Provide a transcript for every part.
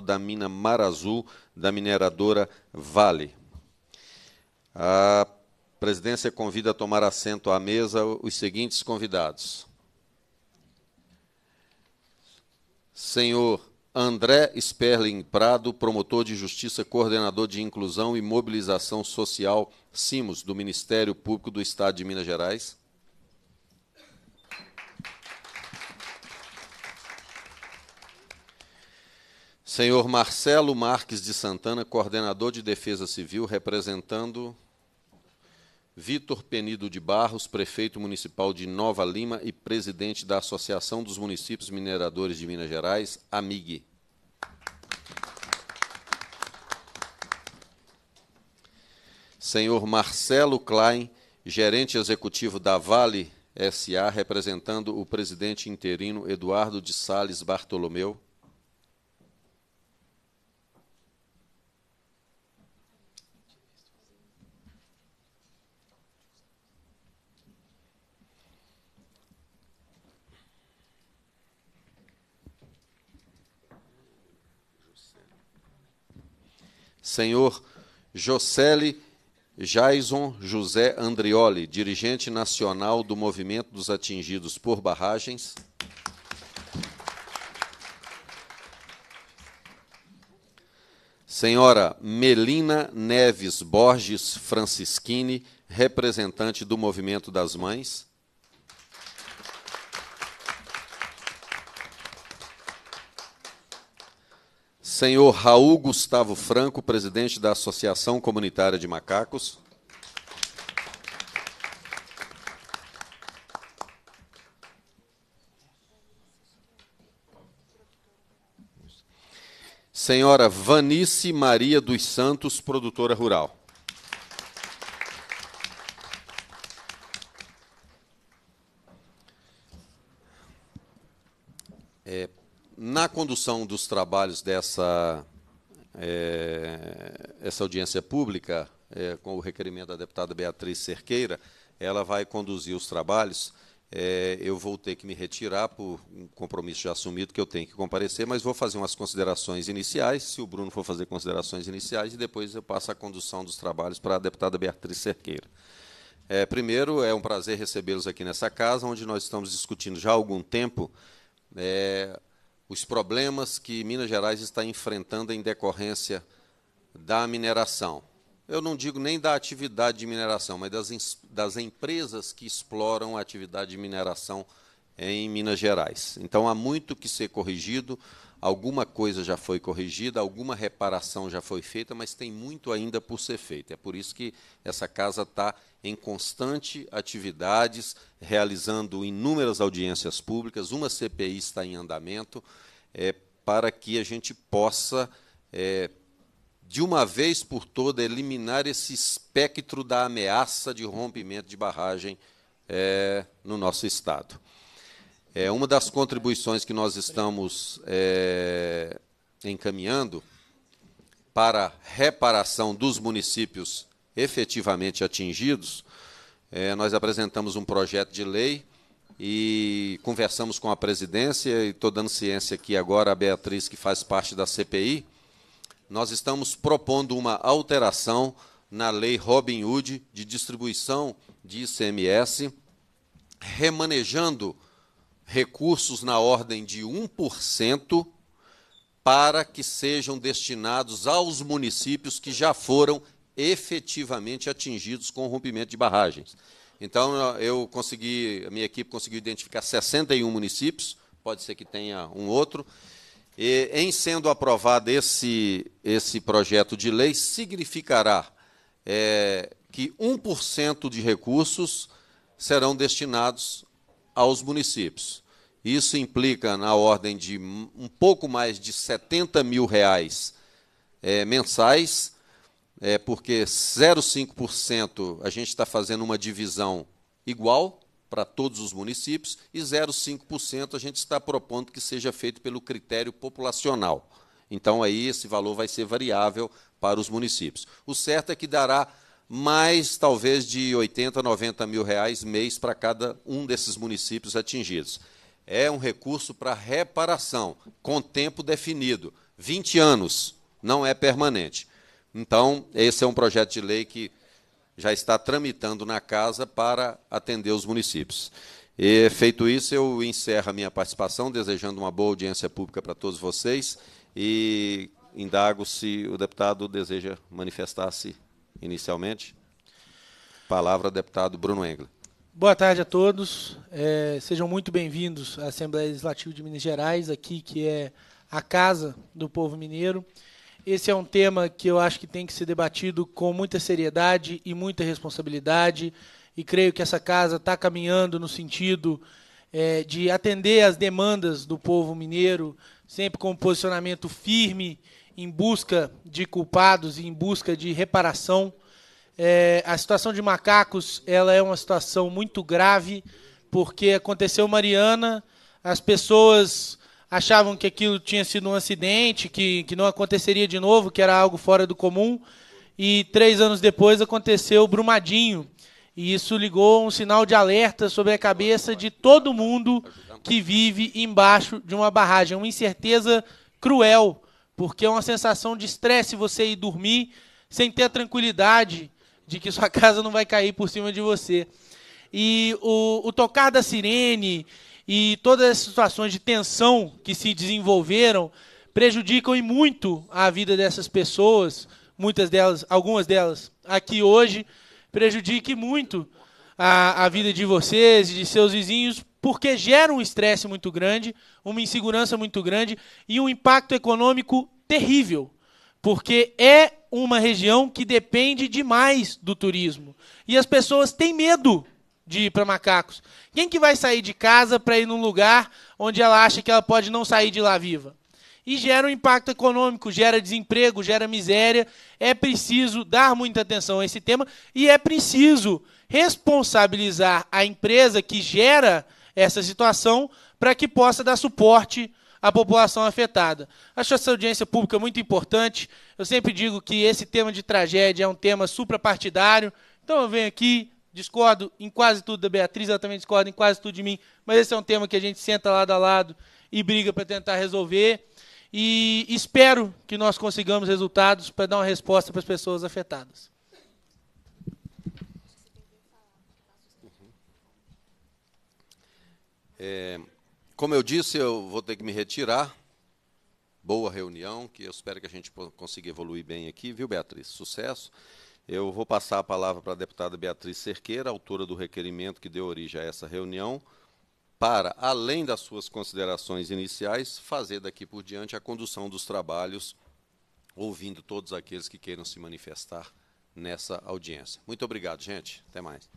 da mina Mar Azul da mineradora Vale. A presidência convida a tomar assento à mesa os seguintes convidados: Senhor André Sperling Prado, promotor de justiça, coordenador de inclusão e mobilização social, CIMOS, do Ministério Público do Estado de Minas Gerais. Senhor Marcelo Marques de Santana, coordenador de Defesa Civil, representando Vitor Penido de Barros, prefeito municipal de Nova Lima e presidente da Associação dos Municípios Mineradores de Minas Gerais, AMIG. Senhor Marcelo Klein, gerente executivo da Vale SA, representando o presidente interino Eduardo de Sales Bartolomeu. senhor Jocely Jaison José Andrioli, dirigente nacional do Movimento dos Atingidos por Barragens. Senhora Melina Neves Borges Francischini, representante do Movimento das Mães. Senhor Raul Gustavo Franco, presidente da Associação Comunitária de Macacos. Senhora Vanice Maria dos Santos, produtora rural. É, na condução dos trabalhos dessa é, essa audiência pública, é, com o requerimento da deputada Beatriz Cerqueira, ela vai conduzir os trabalhos. É, eu vou ter que me retirar por um compromisso já assumido que eu tenho que comparecer, mas vou fazer umas considerações iniciais, se o Bruno for fazer considerações iniciais, e depois eu passo a condução dos trabalhos para a deputada Beatriz Cerqueira. É, primeiro, é um prazer recebê-los aqui nessa casa, onde nós estamos discutindo já há algum tempo é, os problemas que Minas Gerais está enfrentando em decorrência da mineração. Eu não digo nem da atividade de mineração, mas das, das empresas que exploram a atividade de mineração em Minas Gerais. Então há muito que ser corrigido, Alguma coisa já foi corrigida, alguma reparação já foi feita, mas tem muito ainda por ser feito. É por isso que essa casa está em constante atividades, realizando inúmeras audiências públicas, uma CPI está em andamento, é, para que a gente possa, é, de uma vez por toda, eliminar esse espectro da ameaça de rompimento de barragem é, no nosso Estado. É, uma das contribuições que nós estamos é, encaminhando para reparação dos municípios efetivamente atingidos, é, nós apresentamos um projeto de lei e conversamos com a presidência, e estou dando ciência aqui agora à Beatriz, que faz parte da CPI. Nós estamos propondo uma alteração na lei Robin Hood de distribuição de ICMS, remanejando recursos na ordem de 1% para que sejam destinados aos municípios que já foram efetivamente atingidos com o rompimento de barragens. Então, eu consegui, a minha equipe conseguiu identificar 61 municípios, pode ser que tenha um outro. E, em sendo aprovado esse, esse projeto de lei, significará é, que 1% de recursos serão destinados aos municípios. Isso implica na ordem de um pouco mais de 70 mil reais é, mensais, é, porque 0,5% a gente está fazendo uma divisão igual para todos os municípios e 0,5% a gente está propondo que seja feito pelo critério populacional. Então, aí esse valor vai ser variável para os municípios. O certo é que dará mais talvez de 80, 90 mil reais mês para cada um desses municípios atingidos é um recurso para reparação, com tempo definido 20 anos, não é permanente. Então, esse é um projeto de lei que já está tramitando na casa para atender os municípios. E, feito isso, eu encerro a minha participação, desejando uma boa audiência pública para todos vocês e indago se o deputado deseja manifestar-se inicialmente. Palavra, deputado Bruno Engler. Boa tarde a todos. É, sejam muito bem-vindos à Assembleia Legislativa de Minas Gerais, aqui que é a casa do povo mineiro. Esse é um tema que eu acho que tem que ser debatido com muita seriedade e muita responsabilidade, e creio que essa casa está caminhando no sentido é, de atender às demandas do povo mineiro, sempre com um posicionamento firme em busca de culpados e em busca de reparação é, a situação de macacos ela é uma situação muito grave, porque aconteceu Mariana, as pessoas achavam que aquilo tinha sido um acidente, que, que não aconteceria de novo, que era algo fora do comum, e três anos depois aconteceu Brumadinho. E isso ligou um sinal de alerta sobre a cabeça de todo mundo que vive embaixo de uma barragem. Uma incerteza cruel, porque é uma sensação de estresse você ir dormir sem ter a tranquilidade de que sua casa não vai cair por cima de você. E o, o tocar da sirene e todas as situações de tensão que se desenvolveram prejudicam e muito a vida dessas pessoas, muitas delas, algumas delas aqui hoje, prejudique muito a, a vida de vocês e de seus vizinhos, porque gera um estresse muito grande, uma insegurança muito grande e um impacto econômico terrível porque é uma região que depende demais do turismo. E as pessoas têm medo de ir para Macacos. Quem que vai sair de casa para ir num lugar onde ela acha que ela pode não sair de lá viva? E gera um impacto econômico, gera desemprego, gera miséria. É preciso dar muita atenção a esse tema e é preciso responsabilizar a empresa que gera essa situação para que possa dar suporte a população afetada. Acho essa audiência pública muito importante. Eu sempre digo que esse tema de tragédia é um tema suprapartidário. Então eu venho aqui, discordo em quase tudo da Beatriz, ela também discorda em quase tudo de mim, mas esse é um tema que a gente senta lado a lado e briga para tentar resolver. E espero que nós consigamos resultados para dar uma resposta para as pessoas afetadas. É, como eu disse, eu vou ter que me retirar. Boa reunião, que eu espero que a gente consiga evoluir bem aqui, viu, Beatriz? Sucesso. Eu vou passar a palavra para a deputada Beatriz Cerqueira, autora do requerimento que deu origem a essa reunião, para, além das suas considerações iniciais, fazer daqui por diante a condução dos trabalhos, ouvindo todos aqueles que queiram se manifestar nessa audiência. Muito obrigado, gente. Até mais.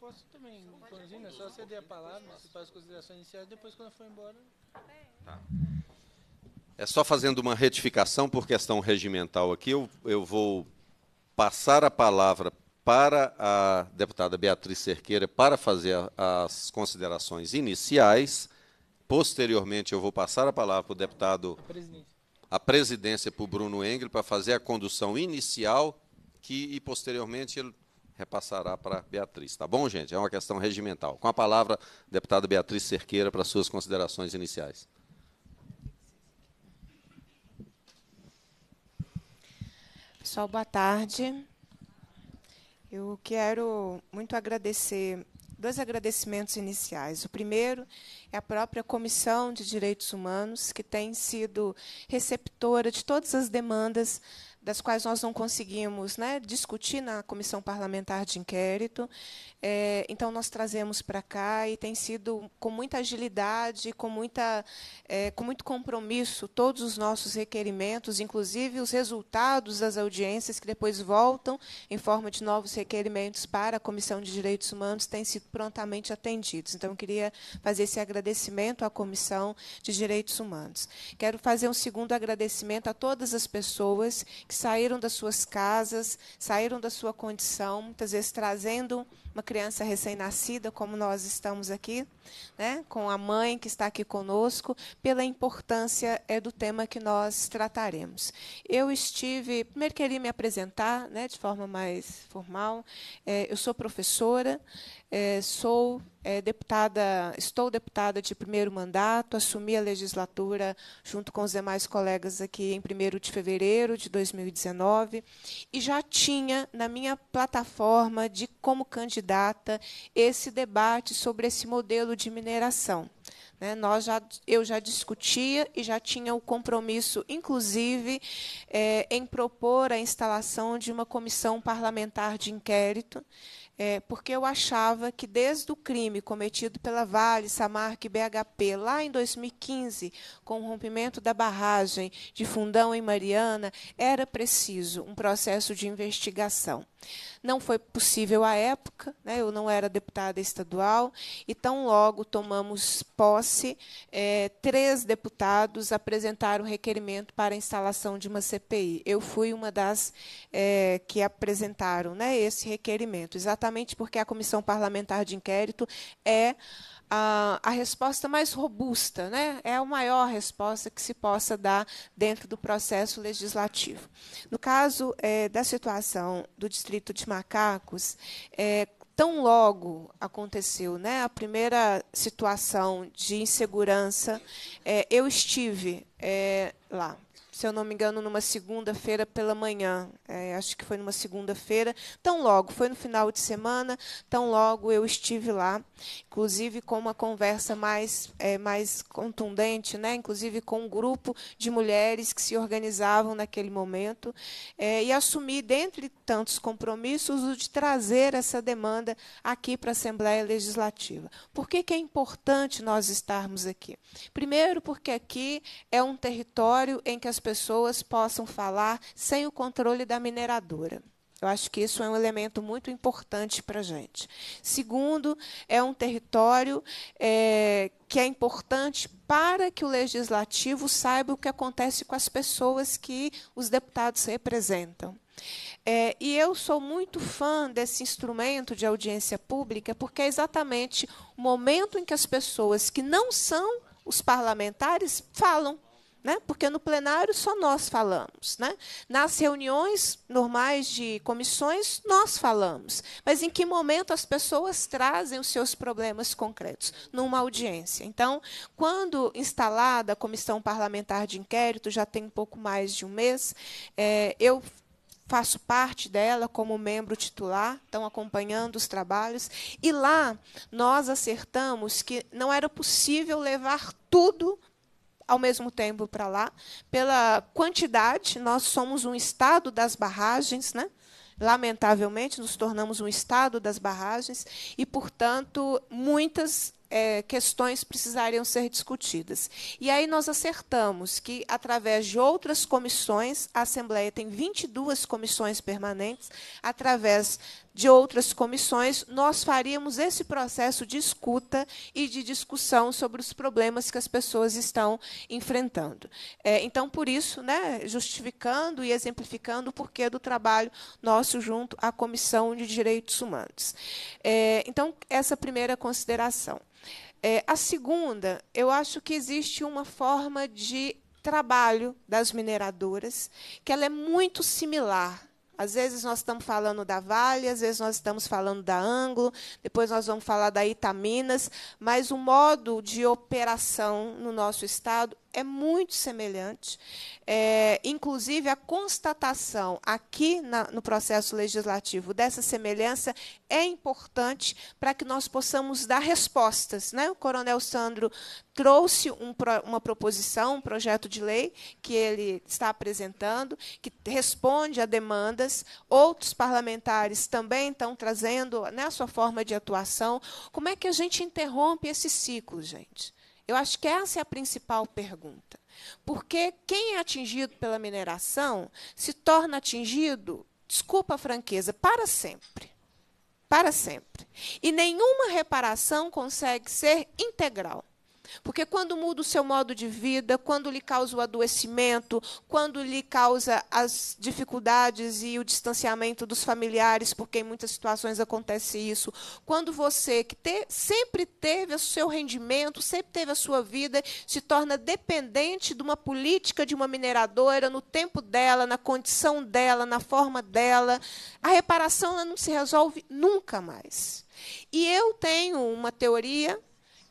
posso também. Inclusive, é só ceder a palavra, se faz as considerações iniciais, depois quando for embora. Tá. É só fazendo uma retificação por questão regimental aqui, eu, eu vou passar a palavra para a deputada Beatriz Cerqueira para fazer as considerações iniciais. Posteriormente, eu vou passar a palavra para o deputado. A presidência. A presidência para o Bruno Engel para fazer a condução inicial que, e, posteriormente, ele repassará para Beatriz. Tá bom, gente? É uma questão regimental. Com a palavra, deputada Beatriz Cerqueira, para suas considerações iniciais. Pessoal, boa tarde. Eu quero muito agradecer dois agradecimentos iniciais. O primeiro é a própria Comissão de Direitos Humanos, que tem sido receptora de todas as demandas das quais nós não conseguimos né, discutir na comissão parlamentar de inquérito. É, então, nós trazemos para cá e tem sido com muita agilidade, com, muita, é, com muito compromisso, todos os nossos requerimentos, inclusive os resultados das audiências, que depois voltam em forma de novos requerimentos para a Comissão de Direitos Humanos, têm sido prontamente atendidos. Então, eu queria fazer esse agradecimento à Comissão de Direitos Humanos. Quero fazer um segundo agradecimento a todas as pessoas que saíram das suas casas, saíram da sua condição, muitas vezes trazendo uma criança recém-nascida, como nós estamos aqui, né, com a mãe que está aqui conosco, pela importância é, do tema que nós trataremos. Eu estive, primeiro queria me apresentar né, de forma mais formal. É, eu sou professora, é, sou é, deputada, estou deputada de primeiro mandato, assumi a legislatura junto com os demais colegas aqui em 1 de fevereiro de 2019 e já tinha na minha plataforma de como candidata esse debate sobre esse modelo de mineração. Né? Nós já, eu já discutia e já tinha o compromisso, inclusive, é, em propor a instalação de uma comissão parlamentar de inquérito é, porque eu achava que desde o crime cometido pela Vale, Samarc e BHP, lá em 2015, com o rompimento da barragem de Fundão em Mariana, era preciso um processo de investigação. Não foi possível à época, né, eu não era deputada estadual, e tão logo tomamos posse, é, três deputados apresentaram requerimento para a instalação de uma CPI. Eu fui uma das é, que apresentaram né, esse requerimento, exatamente justamente porque a comissão parlamentar de inquérito é a, a, resposta mais robusta, né? é a maior resposta que se possa dar dentro do processo legislativo. No caso é, da situação do Distrito de Macacos, é, tão logo aconteceu né, a primeira situação de insegurança, é, eu estive é, lá se eu não me engano, numa segunda-feira pela manhã. É, acho que foi numa segunda-feira. Tão logo, foi no final de semana, tão logo eu estive lá, inclusive com uma conversa mais, é, mais contundente, né? inclusive com um grupo de mulheres que se organizavam naquele momento, é, e assumi, dentre tantos compromissos, o de trazer essa demanda aqui para a Assembleia Legislativa. Por que, que é importante nós estarmos aqui? Primeiro, porque aqui é um território em que as pessoas pessoas possam falar sem o controle da mineradora. Eu acho que isso é um elemento muito importante para a gente. Segundo, é um território é, que é importante para que o legislativo saiba o que acontece com as pessoas que os deputados representam. É, e eu sou muito fã desse instrumento de audiência pública, porque é exatamente o momento em que as pessoas que não são os parlamentares falam né? porque no plenário só nós falamos. Né? Nas reuniões normais de comissões, nós falamos. Mas em que momento as pessoas trazem os seus problemas concretos? Numa audiência. Então, quando instalada a comissão parlamentar de inquérito, já tem um pouco mais de um mês, é, eu faço parte dela como membro titular, estão acompanhando os trabalhos. E lá nós acertamos que não era possível levar tudo ao mesmo tempo para lá. Pela quantidade, nós somos um estado das barragens, né? lamentavelmente, nos tornamos um estado das barragens e, portanto, muitas é, questões precisariam ser discutidas. E aí nós acertamos que, através de outras comissões, a Assembleia tem 22 comissões permanentes, através de outras comissões, nós faríamos esse processo de escuta e de discussão sobre os problemas que as pessoas estão enfrentando. É, então, por isso, né, justificando e exemplificando o porquê do trabalho nosso junto à Comissão de Direitos Humanos. É, então, essa primeira consideração. É, a segunda, eu acho que existe uma forma de trabalho das mineradoras que ela é muito similar às vezes nós estamos falando da Vale, às vezes nós estamos falando da Anglo, depois nós vamos falar da Itaminas, mas o modo de operação no nosso estado é muito semelhante. É, inclusive, a constatação aqui na, no processo legislativo dessa semelhança é importante para que nós possamos dar respostas. Né? O coronel Sandro trouxe um, uma proposição, um projeto de lei que ele está apresentando, que responde a demandas. Outros parlamentares também estão trazendo né, a sua forma de atuação. Como é que a gente interrompe esse ciclo, gente? Eu acho que essa é a principal pergunta. Porque quem é atingido pela mineração se torna atingido, desculpa a franqueza, para sempre. Para sempre. E nenhuma reparação consegue ser integral. Porque quando muda o seu modo de vida, quando lhe causa o adoecimento, quando lhe causa as dificuldades e o distanciamento dos familiares, porque em muitas situações acontece isso, quando você que te, sempre teve o seu rendimento, sempre teve a sua vida, se torna dependente de uma política de uma mineradora no tempo dela, na condição dela, na forma dela, a reparação não se resolve nunca mais. E eu tenho uma teoria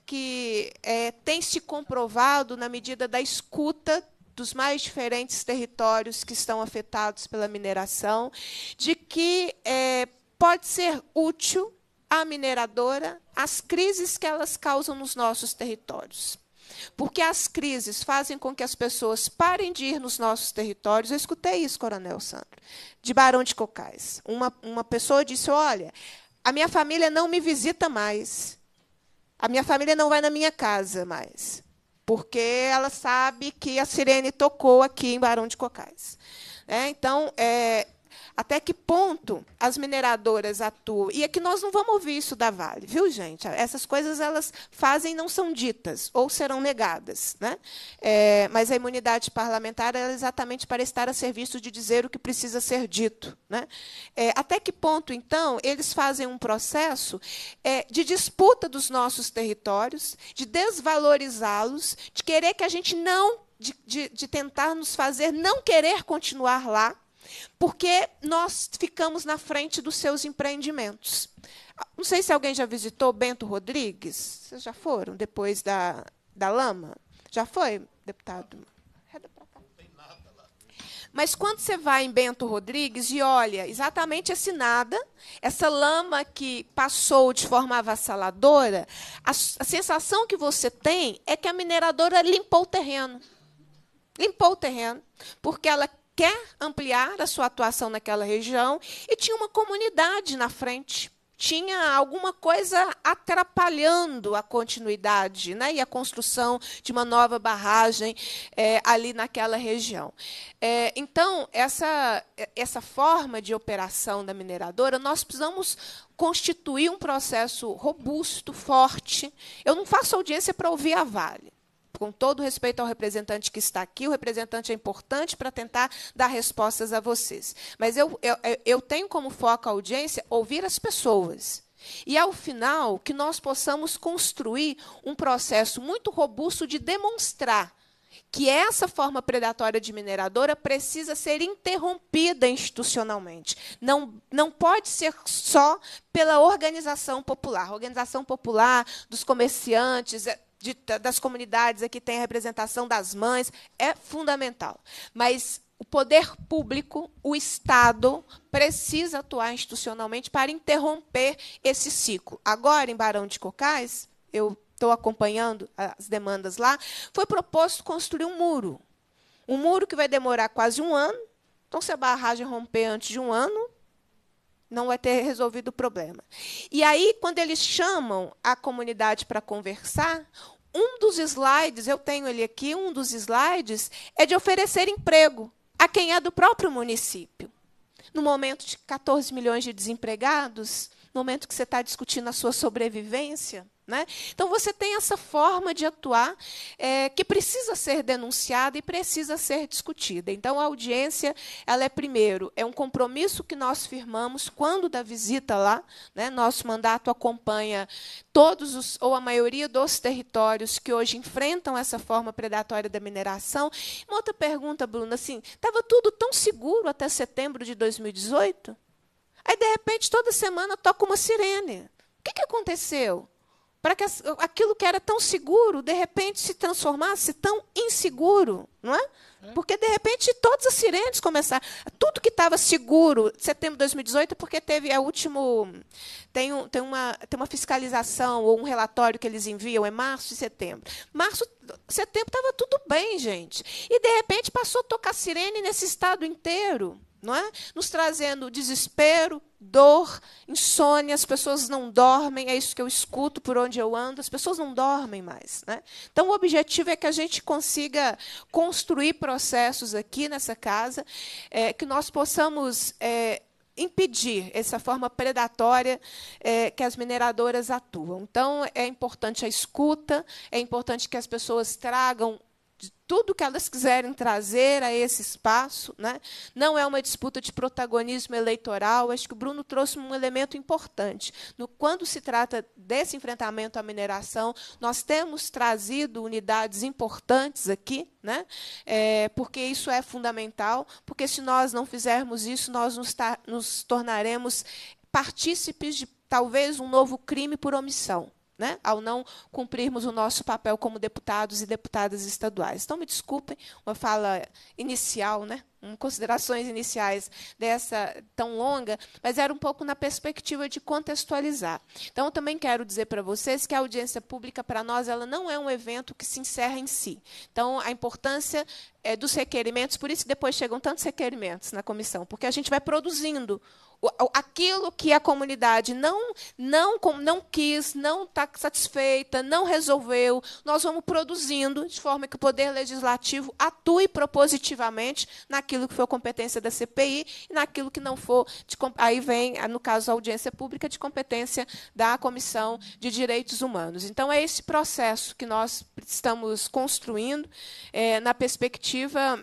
que é, tem se comprovado na medida da escuta dos mais diferentes territórios que estão afetados pela mineração, de que é, pode ser útil à mineradora as crises que elas causam nos nossos territórios. Porque as crises fazem com que as pessoas parem de ir nos nossos territórios. Eu escutei isso, Coronel Sandro, de Barão de Cocais. Uma, uma pessoa disse: Olha, a minha família não me visita mais. A minha família não vai na minha casa mais, porque ela sabe que a sirene tocou aqui em Barão de Cocais. É, então, é, até que ponto as mineradoras atuam. E é que nós não vamos ouvir isso da Vale, viu, gente? Essas coisas elas fazem não são ditas ou serão negadas. Né? É, mas a imunidade parlamentar é exatamente para estar a serviço de dizer o que precisa ser dito. Né? É, até que ponto, então, eles fazem um processo é, de disputa dos nossos territórios, de desvalorizá-los, de querer que a gente não. de, de, de tentar nos fazer não querer continuar lá, porque nós ficamos na frente dos seus empreendimentos. Não sei se alguém já visitou Bento Rodrigues. Vocês já foram depois da, da lama? Já foi, deputado? É Mas quando você vai em Bento Rodrigues e olha exatamente esse nada, essa lama que passou de forma avassaladora, a, a sensação que você tem é que a mineradora limpou o terreno. Limpou o terreno, porque ela quer ampliar a sua atuação naquela região e tinha uma comunidade na frente. Tinha alguma coisa atrapalhando a continuidade né, e a construção de uma nova barragem é, ali naquela região. É, então, essa, essa forma de operação da mineradora, nós precisamos constituir um processo robusto, forte. Eu não faço audiência para ouvir a Vale com todo respeito ao representante que está aqui, o representante é importante para tentar dar respostas a vocês. Mas eu, eu, eu tenho como foco a audiência ouvir as pessoas. E ao final, que nós possamos construir um processo muito robusto de demonstrar que essa forma predatória de mineradora precisa ser interrompida institucionalmente. Não, não pode ser só pela organização popular. A organização popular dos comerciantes, é de, das comunidades, aqui tem a representação das mães, é fundamental. Mas o poder público, o Estado, precisa atuar institucionalmente para interromper esse ciclo. Agora, em Barão de Cocais, eu estou acompanhando as demandas lá, foi proposto construir um muro. Um muro que vai demorar quase um ano. Então, se a barragem romper antes de um ano, não vai ter resolvido o problema. E aí, quando eles chamam a comunidade para conversar, um dos slides, eu tenho ele aqui, um dos slides é de oferecer emprego a quem é do próprio município. No momento de 14 milhões de desempregados, no momento que você está discutindo a sua sobrevivência, né? Então, você tem essa forma de atuar é, que precisa ser denunciada e precisa ser discutida. Então, a audiência, ela é, primeiro, é um compromisso que nós firmamos quando da visita lá. Né? Nosso mandato acompanha todos os, ou a maioria dos territórios que hoje enfrentam essa forma predatória da mineração. Uma outra pergunta, Bruna, assim, estava tudo tão seguro até setembro de 2018? Aí, de repente, toda semana toca uma sirene. O que, que aconteceu? para que aquilo que era tão seguro, de repente, se transformasse tão inseguro, não é? é? Porque, de repente, todas as sirenes começaram. Tudo que estava seguro, setembro de 2018, porque teve a último. Tem, um, tem, uma, tem uma fiscalização ou um relatório que eles enviam, é março e setembro. Março, setembro estava tudo bem, gente. E, de repente, passou a tocar sirene nesse estado inteiro não é? Nos trazendo desespero, dor, insônia, as pessoas não dormem, é isso que eu escuto por onde eu ando, as pessoas não dormem mais, né? Então o objetivo é que a gente consiga construir processos aqui nessa casa, é, que nós possamos é, impedir essa forma predatória é, que as mineradoras atuam. Então, é importante a escuta, é importante que as pessoas tragam de tudo que elas quiserem trazer a esse espaço. Né? Não é uma disputa de protagonismo eleitoral. Acho que o Bruno trouxe um elemento importante. No, quando se trata desse enfrentamento à mineração, nós temos trazido unidades importantes aqui, né? É, porque isso é fundamental, porque se nós não fizermos isso, nós nos, nos tornaremos partícipes de talvez um novo crime por omissão né, ao não cumprirmos o nosso papel como deputados e deputadas estaduais. Então, me desculpem uma fala inicial, né, considerações iniciais dessa tão longa, mas era um pouco na perspectiva de contextualizar. Então, eu também quero dizer para vocês que a audiência pública, para nós, ela não é um evento que se encerra em si. Então, a importância é, dos requerimentos, por isso que depois chegam tantos requerimentos na comissão, porque a gente vai produzindo aquilo que a comunidade não não não quis, não está satisfeita, não resolveu, nós vamos produzindo de forma que o poder legislativo atue propositivamente na naquilo que for competência da CPI e naquilo que não for. De, aí vem, ah, no caso, a audiência pública de competência da Comissão de Direitos Humanos. Então, é esse processo que nós estamos construindo é, na perspectiva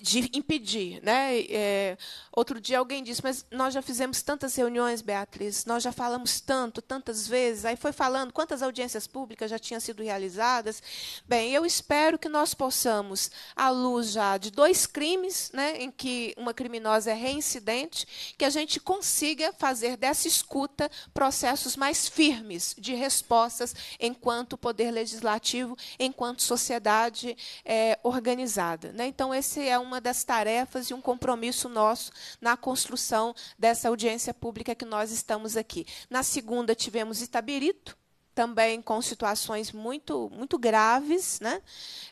de impedir né, é, Outro dia alguém disse, mas nós já fizemos tantas reuniões, Beatriz, nós já falamos tanto, tantas vezes. Aí foi falando quantas audiências públicas já tinham sido realizadas. Bem, eu espero que nós possamos, à luz já de dois crimes, né, em que uma criminosa é reincidente, que a gente consiga fazer dessa escuta processos mais firmes de respostas enquanto poder legislativo, enquanto sociedade é, organizada. Né? Então, essa é uma das tarefas e um compromisso nosso na construção dessa audiência pública que nós estamos aqui. Na segunda, tivemos Itabirito, também com situações muito, muito graves. Né?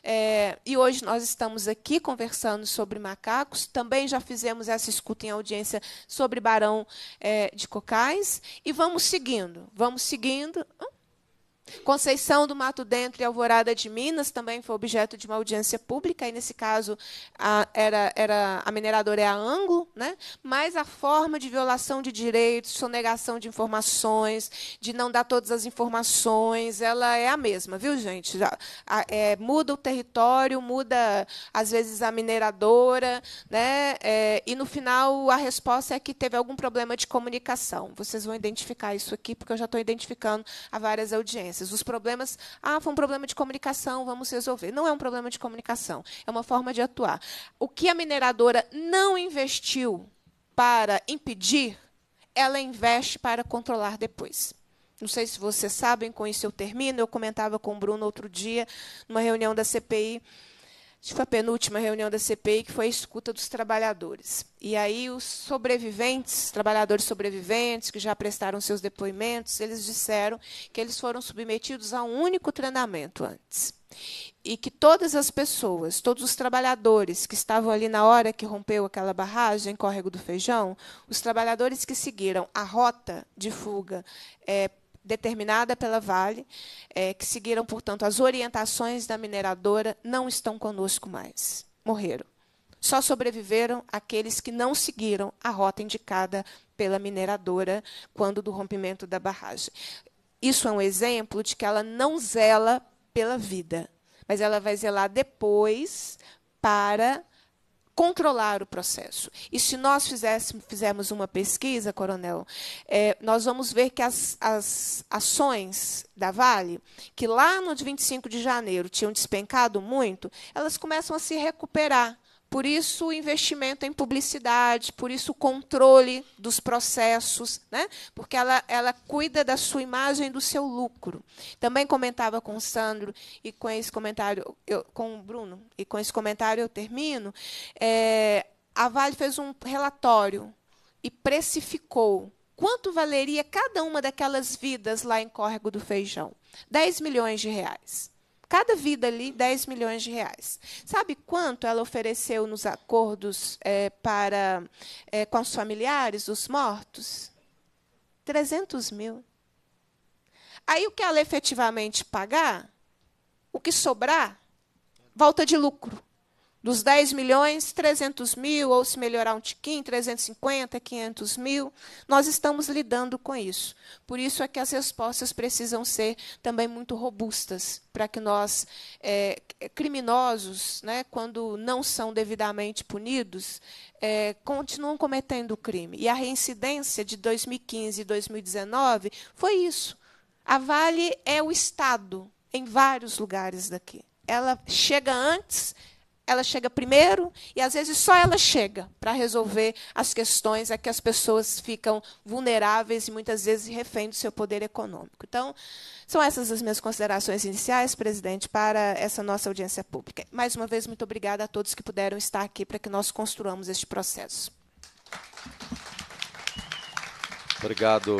É, e hoje nós estamos aqui conversando sobre macacos. Também já fizemos essa escuta em audiência sobre Barão é, de Cocais. E vamos seguindo, vamos seguindo. Hum? Conceição do Mato Dentro e Alvorada de Minas também foi objeto de uma audiência pública, e nesse caso a, era, era, a mineradora é a Anglo, né? mas a forma de violação de direitos, sonegação de informações, de não dar todas as informações, ela é a mesma, viu, gente? Já, a, é, muda o território, muda, às vezes, a mineradora, né? É, e no final a resposta é que teve algum problema de comunicação. Vocês vão identificar isso aqui, porque eu já estou identificando a várias audiências. Os problemas, ah, foi um problema de comunicação, vamos resolver. Não é um problema de comunicação, é uma forma de atuar. O que a mineradora não investiu para impedir, ela investe para controlar depois. Não sei se vocês sabem, com isso eu termino. Eu comentava com o Bruno outro dia, numa reunião da CPI, foi a penúltima reunião da CPI, que foi a escuta dos trabalhadores. E aí os sobreviventes, trabalhadores sobreviventes, que já prestaram seus depoimentos, eles disseram que eles foram submetidos a um único treinamento antes. E que todas as pessoas, todos os trabalhadores que estavam ali na hora que rompeu aquela barragem, córrego do feijão, os trabalhadores que seguiram a rota de fuga é, determinada pela Vale, é, que seguiram, portanto, as orientações da mineradora, não estão conosco mais. Morreram. Só sobreviveram aqueles que não seguiram a rota indicada pela mineradora quando do rompimento da barragem. Isso é um exemplo de que ela não zela pela vida, mas ela vai zelar depois para controlar o processo. E se nós fizéssemos, fizermos uma pesquisa, coronel, é, nós vamos ver que as, as ações da Vale, que lá no 25 de janeiro tinham despencado muito, elas começam a se recuperar por isso, o investimento em publicidade, por isso, o controle dos processos, né? porque ela, ela cuida da sua imagem do seu lucro. Também comentava com o Sandro e com esse comentário, eu, com o Bruno, e com esse comentário eu termino. É, a Vale fez um relatório e precificou quanto valeria cada uma daquelas vidas lá em Córrego do Feijão. 10 milhões de reais cada vida ali 10 milhões de reais. Sabe quanto ela ofereceu nos acordos é, para é, com os familiares dos mortos? 300 mil. Aí o que ela efetivamente pagar, o que sobrar, volta de lucro. Dos 10 milhões, 300 mil, ou se melhorar um tiquinho, 350, 500 mil. Nós estamos lidando com isso. Por isso é que as respostas precisam ser também muito robustas, para que nós, é, criminosos, né, quando não são devidamente punidos, é, continuam cometendo o crime. E a reincidência de 2015 e 2019 foi isso. A Vale é o Estado em vários lugares daqui. Ela chega antes ela chega primeiro e às vezes só ela chega para resolver as questões a é que as pessoas ficam vulneráveis e muitas vezes refém do seu poder econômico. Então, são essas as minhas considerações iniciais, presidente, para essa nossa audiência pública. Mais uma vez, muito obrigada a todos que puderam estar aqui para que nós construamos este processo. Obrigado,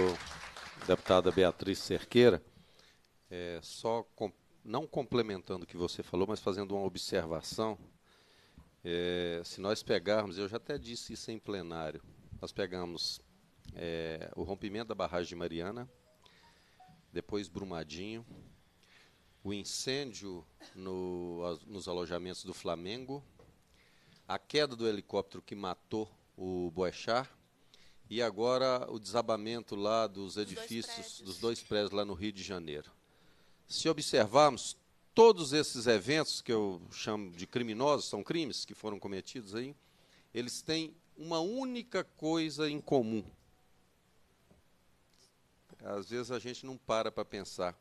deputada Beatriz Cerqueira. É, só com, não complementando o que você falou, mas fazendo uma observação é, se nós pegarmos, eu já até disse isso em plenário, nós pegamos é, o rompimento da barragem de Mariana, depois Brumadinho, o incêndio no, nos alojamentos do Flamengo, a queda do helicóptero que matou o Boechat, e agora o desabamento lá dos edifícios, dois dos dois prédios lá no Rio de Janeiro. Se observarmos, todos esses eventos que eu chamo de criminosos, são crimes que foram cometidos aí, eles têm uma única coisa em comum. Às vezes a gente não para para pensar.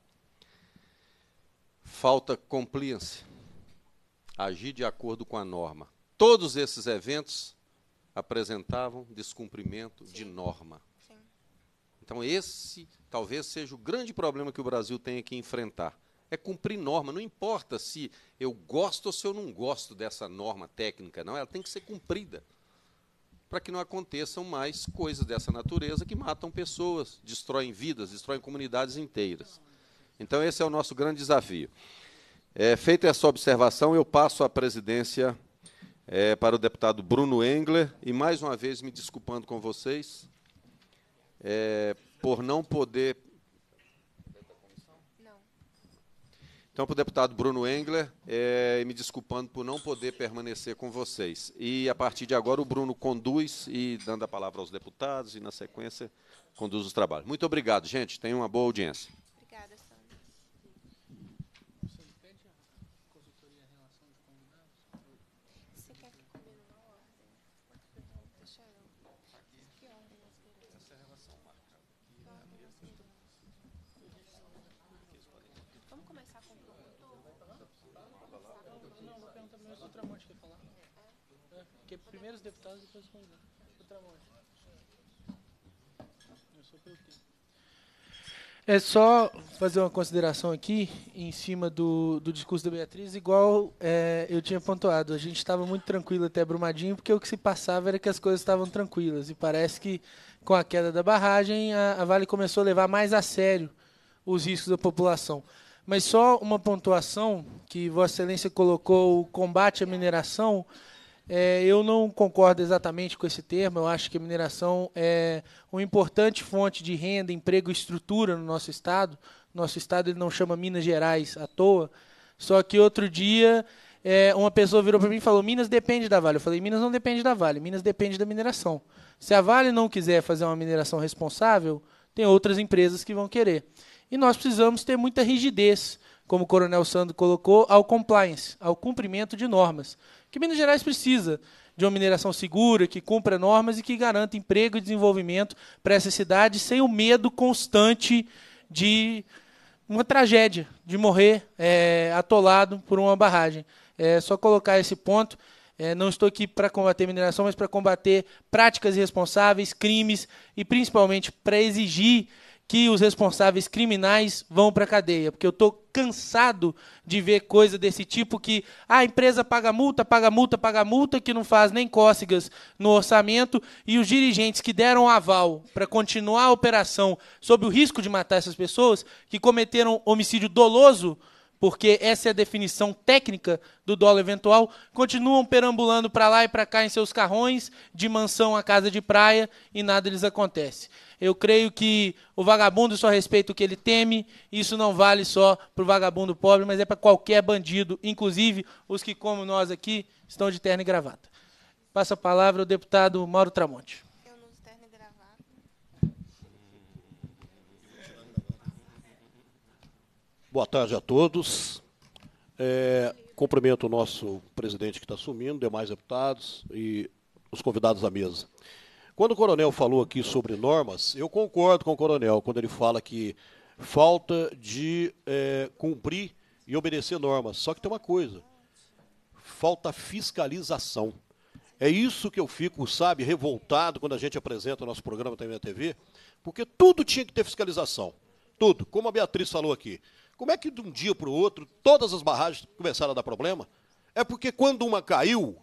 Falta compliance. Agir de acordo com a norma. Todos esses eventos apresentavam descumprimento Sim. de norma. Sim. Então, esse talvez seja o grande problema que o Brasil tenha que enfrentar é cumprir norma. Não importa se eu gosto ou se eu não gosto dessa norma técnica, não. Ela tem que ser cumprida para que não aconteçam mais coisas dessa natureza que matam pessoas, destroem vidas, destroem comunidades inteiras. Então, esse é o nosso grande desafio. É, feita essa observação, eu passo a presidência é, para o deputado Bruno Engler, e mais uma vez me desculpando com vocês é, por não poder Então, para o deputado Bruno Engler, é, me desculpando por não poder permanecer com vocês. E, a partir de agora, o Bruno conduz, e dando a palavra aos deputados, e, na sequência, conduz os trabalhos. Muito obrigado, gente. Tenha uma boa audiência. depois com outra Eu sou pelo tempo. É só fazer uma consideração aqui em cima do, do discurso da Beatriz, igual é, eu tinha pontuado. A gente estava muito tranquilo até Brumadinho, porque o que se passava era que as coisas estavam tranquilas. E parece que com a queda da barragem, a, a Vale começou a levar mais a sério os riscos da população. Mas só uma pontuação que Vossa Excelência colocou o combate à mineração é, eu não concordo exatamente com esse termo. Eu acho que a mineração é uma importante fonte de renda, emprego e estrutura no nosso estado. Nosso estado ele não chama Minas Gerais à toa. Só que outro dia é, uma pessoa virou para mim e falou: Minas depende da Vale. Eu falei: Minas não depende da Vale, Minas depende da mineração. Se a Vale não quiser fazer uma mineração responsável, tem outras empresas que vão querer. E nós precisamos ter muita rigidez, como o Coronel Sandro colocou, ao compliance, ao cumprimento de normas que Minas Gerais precisa de uma mineração segura, que cumpra normas e que garanta emprego e desenvolvimento para essa cidade sem o medo constante de uma tragédia, de morrer é, atolado por uma barragem. É só colocar esse ponto. É, não estou aqui para combater mineração, mas para combater práticas irresponsáveis, crimes e principalmente para exigir que os responsáveis criminais vão para a cadeia, porque eu estou cansado de ver coisa desse tipo que ah, a empresa paga multa, paga multa, paga multa, que não faz nem cócegas no orçamento, e os dirigentes que deram aval para continuar a operação sob o risco de matar essas pessoas, que cometeram homicídio doloso, porque essa é a definição técnica do dólar eventual, continuam perambulando para lá e para cá em seus carrões, de mansão a casa de praia, e nada lhes acontece. Eu creio que o vagabundo só respeita o que ele teme. Isso não vale só para o vagabundo pobre, mas é para qualquer bandido, inclusive os que, como nós aqui, estão de terno e gravata. Passa a palavra ao deputado Mauro Tramonte. Eu não e gravata. Boa tarde a todos. É, cumprimento o nosso presidente que está assumindo, demais deputados e os convidados à mesa. Quando o coronel falou aqui sobre normas, eu concordo com o coronel quando ele fala que falta de é, cumprir e obedecer normas. Só que tem uma coisa: falta fiscalização. É isso que eu fico, sabe, revoltado quando a gente apresenta o nosso programa também na TV, porque tudo tinha que ter fiscalização. Tudo. Como a Beatriz falou aqui. Como é que de um dia para o outro todas as barragens começaram a dar problema? É porque quando uma caiu,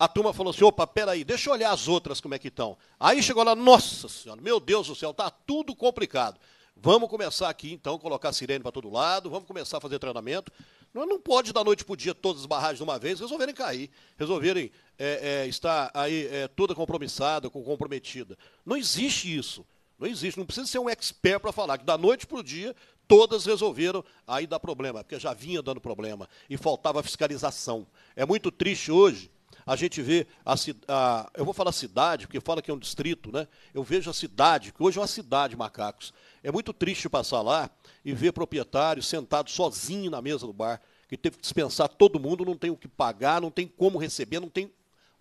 a turma falou assim: opa, peraí, deixa eu olhar as outras como é que estão. Aí chegou lá, nossa senhora, meu Deus do céu, está tudo complicado. Vamos começar aqui, então, colocar sirene para todo lado, vamos começar a fazer treinamento. Não, não pode, da noite para o dia, todas as barragens de uma vez resolverem cair, resolverem é, é, estar aí é, toda compromissada, comprometida. Não existe isso. Não existe. Não precisa ser um expert para falar que da noite para o dia todas resolveram, aí dar problema, porque já vinha dando problema e faltava fiscalização. É muito triste hoje a gente vê a, a eu vou falar cidade, porque fala que é um distrito, né? Eu vejo a cidade, que hoje é uma cidade, macacos. É muito triste passar lá e ver proprietário sentado sozinho na mesa do bar, que teve que dispensar todo mundo, não tem o que pagar, não tem como receber, não tem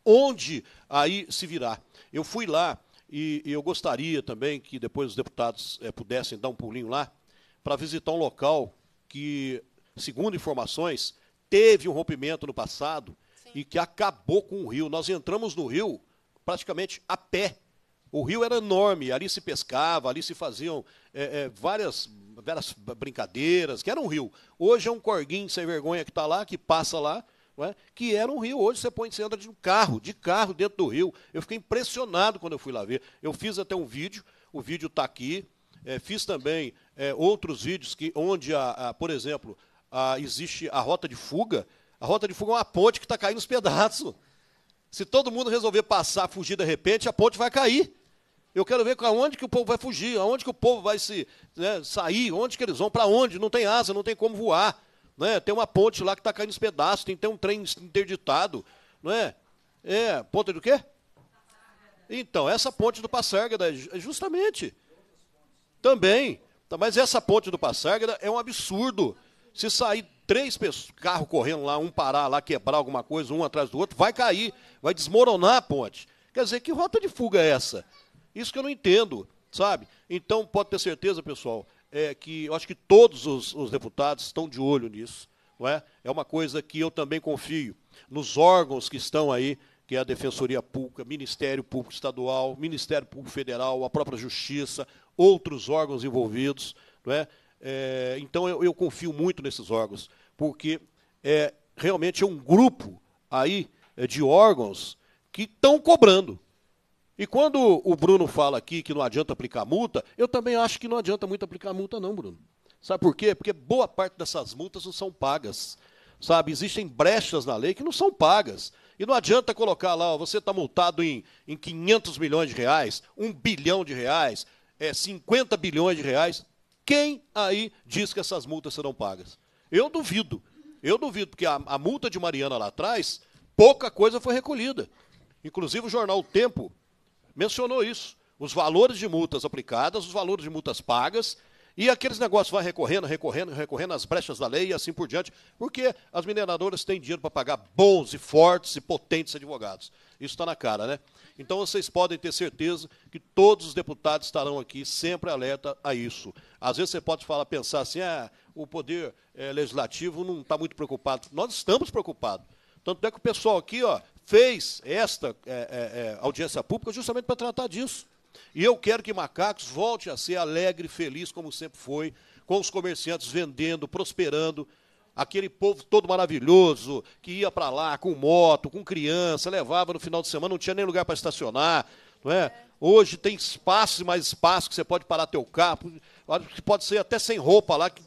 onde aí se virar. Eu fui lá e, e eu gostaria também que depois os deputados é, pudessem dar um pulinho lá para visitar um local que, segundo informações, teve um rompimento no passado e que acabou com o rio. Nós entramos no rio praticamente a pé. O rio era enorme, ali se pescava, ali se faziam é, é, várias, várias brincadeiras, que era um rio. Hoje é um corguinho sem vergonha que está lá, que passa lá, é? que era um rio. Hoje você põe, você entra de um carro, de carro dentro do rio. Eu fiquei impressionado quando eu fui lá ver. Eu fiz até um vídeo, o vídeo está aqui. É, fiz também é, outros vídeos que, onde, a, a por exemplo, a, existe a rota de fuga, a rota de fuga é uma ponte que está caindo os pedaços. Se todo mundo resolver passar, fugir de repente, a ponte vai cair. Eu quero ver aonde que o povo vai fugir, aonde que o povo vai se né, sair, onde que eles vão, para onde. Não tem asa, não tem como voar. Né? Tem uma ponte lá que está caindo os pedaços, tem que ter um trem interditado. Não é? É, ponte do quê? Então, essa ponte do Passárgada, é é justamente. Também. Tá, mas essa ponte do Passárgada é um absurdo. Se sair três carros correndo lá, um parar lá, quebrar alguma coisa, um atrás do outro, vai cair, vai desmoronar a ponte. Quer dizer, que rota de fuga é essa? Isso que eu não entendo, sabe? Então, pode ter certeza, pessoal, é, que eu acho que todos os, os deputados estão de olho nisso. Não é? é uma coisa que eu também confio nos órgãos que estão aí que é a Defensoria Pública, Ministério Público Estadual, Ministério Público Federal, a própria Justiça, outros órgãos envolvidos, não é? É, então eu, eu, confio muito nesses órgãos, porque é, realmente é um grupo aí é, de órgãos que estão cobrando. E quando o Bruno fala aqui que não adianta aplicar multa, eu também acho que não adianta muito aplicar multa, não, Bruno. Sabe por quê? Porque boa parte dessas multas não são pagas. Sabe, existem brechas na lei que não são pagas. E não adianta colocar lá, ó, você está multado em, em 500 milhões de reais, 1 bilhão de reais, é, 50 bilhões de reais. Quem aí diz que essas multas serão pagas? Eu duvido. Eu duvido, porque a, a multa de Mariana lá atrás, pouca coisa foi recolhida. Inclusive o jornal o Tempo mencionou isso. Os valores de multas aplicadas, os valores de multas pagas e aqueles negócios vai recorrendo, recorrendo, recorrendo, às brechas da lei e assim por diante, porque as mineradoras têm dinheiro para pagar bons e fortes e potentes advogados. Isso está na cara, né? Então vocês podem ter certeza que todos os deputados estarão aqui sempre alerta a isso. Às vezes você pode falar, pensar assim, ah, o poder é, legislativo não está muito preocupado. Nós estamos preocupados. Tanto é que o pessoal aqui ó, fez esta é, é, audiência pública justamente para tratar disso. E eu quero que Macacos volte a ser alegre e feliz como sempre foi, com os comerciantes vendendo, prosperando, aquele povo todo maravilhoso que ia para lá com moto, com criança, levava no final de semana, não tinha nem lugar para estacionar, não é? Hoje tem espaço e mais espaço que você pode parar teu carro, pode ser até sem roupa lá, que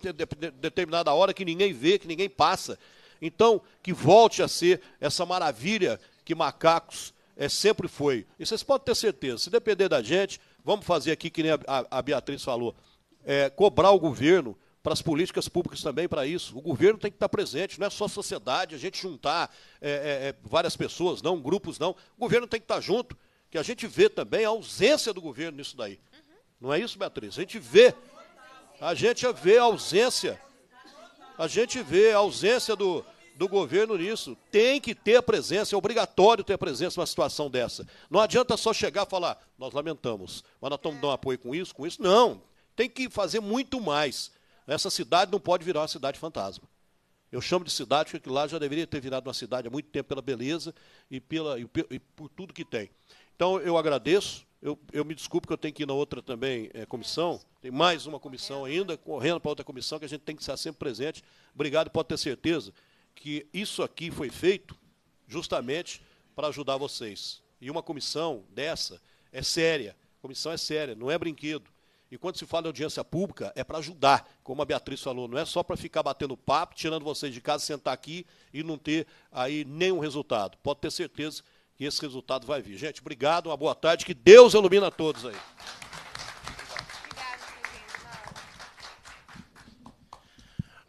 determinada hora que ninguém vê, que ninguém passa. Então, que volte a ser essa maravilha que Macacos é, sempre foi. E vocês podem ter certeza, se depender da gente, vamos fazer aqui, que nem a, a Beatriz falou, é, cobrar o governo para as políticas públicas também para isso. O governo tem que estar tá presente, não é só a sociedade, a gente juntar é, é, é várias pessoas, não grupos, não. O governo tem que estar tá junto, que a gente vê também a ausência do governo nisso daí. Não é isso, Beatriz? A gente vê, a gente vê a ausência, a gente vê a ausência do, do governo nisso. Tem que ter a presença, é obrigatório ter a presença numa situação dessa. Não adianta só chegar e falar, nós lamentamos, mas nós estamos dando apoio com isso, com isso. Não, tem que fazer muito mais. Essa cidade não pode virar uma cidade fantasma. Eu chamo de cidade porque lá já deveria ter virado uma cidade há muito tempo pela beleza e, pela, e, e por tudo que tem. Então, eu agradeço. Eu, eu, me desculpo que eu tenho que ir na outra também é, comissão. Tem mais uma comissão ainda, correndo para outra comissão, que a gente tem que estar sempre presente. Obrigado, pode ter certeza que isso aqui foi feito justamente para ajudar vocês. E uma comissão dessa é séria. comissão é séria, não é brinquedo. E quando se fala em audiência pública, é para ajudar, como a Beatriz falou, não é só para ficar batendo papo, tirando vocês de casa, sentar aqui e não ter aí nenhum resultado. Pode ter certeza que esse resultado vai vir. Gente, obrigado, uma boa tarde, que Deus ilumina a todos aí.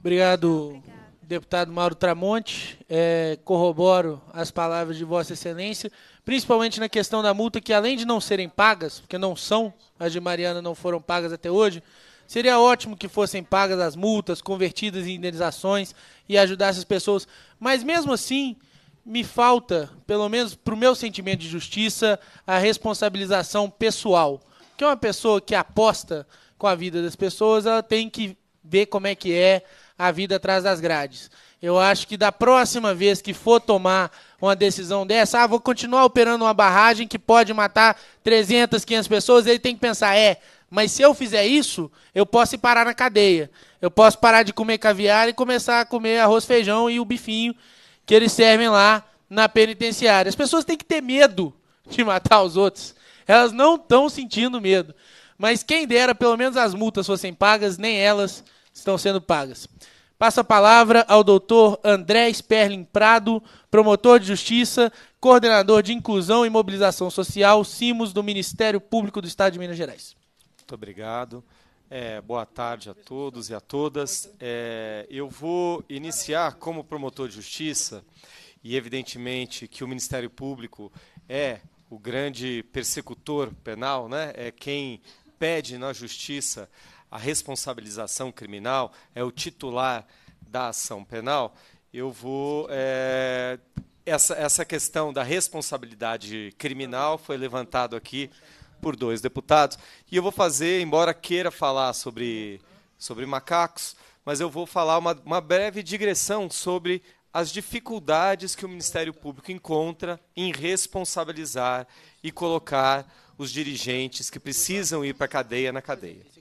Obrigado deputado Mauro Tramonte. É, corroboro as palavras de Vossa Excelência, principalmente na questão da multa, que além de não serem pagas, porque não são, as de Mariana não foram pagas até hoje, seria ótimo que fossem pagas as multas, convertidas em indenizações e ajudar as pessoas. Mas mesmo assim, me falta, pelo menos para o meu sentimento de justiça, a responsabilização pessoal. Que é uma pessoa que aposta com a vida das pessoas, ela tem que ver como é que é a vida atrás das grades. Eu acho que da próxima vez que for tomar uma decisão dessa, ah, vou continuar operando uma barragem que pode matar 300, 500 pessoas, ele tem que pensar, é, mas se eu fizer isso, eu posso ir parar na cadeia. Eu posso parar de comer caviar e começar a comer arroz, feijão e o bifinho que eles servem lá na penitenciária. As pessoas têm que ter medo de matar os outros. Elas não estão sentindo medo. Mas quem dera, pelo menos as multas fossem pagas, nem elas estão sendo pagas. Passo a palavra ao doutor André Sperling Prado, promotor de justiça, coordenador de inclusão e mobilização social, CIMOS, do Ministério Público do Estado de Minas Gerais. Muito obrigado. É, boa tarde a todos e a todas. É, eu vou iniciar como promotor de justiça, e evidentemente que o Ministério Público é o grande persecutor penal, né? é quem pede na justiça a responsabilização criminal é o titular da ação penal, eu vou. É, essa, essa questão da responsabilidade criminal foi levantado aqui por dois deputados. E eu vou fazer, embora queira falar sobre, sobre macacos, mas eu vou falar uma, uma breve digressão sobre as dificuldades que o Ministério Público encontra em responsabilizar e colocar os dirigentes que precisam ir para a cadeia na cadeia.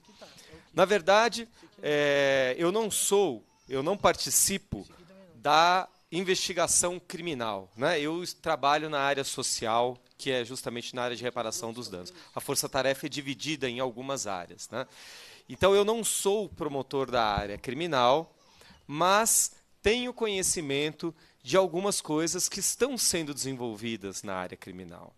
Na verdade, é, eu não sou, eu não participo da investigação criminal. Né? Eu trabalho na área social, que é justamente na área de reparação dos danos. A força-tarefa é dividida em algumas áreas. Né? Então, eu não sou promotor da área criminal, mas tenho conhecimento de algumas coisas que estão sendo desenvolvidas na área criminal.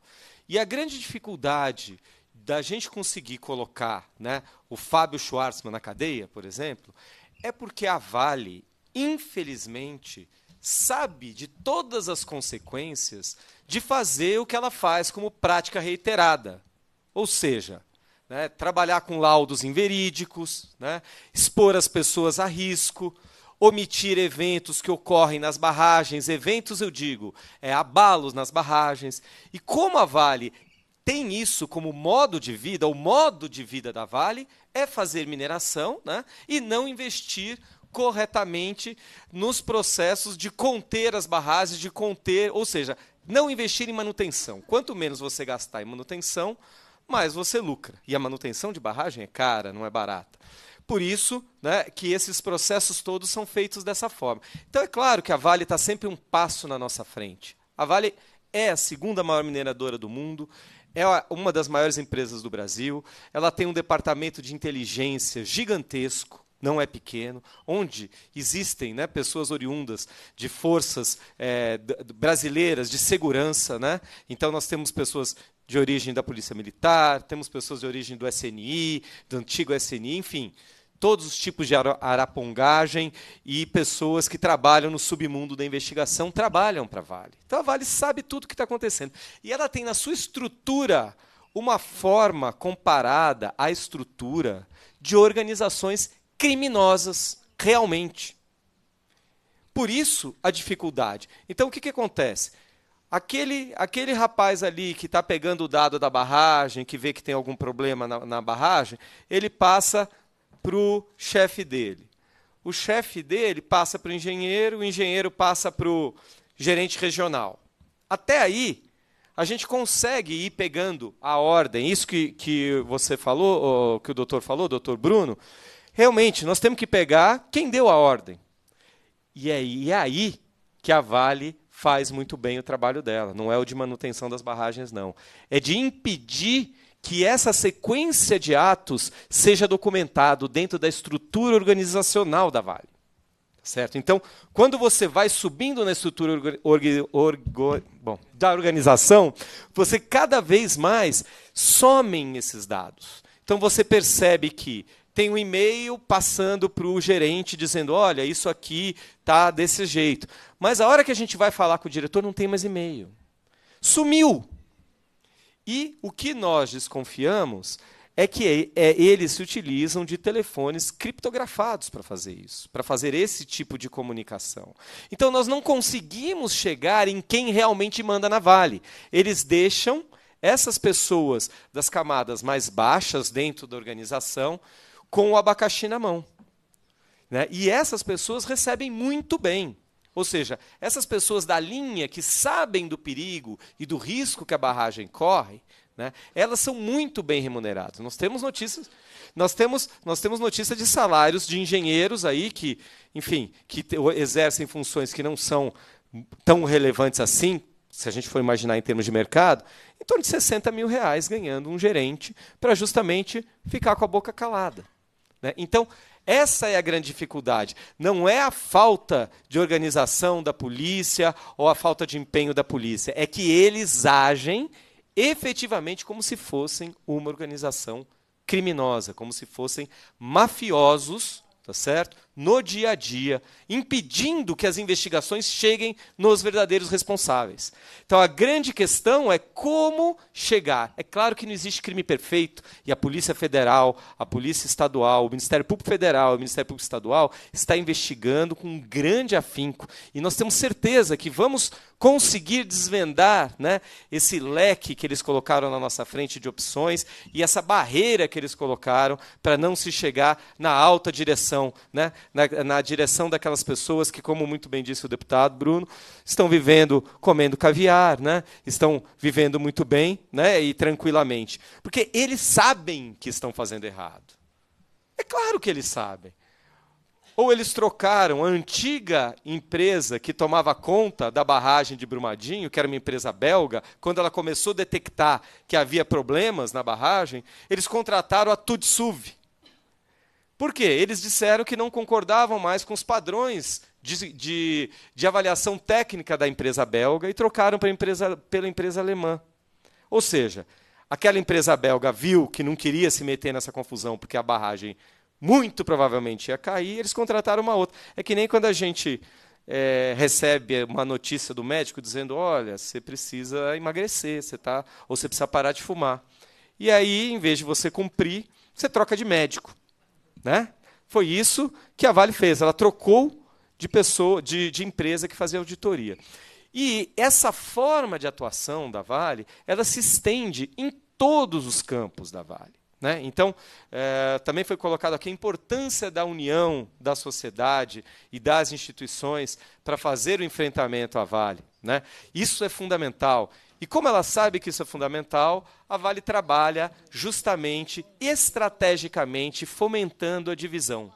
E a grande dificuldade da gente conseguir colocar né, o Fábio Schwartzman na cadeia, por exemplo, é porque a Vale, infelizmente, sabe de todas as consequências de fazer o que ela faz como prática reiterada. Ou seja, né, trabalhar com laudos inverídicos, né, expor as pessoas a risco, omitir eventos que ocorrem nas barragens, eventos eu digo, é, abalos nas barragens. E como a Vale tem isso como modo de vida, o modo de vida da Vale é fazer mineração né, e não investir corretamente nos processos de conter as barragens, de conter, ou seja, não investir em manutenção. Quanto menos você gastar em manutenção, mais você lucra. E a manutenção de barragem é cara, não é barata. Por isso né, que esses processos todos são feitos dessa forma. Então é claro que a Vale está sempre um passo na nossa frente. A Vale é a segunda maior mineradora do mundo, é uma das maiores empresas do Brasil, ela tem um departamento de inteligência gigantesco, não é pequeno, onde existem né, pessoas oriundas de forças é, brasileiras de segurança. Né? Então, nós temos pessoas de origem da Polícia Militar, temos pessoas de origem do SNI, do antigo SNI, enfim, todos os tipos de arapongagem e pessoas que trabalham no submundo da investigação trabalham para a Vale. Então a Vale sabe tudo o que está acontecendo. E ela tem na sua estrutura uma forma comparada à estrutura de organizações criminosas, realmente. Por isso a dificuldade. Então o que, que acontece? Aquele, aquele rapaz ali que está pegando o dado da barragem, que vê que tem algum problema na, na barragem, ele passa para o chefe dele. O chefe dele passa para o engenheiro, o engenheiro passa para o gerente regional. Até aí, a gente consegue ir pegando a ordem. Isso que, que você falou, que o doutor falou, doutor Bruno, realmente, nós temos que pegar quem deu a ordem. E é, e é aí que a Vale faz muito bem o trabalho dela. Não é o de manutenção das barragens, não. É de impedir que essa sequência de atos seja documentado dentro da estrutura organizacional da Vale. Tá certo? Então, quando você vai subindo na estrutura bom, da organização, você cada vez mais somem esses dados. Então, você percebe que tem um e-mail passando para o gerente dizendo: olha, isso aqui tá desse jeito. Mas a hora que a gente vai falar com o diretor, não tem mais e-mail. Sumiu! E o que nós desconfiamos é que é, é eles se utilizam de telefones criptografados para fazer isso, para fazer esse tipo de comunicação. Então nós não conseguimos chegar em quem realmente manda na Vale. Eles deixam essas pessoas das camadas mais baixas dentro da organização com o abacaxi na mão. Né? E essas pessoas recebem muito bem. Ou seja, essas pessoas da linha que sabem do perigo e do risco que a barragem corre, né, elas são muito bem remuneradas. Nós temos notícias, nós temos, nós temos notícias de salários de engenheiros aí que, enfim, que exercem funções que não são tão relevantes assim, se a gente for imaginar em termos de mercado, em torno de 60 mil reais ganhando um gerente para justamente ficar com a boca calada. Né? Então, essa é a grande dificuldade. Não é a falta de organização da polícia ou a falta de empenho da polícia. É que eles agem efetivamente como se fossem uma organização criminosa, como se fossem mafiosos, tá certo? no dia a dia, impedindo que as investigações cheguem nos verdadeiros responsáveis. Então a grande questão é como chegar. É claro que não existe crime perfeito e a Polícia Federal, a Polícia Estadual, o Ministério Público Federal, o Ministério Público Estadual está investigando com um grande afinco e nós temos certeza que vamos conseguir desvendar, né, esse leque que eles colocaram na nossa frente de opções e essa barreira que eles colocaram para não se chegar na alta direção, né? na, na direção daquelas pessoas que, como muito bem disse o deputado Bruno, estão vivendo comendo caviar, né? estão vivendo muito bem né? e tranquilamente. Porque eles sabem que estão fazendo errado. É claro que eles sabem. Ou eles trocaram a antiga empresa que tomava conta da barragem de Brumadinho, que era uma empresa belga, quando ela começou a detectar que havia problemas na barragem, eles contrataram a Tudsuv, por quê? Eles disseram que não concordavam mais com os padrões de, de, de avaliação técnica da empresa belga e trocaram empresa, pela empresa alemã. Ou seja, aquela empresa belga viu que não queria se meter nessa confusão porque a barragem muito provavelmente ia cair, eles contrataram uma outra. É que nem quando a gente é, recebe uma notícia do médico dizendo: olha, você precisa emagrecer, você tá, ou você precisa parar de fumar. E aí, em vez de você cumprir, você troca de médico. Né? Foi isso que a Vale fez. Ela trocou de pessoa, de, de empresa que fazia auditoria. E essa forma de atuação da Vale, ela se estende em todos os campos da Vale. Né? Então, eh, também foi colocado aqui a importância da união da sociedade e das instituições para fazer o enfrentamento à Vale. Né? Isso é fundamental. E como ela sabe que isso é fundamental, a Vale trabalha justamente, estrategicamente, fomentando a divisão.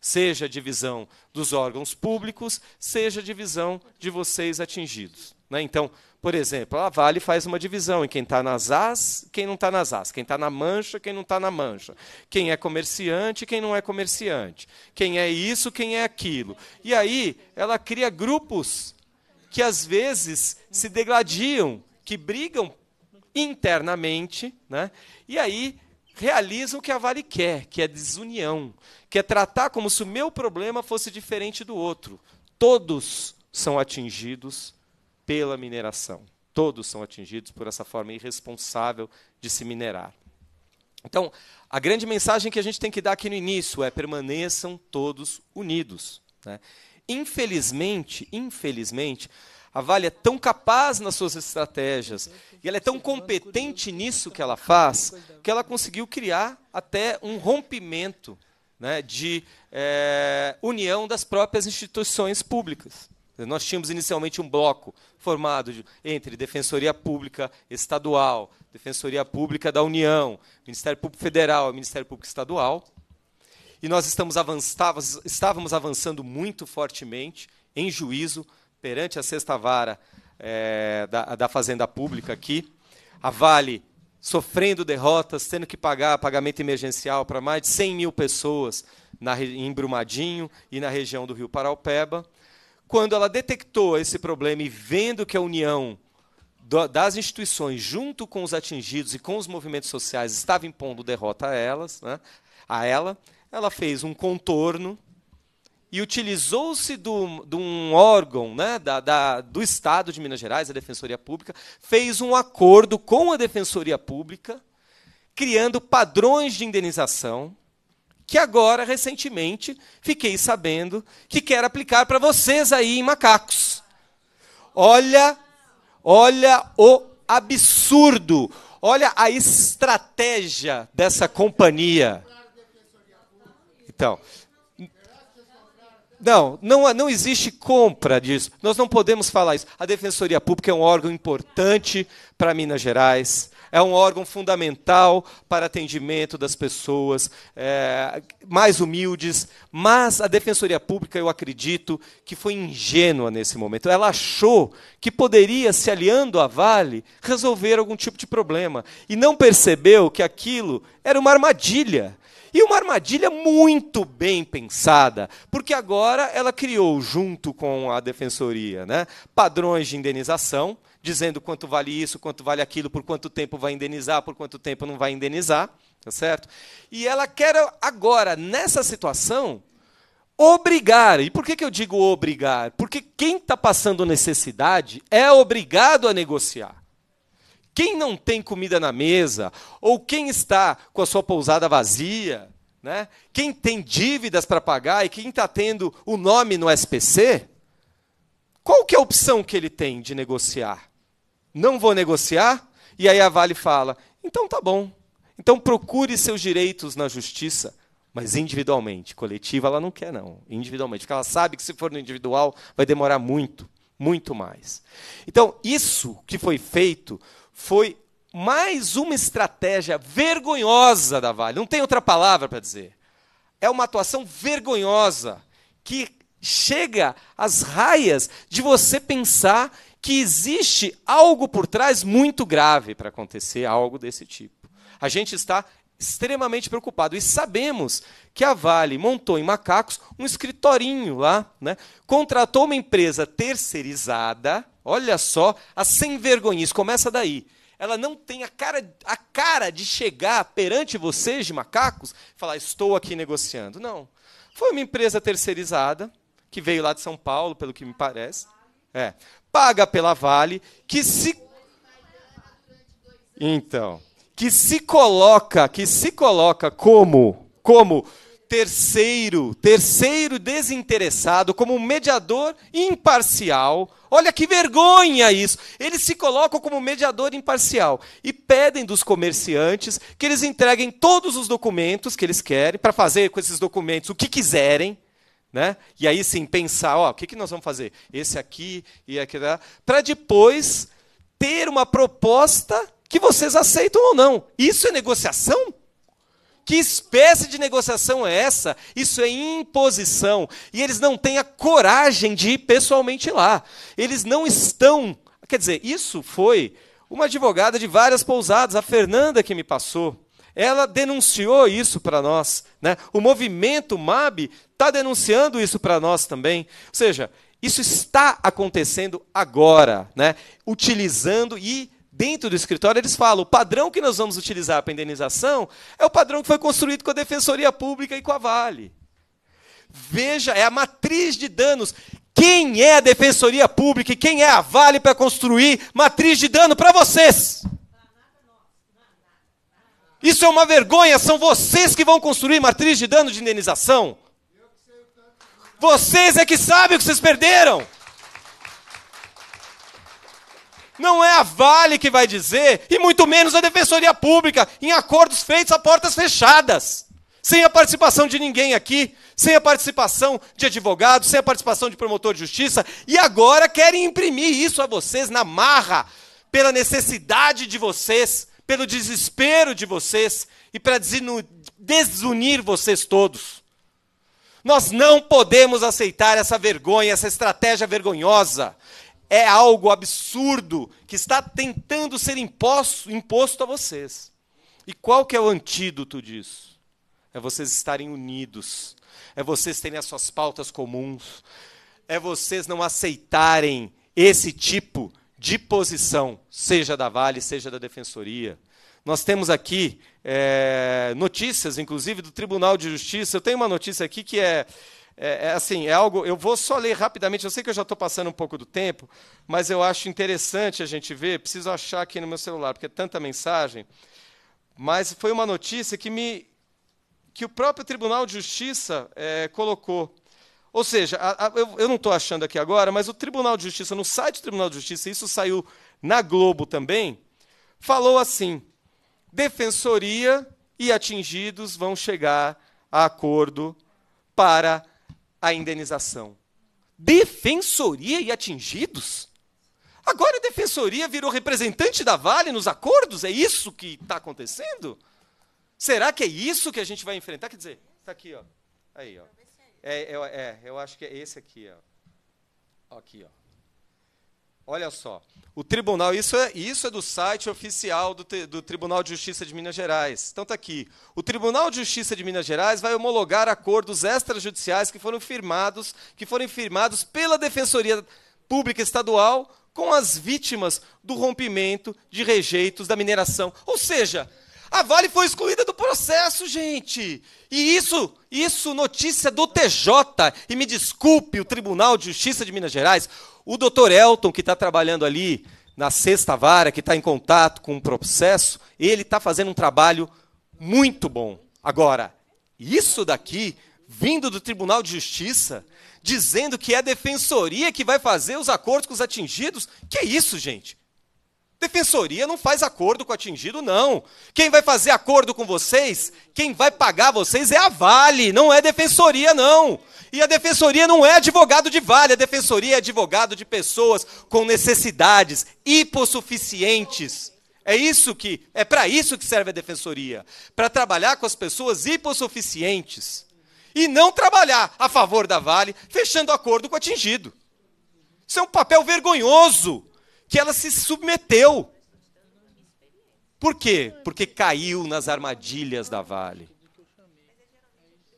Seja a divisão dos órgãos públicos, seja a divisão de vocês atingidos. Né? Então, por exemplo, a Vale faz uma divisão em quem está nas AS, quem não está nas AS, quem está na mancha, quem não está na mancha, quem é comerciante, quem não é comerciante, quem é isso, quem é aquilo. E aí ela cria grupos que às vezes se degladiam que brigam internamente, né? e aí realizam o que a Vale quer, que é desunião, que é tratar como se o meu problema fosse diferente do outro. Todos são atingidos pela mineração. Todos são atingidos por essa forma irresponsável de se minerar. Então, a grande mensagem que a gente tem que dar aqui no início é: permaneçam todos unidos. Né? Infelizmente, infelizmente, a Vale é tão capaz nas suas estratégias e ela é tão competente nisso que ela faz que ela conseguiu criar até um rompimento né, de é, união das próprias instituições públicas. Nós tínhamos inicialmente um bloco formado entre Defensoria Pública Estadual, Defensoria Pública da União, Ministério Público Federal e Ministério Público Estadual. E nós estamos estávamos avançando muito fortemente em juízo perante a sexta vara é, da, da Fazenda Pública aqui. A Vale sofrendo derrotas, tendo que pagar pagamento emergencial para mais de 100 mil pessoas na, em Brumadinho e na região do Rio Paraupeba. Quando ela detectou esse problema e vendo que a união do, das instituições, junto com os atingidos e com os movimentos sociais, estava impondo derrota a elas, né, a ela, ela fez um contorno e utilizou-se de um órgão né, da, da, do Estado de Minas Gerais, a Defensoria Pública, fez um acordo com a Defensoria Pública, criando padrões de indenização, que agora, recentemente, fiquei sabendo que quer aplicar para vocês aí em macacos. Olha, olha o absurdo, olha a estratégia dessa companhia. Então. Não, não, não existe compra disso. Nós não podemos falar isso. A Defensoria Pública é um órgão importante para Minas Gerais, é um órgão fundamental para atendimento das pessoas é, mais humildes, mas a Defensoria Pública, eu acredito, que foi ingênua nesse momento. Ela achou que poderia, se aliando à Vale, resolver algum tipo de problema e não percebeu que aquilo era uma armadilha e uma armadilha muito bem pensada, porque agora ela criou, junto com a defensoria, né, padrões de indenização, dizendo quanto vale isso, quanto vale aquilo, por quanto tempo vai indenizar, por quanto tempo não vai indenizar, tá certo? E ela quer agora, nessa situação, obrigar. E por que, que eu digo obrigar? Porque quem está passando necessidade é obrigado a negociar. Quem não tem comida na mesa, ou quem está com a sua pousada vazia, né? quem tem dívidas para pagar e quem está tendo o nome no SPC, qual que é a opção que ele tem de negociar? Não vou negociar? E aí a Vale fala: então tá bom. Então procure seus direitos na justiça, mas individualmente. Coletiva ela não quer, não. Individualmente. Porque ela sabe que se for no individual vai demorar muito, muito mais. Então, isso que foi feito foi mais uma estratégia vergonhosa da Vale. Não tem outra palavra para dizer. É uma atuação vergonhosa que chega às raias de você pensar que existe algo por trás muito grave para acontecer algo desse tipo. A gente está extremamente preocupado e sabemos que a Vale montou em Macacos um escritorinho lá, né? Contratou uma empresa terceirizada Olha só a sem vergonhice, começa daí. Ela não tem a cara, a cara de chegar perante vocês de macacos e falar, estou aqui negociando. Não. Foi uma empresa terceirizada, que veio lá de São Paulo, pelo que me parece. É. Paga pela Vale, que se. Então. Que se coloca, que se coloca como, como terceiro, terceiro desinteressado, como mediador imparcial. Olha que vergonha isso! Eles se colocam como mediador imparcial e pedem dos comerciantes que eles entreguem todos os documentos que eles querem, para fazer com esses documentos o que quiserem. Né? E aí sim, pensar, ó, o que, que nós vamos fazer? Esse aqui e aquele lá, para depois ter uma proposta que vocês aceitam ou não. Isso é negociação? Que espécie de negociação é essa? Isso é imposição. E eles não têm a coragem de ir pessoalmente lá. Eles não estão. Quer dizer, isso foi uma advogada de várias pousadas, a Fernanda, que me passou. Ela denunciou isso para nós. Né? O movimento MAB está denunciando isso para nós também. Ou seja, isso está acontecendo agora, né? utilizando e dentro do escritório, eles falam: o padrão que nós vamos utilizar para indenização é o padrão que foi construído com a Defensoria Pública e com a Vale. Veja, é a matriz de danos. Quem é a Defensoria Pública e quem é a Vale para construir matriz de dano para vocês? Isso é uma vergonha, são vocês que vão construir matriz de dano de indenização. Vocês é que sabem o que vocês perderam. Não é a Vale que vai dizer, e muito menos a Defensoria Pública, em acordos feitos a portas fechadas. Sem a participação de ninguém aqui, sem a participação de advogados, sem a participação de promotor de justiça, e agora querem imprimir isso a vocês na marra, pela necessidade de vocês, pelo desespero de vocês e para desunir vocês todos. Nós não podemos aceitar essa vergonha, essa estratégia vergonhosa é algo absurdo que está tentando ser imposto, imposto a vocês. E qual que é o antídoto disso? É vocês estarem unidos, é vocês terem as suas pautas comuns, é vocês não aceitarem esse tipo de posição, seja da Vale, seja da Defensoria. Nós temos aqui é, notícias, inclusive, do Tribunal de Justiça. Eu tenho uma notícia aqui que é é, é, assim, é algo. Eu vou só ler rapidamente. Eu sei que eu já estou passando um pouco do tempo, mas eu acho interessante a gente ver. Preciso achar aqui no meu celular, porque é tanta mensagem. Mas foi uma notícia que me que o próprio Tribunal de Justiça é, colocou. Ou seja, a, a, eu, eu não estou achando aqui agora, mas o Tribunal de Justiça, no site do Tribunal de Justiça, isso saiu na Globo também, falou assim: defensoria e atingidos vão chegar a acordo para a indenização. Defensoria e atingidos? Agora a defensoria virou representante da Vale nos acordos? É isso que está acontecendo? Será que é isso que a gente vai enfrentar? Quer dizer, está aqui, ó. Aí, ó. É, é, é, eu acho que é esse aqui, ó. Aqui, ó. Olha só, o tribunal, isso é, isso é do site oficial do, do Tribunal de Justiça de Minas Gerais. Então está aqui. O Tribunal de Justiça de Minas Gerais vai homologar acordos extrajudiciais que foram firmados, que foram firmados pela Defensoria Pública Estadual com as vítimas do rompimento de rejeitos da mineração. Ou seja, a Vale foi excluída do processo, gente. E isso, isso notícia do TJ. E me desculpe, o Tribunal de Justiça de Minas Gerais. O doutor Elton, que está trabalhando ali na sexta vara, que está em contato com o processo, ele está fazendo um trabalho muito bom. Agora, isso daqui, vindo do Tribunal de Justiça, dizendo que é a defensoria que vai fazer os acordos com os atingidos, que é isso, gente? Defensoria não faz acordo com o atingido, não. Quem vai fazer acordo com vocês, quem vai pagar vocês é a Vale, não é defensoria, não. E a defensoria não é advogado de vale, a defensoria é advogado de pessoas com necessidades hipossuficientes. É isso que é para isso que serve a defensoria, para trabalhar com as pessoas hipossuficientes e não trabalhar a favor da Vale, fechando acordo com o atingido. Isso é um papel vergonhoso que ela se submeteu. Por quê? Porque caiu nas armadilhas da Vale.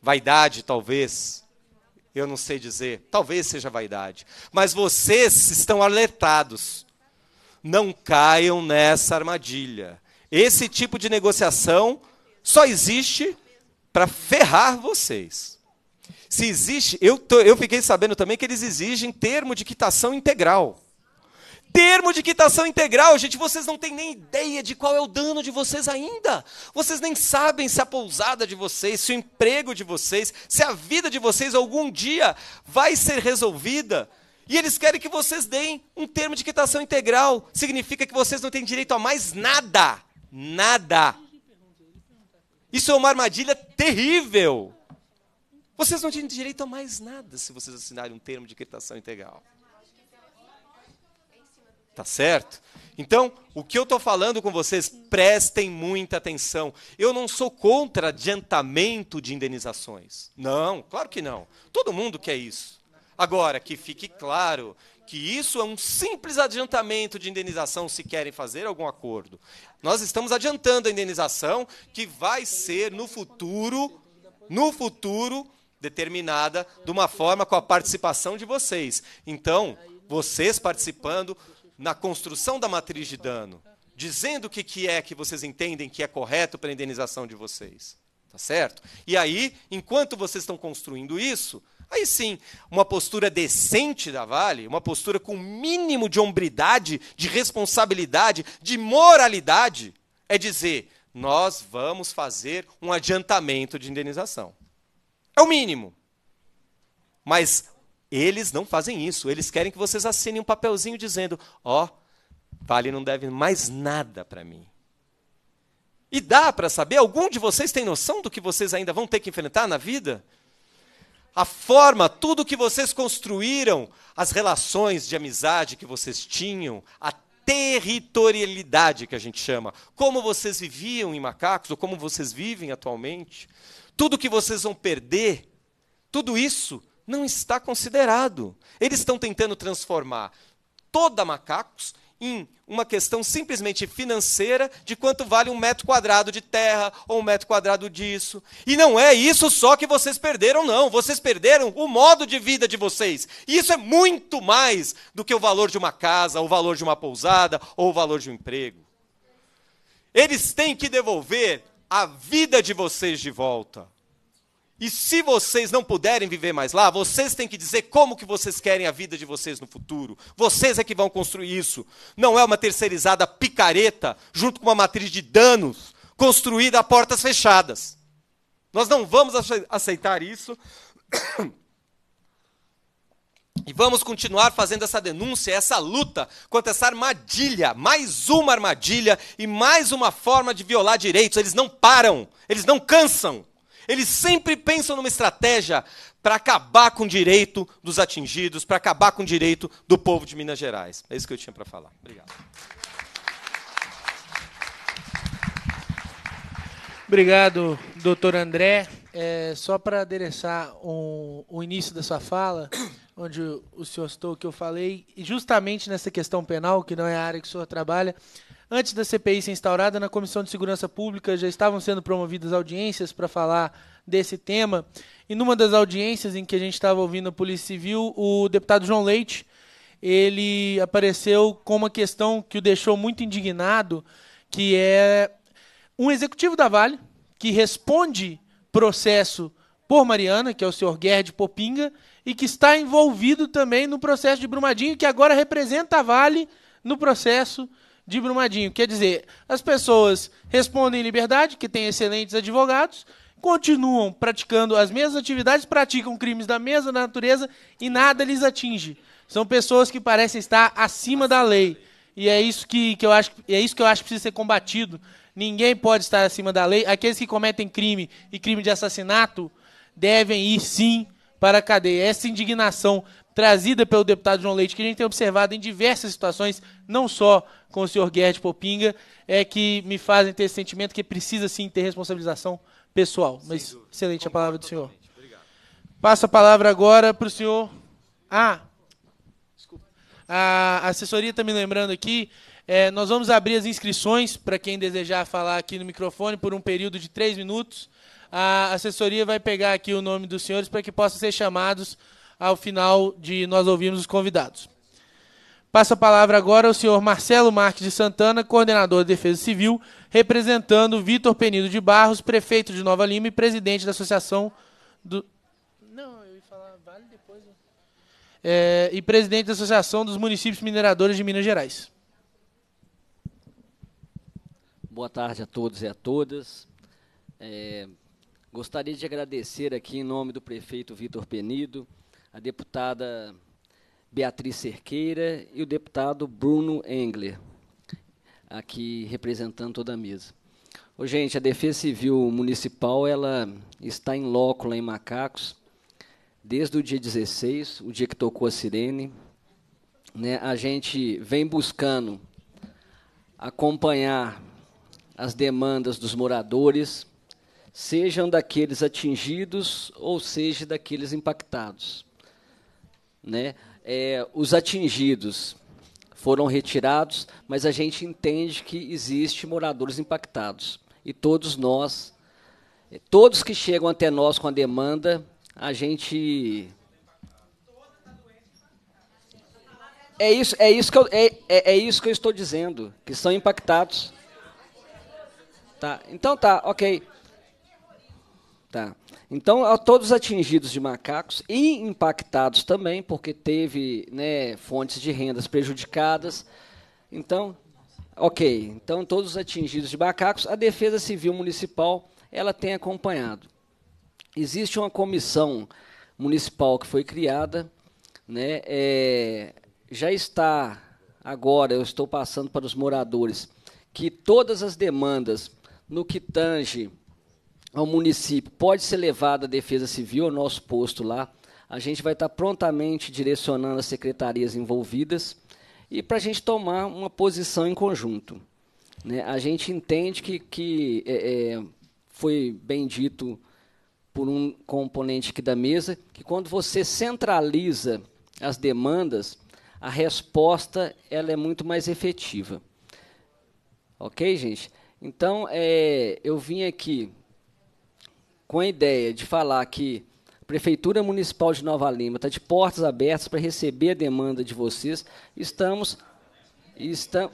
Vaidade, talvez. Eu não sei dizer, talvez seja vaidade. Mas vocês estão alertados. Não caiam nessa armadilha. Esse tipo de negociação só existe para ferrar vocês. Se existe, eu, tô, eu fiquei sabendo também que eles exigem termo de quitação integral termo de quitação integral, gente, vocês não têm nem ideia de qual é o dano de vocês ainda. Vocês nem sabem se a pousada de vocês, se o emprego de vocês, se a vida de vocês algum dia vai ser resolvida. E eles querem que vocês deem um termo de quitação integral. Significa que vocês não têm direito a mais nada. Nada. Isso é uma armadilha terrível. Vocês não têm direito a mais nada se vocês assinarem um termo de quitação integral. Tá certo? Então, o que eu estou falando com vocês, prestem muita atenção. Eu não sou contra adiantamento de indenizações. Não, claro que não. Todo mundo quer isso. Agora, que fique claro que isso é um simples adiantamento de indenização se querem fazer algum acordo. Nós estamos adiantando a indenização que vai ser no futuro, no futuro determinada de uma forma com a participação de vocês. Então, vocês participando na construção da matriz de dano, dizendo o que, que é que vocês entendem que é correto para a indenização de vocês. Tá certo? E aí, enquanto vocês estão construindo isso, aí sim, uma postura decente da Vale, uma postura com mínimo de hombridade, de responsabilidade, de moralidade, é dizer: nós vamos fazer um adiantamento de indenização. É o mínimo. Mas eles não fazem isso. Eles querem que vocês assinem um papelzinho dizendo: ó, oh, Vale não deve mais nada para mim. E dá para saber? Algum de vocês tem noção do que vocês ainda vão ter que enfrentar na vida? A forma, tudo que vocês construíram, as relações de amizade que vocês tinham, a territorialidade que a gente chama, como vocês viviam em macacos ou como vocês vivem atualmente, tudo que vocês vão perder, tudo isso não está considerado. Eles estão tentando transformar toda macacos em uma questão simplesmente financeira de quanto vale um metro quadrado de terra ou um metro quadrado disso. E não é isso só que vocês perderam, não. Vocês perderam o modo de vida de vocês. E isso é muito mais do que o valor de uma casa, o valor de uma pousada ou o valor de um emprego. Eles têm que devolver a vida de vocês de volta. E se vocês não puderem viver mais lá, vocês têm que dizer como que vocês querem a vida de vocês no futuro. Vocês é que vão construir isso. Não é uma terceirizada picareta junto com uma matriz de danos construída a portas fechadas. Nós não vamos aceitar isso. E vamos continuar fazendo essa denúncia, essa luta contra essa armadilha, mais uma armadilha e mais uma forma de violar direitos. Eles não param, eles não cansam. Eles sempre pensam numa estratégia para acabar com o direito dos atingidos, para acabar com o direito do povo de Minas Gerais. É isso que eu tinha para falar. Obrigado. Obrigado, doutor André. É, só para adereçar um, o início da sua fala, onde o senhor citou o que eu falei, e justamente nessa questão penal, que não é a área que o senhor trabalha, Antes da CPI ser instaurada, na Comissão de Segurança Pública já estavam sendo promovidas audiências para falar desse tema. E numa das audiências em que a gente estava ouvindo a Polícia Civil, o deputado João Leite, ele apareceu com uma questão que o deixou muito indignado, que é um executivo da Vale que responde processo por Mariana, que é o senhor de Popinga, e que está envolvido também no processo de Brumadinho, que agora representa a Vale no processo de Brumadinho. Quer dizer, as pessoas respondem em liberdade, que têm excelentes advogados, continuam praticando as mesmas atividades, praticam crimes da mesma natureza e nada lhes atinge. São pessoas que parecem estar acima da lei. E é isso que, que eu acho é isso que eu acho que precisa ser combatido. Ninguém pode estar acima da lei. Aqueles que cometem crime e crime de assassinato devem ir sim para a cadeia. Essa indignação trazida pelo deputado João Leite, que a gente tem observado em diversas situações, não só com o senhor Guedes Popinga, é que me fazem ter esse sentimento que precisa sim ter responsabilização pessoal. Mas excelente a palavra do senhor. Passo a palavra agora para o senhor. Ah, desculpa. A assessoria está me lembrando aqui. É, nós vamos abrir as inscrições para quem desejar falar aqui no microfone por um período de três minutos. A assessoria vai pegar aqui o nome dos senhores para que possam ser chamados ao final de nós ouvirmos os convidados. Passa a palavra agora ao senhor Marcelo Marques de Santana, coordenador de Defesa Civil, representando Vitor Penido de Barros, prefeito de Nova Lima e presidente da Associação do. Não, eu ia falar, vale depois. Né? É, e presidente da Associação dos Municípios Mineradores de Minas Gerais. Boa tarde a todos e a todas. É, gostaria de agradecer aqui em nome do prefeito Vitor Penido a deputada Beatriz Cerqueira e o deputado Bruno Engler, aqui representando toda a mesa. Ô, gente, a Defesa Civil Municipal ela está em loco lá em Macacos desde o dia 16, o dia que tocou a sirene. Né, a gente vem buscando acompanhar as demandas dos moradores, sejam daqueles atingidos ou seja daqueles impactados né? É, os atingidos foram retirados, mas a gente entende que existe moradores impactados e todos nós, é, todos que chegam até nós com a demanda, a gente é isso, é isso que eu, é, é, é isso que eu estou dizendo, que são impactados. Tá, então tá, ok. Tá. Então, a todos atingidos de macacos e impactados também, porque teve né, fontes de rendas prejudicadas. Então, ok. Então, todos atingidos de macacos, a Defesa Civil Municipal ela tem acompanhado. Existe uma comissão municipal que foi criada, né, é, já está agora, eu estou passando para os moradores, que todas as demandas no que tange ao município pode ser levado à Defesa Civil, ao nosso posto lá. A gente vai estar prontamente direcionando as secretarias envolvidas e para a gente tomar uma posição em conjunto. Né? A gente entende que, que é, é, foi bem dito por um componente aqui da mesa, que quando você centraliza as demandas, a resposta ela é muito mais efetiva. Ok, gente? Então, é, eu vim aqui com a ideia de falar que a Prefeitura Municipal de Nova Lima está de portas abertas para receber a demanda de vocês, estamos. estamos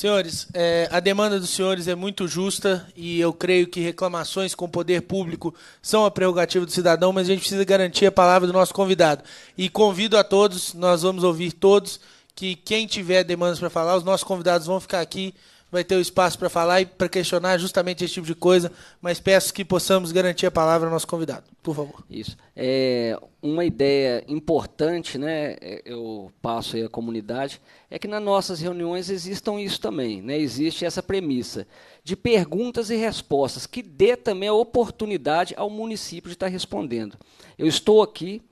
Senhores, é, a demanda dos senhores é muito justa e eu creio que reclamações com o poder público são a prerrogativa do cidadão, mas a gente precisa garantir a palavra do nosso convidado. E convido a todos, nós vamos ouvir todos, que quem tiver demandas para falar, os nossos convidados vão ficar aqui vai ter o espaço para falar e para questionar justamente esse tipo de coisa, mas peço que possamos garantir a palavra ao nosso convidado, por favor. Isso. É, uma ideia importante, né, é, eu passo aí à comunidade, é que nas nossas reuniões existam isso também, né, existe essa premissa de perguntas e respostas, que dê também a oportunidade ao município de estar respondendo. Eu estou aqui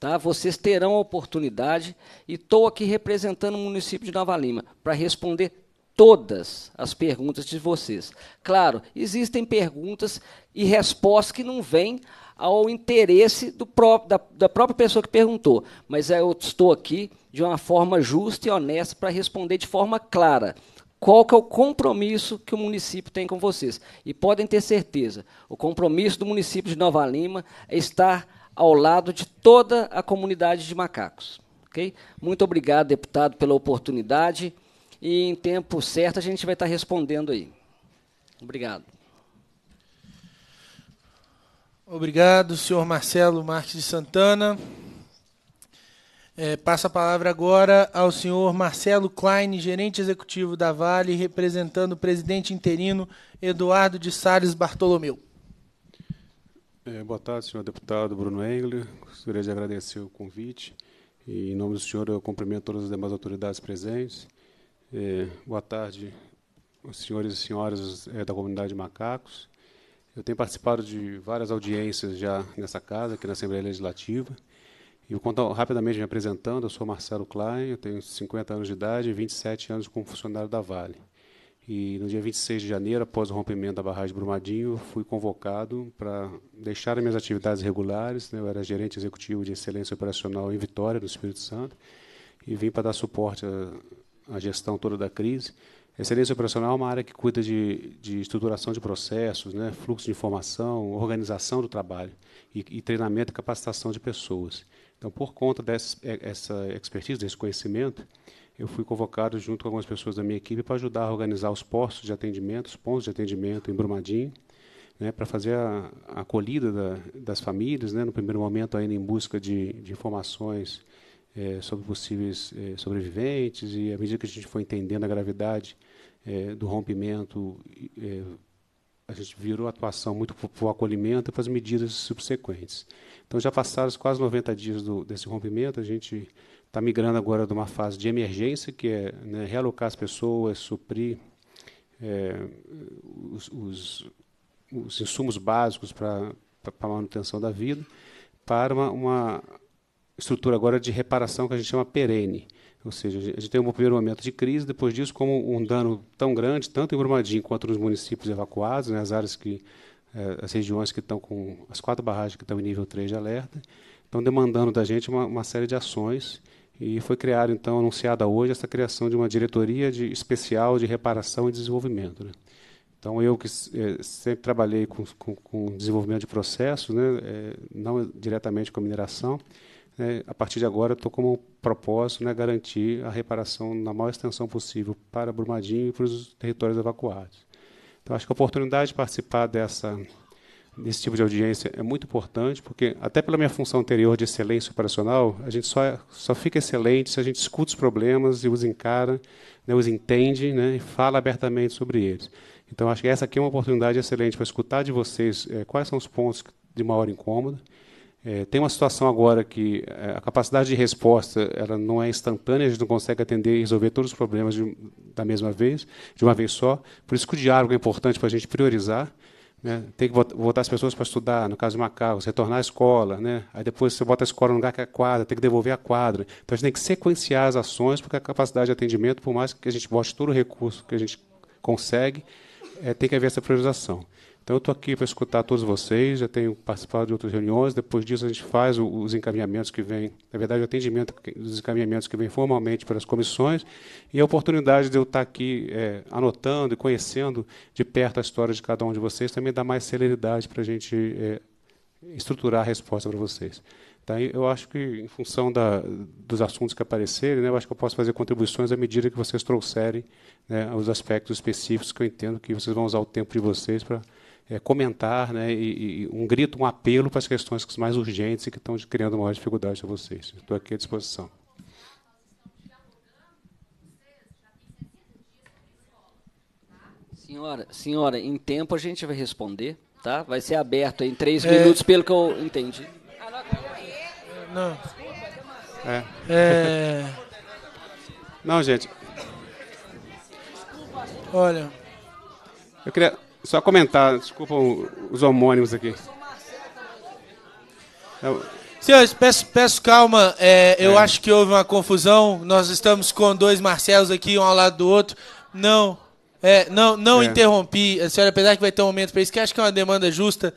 Tá? Vocês terão a oportunidade e estou aqui representando o município de Nova Lima para responder todas as perguntas de vocês. Claro, existem perguntas e respostas que não vêm ao interesse pró da, da, própria pessoa que perguntou, mas é, eu estou aqui de uma forma justa e honesta para responder de forma clara. Qual que é o compromisso que o município tem com vocês? E podem ter certeza, o compromisso do município de Nova Lima é estar ao lado de toda a comunidade de macacos. Okay? Muito obrigado, deputado, pela oportunidade e em tempo certo a gente vai estar respondendo aí. Obrigado. Obrigado, senhor Marcelo Marques de Santana. É, passa a palavra agora ao senhor Marcelo Klein, gerente executivo da Vale, representando o presidente interino Eduardo de Sales Bartolomeu. É, boa tarde, senhor deputado Bruno Engler. Gostaria de agradecer o convite. E, em nome do senhor, eu cumprimento todas as demais autoridades presentes é, boa tarde, senhores e senhoras é, da comunidade de macacos. Eu tenho participado de várias audiências já nessa casa, aqui na Assembleia Legislativa. E eu conto rapidamente me apresentando, eu sou Marcelo Klein, eu tenho 50 anos de idade e 27 anos como funcionário da Vale. E no dia 26 de janeiro, após o rompimento da barragem de Brumadinho, fui convocado para deixar as minhas atividades regulares. Né? Eu era gerente executivo de excelência operacional em Vitória, no Espírito Santo, e vim para dar suporte a a gestão toda da crise. Excelência operacional é uma área que cuida de, de estruturação de processos, né, fluxo de informação, organização do trabalho e, e treinamento e capacitação de pessoas. Então, por conta dessa é, expertise, desse conhecimento, eu fui convocado junto com algumas pessoas da minha equipe para ajudar a organizar os postos de atendimento, os pontos de atendimento em Brumadinho, né, para fazer a, a acolhida da, das famílias, né, no primeiro momento ainda em busca de, de informações é, sobre possíveis é, sobreviventes e à medida que a gente foi entendendo a gravidade é, do rompimento, é, a gente virou a atuação muito para o acolhimento e para as medidas subsequentes. Então já passaram quase 90 dias do, desse rompimento, a gente está migrando agora de uma fase de emergência, que é né, realocar as pessoas, suprir é, os, os, os, insumos básicos para a manutenção da vida, para uma, uma estrutura agora de reparação que a gente chama perene. Ou seja, a gente tem um primeiro momento de crise, depois disso, como um dano tão grande, tanto em Brumadinho quanto nos municípios evacuados, né, as áreas que, eh, as regiões que estão com, as quatro barragens que estão em nível 3 de alerta, estão demandando da gente uma, uma série de ações e foi criada, então, anunciada hoje, essa criação de uma diretoria de, especial de reparação e desenvolvimento. Né? Então, eu que eh, sempre trabalhei com, com, com, desenvolvimento de processos, né, eh, não diretamente com a mineração, né? a partir de agora, estou como propósito né, garantir a reparação na maior extensão possível para Brumadinho e para os territórios evacuados. Então, acho que a oportunidade de participar dessa, desse tipo de audiência é muito importante, porque, até pela minha função anterior de excelência operacional, a gente só, é, só fica excelente se a gente escuta os problemas e os encara, né, os entende né, e fala abertamente sobre eles. Então, acho que essa aqui é uma oportunidade excelente para escutar de vocês é, quais são os pontos de maior incômodo, é, tem uma situação agora que é, a capacidade de resposta ela não é instantânea, a gente não consegue atender e resolver todos os problemas de, da mesma vez, de uma vez só. Por isso que o diálogo é importante para a gente priorizar. Né? Tem que botar as pessoas para estudar, no caso de Macau, retornar à escola. Né? Aí depois você bota a escola no lugar que é quadra, tem que devolver a quadra. Então a gente tem que sequenciar as ações, porque a capacidade de atendimento, por mais que a gente bote todo o recurso que a gente consegue, é, tem que haver essa priorização. Então eu estou aqui para escutar todos vocês, já tenho participado de outras reuniões, depois disso a gente faz os encaminhamentos que vêm, na verdade o atendimento dos encaminhamentos que vêm formalmente para as comissões, e a oportunidade de eu estar tá aqui é, anotando e conhecendo de perto a história de cada um de vocês também dá mais celeridade para a gente é, estruturar a resposta para vocês. Então Eu acho que, em função da, dos assuntos que aparecerem, né, eu acho que eu posso fazer contribuições à medida que vocês trouxerem né, os aspectos específicos que eu entendo que vocês vão usar o tempo de vocês para é, comentar né, e, e, um grito, um apelo para as questões que são mais urgentes e que estão criando maior dificuldade para vocês. Estou aqui à disposição. Senhora, senhora, em tempo a gente vai responder, tá? Vai ser aberto em três é... minutos, pelo que eu entendi. Não. É. é... Não, gente. Olha. Eu queria. Só comentar, desculpam os homônimos aqui. É Senhores, peço, peço calma, é, eu é. acho que houve uma confusão. Nós estamos com dois Marcelos aqui, um ao lado do outro. Não, é, não, não é. interrompi a senhora, apesar que vai ter um momento para isso, que acho que é uma demanda justa.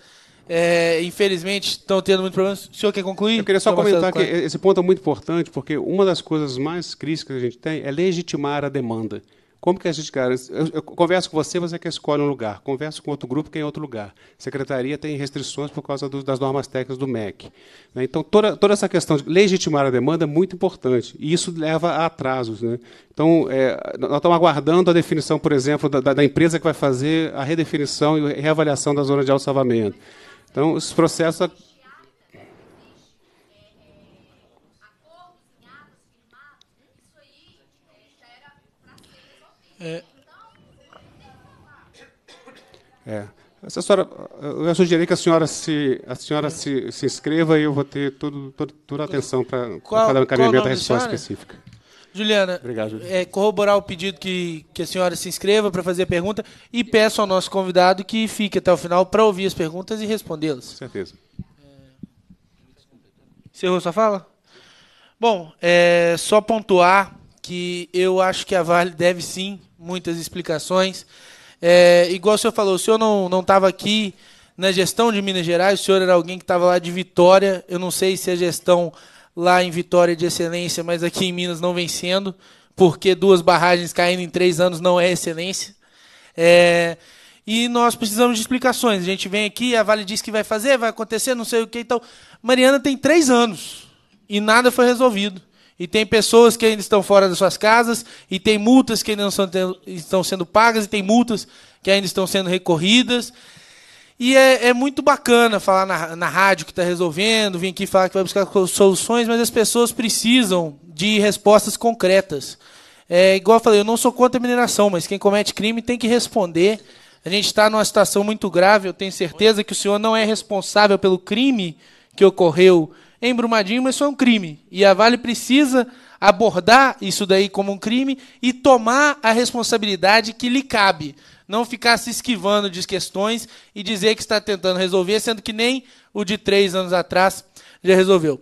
É, infelizmente estão tendo muitos problemas. O senhor quer concluir? Eu queria só comentar que claro. esse ponto é muito importante, porque uma das coisas mais críticas que a gente tem é legitimar a demanda. Como que a gente garante? Eu, eu, converso com você, você é quer escolher um lugar. Converso com outro grupo, que é em outro lugar. Secretaria tem restrições por causa do, das normas técnicas do MEC. Né? Então, toda, toda essa questão de legitimar a demanda é muito importante. E isso leva a atrasos. Né? Então, é, nós estamos aguardando a definição, por exemplo, da, da, empresa que vai fazer a redefinição e reavaliação da zona de alto salvamento. Então, esses processos É. Essa senhora, eu sugeri que a senhora se, a senhora se, se inscreva e eu vou ter todo, todo, toda a atenção para cada encaminhamento da resposta específica. Juliana, Obrigado, Juliana. É, corroborar o pedido que, que a senhora se inscreva para fazer a pergunta e peço ao nosso convidado que fique até o final para ouvir as perguntas e respondê-las. Com certeza. É. Encerrou sua fala? Bom, é, só pontuar que eu acho que a Vale deve sim muitas explicações é, igual o senhor falou, o senhor não estava aqui na gestão de Minas Gerais, o senhor era alguém que estava lá de Vitória. Eu não sei se a gestão lá em Vitória é de excelência, mas aqui em Minas não vencendo porque duas barragens caindo em três anos não é excelência. É, e nós precisamos de explicações. A gente vem aqui, a Vale diz que vai fazer, vai acontecer, não sei o que e então, tal. Mariana tem três anos e nada foi resolvido e tem pessoas que ainda estão fora das suas casas, e tem multas que ainda não são, estão sendo pagas, e tem multas que ainda estão sendo recorridas. E é, é muito bacana falar na, na rádio que está resolvendo, vir aqui falar que vai buscar soluções, mas as pessoas precisam de respostas concretas. É, igual eu falei, eu não sou contra a mineração, mas quem comete crime tem que responder. A gente está numa situação muito grave, eu tenho certeza que o senhor não é responsável pelo crime que ocorreu em Brumadinho, mas foi um crime. E a Vale precisa abordar isso daí como um crime e tomar a responsabilidade que lhe cabe. Não ficar se esquivando de questões e dizer que está tentando resolver, sendo que nem o de três anos atrás já resolveu.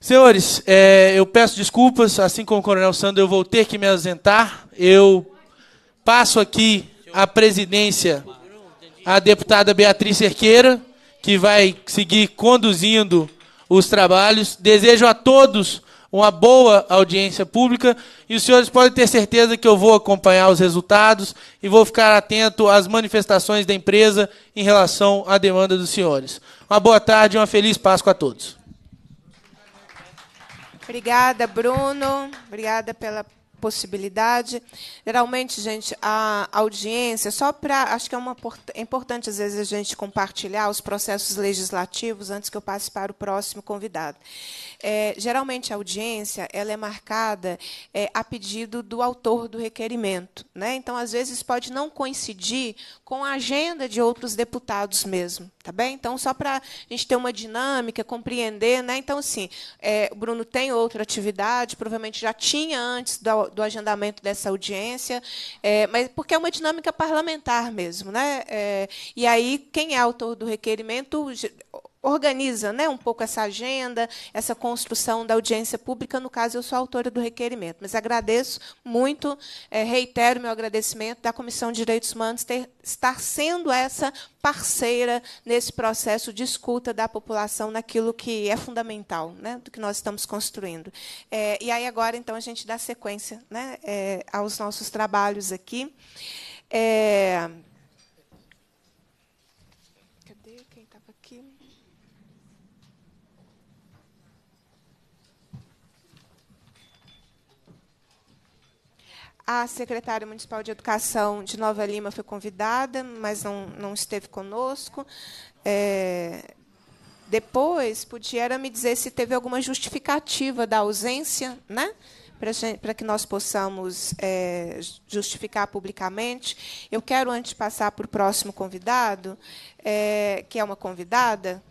Senhores, é, eu peço desculpas, assim como o Coronel Sandro, eu vou ter que me ausentar. Eu passo aqui a presidência à deputada Beatriz Cerqueira, que vai seguir conduzindo os trabalhos. Desejo a todos uma boa audiência pública e os senhores podem ter certeza que eu vou acompanhar os resultados e vou ficar atento às manifestações da empresa em relação à demanda dos senhores. Uma boa tarde e uma feliz Páscoa a todos. Obrigada, Bruno. Obrigada pela possibilidade. Geralmente, gente, a audiência, só para. Acho que é, uma, é importante, às vezes, a gente compartilhar os processos legislativos antes que eu passe para o próximo convidado. É, geralmente a audiência ela é marcada é, a pedido do autor do requerimento, né? Então às vezes pode não coincidir com a agenda de outros deputados mesmo, tá bem? Então só para a gente ter uma dinâmica, compreender, né? Então assim, é, o Bruno tem outra atividade, provavelmente já tinha antes do, do agendamento dessa audiência, é, mas porque é uma dinâmica parlamentar mesmo, né? É, e aí quem é autor do requerimento organiza né, um pouco essa agenda, essa construção da audiência pública. No caso, eu sou autora do requerimento. Mas agradeço muito, é, reitero meu agradecimento da Comissão de Direitos Humanos ter, estar sendo essa parceira nesse processo de escuta da população naquilo que é fundamental, né, do que nós estamos construindo. É, e aí agora, então, a gente dá sequência né, é, aos nossos trabalhos aqui. É, A secretária municipal de educação de Nova Lima foi convidada, mas não, não esteve conosco. É, depois, pudiera me dizer se teve alguma justificativa da ausência, né? para que nós possamos é, justificar publicamente. Eu quero, antes de passar para o próximo convidado, é, que é uma convidada,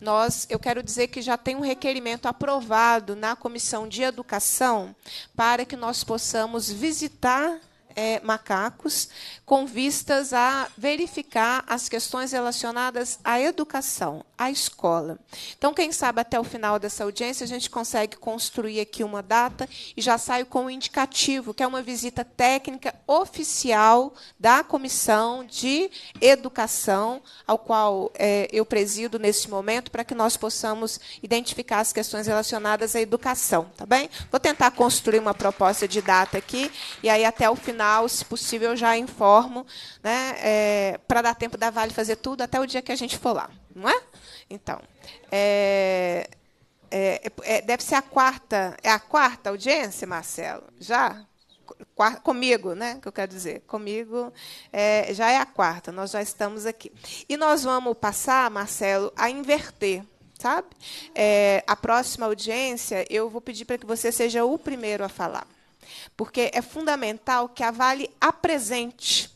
nós, eu quero dizer que já tem um requerimento aprovado na Comissão de Educação para que nós possamos visitar é, macacos, com vistas a verificar as questões relacionadas à educação, à escola. Então, quem sabe até o final dessa audiência a gente consegue construir aqui uma data e já saio com o um indicativo, que é uma visita técnica oficial da Comissão de Educação, ao qual é, eu presido neste momento, para que nós possamos identificar as questões relacionadas à educação, tá bem? Vou tentar construir uma proposta de data aqui e aí até o final final, se possível, já informo, né, é, para dar tempo da Vale fazer tudo até o dia que a gente for lá, não é? Então, é, é, é deve ser a quarta, é a quarta audiência, Marcelo, já? comigo, né? Que eu quero dizer, comigo é, já é a quarta, nós já estamos aqui. E nós vamos passar, Marcelo, a inverter, sabe? É, a próxima audiência, eu vou pedir para que você seja o primeiro a falar. Porque é fundamental que a Vale apresente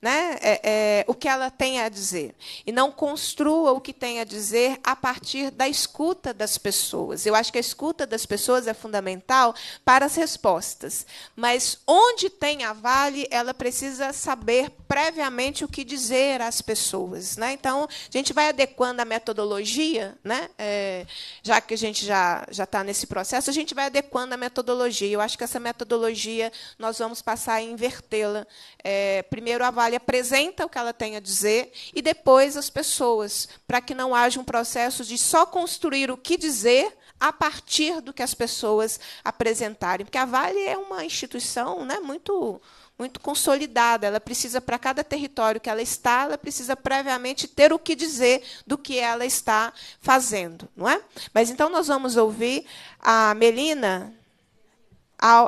né, é, é, o que ela tem a dizer. E não construa o que tem a dizer a partir da escuta das pessoas. Eu acho que a escuta das pessoas é fundamental para as respostas. Mas onde tem a Vale, ela precisa saber previamente o que dizer às pessoas. Né? Então, a gente vai adequando a metodologia, né? É, já que a gente já está nesse processo, a gente vai adequando a metodologia. Eu acho que essa metodologia nós vamos passar a invertê-la. É, primeiro, a Vale trabalho apresenta o que ela tem a dizer e depois as pessoas, para que não haja um processo de só construir o que dizer a partir do que as pessoas apresentarem. Porque a Vale é uma instituição né, muito muito consolidada. Ela precisa, para cada território que ela está, ela precisa previamente ter o que dizer do que ela está fazendo, não é? Mas então nós vamos ouvir a Melina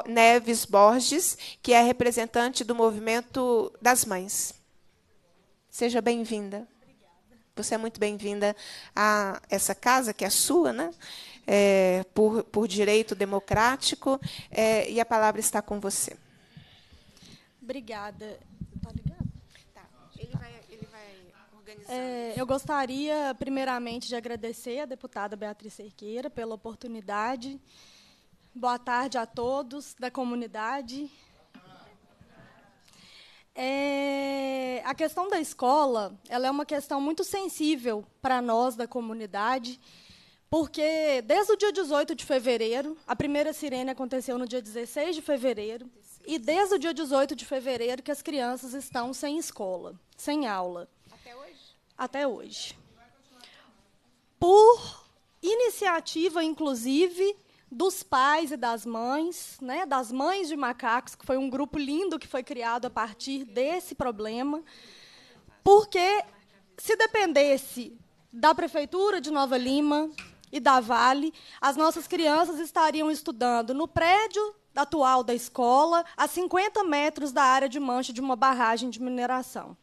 Neves Borges, que é representante do movimento das mães. Seja bem-vinda. Você é muito bem-vinda a essa casa, que é sua, né? É, por, por direito democrático, é, e a palavra está com você. Obrigada. Está ligado? Tá. Ele vai, ele vai organizar. É, eu gostaria, primeiramente, de agradecer à deputada Beatriz Cerqueira pela oportunidade Boa tarde a todos da comunidade. É, a questão da escola ela é uma questão muito sensível para nós da comunidade, porque desde o dia 18 de fevereiro, a primeira sirene aconteceu no dia 16 de fevereiro, e desde o dia 18 de fevereiro que as crianças estão sem escola, sem aula. Até hoje? Até hoje. Por iniciativa, inclusive, dos pais e das mães, né, das mães de macacos, que foi um grupo lindo que foi criado a partir desse problema, porque se dependesse da prefeitura de Nova Lima e da Vale, as nossas crianças estariam estudando no prédio atual da escola, a 50 metros da área de mancha de uma barragem de mineração.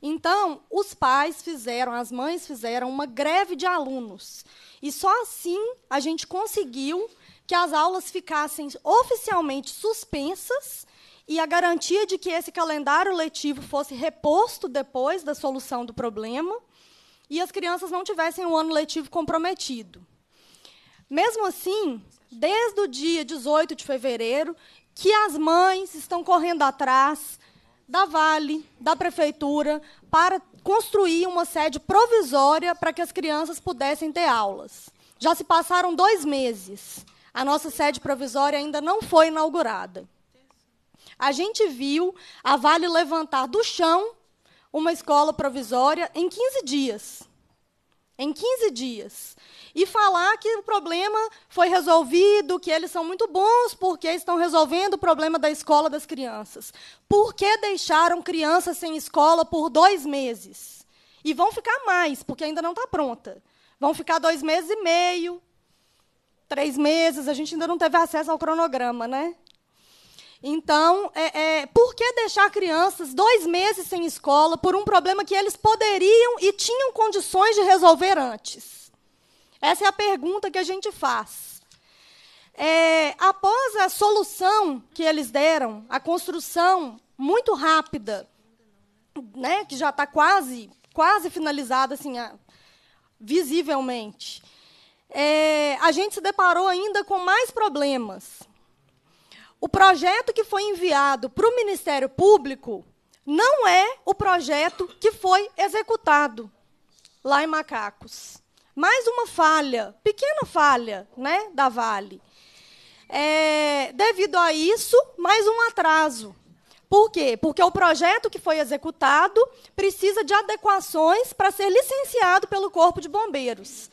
Então, os pais fizeram, as mães fizeram uma greve de alunos e só assim a gente conseguiu que as aulas ficassem oficialmente suspensas e a garantia de que esse calendário letivo fosse reposto depois da solução do problema e as crianças não tivessem o um ano letivo comprometido. Mesmo assim, desde o dia 18 de fevereiro, que as mães estão correndo atrás da Vale, da prefeitura, para construir uma sede provisória para que as crianças pudessem ter aulas. Já se passaram dois meses. A nossa sede provisória ainda não foi inaugurada. A gente viu a Vale levantar do chão uma escola provisória em 15 dias. Em 15 dias e falar que o problema foi resolvido, que eles são muito bons porque estão resolvendo o problema da escola das crianças. Por que deixaram crianças sem escola por dois meses? E vão ficar mais, porque ainda não está pronta. Vão ficar dois meses e meio, três meses, a gente ainda não teve acesso ao cronograma, né? Então, é, é, por que deixar crianças dois meses sem escola por um problema que eles poderiam e tinham condições de resolver antes? Essa é a pergunta que a gente faz. É, após a solução que eles deram, a construção muito rápida, né, que já está quase, quase finalizada, assim, a, visivelmente, é, a gente se deparou ainda com mais problemas. O projeto que foi enviado para o Ministério Público não é o projeto que foi executado lá em Macacos mais uma falha, pequena falha né, da Vale. É, devido a isso, mais um atraso. Por quê? Porque o projeto que foi executado precisa de adequações para ser licenciado pelo Corpo de Bombeiros.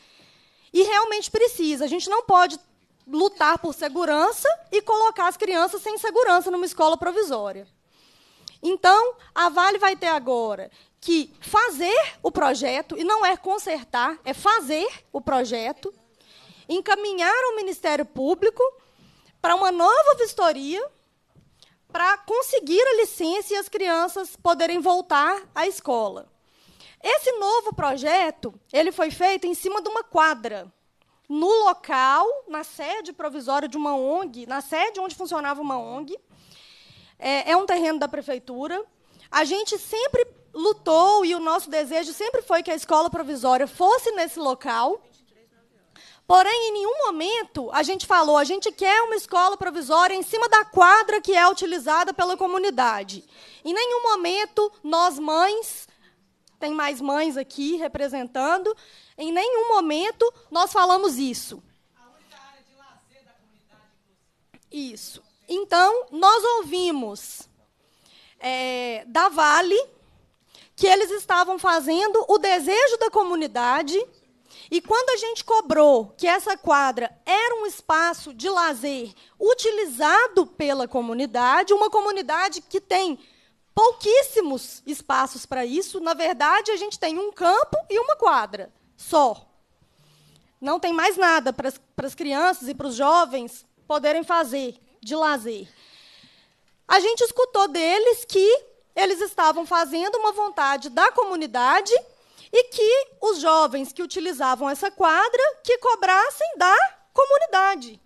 E realmente precisa. A gente não pode lutar por segurança e colocar as crianças sem segurança numa escola provisória. Então, a Vale vai ter agora que fazer o projeto, e não é consertar, é fazer o projeto, encaminhar o Ministério Público para uma nova vistoria para conseguir a licença e as crianças poderem voltar à escola. Esse novo projeto, ele foi feito em cima de uma quadra, no local, na sede provisória de uma ONG, na sede onde funcionava uma ONG, é, é, um terreno da prefeitura. A gente sempre lutou e o nosso desejo sempre foi que a escola provisória fosse nesse local. Porém, em nenhum momento a gente falou, a gente quer uma escola provisória em cima da quadra que é utilizada pela comunidade. Em nenhum momento nós mães, tem mais mães aqui representando, em nenhum momento nós falamos isso. Isso. Então, nós ouvimos é, da Vale, que eles estavam fazendo o desejo da comunidade. E quando a gente cobrou que essa quadra era um espaço de lazer utilizado pela comunidade, uma comunidade que tem pouquíssimos espaços para isso, na verdade, a gente tem um campo e uma quadra só. Não tem mais nada para as crianças e para os jovens poderem fazer de lazer. A gente escutou deles que eles estavam fazendo uma vontade da comunidade e que os jovens que utilizavam essa quadra que cobrassem da comunidade.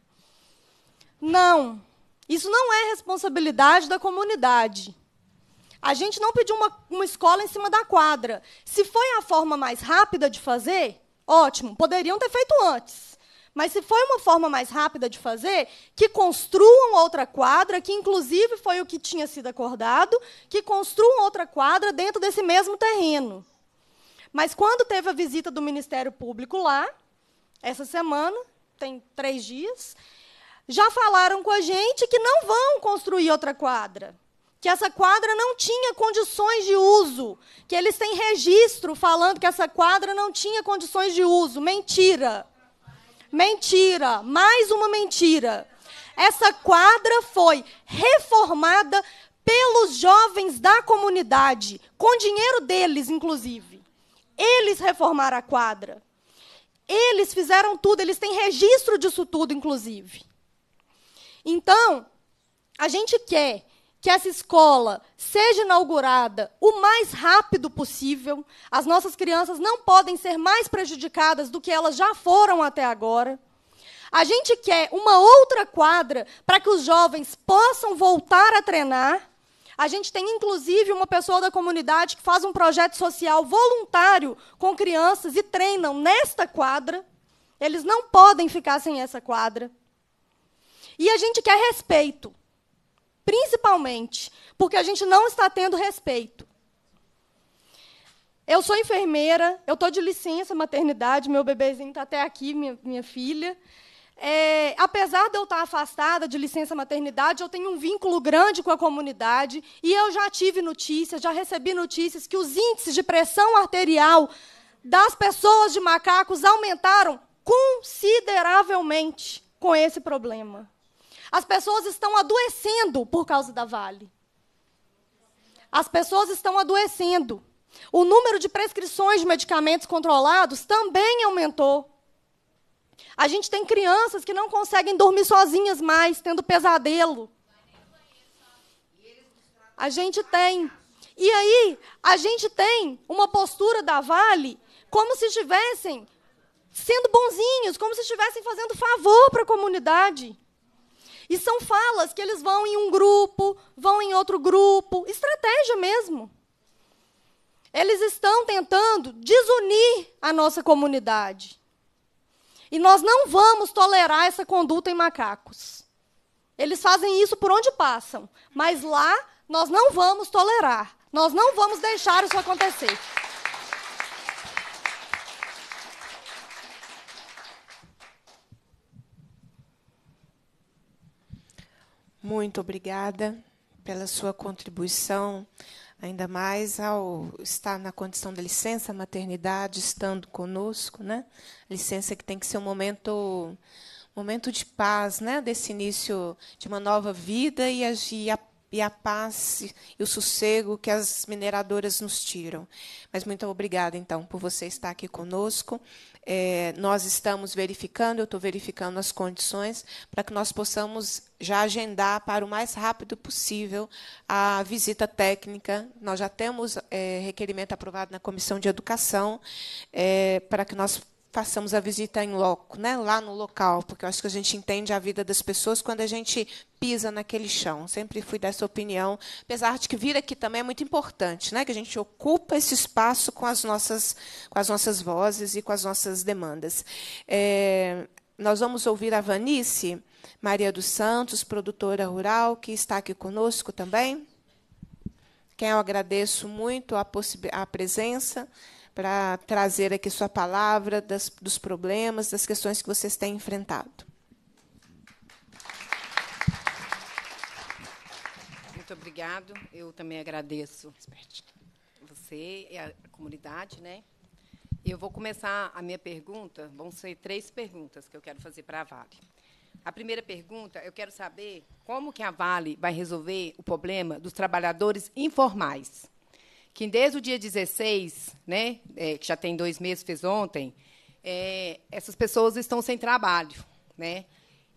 Não, isso não é responsabilidade da comunidade. A gente não pediu uma, uma escola em cima da quadra. Se foi a forma mais rápida de fazer, ótimo, poderiam ter feito antes. Mas se foi uma forma mais rápida de fazer, que construam outra quadra, que inclusive foi o que tinha sido acordado, que construam outra quadra dentro desse mesmo terreno. Mas quando teve a visita do Ministério Público lá, essa semana, tem três dias, já falaram com a gente que não vão construir outra quadra. Que essa quadra não tinha condições de uso. Que eles têm registro falando que essa quadra não tinha condições de uso. Mentira! Mentira, mais uma mentira. Essa quadra foi reformada pelos jovens da comunidade, com dinheiro deles, inclusive. Eles reformaram a quadra. Eles fizeram tudo, eles têm registro disso tudo, inclusive. Então, a gente quer que essa escola seja inaugurada o mais rápido possível. As nossas crianças não podem ser mais prejudicadas do que elas já foram até agora. A gente quer uma outra quadra para que os jovens possam voltar a treinar. A gente tem, inclusive, uma pessoa da comunidade que faz um projeto social voluntário com crianças e treinam nesta quadra. Eles não podem ficar sem essa quadra. E a gente quer respeito principalmente porque a gente não está tendo respeito. Eu sou enfermeira, eu estou de licença maternidade, meu bebezinho está até aqui, minha, minha filha. É, apesar de eu estar afastada de licença maternidade, eu tenho um vínculo grande com a comunidade e eu já tive notícias, já recebi notícias que os índices de pressão arterial das pessoas de macacos aumentaram consideravelmente com esse problema. As pessoas estão adoecendo por causa da Vale. As pessoas estão adoecendo. O número de prescrições de medicamentos controlados também aumentou. A gente tem crianças que não conseguem dormir sozinhas mais, tendo pesadelo. A gente tem. E aí, a gente tem uma postura da Vale como se estivessem sendo bonzinhos, como se estivessem fazendo favor para a comunidade. E são falas que eles vão em um grupo, vão em outro grupo, estratégia mesmo. Eles estão tentando desunir a nossa comunidade. E nós não vamos tolerar essa conduta em macacos. Eles fazem isso por onde passam, mas lá nós não vamos tolerar. Nós não vamos deixar isso acontecer. Muito obrigada pela sua contribuição, ainda mais ao estar na condição da licença maternidade, estando conosco, né? Licença que tem que ser um momento momento de paz, né? Desse início de uma nova vida e agir a e a paz e o sossego que as mineradoras nos tiram. Mas muito obrigada, então, por você estar aqui conosco. É, nós estamos verificando, eu estou verificando as condições para que nós possamos já agendar para o mais rápido possível a visita técnica. Nós já temos é, requerimento aprovado na Comissão de Educação é, para que nós façamos a visita em loco, né? lá no local, porque eu acho que a gente entende a vida das pessoas quando a gente pisa naquele chão. Sempre fui dessa opinião, apesar de que vir aqui também é muito importante, né? que a gente ocupa esse espaço com as nossas, com as nossas vozes e com as nossas demandas. É, nós vamos ouvir a Vanice Maria dos Santos, produtora rural, que está aqui conosco também, quem eu agradeço muito a, a presença para trazer aqui sua palavra das, dos problemas, das questões que vocês têm enfrentado. Muito obrigado. Eu também agradeço você e a comunidade, né? Eu vou começar a minha pergunta. Vão ser três perguntas que eu quero fazer para a Vale. A primeira pergunta, eu quero saber como que a Vale vai resolver o problema dos trabalhadores informais que desde o dia 16, né, é, que já tem dois meses, fez ontem, é, essas pessoas estão sem trabalho. Né?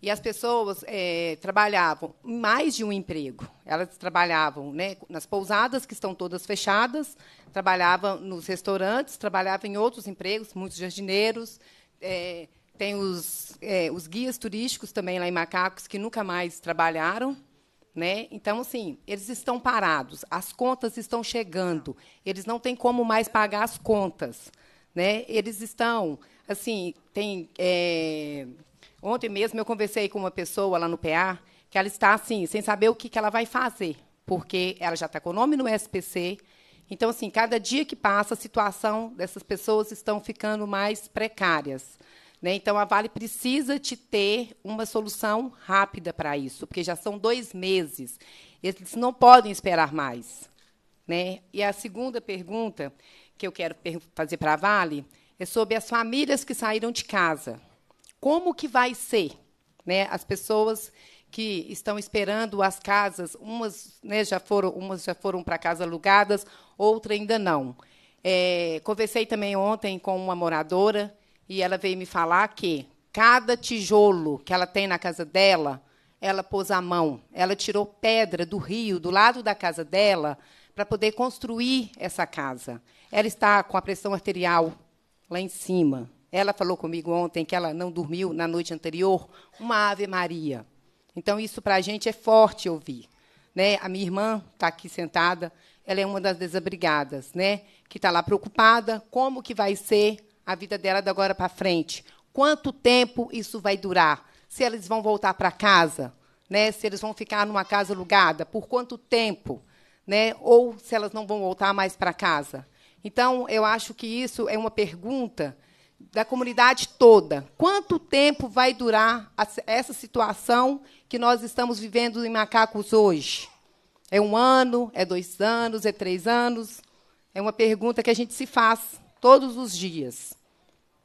E as pessoas é, trabalhavam em mais de um emprego. Elas trabalhavam né, nas pousadas, que estão todas fechadas, trabalhavam nos restaurantes, trabalhavam em outros empregos, muitos jardineiros. É, tem os, é, os guias turísticos também lá em Macacos, que nunca mais trabalharam. Né? Então, assim, eles estão parados, as contas estão chegando, eles não têm como mais pagar as contas. Né? Eles estão, assim, tem. É... Ontem mesmo eu conversei com uma pessoa lá no PA que ela está assim, sem saber o que, que ela vai fazer, porque ela já está com o nome no SPC. Então, assim, cada dia que passa, a situação dessas pessoas estão ficando mais precárias. Né? Então, a Vale precisa de ter uma solução rápida para isso, porque já são dois meses. Eles não podem esperar mais. Né? E a segunda pergunta que eu quero fazer para a Vale é sobre as famílias que saíram de casa. Como que vai ser? Né? As pessoas que estão esperando as casas, umas né, já foram, já foram para casa alugadas, outra ainda não. É, conversei também ontem com uma moradora e ela veio me falar que cada tijolo que ela tem na casa dela, ela pôs a mão. Ela tirou pedra do rio, do lado da casa dela, para poder construir essa casa. Ela está com a pressão arterial lá em cima. Ela falou comigo ontem que ela não dormiu na noite anterior uma Ave Maria. Então, isso para a gente é forte ouvir. Né? A minha irmã está aqui sentada, ela é uma das desabrigadas, né? que está lá preocupada, como que vai ser a vida dela da agora para frente. Quanto tempo isso vai durar? Se eles vão voltar para casa, né? Se eles vão ficar numa casa alugada, por quanto tempo, né? Ou se elas não vão voltar mais para casa? Então, eu acho que isso é uma pergunta da comunidade toda. Quanto tempo vai durar essa situação que nós estamos vivendo em Macacos hoje? É um ano? É dois anos? É três anos? É uma pergunta que a gente se faz todos os dias.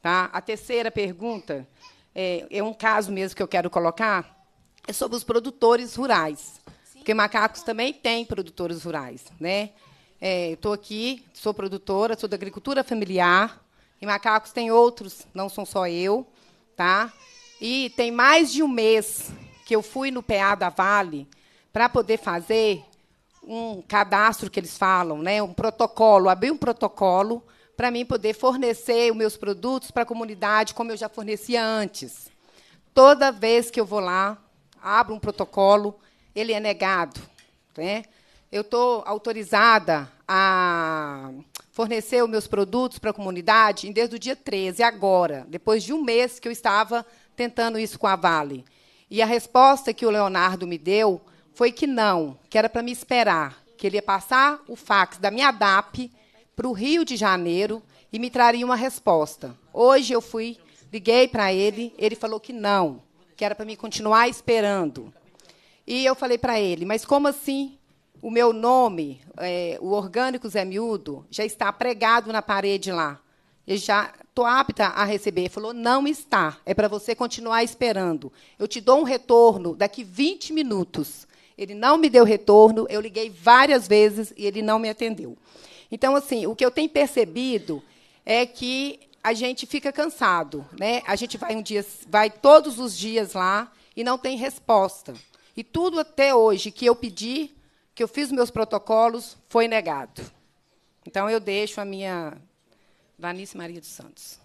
Tá? A terceira pergunta é, é um caso mesmo que eu quero colocar, é sobre os produtores rurais. Sim. Porque Macacos também tem produtores rurais. Né? É, Estou aqui, sou produtora, sou da agricultura familiar, e Macacos tem outros, não são só eu. tá? E tem mais de um mês que eu fui no PA da Vale para poder fazer um cadastro que eles falam, né? um protocolo, abrir um protocolo para mim poder fornecer os meus produtos para a comunidade como eu já fornecia antes. Toda vez que eu vou lá, abro um protocolo, ele é negado. Né? Eu estou autorizada a fornecer os meus produtos para a comunidade desde o dia 13, agora, depois de um mês que eu estava tentando isso com a Vale. E a resposta que o Leonardo me deu foi que não, que era para me esperar, que ele ia passar o fax da minha DAP para o Rio de Janeiro e me traria uma resposta. Hoje eu fui, liguei para ele, ele falou que não, que era para me continuar esperando. E eu falei para ele, mas como assim? O meu nome, é, o Orgânico Zé Miúdo, já está pregado na parede lá. Eu já estou apta a receber. Ele falou, não está. É para você continuar esperando. Eu te dou um retorno daqui 20 minutos. Ele não me deu retorno, eu liguei várias vezes e ele não me atendeu. Então, assim, o que eu tenho percebido é que a gente fica cansado, né? A gente vai um dia, vai todos os dias lá e não tem resposta. E tudo até hoje que eu pedi, que eu fiz meus protocolos, foi negado. Então eu deixo a minha Vanice Maria dos Santos.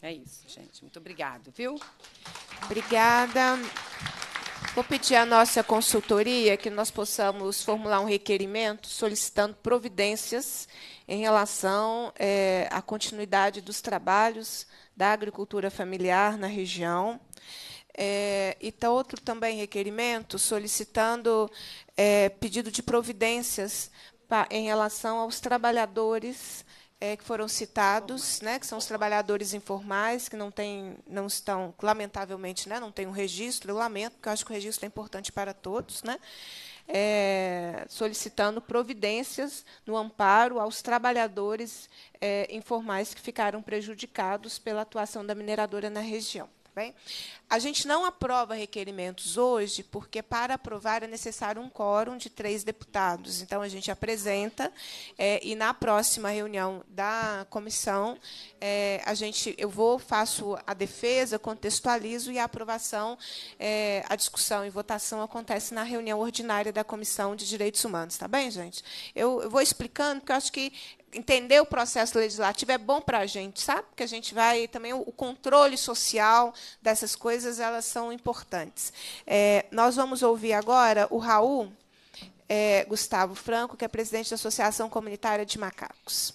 É isso, gente. Muito obrigado, viu? Obrigada. Vou pedir à nossa consultoria que nós possamos formular um requerimento solicitando providências em relação é, à continuidade dos trabalhos da agricultura familiar na região. É, e tá outro também requerimento solicitando é, pedido de providências pra, em relação aos trabalhadores é, que foram citados, né, que são os trabalhadores informais, que não, têm, não estão, lamentavelmente, né, não tem um registro, eu lamento, porque eu acho que o registro é importante para todos, né, é, solicitando providências no amparo aos trabalhadores é, informais que ficaram prejudicados pela atuação da mineradora na região. Tá bem? A gente não aprova requerimentos hoje, porque para aprovar é necessário um quórum de três deputados. Então, a gente apresenta é, e na próxima reunião da comissão, é, a gente, eu vou, faço a defesa, contextualizo e a aprovação, é, a discussão e votação acontece na reunião ordinária da Comissão de Direitos Humanos. Está bem, gente? Eu, eu vou explicando, porque eu acho que entender o processo legislativo é bom para a gente, sabe? Porque a gente vai também o controle social dessas coisas coisas elas são importantes. É, nós vamos ouvir agora o Raul é, Gustavo Franco, que é presidente da Associação Comunitária de Macacos.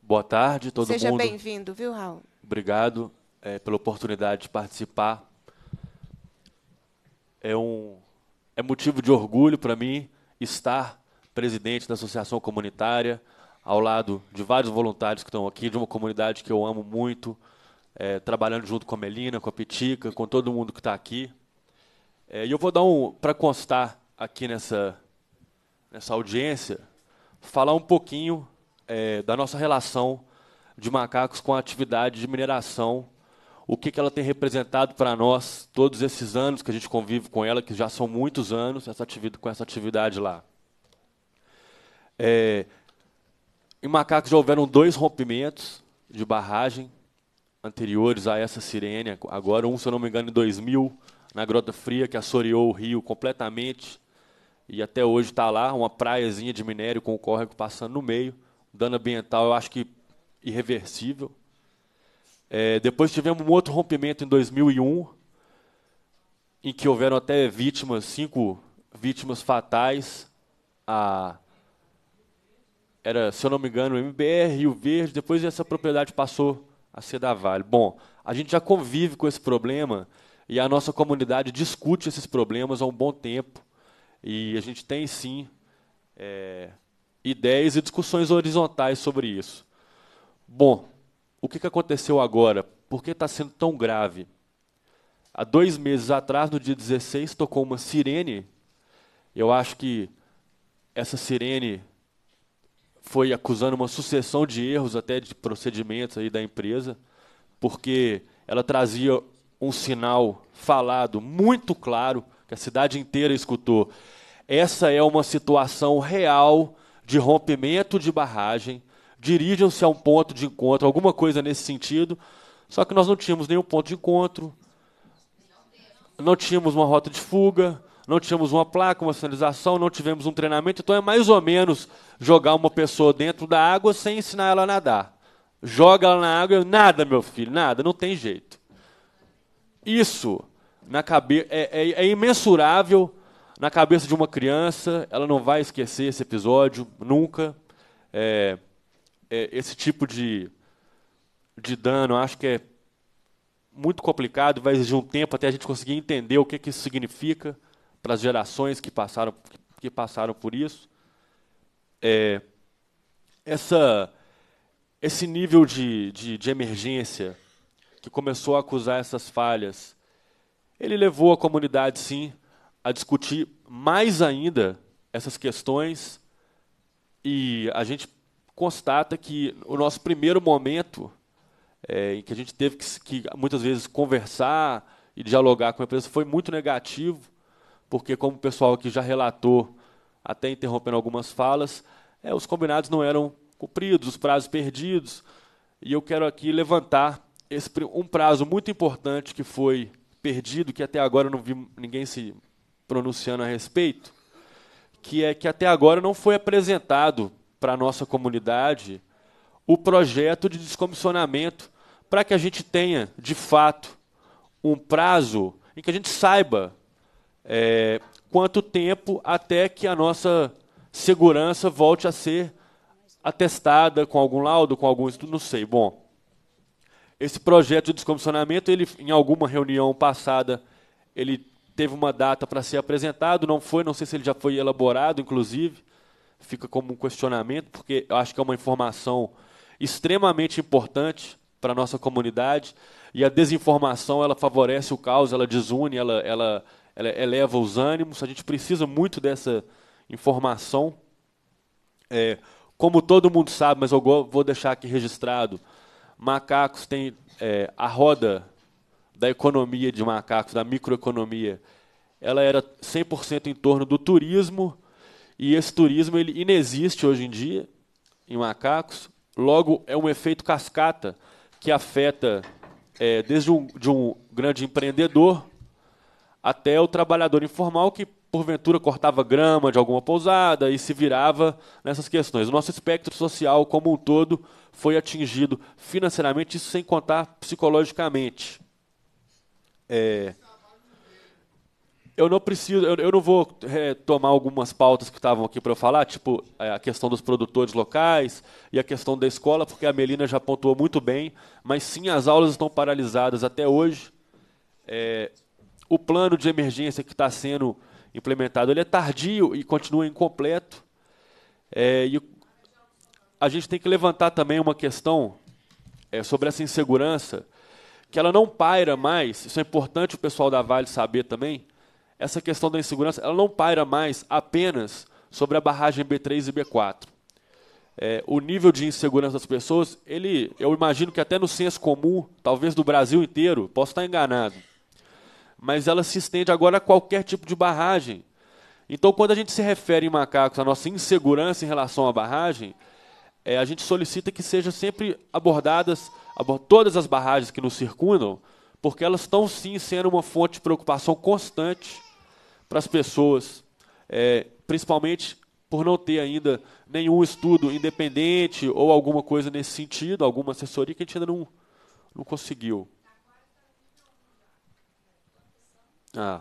Boa tarde, todo Seja mundo. Seja bem-vindo, viu, Raul? Obrigado é, pela oportunidade de participar. É, um, é motivo de orgulho para mim estar presidente da Associação Comunitária, ao lado de vários voluntários que estão aqui, de uma comunidade que eu amo muito, é, trabalhando junto com a Melina, com a Pitica, com todo mundo que está aqui. É, e eu vou dar um, para constar aqui nessa, nessa audiência, falar um pouquinho é, da nossa relação de macacos com a atividade de mineração, o que, que ela tem representado para nós todos esses anos que a gente convive com ela, que já são muitos anos essa atividade, com essa atividade lá. É, em macacos já houveram dois rompimentos de barragem, anteriores a essa sirene, agora um, se eu não me engano, em 2000, na Grota Fria, que assoreou o rio completamente, e até hoje está lá, uma praiazinha de minério com o córrego passando no meio, dano ambiental eu acho que irreversível. É, depois tivemos um outro rompimento em 2001, em que houveram até vítimas, cinco vítimas fatais. A, era, se eu não me engano, o MBR, Rio Verde, depois essa propriedade passou a Cedaval. Bom, a gente já convive com esse problema e a nossa comunidade discute esses problemas há um bom tempo. E a gente tem, sim, é, ideias e discussões horizontais sobre isso. Bom, o que aconteceu agora? Por que está sendo tão grave? Há dois meses atrás, no dia 16, tocou uma sirene. Eu acho que essa sirene foi acusando uma sucessão de erros até de procedimentos aí da empresa, porque ela trazia um sinal falado muito claro que a cidade inteira escutou. Essa é uma situação real de rompimento de barragem. Dirijam-se a um ponto de encontro, alguma coisa nesse sentido. Só que nós não tínhamos nenhum ponto de encontro, não tínhamos uma rota de fuga, não tivemos uma placa, uma sinalização, não tivemos um treinamento, então é mais ou menos jogar uma pessoa dentro da água sem ensinar ela a nadar. Joga ela na água, nada, meu filho, nada, não tem jeito. Isso na cabe é, é, é imensurável na cabeça de uma criança, ela não vai esquecer esse episódio nunca. É, é, esse tipo de, de dano, acho que é muito complicado, vai exigir um tempo até a gente conseguir entender o que, que isso significa para as gerações que passaram, que passaram por isso. É, essa, esse nível de, de, de emergência que começou a acusar essas falhas, ele levou a comunidade, sim, a discutir mais ainda essas questões e a gente constata que o nosso primeiro momento é, em que a gente teve que, que, muitas vezes conversar e dialogar com a empresa foi muito negativo porque, como o pessoal aqui já relatou, até interrompendo algumas falas, é, os combinados não eram cumpridos, os prazos perdidos. E eu quero aqui levantar esse, um prazo muito importante que foi perdido, que até agora não vi ninguém se pronunciando a respeito, que é que até agora não foi apresentado para a nossa comunidade o projeto de descomissionamento para que a gente tenha, de fato, um prazo em que a gente saiba é, quanto tempo até que a nossa segurança volte a ser atestada com algum laudo, com algum estudo, não sei. Bom, esse projeto de descomissionamento, ele, em alguma reunião passada, ele teve uma data para ser apresentado, não foi, não sei se ele já foi elaborado, inclusive, fica como um questionamento, porque eu acho que é uma informação extremamente importante para a nossa comunidade, e a desinformação, ela favorece o caos, ela desune, ela, ela ela eleva os ânimos. A gente precisa muito dessa informação. É, como todo mundo sabe, mas eu vou deixar aqui registrado, macacos tem é, a roda da economia de macacos, da microeconomia, ela era 100% em torno do turismo e esse turismo ele inexiste hoje em dia em macacos. Logo é um efeito cascata que afeta é, desde um, de um grande empreendedor até o trabalhador informal que porventura cortava grama de alguma pousada e se virava nessas questões. O nosso espectro social como um todo foi atingido financeiramente, isso sem contar psicologicamente. É... Eu não preciso, eu, eu não vou é, tomar algumas pautas que estavam aqui para eu falar, tipo é, a questão dos produtores locais e a questão da escola, porque a Melina já pontuou muito bem, mas sim, as aulas estão paralisadas até hoje. É, o plano de emergência que está sendo implementado ele é tardio e continua incompleto. É, e a gente tem que levantar também uma questão é, sobre essa insegurança, que ela não paira mais, isso é importante o pessoal da Vale saber também, essa questão da insegurança, ela não paira mais apenas sobre a barragem B3 e B4. É, o nível de insegurança das pessoas, ele, eu imagino que até no senso comum, talvez do Brasil inteiro, posso estar enganado, mas ela se estende agora a qualquer tipo de barragem. Então, quando a gente se refere em macacos à nossa insegurança em relação à barragem, é, a gente solicita que sejam sempre abordadas abord todas as barragens que nos circundam, porque elas estão sim sendo uma fonte de preocupação constante para as pessoas, é, principalmente por não ter ainda nenhum estudo independente ou alguma coisa nesse sentido, alguma assessoria que a gente ainda não, não conseguiu. Ah.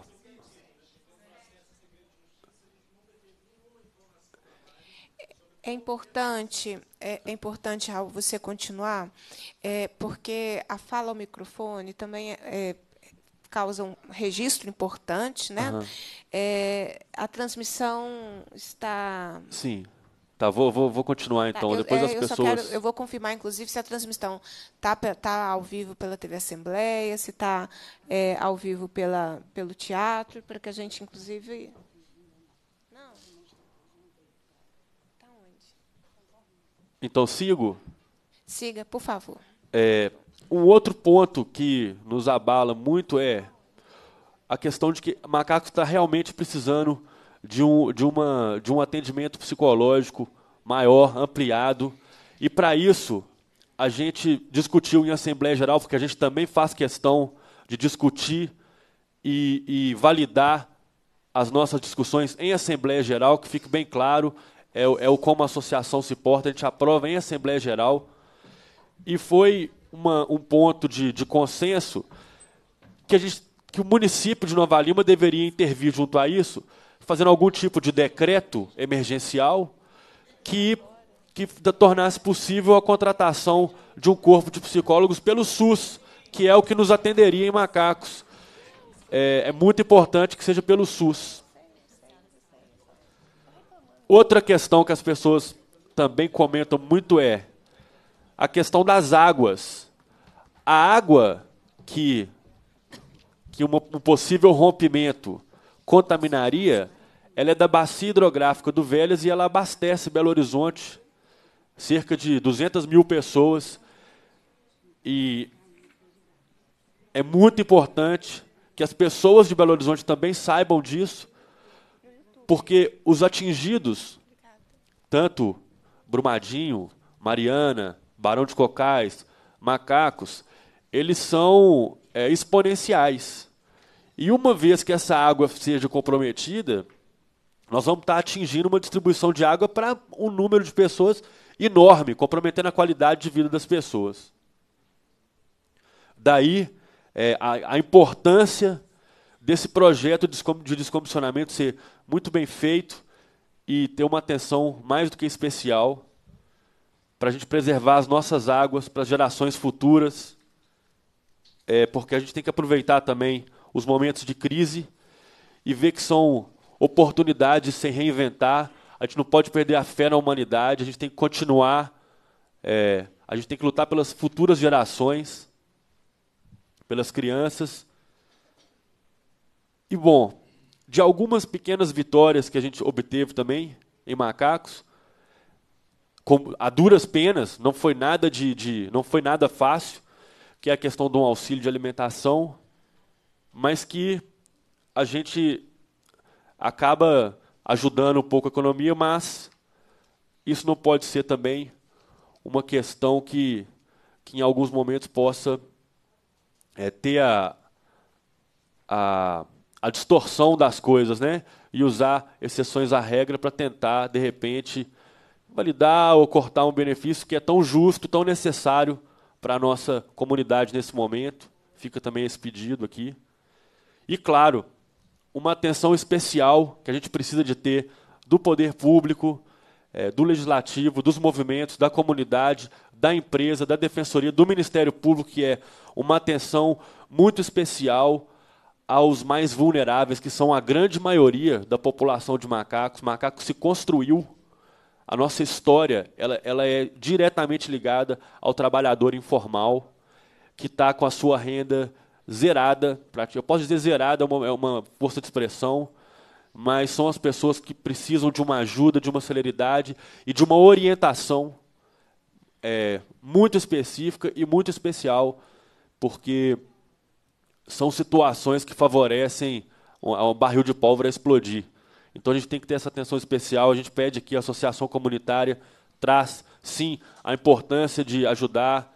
É importante, é, é importante Raul, você continuar, é, porque a fala ao microfone também é, é causa um registro importante, né? Uhum. É, a transmissão está Sim. Tá, vou, vou, vou continuar tá, então. Tá, eu, Depois é, as eu pessoas. Quero, eu vou confirmar, inclusive, se a transmissão está tá ao vivo pela TV Assembleia, se está é, ao vivo pela, pelo teatro, para que a gente, inclusive. Não. Está onde? Então, sigo? Siga, por favor. É, um outro ponto que nos abala muito é a questão de que Macaco está realmente precisando de um, de, uma, de um atendimento psicológico maior, ampliado. E para isso, a gente discutiu em Assembleia Geral, porque a gente também faz questão de discutir e, e validar as nossas discussões em Assembleia Geral, que fique bem claro, é, é o como a associação se porta, a gente aprova em Assembleia Geral. E foi uma, um ponto de, de consenso que, a gente, que o município de Nova Lima deveria intervir junto a isso, fazendo algum tipo de decreto emergencial que, que tornasse possível a contratação de um corpo de psicólogos pelo SUS, que é o que nos atenderia em macacos. É, é muito importante que seja pelo SUS. Outra questão que as pessoas também comentam muito é a questão das águas. A água que, que um possível rompimento contaminaria ela é da bacia hidrográfica do Velhas e ela abastece Belo Horizonte, cerca de 200 mil pessoas. E é muito importante que as pessoas de Belo Horizonte também saibam disso, porque os atingidos, tanto Brumadinho, Mariana, Barão de Cocais, Macacos, eles são é, exponenciais. E uma vez que essa água seja comprometida, nós vamos estar atingindo uma distribuição de água para um número de pessoas enorme, comprometendo a qualidade de vida das pessoas. Daí é, a, a, importância desse projeto de descomissionamento ser muito bem feito e ter uma atenção mais do que especial para a gente preservar as nossas águas para as gerações futuras, é, porque a gente tem que aproveitar também os momentos de crise e ver que são oportunidade de se reinventar. A gente não pode perder a fé na humanidade. A gente tem que continuar. É, a gente tem que lutar pelas futuras gerações, pelas crianças. E bom, de algumas pequenas vitórias que a gente obteve também em macacos, com, a duras penas, não foi nada de, de, não foi nada fácil, que é a questão de um auxílio de alimentação, mas que a gente acaba ajudando um pouco a economia, mas isso não pode ser também uma questão que, que em alguns momentos possa é, ter a, a, a distorção das coisas, né? E usar exceções à regra para tentar, de repente, validar ou cortar um benefício que é tão justo, tão necessário para a nossa comunidade nesse momento. Fica também esse pedido aqui. E, claro, uma atenção especial que a gente precisa de ter do poder público, é, do legislativo, dos movimentos, da comunidade, da empresa, da defensoria, do Ministério Público, que é uma atenção muito especial aos mais vulneráveis, que são a grande maioria da população de macacos. O macaco se construiu, a nossa história ela, ela é diretamente ligada ao trabalhador informal, que está com a sua renda zerada. Eu posso dizer zerada é, é uma, força de expressão, mas são as pessoas que precisam de uma ajuda, de uma celeridade e de uma orientação é, muito específica e muito especial, porque são situações que favorecem um, barril de pólvora explodir. Então a gente tem que ter essa atenção especial. A gente pede que a associação comunitária traz, sim, a importância de ajudar,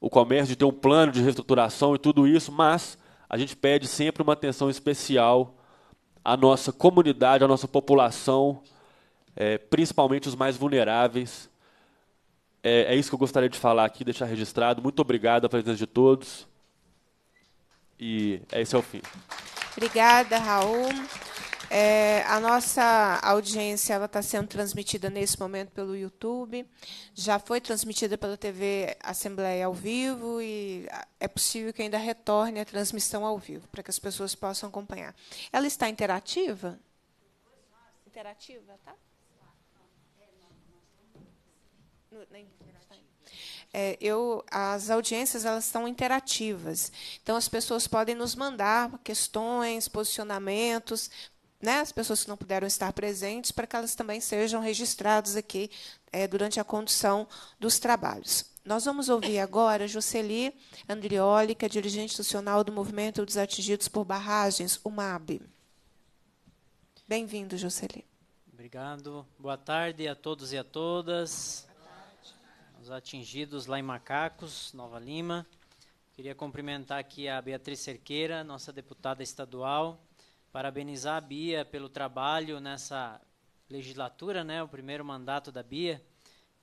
o comércio, de ter um plano de reestruturação e tudo isso, mas a gente pede sempre uma atenção especial à nossa comunidade, à nossa população, é, principalmente os mais vulneráveis. É, é, isso que eu gostaria de falar aqui, deixar registrado. Muito obrigado à presença de todos. E esse é o fim. Obrigada, Raul. É, a nossa audiência ela está sendo transmitida nesse momento pelo YouTube, já foi transmitida pela TV Assembleia ao vivo e ah, é possível que ainda retorne a transmissão ao vivo para que as pessoas possam acompanhar. Ela está interativa? Interativa, tá? É, eu, as audiências elas são interativas. Então, as pessoas podem nos mandar questões, posicionamentos, né, as pessoas que não puderam estar presentes, para que elas também sejam registradas aqui é, durante a condução dos trabalhos. Nós vamos ouvir agora Jocely Andrioli, que é dirigente institucional do Movimento dos Atingidos por Barragens, o MAB. Bem-vindo, Jocely. Obrigado. Boa tarde a todos e a todas. Os atingidos lá em Macacos, Nova Lima. Queria cumprimentar aqui a Beatriz Cerqueira, nossa deputada estadual, parabenizar a Bia pelo trabalho nessa legislatura, né, o primeiro mandato da Bia,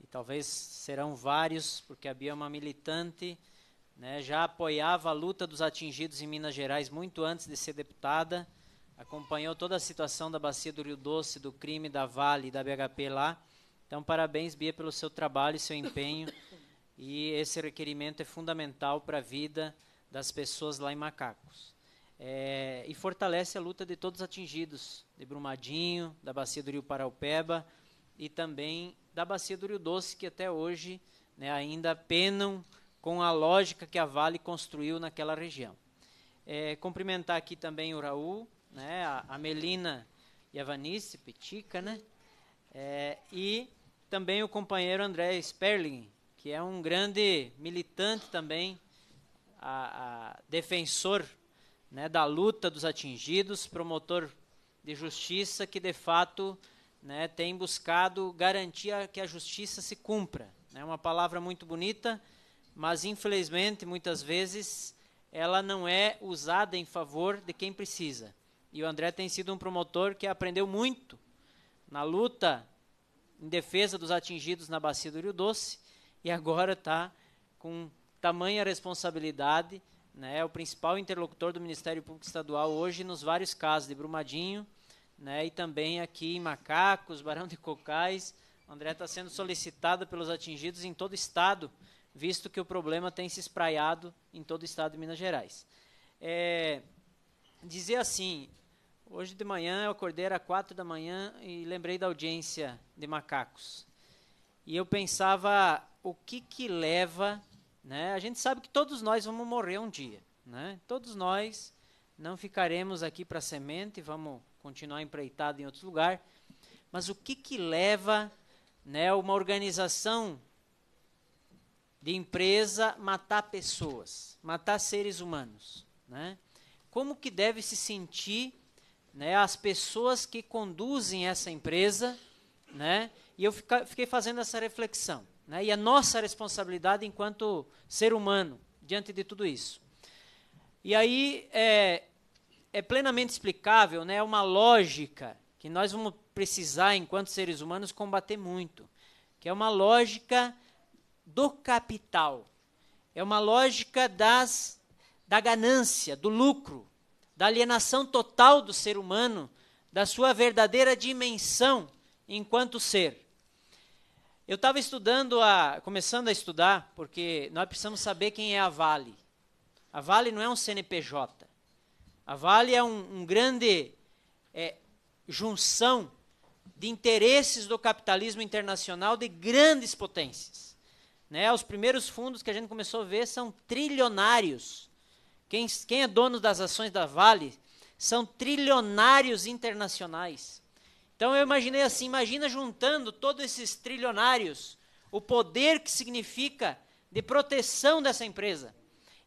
e talvez serão vários, porque a Bia é uma militante, né, já apoiava a luta dos atingidos em Minas Gerais muito antes de ser deputada, acompanhou toda a situação da bacia do Rio Doce, do crime, da Vale, da BHP lá. Então, parabéns, Bia, pelo seu trabalho e seu empenho. E esse requerimento é fundamental para a vida das pessoas lá em Macacos é, e fortalece a luta de todos atingidos, de Brumadinho, da bacia do Rio Paraupeba e também da bacia do Rio Doce, que até hoje né, ainda penam com a lógica que a Vale construiu naquela região. É, cumprimentar aqui também o Raul, né, a, a Melina e a Vanice Petica, né, é, e também o companheiro André Sperling, que é um grande militante também, a, a defensor né, da luta dos atingidos, promotor de justiça que de fato né, tem buscado garantir que a justiça se cumpra. É uma palavra muito bonita, mas infelizmente muitas vezes ela não é usada em favor de quem precisa. E o André tem sido um promotor que aprendeu muito na luta em defesa dos atingidos na bacia do Rio Doce e agora está com tamanha responsabilidade né, é o principal interlocutor do Ministério Público Estadual hoje nos vários casos de Brumadinho, né, e também aqui em Macacos, Barão de Cocais. O André está sendo solicitado pelos atingidos em todo o estado, visto que o problema tem se espraiado em todo o estado de Minas Gerais. É, dizer assim, hoje de manhã eu acordei às quatro da manhã e lembrei da audiência de Macacos. E eu pensava o que que leva né? A gente sabe que todos nós vamos morrer um dia. Né? Todos nós não ficaremos aqui para semente, vamos continuar empreitado em outro lugar. Mas o que, que leva né, uma organização de empresa matar pessoas, matar seres humanos? Né? Como que deve se sentir né, as pessoas que conduzem essa empresa? Né? E eu fica, fiquei fazendo essa reflexão. Né? E a é nossa responsabilidade enquanto ser humano diante de tudo isso. E aí é, é plenamente explicável, né? é uma lógica que nós vamos precisar, enquanto seres humanos, combater muito, que é uma lógica do capital, é uma lógica das, da ganância, do lucro, da alienação total do ser humano, da sua verdadeira dimensão enquanto ser. Eu estava estudando, a, começando a estudar, porque nós precisamos saber quem é a Vale. A Vale não é um CNPJ. A Vale é um, um grande é, junção de interesses do capitalismo internacional de grandes potências. Né? Os primeiros fundos que a gente começou a ver são trilionários. Quem, quem é dono das ações da Vale são trilionários internacionais. Então eu imaginei assim, imagina juntando todos esses trilionários, o poder que significa de proteção dessa empresa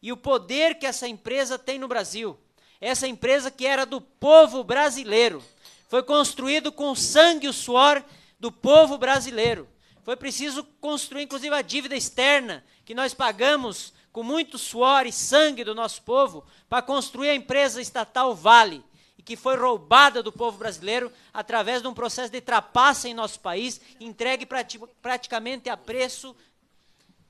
e o poder que essa empresa tem no Brasil. Essa empresa que era do povo brasileiro, foi construído com sangue e suor do povo brasileiro. Foi preciso construir inclusive a dívida externa que nós pagamos com muito suor e sangue do nosso povo para construir a empresa estatal Vale que foi roubada do povo brasileiro através de um processo de trapaça em nosso país, entregue prati praticamente a preço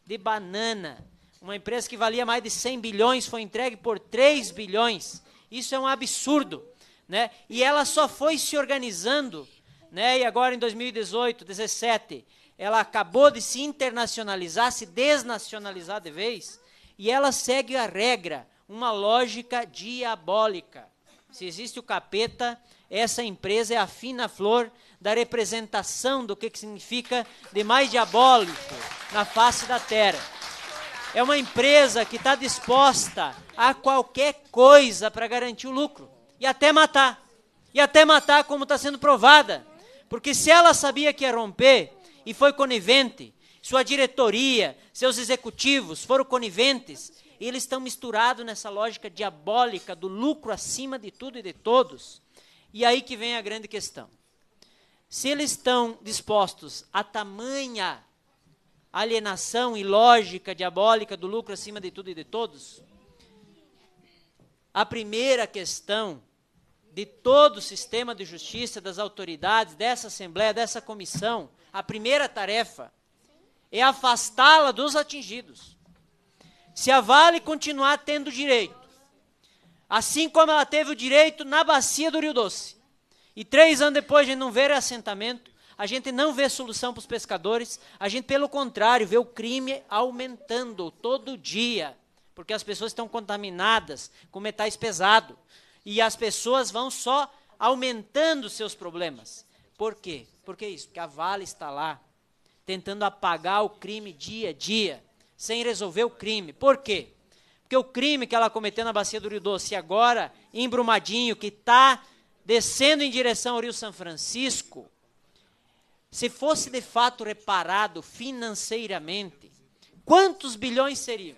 de banana. Uma empresa que valia mais de 100 bilhões foi entregue por 3 bilhões. Isso é um absurdo. Né? E ela só foi se organizando, né? e agora em 2018, 2017, ela acabou de se internacionalizar, se desnacionalizar de vez, e ela segue a regra, uma lógica diabólica. Se existe o capeta, essa empresa é a fina flor da representação do que, que significa de mais diabólico na face da terra. É uma empresa que está disposta a qualquer coisa para garantir o lucro e até matar. E até matar, como está sendo provada. Porque se ela sabia que ia romper e foi conivente, sua diretoria, seus executivos foram coniventes e eles estão misturados nessa lógica diabólica do lucro acima de tudo e de todos. E aí que vem a grande questão. Se eles estão dispostos a tamanha alienação e lógica diabólica do lucro acima de tudo e de todos, a primeira questão de todo o sistema de justiça, das autoridades, dessa Assembleia, dessa comissão, a primeira tarefa é afastá-la dos atingidos se a Vale continuar tendo direito, assim como ela teve o direito na bacia do Rio Doce, e três anos depois a gente não vê assentamento, a gente não vê solução para os pescadores, a gente, pelo contrário, vê o crime aumentando todo dia, porque as pessoas estão contaminadas com metais pesados, e as pessoas vão só aumentando seus problemas. Por quê? Por que é isso? Porque a Vale está lá, tentando apagar o crime dia a dia sem resolver o crime. Por quê? Porque o crime que ela cometeu na bacia do Rio Doce, agora em Brumadinho, que está descendo em direção ao Rio São Francisco, se fosse de fato reparado financeiramente, quantos bilhões seriam?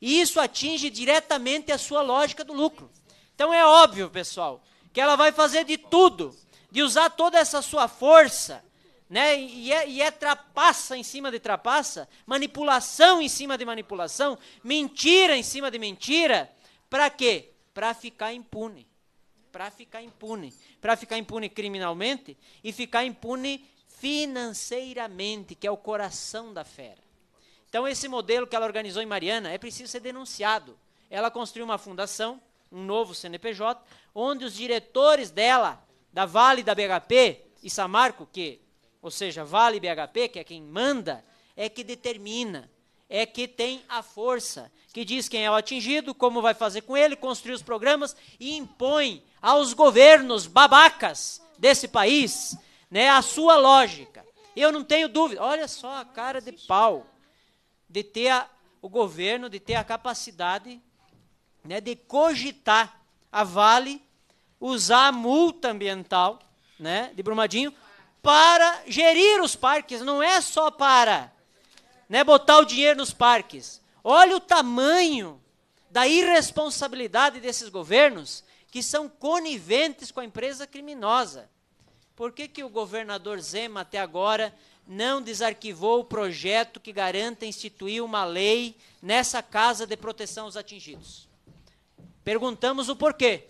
E isso atinge diretamente a sua lógica do lucro. Então é óbvio, pessoal, que ela vai fazer de tudo, de usar toda essa sua força né? E é, e é trapaça em cima de trapaça, manipulação em cima de manipulação, mentira em cima de mentira. Para quê? Para ficar impune. Para ficar impune. Para ficar impune criminalmente e ficar impune financeiramente, que é o coração da fera. Então, esse modelo que ela organizou em Mariana é preciso ser denunciado. Ela construiu uma fundação, um novo CNPJ, onde os diretores dela, da Vale da BHP e Samarco, que ou seja, Vale BHP, que é quem manda, é que determina, é que tem a força, que diz quem é o atingido, como vai fazer com ele, construir os programas e impõe aos governos babacas desse país né, a sua lógica. Eu não tenho dúvida, olha só a cara de pau de ter a, o governo, de ter a capacidade né, de cogitar a Vale usar a multa ambiental né, de Brumadinho para gerir os parques, não é só para né, botar o dinheiro nos parques. Olha o tamanho da irresponsabilidade desses governos que são coniventes com a empresa criminosa. Por que, que o governador Zema até agora não desarquivou o projeto que garanta instituir uma lei nessa casa de proteção aos atingidos? Perguntamos o porquê.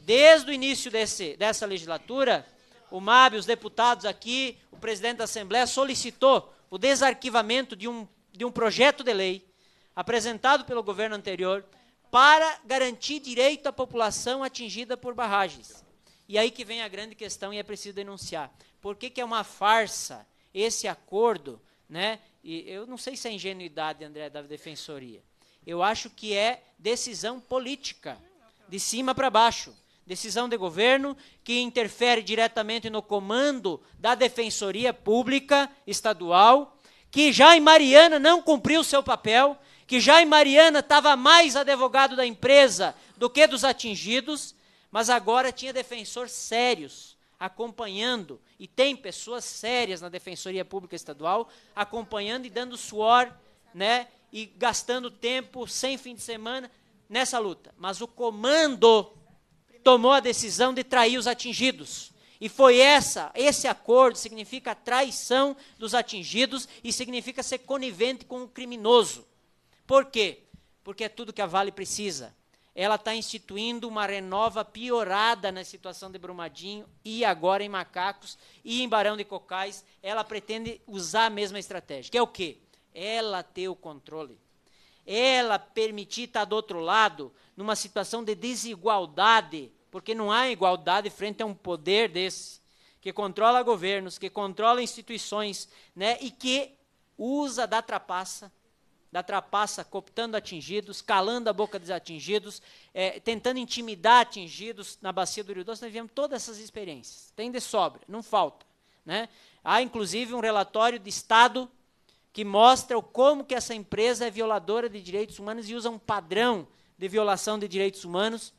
Desde o início desse, dessa legislatura, o MAB, os deputados aqui, o presidente da Assembleia solicitou o desarquivamento de um, de um projeto de lei apresentado pelo governo anterior para garantir direito à população atingida por barragens. E aí que vem a grande questão e é preciso denunciar. Por que, que é uma farsa esse acordo? Né? E eu não sei se é ingenuidade, André, da defensoria. Eu acho que é decisão política, de cima para baixo decisão de governo que interfere diretamente no comando da Defensoria Pública Estadual, que já em Mariana não cumpriu seu papel, que já em Mariana estava mais advogado da empresa do que dos atingidos, mas agora tinha defensores sérios acompanhando, e tem pessoas sérias na Defensoria Pública Estadual acompanhando e dando suor, né, e gastando tempo sem fim de semana nessa luta. Mas o comando tomou a decisão de trair os atingidos. E foi essa, esse acordo significa a traição dos atingidos e significa ser conivente com o criminoso. Por quê? Porque é tudo que a Vale precisa. Ela está instituindo uma renova piorada na situação de Brumadinho e agora em Macacos e em Barão de Cocais. Ela pretende usar a mesma estratégia, que é o quê? Ela ter o controle. Ela permitir estar tá do outro lado, numa situação de desigualdade, porque não há igualdade frente a um poder desse, que controla governos, que controla instituições, né, e que usa da trapaça, da trapaça cooptando atingidos, calando a boca dos atingidos, é, tentando intimidar atingidos na bacia do Rio Doce, nós vivemos todas essas experiências, tem de sobra, não falta. Né? Há, inclusive, um relatório de Estado que mostra como que essa empresa é violadora de direitos humanos e usa um padrão de violação de direitos humanos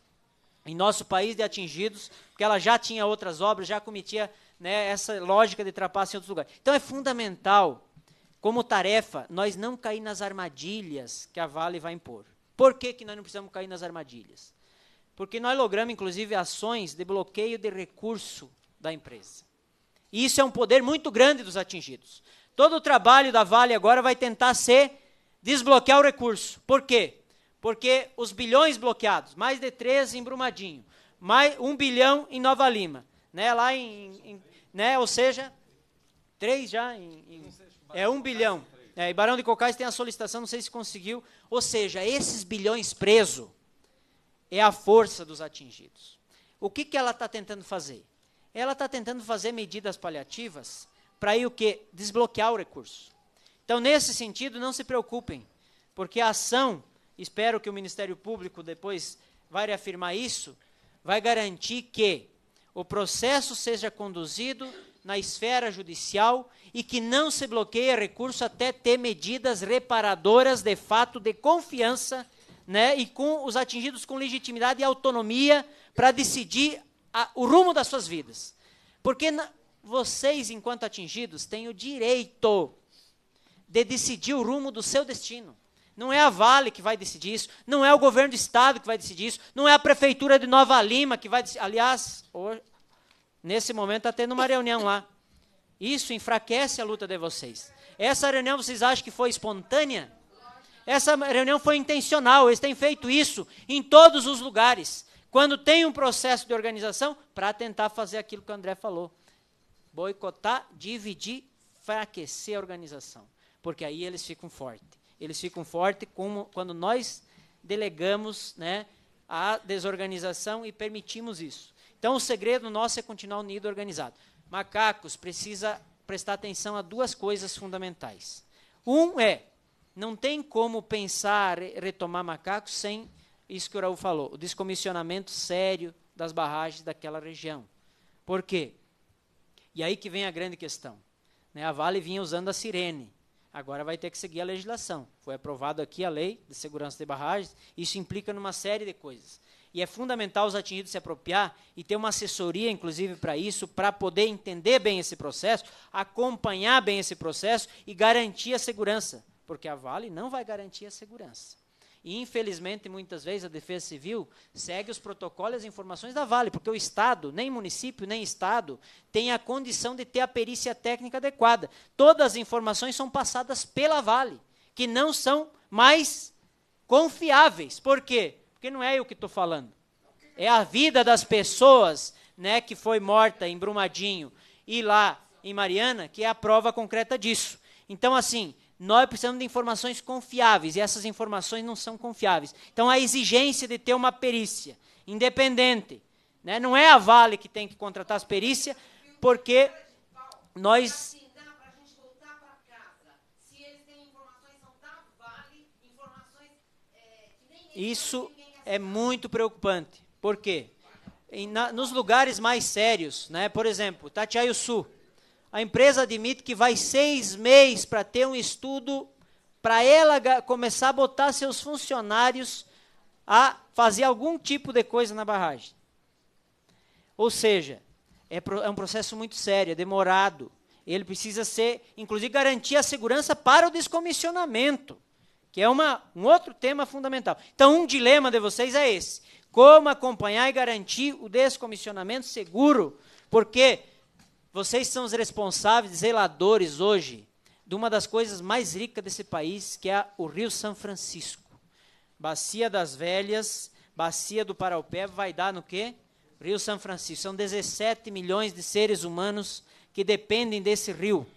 em nosso país de atingidos, porque ela já tinha outras obras, já cometia né, essa lógica de trapaça em outros lugares. Então é fundamental, como tarefa, nós não cair nas armadilhas que a Vale vai impor. Por que, que nós não precisamos cair nas armadilhas? Porque nós logramos, inclusive, ações de bloqueio de recurso da empresa. E isso é um poder muito grande dos atingidos. Todo o trabalho da Vale agora vai tentar ser desbloquear o recurso. Por quê? Porque os bilhões bloqueados, mais de 13 em Brumadinho, mais um bilhão em Nova Lima, né? Lá em, em né? Ou seja, três já em, em é um bilhão. É, e Barão de Cocais tem a solicitação, não sei se conseguiu. Ou seja, esses bilhões preso é a força dos atingidos. O que, que ela está tentando fazer? Ela está tentando fazer medidas paliativas para ir o quê? Desbloquear o recurso. Então, nesse sentido, não se preocupem, porque a ação espero que o Ministério Público depois vá reafirmar isso, vai garantir que o processo seja conduzido na esfera judicial e que não se bloqueie recurso até ter medidas reparadoras de fato de confiança, né, e com os atingidos com legitimidade e autonomia para decidir a, o rumo das suas vidas. Porque na, vocês, enquanto atingidos, têm o direito de decidir o rumo do seu destino. Não é a Vale que vai decidir isso, não é o governo do estado que vai decidir isso, não é a prefeitura de Nova Lima que vai decidir. Aliás, hoje, nesse momento está tendo uma reunião lá. Isso enfraquece a luta de vocês. Essa reunião vocês acham que foi espontânea? Essa reunião foi intencional, eles têm feito isso em todos os lugares. Quando tem um processo de organização, para tentar fazer aquilo que o André falou: boicotar, dividir, enfraquecer a organização. Porque aí eles ficam fortes eles ficam fortes como, quando nós delegamos né, a desorganização e permitimos isso. Então, o segredo nosso é continuar unido e organizado. Macacos precisa prestar atenção a duas coisas fundamentais. Um é, não tem como pensar retomar macacos sem isso que o Raul falou, o descomissionamento sério das barragens daquela região. Por quê? E aí que vem a grande questão. Né? A Vale vinha usando a sirene agora vai ter que seguir a legislação. Foi aprovado aqui a lei de segurança de barragens, isso implica numa série de coisas. E é fundamental os atingidos se apropriar e ter uma assessoria, inclusive, para isso, para poder entender bem esse processo, acompanhar bem esse processo e garantir a segurança. Porque a Vale não vai garantir a segurança. E, infelizmente, muitas vezes a Defesa Civil segue os protocolos e as informações da Vale, porque o Estado, nem município, nem Estado, tem a condição de ter a perícia técnica adequada. Todas as informações são passadas pela Vale, que não são mais confiáveis. Por quê? Porque não é eu que estou falando. É a vida das pessoas né, que foi morta em Brumadinho e lá em Mariana, que é a prova concreta disso. Então, assim, nós precisamos de informações confiáveis e essas informações não são confiáveis. Então a exigência de ter uma perícia independente, né? Não é a Vale que tem que contratar as perícias, porque nós assim, é, Isso é muito preocupante. Por quê? Em, na, nos lugares mais sérios, né? por exemplo, Sul a empresa admite que vai seis meses para ter um estudo, para ela começar a botar seus funcionários a fazer algum tipo de coisa na barragem. Ou seja, é, pro, é um processo muito sério, é demorado. Ele precisa ser, inclusive, garantir a segurança para o descomissionamento, que é uma, um outro tema fundamental. Então, um dilema de vocês é esse: como acompanhar e garantir o descomissionamento seguro? Porque vocês são os responsáveis, zeladores hoje, de uma das coisas mais ricas desse país, que é o Rio São Francisco. Bacia das Velhas, Bacia do Paraupé, vai dar no quê? Rio São Francisco. São 17 milhões de seres humanos que dependem desse rio.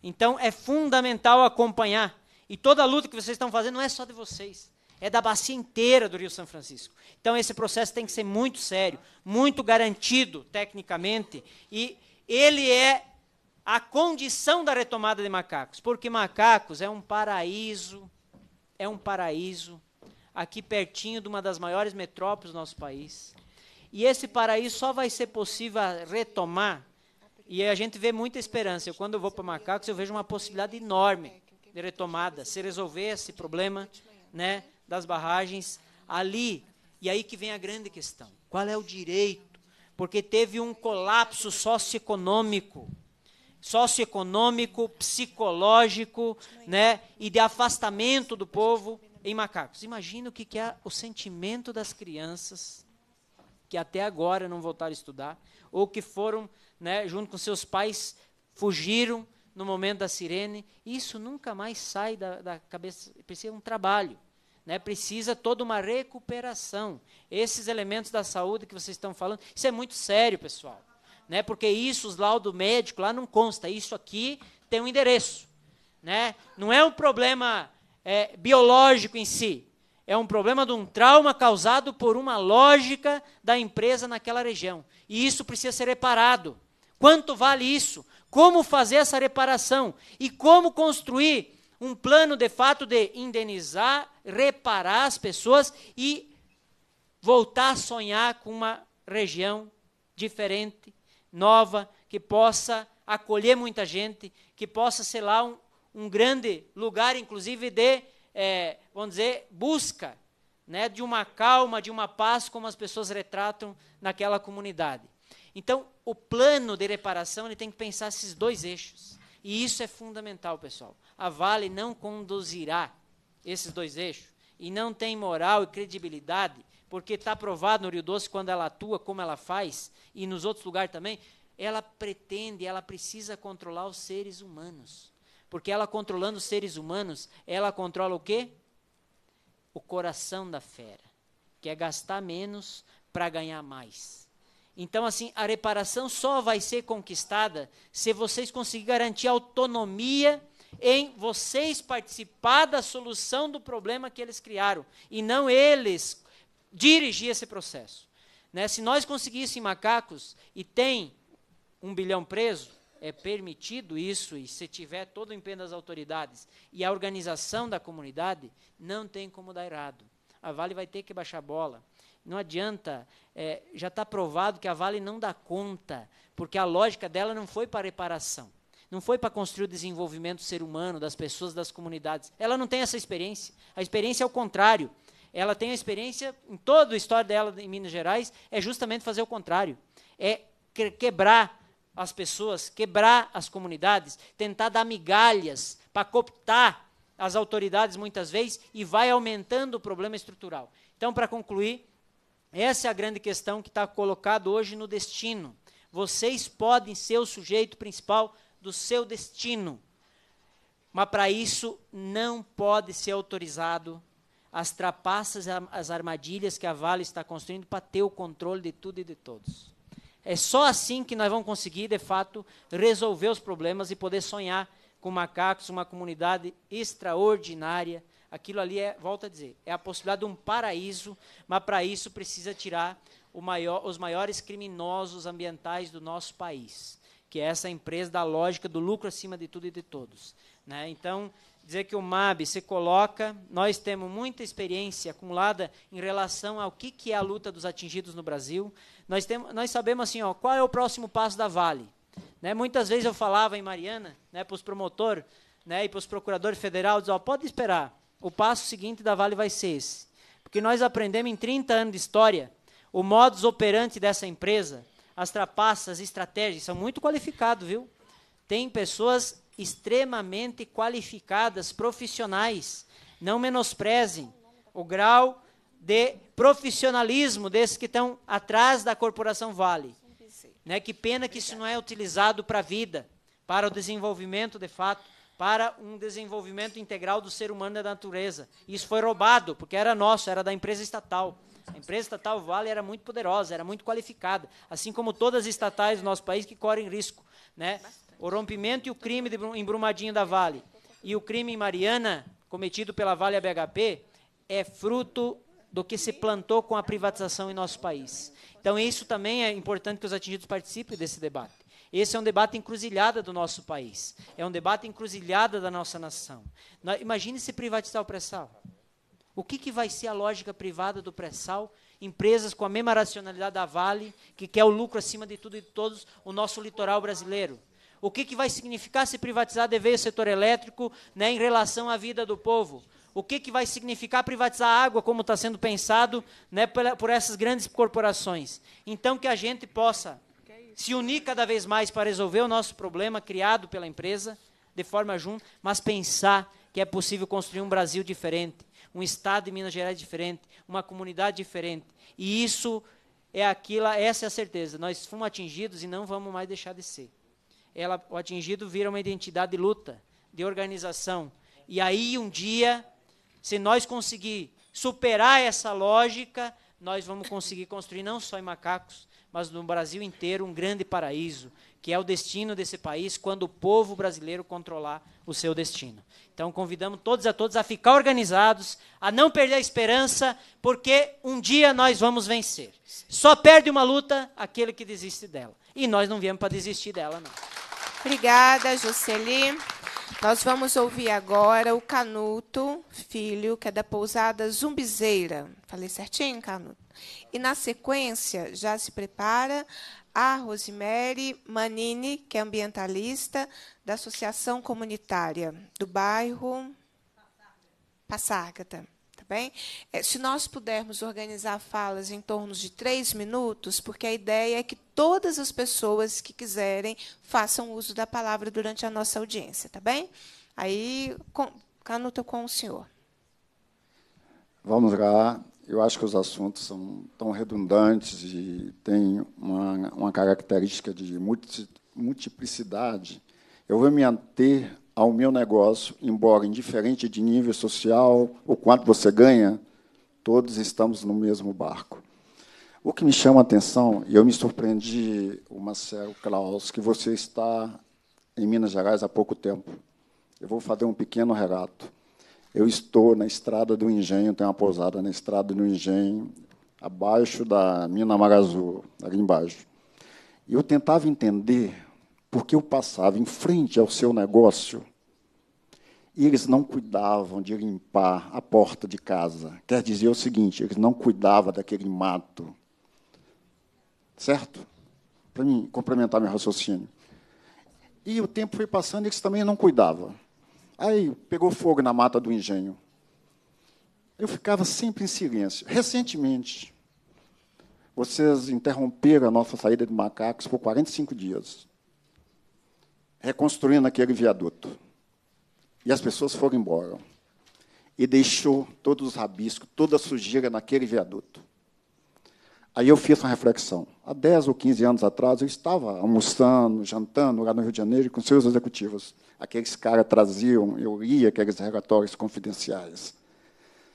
Então é fundamental acompanhar. E toda a luta que vocês estão fazendo não é só de vocês, é da bacia inteira do Rio São Francisco. Então esse processo tem que ser muito sério, muito garantido tecnicamente e ele é a condição da retomada de macacos, porque macacos é um paraíso, é um paraíso aqui pertinho de uma das maiores metrópoles do nosso país. E esse paraíso só vai ser possível retomar e a gente vê muita esperança. Eu, quando eu vou para Macacos, eu vejo uma possibilidade enorme de retomada, se resolver esse problema né, das barragens ali. E aí que vem a grande questão: qual é o direito porque teve um colapso socioeconômico, socioeconômico, psicológico, né, e de afastamento do povo em macacos. Imagina o que, é o sentimento das crianças que até agora não voltaram a estudar, ou que foram, né, junto com seus pais, fugiram no momento da sirene. Isso nunca mais sai da, da cabeça, precisa de um trabalho. Né, precisa toda uma recuperação. Esses elementos da saúde que vocês estão falando, isso é muito sério, pessoal. Né, porque isso, os laudos médicos lá não consta. Isso aqui tem um endereço. Né? Não é um problema é, biológico em si. É um problema de um trauma causado por uma lógica da empresa naquela região. E isso precisa ser reparado. Quanto vale isso? Como fazer essa reparação? E como construir um plano de fato de indenizar, reparar as pessoas e voltar a sonhar com uma região diferente, nova, que possa acolher muita gente, que possa ser lá um, um grande lugar, inclusive, de, é, vamos dizer, busca né, de uma calma, de uma paz, como as pessoas retratam naquela comunidade. Então, o plano de reparação ele tem que pensar esses dois eixos. E isso é fundamental, pessoal. A Vale não conduzirá esses dois eixos e não tem moral e credibilidade, porque está provado no Rio Doce quando ela atua como ela faz e nos outros lugares também, ela pretende, ela precisa controlar os seres humanos. Porque ela controlando os seres humanos, ela controla o quê? O coração da fera, que é gastar menos para ganhar mais. Então, assim, a reparação só vai ser conquistada se vocês conseguirem garantir autonomia em vocês participar da solução do problema que eles criaram e não eles dirigir esse processo. Né? Se nós conseguíssemos macacos e tem um bilhão preso, é permitido isso e se tiver todo o empenho das autoridades e a organização da comunidade, não tem como dar errado. A Vale vai ter que baixar a bola. Não adianta, é, já está provado que a Vale não dá conta, porque a lógica dela não foi para reparação, não foi para construir o desenvolvimento do ser humano, das pessoas, das comunidades. Ela não tem essa experiência. A experiência é o contrário. Ela tem a experiência, em toda a história dela em Minas Gerais, é justamente fazer o contrário. É quebrar as pessoas, quebrar as comunidades, tentar dar migalhas para cooptar as autoridades muitas vezes e vai aumentando o problema estrutural. Então, para concluir, essa é a grande questão que está colocada hoje no destino. Vocês podem ser o sujeito principal do seu destino, mas para isso não pode ser autorizado as trapaças, as armadilhas que a Vale está construindo para ter o controle de tudo e de todos. É só assim que nós vamos conseguir, de fato, resolver os problemas e poder sonhar com macacos, uma comunidade extraordinária Aquilo ali é, volta a dizer, é a possibilidade de um paraíso, mas para isso precisa tirar maior, os maiores criminosos ambientais do nosso país, que é essa empresa da lógica do lucro acima de tudo e de todos. Né? Então, dizer que o MAB se coloca, nós temos muita experiência acumulada em relação ao que, que é a luta dos atingidos no Brasil. Nós, temos, nós sabemos assim, ó, qual é o próximo passo da Vale. Né? Muitas vezes eu falava em Mariana, né, para os promotores né, e para os procuradores federais, pode esperar, o passo seguinte da Vale vai ser esse. Porque nós aprendemos em 30 anos de história o modus operandi dessa empresa, as trapaças, as estratégias, são muito qualificados, viu? Tem pessoas extremamente qualificadas, profissionais. Não menosprezem o grau de profissionalismo desses que estão atrás da Corporação Vale. Né? Que pena que isso não é utilizado para a vida, para o desenvolvimento de fato para um desenvolvimento integral do ser humano e da natureza. Isso foi roubado, porque era nosso, era da empresa estatal. A empresa estatal Vale era muito poderosa, era muito qualificada, assim como todas as estatais do nosso país que correm risco. Né? O rompimento e o crime em Brumadinho da Vale e o crime em Mariana, cometido pela Vale a BHP, é fruto do que se plantou com a privatização em nosso país. Então, isso também é importante que os atingidos participem desse debate. Esse é um debate encruzilhada do nosso país. É um debate encruzilhada da nossa nação. imagine se privatizar o pré-sal. O que, que vai ser a lógica privada do pré-sal? Empresas com a mesma racionalidade da Vale, que quer o lucro acima de tudo e de todos, o nosso litoral brasileiro. O que, que vai significar se privatizar vez o setor elétrico né, em relação à vida do povo? O que, que vai significar privatizar a água, como está sendo pensado né, por essas grandes corporações? Então, que a gente possa se unir cada vez mais para resolver o nosso problema criado pela empresa, de forma junta, mas pensar que é possível construir um Brasil diferente, um estado de Minas Gerais diferente, uma comunidade diferente. E isso é aquilo, essa é a certeza. Nós fomos atingidos e não vamos mais deixar de ser. Ela, o atingido vira uma identidade de luta, de organização. E aí um dia, se nós conseguir superar essa lógica, nós vamos conseguir construir não só em macacos, mas no Brasil inteiro um grande paraíso, que é o destino desse país quando o povo brasileiro controlar o seu destino. Então convidamos todos a todos a ficar organizados, a não perder a esperança, porque um dia nós vamos vencer. Só perde uma luta aquele que desiste dela. E nós não viemos para desistir dela, não. Obrigada, Juscelino. Nós vamos ouvir agora o Canuto Filho, que é da pousada Zumbizeira. Falei certinho, Canuto? E na sequência, já se prepara a Rosemary Manini, que é ambientalista da Associação Comunitária do bairro Passárgata bem? É, se nós pudermos organizar falas em torno de três minutos, porque a ideia é que todas as pessoas que quiserem façam uso da palavra durante a nossa audiência, tá bem? Aí, com, canuto com o senhor. Vamos lá. Eu acho que os assuntos são tão redundantes e têm uma, uma característica de multiplicidade. Eu vou me ater ao meu negócio, embora indiferente de nível social, o quanto você ganha, todos estamos no mesmo barco. O que me chama a atenção, e eu me surpreendi, o Marcelo Klaus, que você está em Minas Gerais há pouco tempo. Eu vou fazer um pequeno relato. Eu estou na estrada do Engenho, tenho uma pousada na estrada do Engenho, abaixo da Mina Marazul, ali embaixo. E eu tentava entender por que eu passava em frente ao seu negócio e eles não cuidavam de limpar a porta de casa. Quer dizer o seguinte, eles não cuidavam daquele mato. Certo? Para mim complementar meu raciocínio. E o tempo foi passando e eles também não cuidavam. Aí pegou fogo na mata do engenho. Eu ficava sempre em silêncio. Recentemente, vocês interromperam a nossa saída de macacos por 45 dias, reconstruindo aquele viaduto. E as pessoas foram embora. E deixou todos os rabiscos, toda a sujeira naquele viaduto. Aí eu fiz uma reflexão. Há 10 ou 15 anos atrás, eu estava almoçando, jantando lá no Rio de Janeiro com seus executivos. Aqueles caras traziam, eu lia aqueles relatórios confidenciais.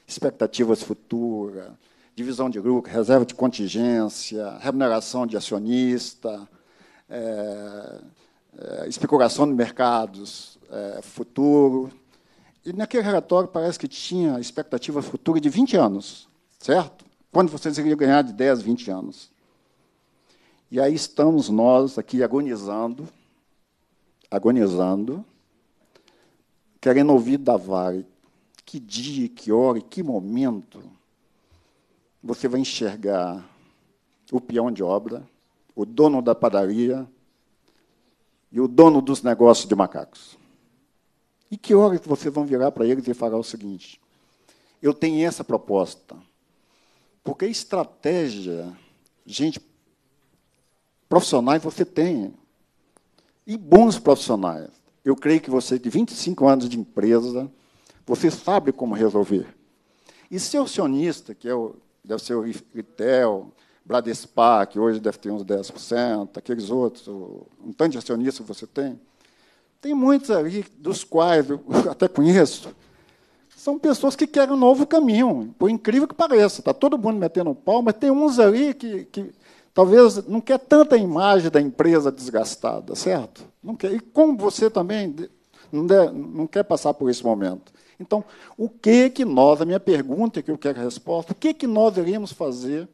Expectativas futuras, divisão de lucro, reserva de contingência, remuneração de acionista, é, é, especulação de mercados, é, futuro. E naquele relatório parece que tinha expectativa futura de 20 anos, certo? Quando vocês iriam ganhar de 10, 20 anos. E aí estamos nós aqui agonizando, agonizando, querendo ouvir da Vale que dia, que hora, que momento você vai enxergar o peão de obra, o dono da padaria e o dono dos negócios de macacos. E que hora que vocês vão virar para eles e falar é o seguinte: eu tenho essa proposta. Porque estratégia, gente, profissionais você tem. E bons profissionais. Eu creio que você, de 25 anos de empresa, você sabe como resolver. E seu acionista, que é o, deve ser o Itel, Bradespar, que hoje deve ter uns 10%, aqueles outros, um tanto de acionista que você tem, tem muitos ali, dos quais eu até conheço, são pessoas que querem um novo caminho, por incrível que pareça. Está todo mundo metendo um pau, mas tem uns ali que, que talvez não quer tanta imagem da empresa desgastada, certo? Não quer. E como você também não, der, não quer passar por esse momento. Então, o que que nós, a minha pergunta que eu quero a resposta, o que que nós iríamos fazer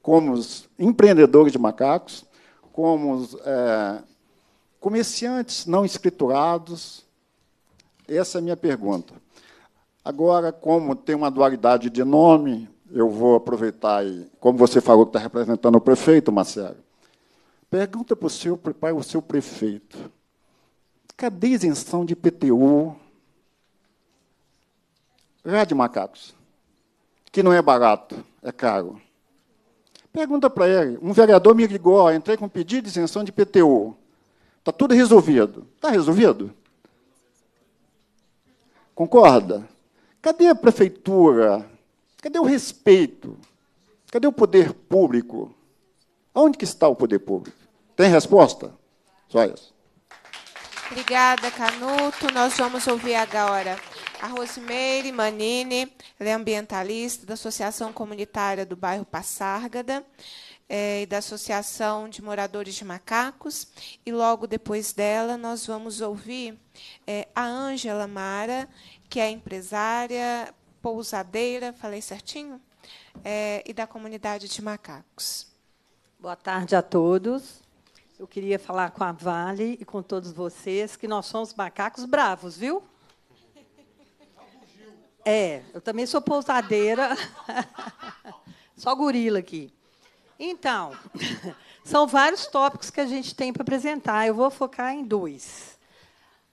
como empreendedores de macacos, como é, Comerciantes não escriturados, essa é a minha pergunta. Agora, como tem uma dualidade de nome, eu vou aproveitar e, como você falou que está representando o prefeito, Marcelo, pergunta para o seu, para o seu prefeito, cadê a isenção de PTU? Rádio macacos, que não é barato, é caro. Pergunta para ele, um vereador me ligou, entrei com pedido de isenção de PTU. Está tudo resolvido. Está resolvido? Concorda? Cadê a prefeitura? Cadê o respeito? Cadê o poder público? Onde que está o poder público? Tem resposta? Só isso. Obrigada, Canuto. Nós vamos ouvir agora a Rosimeire Manini, ela é ambientalista da Associação Comunitária do Bairro Passárgada é, e da Associação de Moradores de Macacos. E logo depois dela, nós vamos ouvir é, a Ângela Mara, que é empresária, pousadeira, falei certinho? É, e da comunidade de macacos. Boa tarde a todos. Eu queria falar com a Vale e com todos vocês que nós somos macacos bravos, viu? É, eu também sou pousadeira. Só gorila aqui. Então, são vários tópicos que a gente tem para apresentar. Eu vou focar em dois.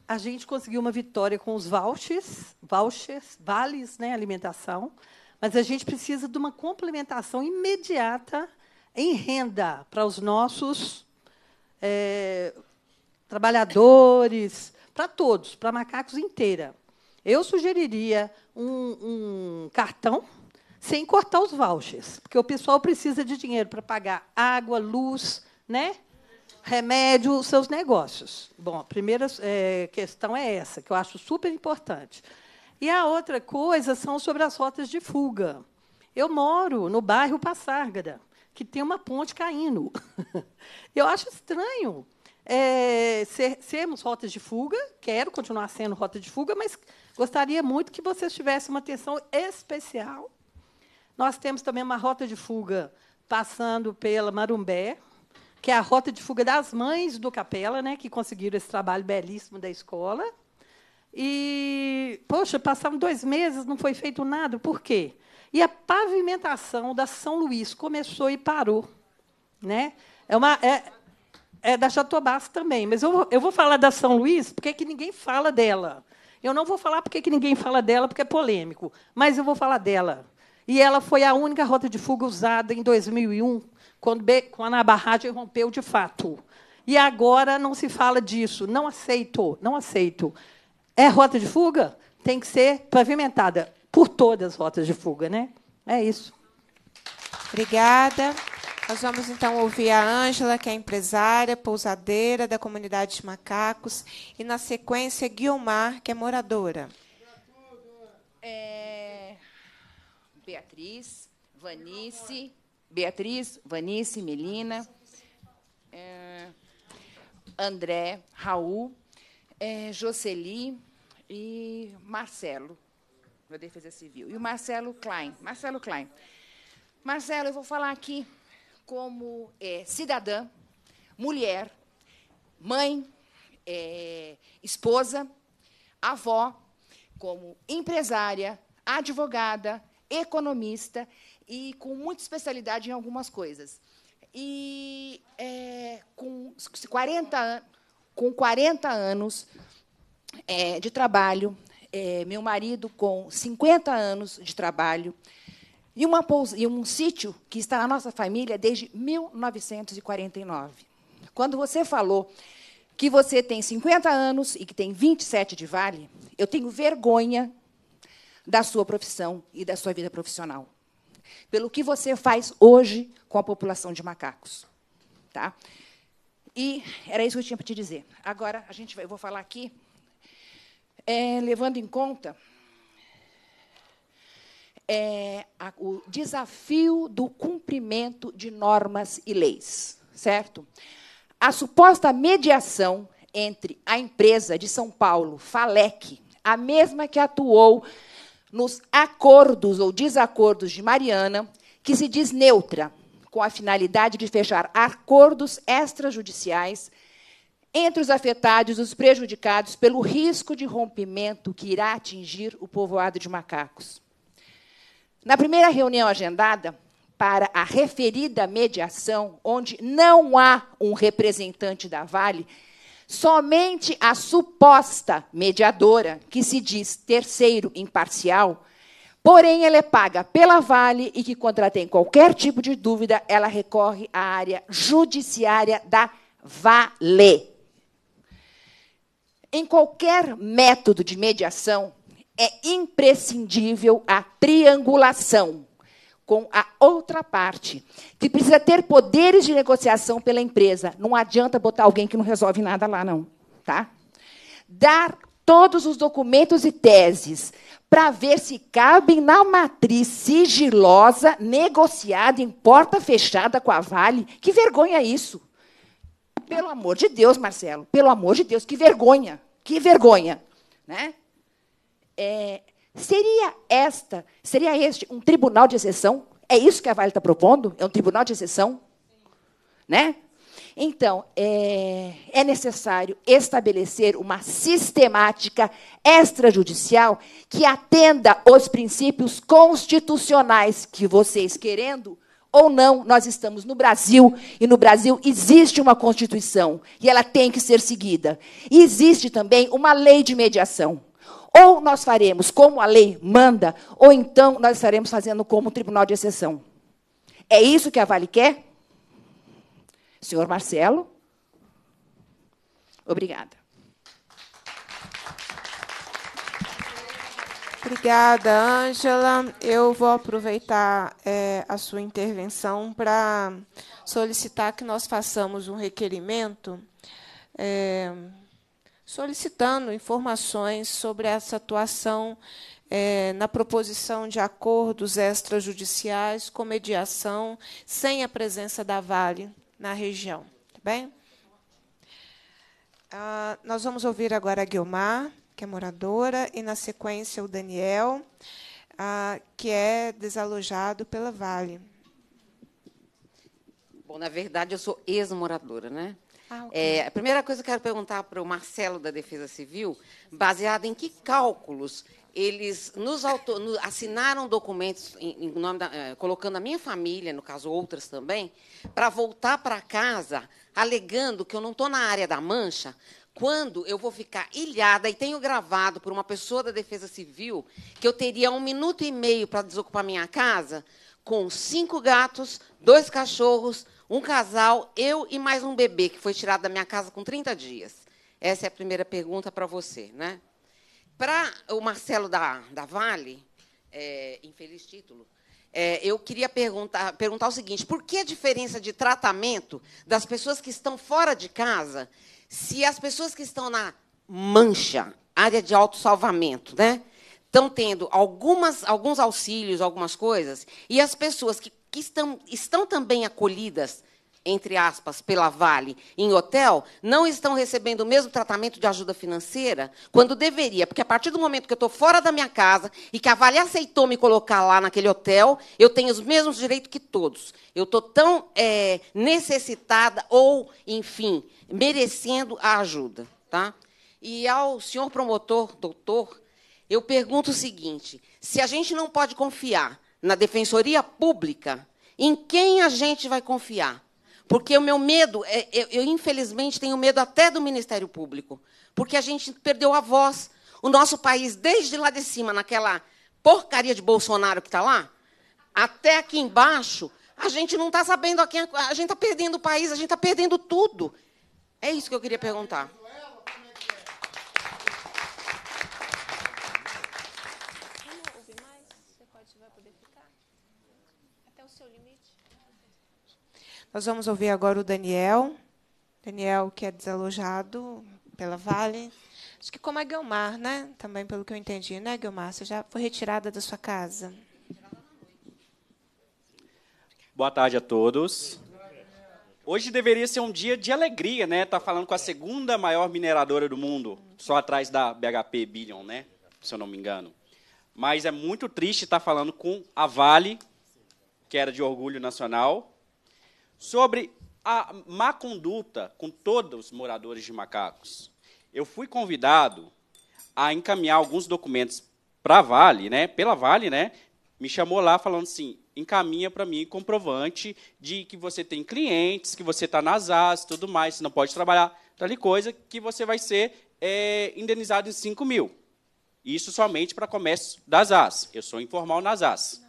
A gente conseguiu uma vitória com os vouchers, vouchers, vales, né, alimentação, mas a gente precisa de uma complementação imediata em renda para os nossos é, trabalhadores, para todos, para macacos inteira. Eu sugeriria um, um cartão sem cortar os vouchers, porque o pessoal precisa de dinheiro para pagar água, luz, né? remédio, seus negócios. Bom, a primeira é, questão é essa, que eu acho super importante. E a outra coisa são sobre as rotas de fuga. Eu moro no bairro Passárgada, que tem uma ponte caindo. Eu acho estranho é, ser, sermos rotas de fuga, quero continuar sendo rota de fuga, mas gostaria muito que vocês tivessem uma atenção especial nós temos também uma rota de fuga passando pela Marumbé, que é a rota de fuga das mães do Capela, né, que conseguiram esse trabalho belíssimo da escola. E, poxa, passaram dois meses, não foi feito nada. Por quê? E a pavimentação da São Luís começou e parou. Né? É, uma, é, é da Jatobás também, mas eu, vou, eu vou falar da São Luís porque é que ninguém fala dela. Eu não vou falar porque é que ninguém fala dela, porque é polêmico, mas eu vou falar dela. E ela foi a única rota de fuga usada em 2001, quando, quando a barragem rompeu de fato. E agora não se fala disso. Não aceito, não aceito. É rota de fuga? Tem que ser pavimentada por todas as rotas de fuga, né? É isso. Obrigada. Nós vamos então ouvir a Ângela, que é empresária, pousadeira da comunidade de macacos, e na sequência Guilmar, que é moradora. É, Beatriz, Vanice, Beatriz, Vanice, Melina, é, André, Raul, é, Jocely e Marcelo, da Defesa Civil. E o Marcelo Klein. Marcelo Klein. Marcelo, eu vou falar aqui como é, cidadã, mulher, mãe, é, esposa, avó, como empresária, advogada, economista e com muita especialidade em algumas coisas. E é, com, 40 com 40 anos é, de trabalho, é, meu marido com 50 anos de trabalho, e, uma, e um sítio que está na nossa família desde 1949. Quando você falou que você tem 50 anos e que tem 27 de vale, eu tenho vergonha da sua profissão e da sua vida profissional. Pelo que você faz hoje com a população de macacos. Tá? E era isso que eu tinha para te dizer. Agora, a gente vai, eu vou falar aqui, é, levando em conta é, a, o desafio do cumprimento de normas e leis. Certo? A suposta mediação entre a empresa de São Paulo, Falec, a mesma que atuou nos acordos ou desacordos de Mariana, que se diz neutra, com a finalidade de fechar acordos extrajudiciais entre os afetados e os prejudicados pelo risco de rompimento que irá atingir o povoado de macacos. Na primeira reunião agendada para a referida mediação, onde não há um representante da Vale, Somente a suposta mediadora, que se diz terceiro imparcial, porém ela é paga pela Vale e que, quando tem qualquer tipo de dúvida, ela recorre à área judiciária da Vale. Em qualquer método de mediação, é imprescindível a triangulação com a outra parte, que precisa ter poderes de negociação pela empresa. Não adianta botar alguém que não resolve nada lá, não. Tá? Dar todos os documentos e teses para ver se cabem na matriz sigilosa, negociada em porta fechada com a Vale. Que vergonha isso! Pelo amor de Deus, Marcelo, pelo amor de Deus, que vergonha, que vergonha. Né? É, Seria esta, seria este um tribunal de exceção? É isso que a Vale está propondo? É um tribunal de exceção? Né? Então, é, é, necessário estabelecer uma sistemática extrajudicial que atenda os princípios constitucionais que vocês querendo ou não, nós estamos no Brasil e no Brasil existe uma Constituição e ela tem que ser seguida. E existe também uma lei de mediação. Ou nós faremos como a lei manda, ou então nós estaremos fazendo como o tribunal de exceção. É isso que a Vale quer? Senhor Marcelo? Obrigada. Obrigada, Ângela. Eu vou aproveitar é, a sua intervenção para solicitar que nós façamos um requerimento. É, solicitando informações sobre essa atuação é, na proposição de acordos extrajudiciais com mediação sem a presença da Vale na região. Tá bem? Ah, nós vamos ouvir agora a Guilmar, que é moradora, e na sequência o Daniel, ah, que é desalojado pela Vale. Bom, na verdade, eu sou ex-moradora, né? Ah, okay. é, a primeira coisa que eu quero perguntar para o Marcelo da Defesa Civil, baseado em que cálculos eles nos, autor, nos assinaram documentos em, em nome da, eh, colocando a minha família, no caso outras também, para voltar para casa alegando que eu não estou na área da mancha, quando eu vou ficar ilhada, e tenho gravado por uma pessoa da Defesa Civil, que eu teria um minuto e meio para desocupar minha casa, com cinco gatos, dois cachorros, um casal, eu e mais um bebê que foi tirado da minha casa com 30 dias. Essa é a primeira pergunta para você, né? Para o Marcelo da, da Vale, é, infeliz título, é, eu queria perguntar, perguntar o seguinte: por que a diferença de tratamento das pessoas que estão fora de casa, se as pessoas que estão na mancha, área de autossalvamento, né? Estão tendo algumas, alguns auxílios, algumas coisas, e as pessoas que que estão, estão também acolhidas, entre aspas, pela Vale em hotel, não estão recebendo o mesmo tratamento de ajuda financeira quando deveria, porque a partir do momento que eu estou fora da minha casa e que a Vale aceitou me colocar lá naquele hotel, eu tenho os mesmos direitos que todos. Eu estou tão é, necessitada ou, enfim, merecendo a ajuda. Tá? E ao senhor promotor, doutor, eu pergunto o seguinte: se a gente não pode confiar na defensoria pública, em quem a gente vai confiar? Porque o meu medo, é, eu, eu infelizmente tenho medo até do Ministério Público, porque a gente perdeu a voz. O nosso país, desde lá de cima, naquela porcaria de Bolsonaro que está lá, até aqui embaixo, a gente não está sabendo a quem. A gente está perdendo o país, a gente está perdendo tudo. É isso que eu queria perguntar. Nós vamos ouvir agora o Daniel. Daniel, que é desalojado pela Vale. Acho que como é Guilmar, né? Também pelo que eu entendi, né, Guilmar? Você já foi retirada da sua casa. Boa tarde a todos. Hoje deveria ser um dia de alegria, né? Tá falando com a segunda maior mineradora do mundo, só atrás da BHP Billion, né? Se eu não me engano. Mas é muito triste estar tá falando com a Vale, que era de orgulho nacional, sobre a má conduta com todos os moradores de Macacos. Eu fui convidado a encaminhar alguns documentos para Vale, né? Pela Vale, né? Me chamou lá falando assim: encaminha para mim comprovante de que você tem clientes, que você está nas asas, tudo mais, você não pode trabalhar, tal coisa, que você vai ser é, indenizado em 5 mil. Isso somente para comércio das AS. Eu sou informal nas AS.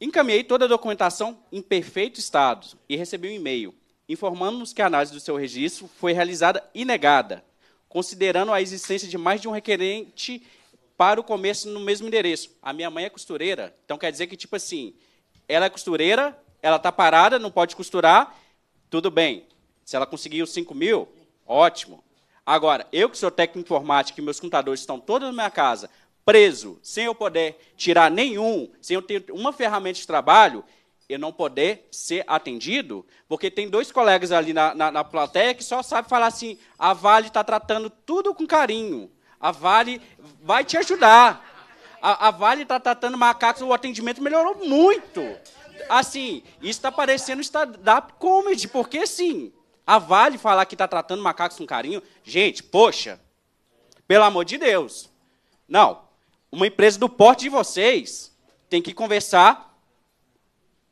Encaminhei toda a documentação em perfeito estado e recebi um e-mail informando-nos que a análise do seu registro foi realizada e negada, considerando a existência de mais de um requerente para o comércio no mesmo endereço. A minha mãe é costureira, então quer dizer que, tipo assim, ela é costureira, ela está parada, não pode costurar, tudo bem. Se ela conseguiu os 5 mil, ótimo. Agora, eu que sou técnico informático e meus computadores estão todos na minha casa, preso, sem eu poder tirar nenhum, sem eu ter uma ferramenta de trabalho, eu não poder ser atendido, porque tem dois colegas ali na, na, na plateia que só sabe falar assim: a Vale está tratando tudo com carinho, a Vale vai te ajudar. A, a Vale está tratando macacos, o atendimento melhorou muito. Assim, isso está parecendo stand-up comedy, porque sim, a Vale falar que está tratando macacos com carinho, gente, poxa, pelo amor de Deus. Não, uma empresa do porte de vocês tem que conversar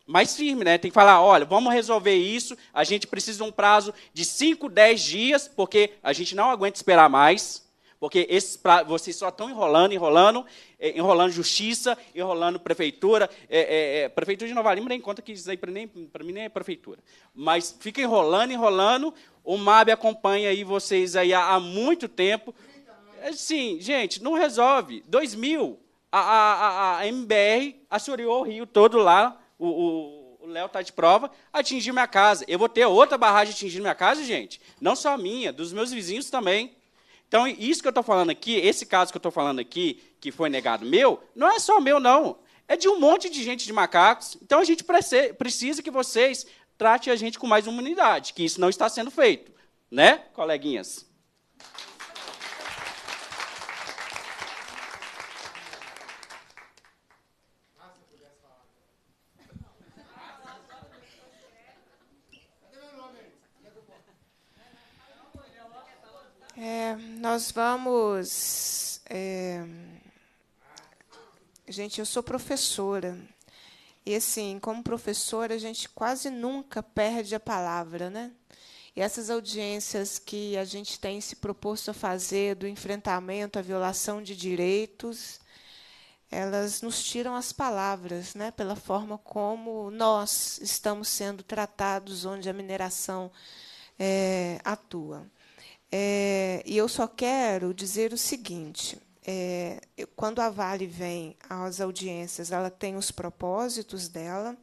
mais firme, né? Tem que falar, olha, vamos resolver isso, a gente precisa de um prazo de 5, 10 dias, porque a gente não aguenta esperar mais, porque esses pra... vocês só estão enrolando, enrolando, eh, enrolando justiça, enrolando prefeitura. É, é, é, prefeitura de Nova Lima, nem conta que isso aí para mim nem é prefeitura. Mas fica enrolando, enrolando. O MAB acompanha aí vocês aí há, há muito tempo. Assim, gente, não resolve. 2000, a, a, a, MBR assoreou o rio todo lá, o, o Léo está de prova, atingiu minha casa. Eu vou ter outra barragem atingindo minha casa, gente? Não só a minha, dos meus vizinhos também. Então, isso que eu estou falando aqui, esse caso que eu estou falando aqui, que foi negado meu, não é só meu, não. É de um monte de gente de macacos. Então, a gente precisa que vocês tratem a gente com mais humanidade, que isso não está sendo feito. Né, coleguinhas? É, nós vamos. É... Gente, eu sou professora. E, assim, como professora, a gente quase nunca perde a palavra, né? E essas audiências que a gente tem se proposto a fazer do enfrentamento à violação de direitos, elas nos tiram as palavras, né? Pela forma como nós estamos sendo tratados onde a mineração é, atua. É, e eu só quero dizer o seguinte: é, quando a Vale vem às audiências, ela tem os propósitos dela,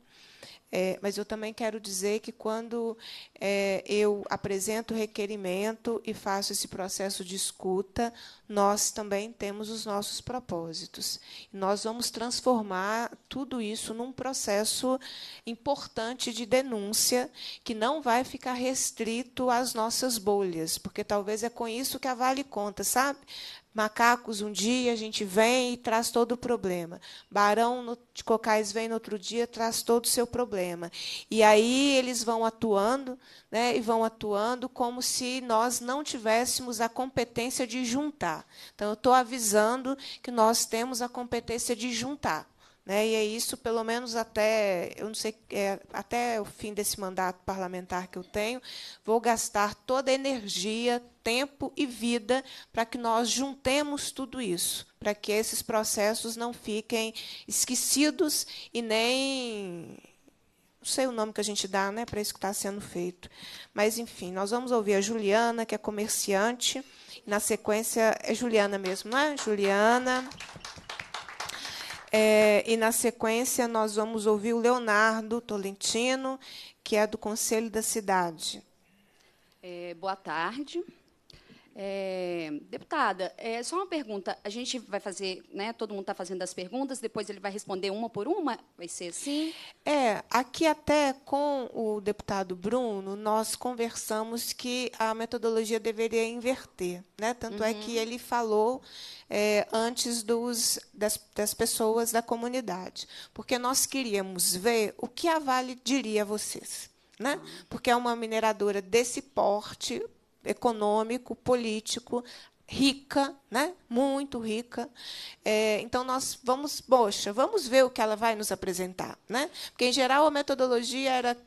é, mas eu também quero dizer que quando é, eu apresento o requerimento e faço esse processo de escuta, nós também temos os nossos propósitos. Nós vamos transformar tudo isso num processo importante de denúncia que não vai ficar restrito às nossas bolhas, porque talvez é com isso que a Vale conta, sabe? Macacos, um dia a gente vem e traz todo o problema. Barão de Cocais vem no outro dia, traz todo o seu problema. E aí eles vão atuando, né, e vão atuando como se nós não tivéssemos a competência de juntar. Então, eu estou avisando que nós temos a competência de juntar. Né? E é isso, pelo menos até, eu não sei, é, até o fim desse mandato parlamentar que eu tenho, vou gastar toda a energia, tempo e vida para que nós juntemos tudo isso, para que esses processos não fiquem esquecidos e nem não sei o nome que a gente dá né, para isso que está sendo feito. Mas, enfim, nós vamos ouvir a Juliana, que é comerciante. Na sequência, é Juliana mesmo, não é? Juliana. É, e na sequência nós vamos ouvir o Leonardo Tolentino, que é do Conselho da Cidade. É, boa tarde. É, deputada, é, só uma pergunta. A gente vai fazer, né? Todo mundo está fazendo as perguntas, depois ele vai responder uma por uma? Vai ser assim? É, aqui até com o deputado Bruno, nós conversamos que a metodologia deveria inverter, né? Tanto uhum. é que uhum. ele falou é, antes dos, das, das pessoas da comunidade, porque nós queríamos ver o que a Vale diria a vocês. Né? Uhum. Porque é uma mineradora desse porte, econômico, político, rica, né? muito rica. É, então, nós vamos, poxa, vamos ver o que ela vai nos apresentar. Né? Porque, em geral, a metodologia era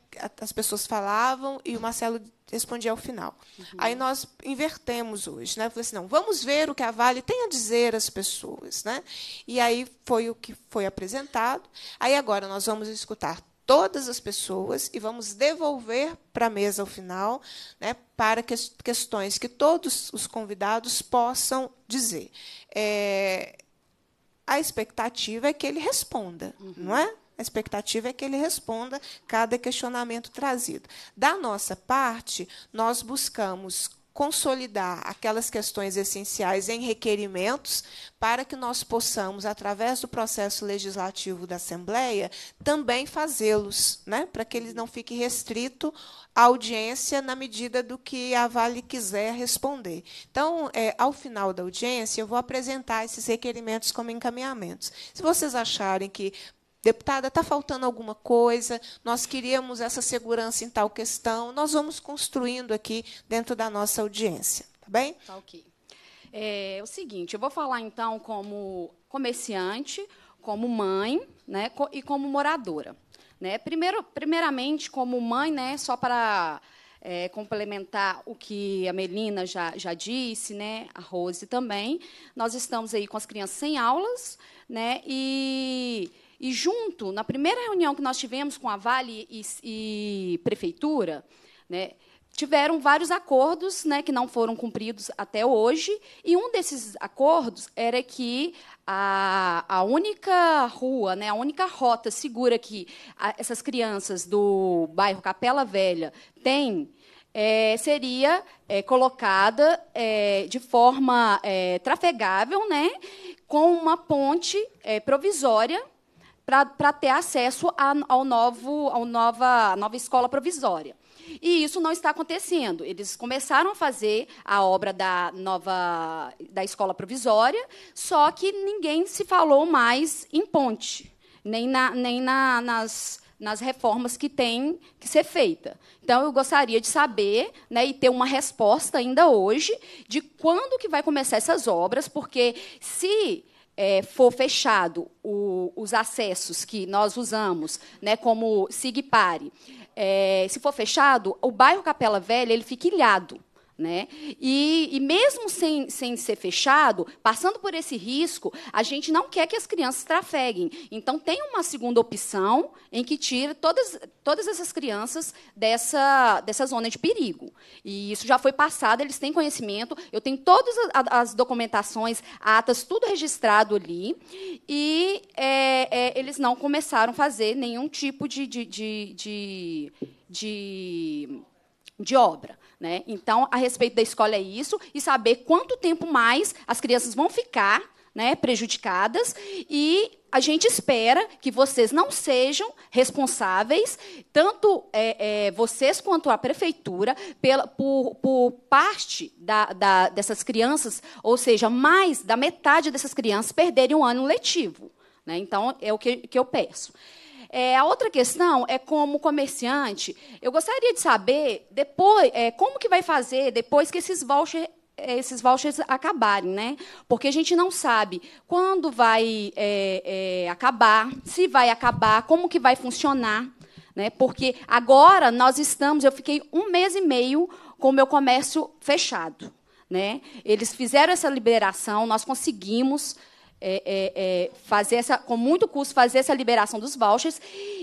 as pessoas falavam e o Marcelo respondia ao final. Uhum. Aí nós invertemos hoje. Né? falei assim, não, vamos ver o que a Vale tem a dizer às pessoas. Né? E aí foi o que foi apresentado. Aí agora nós vamos escutar todas as pessoas e vamos devolver para a mesa ao final, né, para que, questões que todos os convidados possam dizer. É, a expectativa é que ele responda, uhum. não é? A expectativa é que ele responda cada questionamento trazido. Da nossa parte, nós buscamos consolidar aquelas questões essenciais em requerimentos para que nós possamos, através do processo legislativo da Assembleia, também fazê-los, né? para que ele não fique restrito à audiência na medida do que a Vale quiser responder. Então, é, ao final da audiência, eu vou apresentar esses requerimentos como encaminhamentos. Se vocês acharem que deputada, está faltando alguma coisa, nós queríamos essa segurança em tal questão. Nós vamos construindo aqui dentro da nossa audiência. Tá bem? Tá ok. É, é o seguinte, eu vou falar então como comerciante, como mãe né, e como moradora. Né? Primeiro, primeiramente, como mãe, né, só para é, complementar o que a Melina já, já disse, né, a Rose também, nós estamos aí com as crianças sem aulas, né, e e junto, na primeira reunião que nós tivemos com a Vale e, e Prefeitura, né, tiveram vários acordos né, que não foram cumpridos até hoje, e um desses acordos era que a, a única rua, né, a única rota segura que a, essas crianças do bairro Capela Velha têm é, seria é, colocada é, de forma é, trafegável, né, com uma ponte é, provisória para ter acesso a, ao novo, ao nova, à nova escola provisória. E isso não está acontecendo. Eles começaram a fazer a obra da nova da escola provisória, só que ninguém se falou mais em ponte, nem, na, nem na, nas, nas reformas que tem que ser feita. Então, eu gostaria de saber né, e ter uma resposta ainda hoje de quando que vai começar essas obras, porque se é, for fechado o, os acessos que nós usamos, né, como SIGPARE, é, se for fechado, o bairro Capela Velha ele fica ilhado. Né? E, e, mesmo sem, sem ser fechado, passando por esse risco, a gente não quer que as crianças trafeguem. Então, tem uma segunda opção em que tira todas, todas essas crianças dessa, dessa zona de perigo. E isso já foi passado, eles têm conhecimento, eu tenho todas as documentações, atas, tudo registrado ali, e é, é, eles não começaram a fazer nenhum tipo de, de, de, de, de de obra. Né? Então, a respeito da escola é isso, e saber quanto tempo mais as crianças vão ficar né, prejudicadas, e a gente espera que vocês não sejam responsáveis, tanto é, é, vocês quanto a prefeitura, pela, por, por parte da, da, dessas crianças, ou seja, mais da metade dessas crianças perderem um ano letivo. Né? Então, é o que, que eu peço. É, a outra questão é como comerciante, eu gostaria de saber depois é, como que vai fazer depois que esses vouchers é, esses vouchers acabarem, né? Porque a gente não sabe quando vai é, é, acabar, se vai acabar, como que vai funcionar, né? Porque agora nós estamos, eu fiquei um mês e meio com o meu comércio fechado, né? Eles fizeram essa liberação, nós conseguimos é, é, é, fazer essa, com muito custo, fazer essa liberação dos vouchers.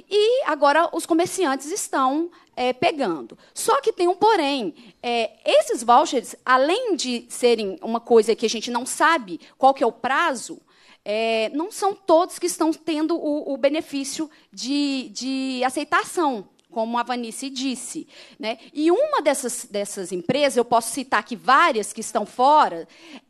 E agora os comerciantes estão é, pegando. Só que tem um porém. É, esses vouchers, além de serem uma coisa que a gente não sabe qual que é o prazo, é, não são todos que estão tendo o, o benefício de, de aceitação como a Vanice disse. Né? E uma dessas, dessas empresas, eu posso citar aqui várias que estão fora,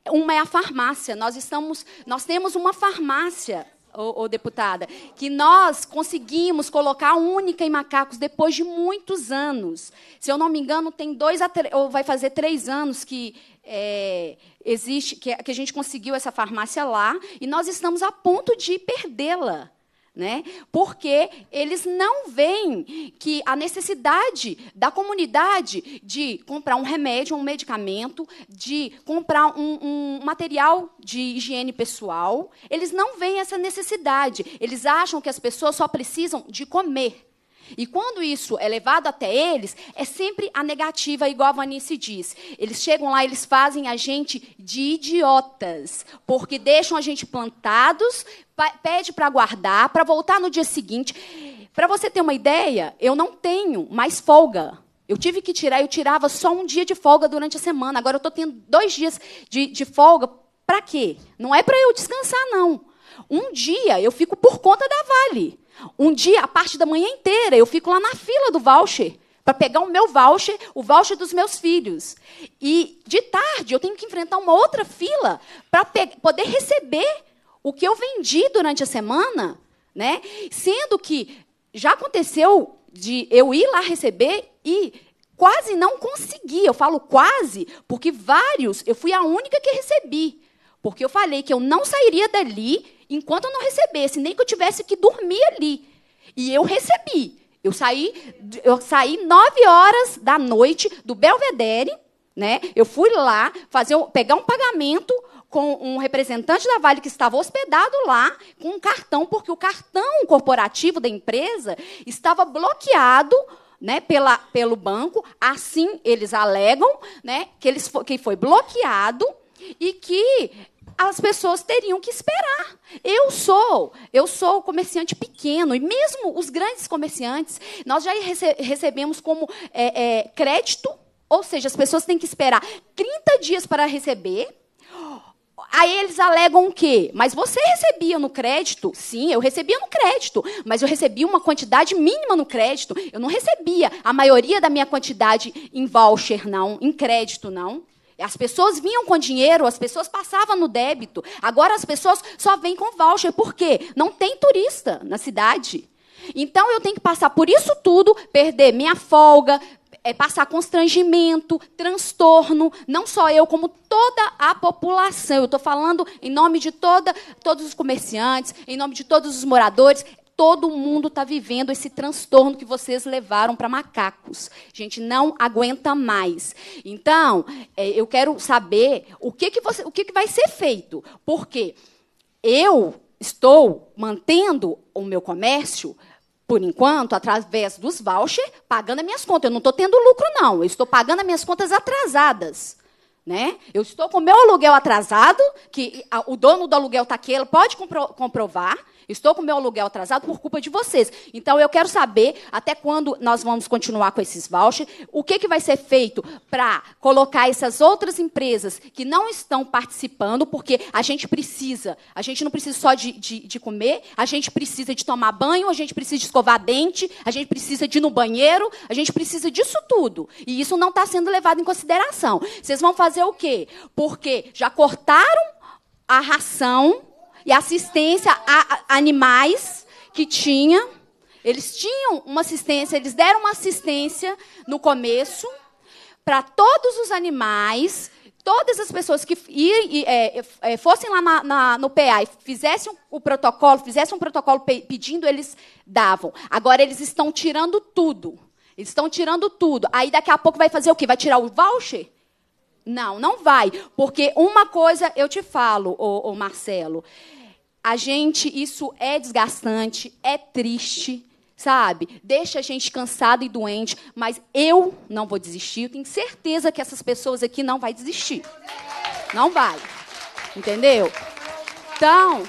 uma é a farmácia. Nós, estamos, nós temos uma farmácia ô, ô, deputada, que nós conseguimos colocar a única em macacos depois de muitos anos. Se eu não me engano, tem dois ou vai fazer três anos que é, existe, que, que a gente conseguiu essa farmácia lá, e nós estamos a ponto de perdê-la né? Porque eles não veem que a necessidade da comunidade de comprar um remédio, um medicamento, de comprar um, um material de higiene pessoal, eles não veem essa necessidade. Eles acham que as pessoas só precisam de comer. E quando isso é levado até eles, é sempre a negativa, igual a Vanice diz. Eles chegam lá, eles fazem a gente de idiotas, porque deixam a gente plantados, pede para guardar, para voltar no dia seguinte. Para você ter uma ideia, eu não tenho mais folga. Eu tive que tirar, eu tirava só um dia de folga durante a semana. Agora eu estou tendo dois dias de, de folga. Para quê? Não é para eu descansar, não. Um dia eu fico por conta da Vale. Um dia, a parte da manhã inteira, eu fico lá na fila do voucher para pegar o meu voucher, o voucher dos meus filhos. E de tarde eu tenho que enfrentar uma outra fila para poder receber o que eu vendi durante a semana, né? Sendo que já aconteceu de eu ir lá receber e quase não consegui. Eu falo quase, porque vários, eu fui a única que recebi. Porque eu falei que eu não sairia dali enquanto eu não recebesse, nem que eu tivesse que dormir ali. E eu recebi. Eu saí, eu saí nove horas da noite do Belvedere, né? Eu fui lá fazer pegar um pagamento com um representante da Vale que estava hospedado lá com um cartão, porque o cartão corporativo da empresa estava bloqueado né, pela, pelo banco. Assim, eles alegam né, que, eles, que foi bloqueado e que as pessoas teriam que esperar. Eu sou, eu sou comerciante pequeno, e mesmo os grandes comerciantes, nós já rece recebemos como é, é, crédito, ou seja, as pessoas têm que esperar 30 dias para receber aí eles alegam o quê? Mas você recebia no crédito? Sim, eu recebia no crédito, mas eu recebia uma quantidade mínima no crédito. Eu não recebia a maioria da minha quantidade em voucher, não, em crédito, não. As pessoas vinham com dinheiro, as pessoas passavam no débito. Agora as pessoas só vêm com voucher. Por quê? Não tem turista na cidade. Então eu tenho que passar por isso tudo, perder minha folga, é, passar constrangimento, transtorno, não só eu, como toda a população. Eu estou falando em nome de toda, todos os comerciantes, em nome de todos os moradores. Todo mundo está vivendo esse transtorno que vocês levaram para macacos. A gente não aguenta mais. Então, é, eu quero saber o que, que, você, o que, que vai ser feito. Porque eu estou mantendo o meu comércio por enquanto, através dos vouchers, pagando as minhas contas. Eu não estou tendo lucro, não. Eu estou pagando as minhas contas atrasadas. Né? Eu estou com o meu aluguel atrasado, que a, o dono do aluguel está aqui, ele pode compro, comprovar. Estou com meu aluguel atrasado por culpa de vocês. Então, eu quero saber até quando nós vamos continuar com esses vouchers, o que, que vai ser feito para colocar essas outras empresas que não estão participando, porque a gente precisa. A gente não precisa só de, de, de comer, a gente precisa de tomar banho, a gente precisa de escovar dente, a gente precisa de ir no banheiro, a gente precisa disso tudo. E isso não está sendo levado em consideração. Vocês vão fazer o quê? Porque já cortaram a ração e assistência a animais que tinha. Eles tinham uma assistência, eles deram uma assistência no começo para todos os animais, todas as pessoas que ir, é, é, é, fossem lá na, na, no PA e fizessem o protocolo, fizessem um protocolo pedindo, eles davam. Agora eles estão tirando tudo. Eles estão tirando tudo. Aí daqui a pouco vai fazer o quê? Vai tirar o voucher? Não, não vai. Porque uma coisa eu te falo, o Marcelo, a gente, isso é desgastante, é triste, sabe? Deixa a gente cansado e doente, mas eu não vou desistir. Eu tenho certeza que essas pessoas aqui não vai desistir. Não vai. Entendeu? Então,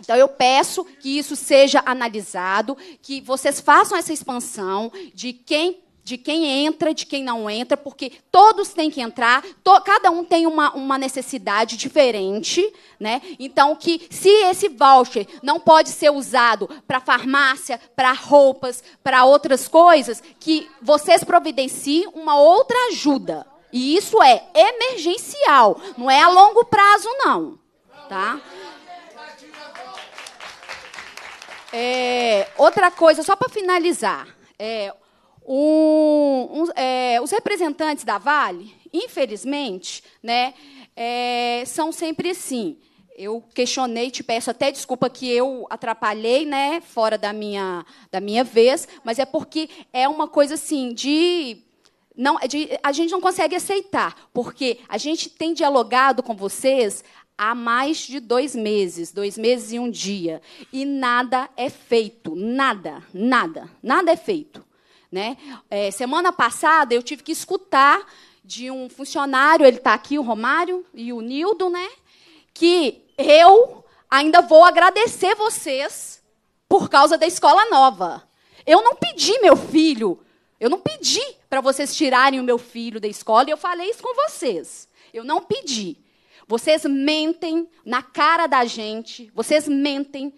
então eu peço que isso seja analisado, que vocês façam essa expansão de quem de quem entra, de quem não entra, porque todos têm que entrar, to, cada um tem uma, uma necessidade diferente, né? Então que se esse voucher não pode ser usado para farmácia, para roupas, para outras coisas, que vocês providenciem uma outra ajuda. E isso é emergencial, não é a longo prazo não, tá? É, outra coisa, só para finalizar, é, um, um, é, os representantes da Vale, infelizmente, né, é, são sempre assim. Eu questionei, te peço até desculpa que eu atrapalhei, né, fora da minha, da minha vez, mas é porque é uma coisa assim de não, de, a gente não consegue aceitar, porque a gente tem dialogado com vocês há mais de dois meses, dois meses e um dia, e nada é feito, nada, nada, nada é feito. Né? É, semana passada eu tive que escutar de um funcionário, ele está aqui, o Romário e o Nildo, né? Que eu ainda vou agradecer vocês por causa da escola nova. Eu não pedi meu filho, eu não pedi para vocês tirarem o meu filho da escola, e eu falei isso com vocês. Eu não pedi. Vocês mentem na cara da gente, vocês mentem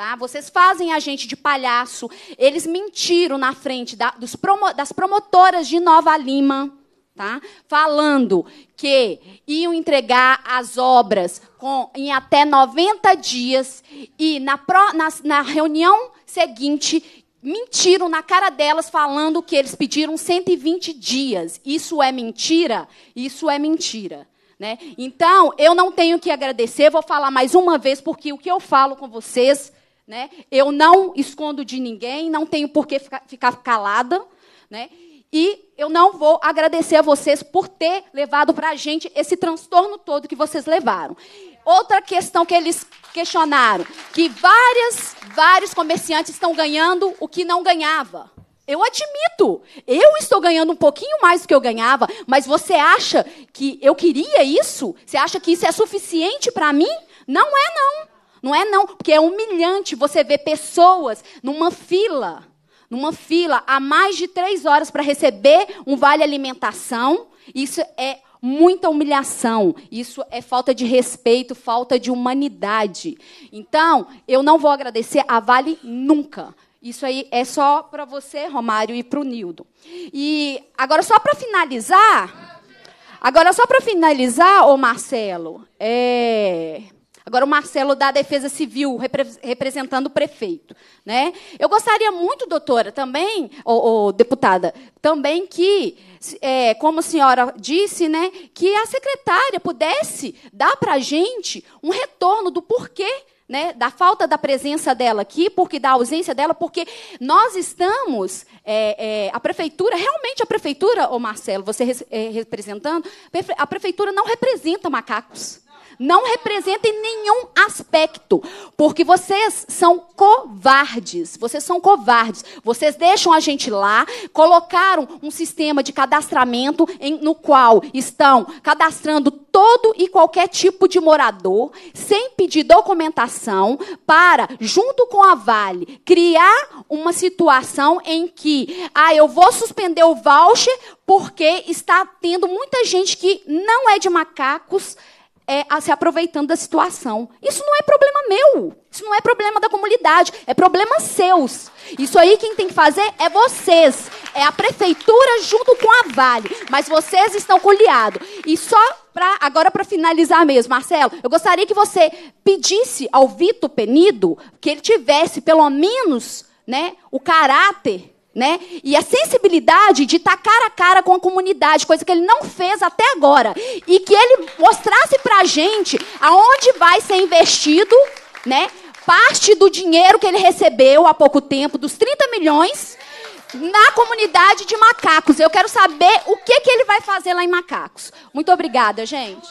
Tá? Vocês fazem a gente de palhaço. Eles mentiram na frente da, promo, das promotoras de Nova Lima, tá? falando que iam entregar as obras com, em até 90 dias e na, pro, na, na reunião seguinte mentiram na cara delas falando que eles pediram 120 dias. Isso é mentira? Isso é mentira. Né? Então, eu não tenho que agradecer, vou falar mais uma vez, porque o que eu falo com vocês né? Eu não escondo de ninguém, não tenho por que ficar, calada. Né? E eu não vou agradecer a vocês por ter levado para a gente esse transtorno todo que vocês levaram. Outra questão que eles questionaram, que várias, vários comerciantes estão ganhando o que não ganhava. Eu admito, eu estou ganhando um pouquinho mais do que eu ganhava, mas você acha que eu queria isso? Você acha que isso é suficiente para mim? Não é, não. Não é não, porque é humilhante você ver pessoas numa fila, numa fila há mais de três horas para receber um vale alimentação. Isso é muita humilhação, isso é falta de respeito, falta de humanidade. Então, eu não vou agradecer a Vale nunca. Isso aí é só para você, Romário, e para o Nildo. E agora, só para finalizar. Agora, só para finalizar, ô Marcelo, é... Agora o Marcelo da Defesa Civil, repre representando o prefeito. Né? Eu gostaria muito, doutora, também, ou, ou deputada, também que, é, como a senhora disse, né, que a secretária pudesse dar para a gente um retorno do porquê né, da falta da presença dela aqui, porque da ausência dela, porque nós estamos, é, é, a prefeitura, realmente a prefeitura, ô Marcelo, você é, representando, a prefeitura não representa macacos não representa em nenhum aspecto, porque vocês são covardes. Vocês são covardes. Vocês deixam a gente lá, colocaram um sistema de cadastramento em, no qual estão cadastrando todo e qualquer tipo de morador, sem pedir documentação, para, junto com a Vale, criar uma situação em que, ah, eu vou suspender o voucher porque está tendo muita gente que não é de macacos é, a, se aproveitando da situação. Isso não é problema meu. Isso não é problema da comunidade. É problema seus. Isso aí quem tem que fazer é vocês. É a prefeitura junto com a Vale. Mas vocês estão colheados. E só pra, agora para finalizar mesmo, Marcelo, eu gostaria que você pedisse ao Vitor Penido que ele tivesse pelo menos né, o caráter né? E a sensibilidade de estar cara a cara com a comunidade, coisa que ele não fez até agora. E que ele mostrasse para a gente aonde vai ser investido né? parte do dinheiro que ele recebeu há pouco tempo, dos 30 milhões, na comunidade de macacos. Eu quero saber o que, que ele vai fazer lá em macacos. Muito obrigada, gente.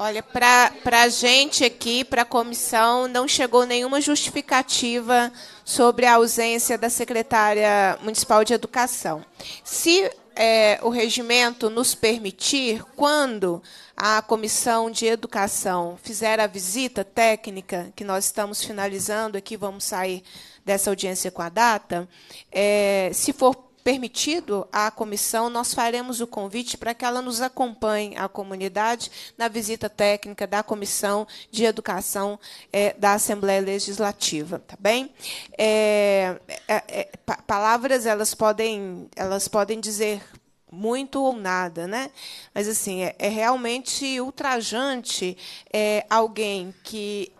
Olha, para a gente aqui, para a comissão, não chegou nenhuma justificativa sobre a ausência da secretária municipal de educação. Se é, o regimento nos permitir, quando a comissão de educação fizer a visita técnica, que nós estamos finalizando aqui, vamos sair dessa audiência com a data, é, se for permitido à comissão, nós faremos o convite para que ela nos acompanhe à comunidade na visita técnica da Comissão de Educação é, da Assembleia Legislativa, tá bem? É, é, é palavras elas podem elas podem dizer muito ou nada, né? Mas assim é, é realmente ultrajante é, alguém que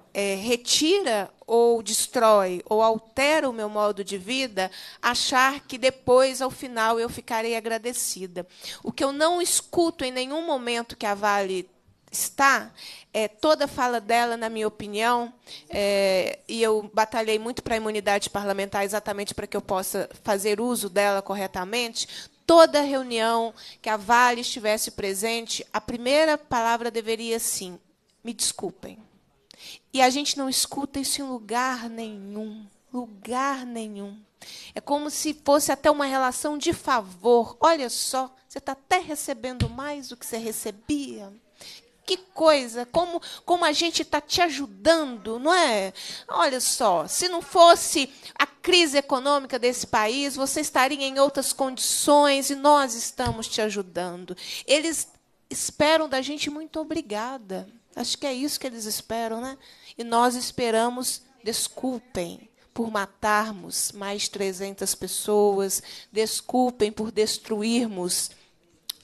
retira ou destrói ou altera o meu modo de vida, achar que depois, ao final, eu ficarei agradecida. O que eu não escuto em nenhum momento que a Vale está, é, toda fala dela, na minha opinião, é, e eu batalhei muito para a imunidade parlamentar exatamente para que eu possa fazer uso dela corretamente. Toda reunião que a Vale estivesse presente, a primeira palavra deveria sim, me desculpem. E a gente não escuta isso em lugar nenhum, lugar nenhum. É como se fosse até uma relação de favor. Olha só, você está até recebendo mais do que você recebia. Que coisa, como, como a gente está te ajudando, não é? Olha só, se não fosse a crise econômica desse país, você estaria em outras condições e nós estamos te ajudando. Eles esperam da gente muito obrigada. Acho que é isso que eles esperam, né? E nós esperamos, desculpem por matarmos mais 300 pessoas, desculpem por destruirmos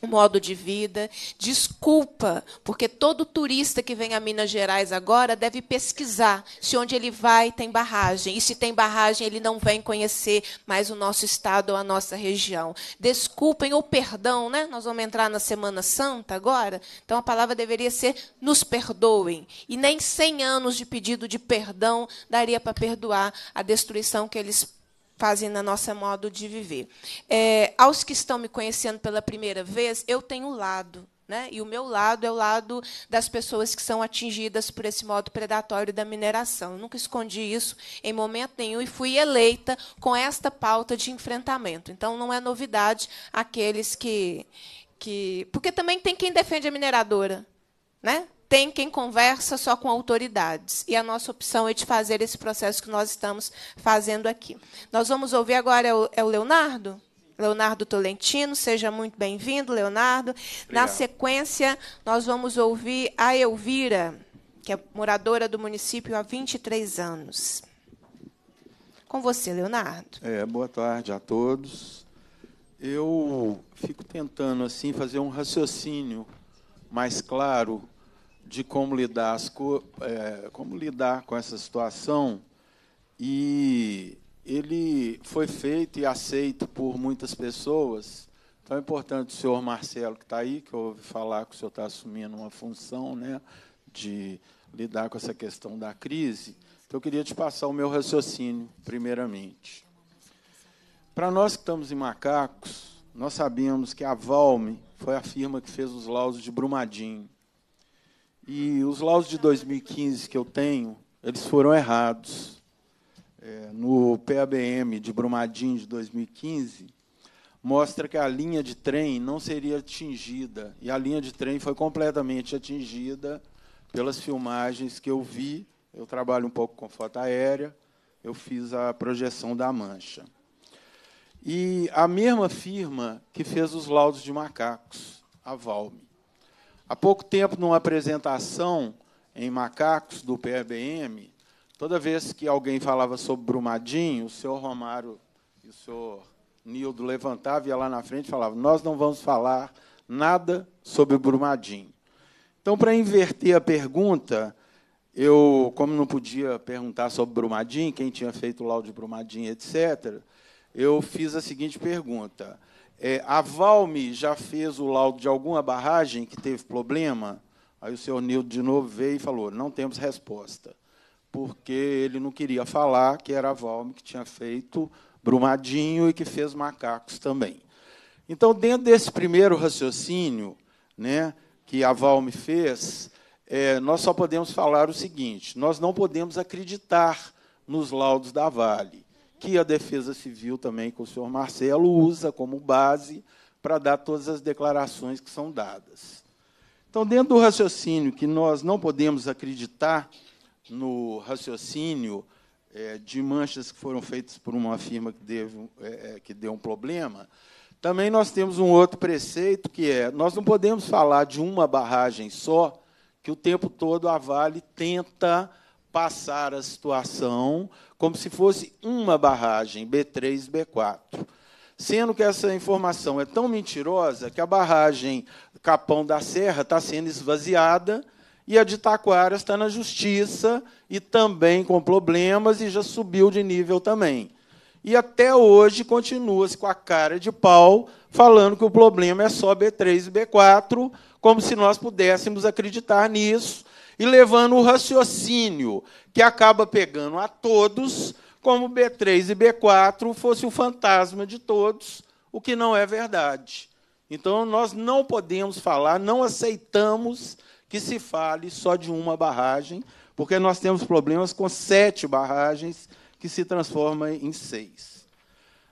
modo de vida. Desculpa, porque todo turista que vem a Minas Gerais agora deve pesquisar se onde ele vai tem barragem. E se tem barragem, ele não vem conhecer mais o nosso estado ou a nossa região. Desculpem ou perdão, né? Nós vamos entrar na Semana Santa agora. Então a palavra deveria ser nos perdoem. E nem 100 anos de pedido de perdão daria para perdoar a destruição que eles fazem na nossa modo de viver. É, aos que estão me conhecendo pela primeira vez, eu tenho lado. Né? E o meu lado é o lado das pessoas que são atingidas por esse modo predatório da mineração. Eu nunca escondi isso em momento nenhum e fui eleita com esta pauta de enfrentamento. Então, não é novidade aqueles que. que... Porque também tem quem defende a mineradora. Né? tem quem conversa só com autoridades. E a nossa opção é de fazer esse processo que nós estamos fazendo aqui. Nós vamos ouvir agora é o é Leonardo? Leonardo Tolentino, seja muito bem-vindo, Leonardo. Obrigado. Na sequência, nós vamos ouvir a Elvira, que é moradora do município há 23 anos. Com você, Leonardo. É, boa tarde a todos. Eu fico tentando assim fazer um raciocínio mais claro de como lidar, é, como lidar com essa situação e ele foi feito e aceito por muitas pessoas. Então é importante o senhor Marcelo, que está aí, que eu ouvi falar que o senhor está assumindo uma função né, de lidar com essa questão da crise. Então eu queria te passar o meu raciocínio, primeiramente. Para nós que estamos em Macacos, nós sabemos que a Valme foi a firma que fez os laudos de Brumadinho. E os laudos de 2015 que eu tenho, eles foram errados. É, no PABM de Brumadinho de 2015, mostra que a linha de trem não seria atingida. E a linha de trem foi completamente atingida pelas filmagens que eu vi. Eu trabalho um pouco com foto aérea, eu fiz a projeção da mancha. E a mesma firma que fez os laudos de macacos, a Valme. Há pouco tempo, numa apresentação em Macacos, do PRBM, toda vez que alguém falava sobre Brumadinho, o senhor Romário e o senhor Nildo levantavam, ia lá na frente e falavam, nós não vamos falar nada sobre Brumadinho. Então, para inverter a pergunta, eu, como não podia perguntar sobre Brumadinho, quem tinha feito o laudo de Brumadinho, etc., eu fiz a seguinte pergunta. É, a Valme já fez o laudo de alguma barragem que teve problema? Aí o senhor Nildo de novo veio e falou: não temos resposta, porque ele não queria falar que era a Valme que tinha feito Brumadinho e que fez macacos também. Então, dentro desse primeiro raciocínio né, que a Valme fez, é, nós só podemos falar o seguinte: nós não podemos acreditar nos laudos da Vale que a Defesa Civil também, com o senhor Marcelo, usa como base para dar todas as declarações que são dadas. Então, dentro do raciocínio que nós não podemos acreditar no raciocínio é, de manchas que foram feitas por uma firma que, deve, é, é, que deu um problema, também nós temos um outro preceito que é: nós não podemos falar de uma barragem só que o tempo todo a Vale tenta passar a situação como se fosse uma barragem, B3, B4. Sendo que essa informação é tão mentirosa que a barragem Capão da Serra está sendo esvaziada e a de Taquara está na justiça e também com problemas e já subiu de nível também. E até hoje continua-se com a cara de pau, falando que o problema é só B3 e B4, como se nós pudéssemos acreditar nisso, e levando o raciocínio que acaba pegando a todos, como B3 e B4 fosse o fantasma de todos, o que não é verdade. Então nós não podemos falar, não aceitamos que se fale só de uma barragem, porque nós temos problemas com sete barragens que se transformam em seis.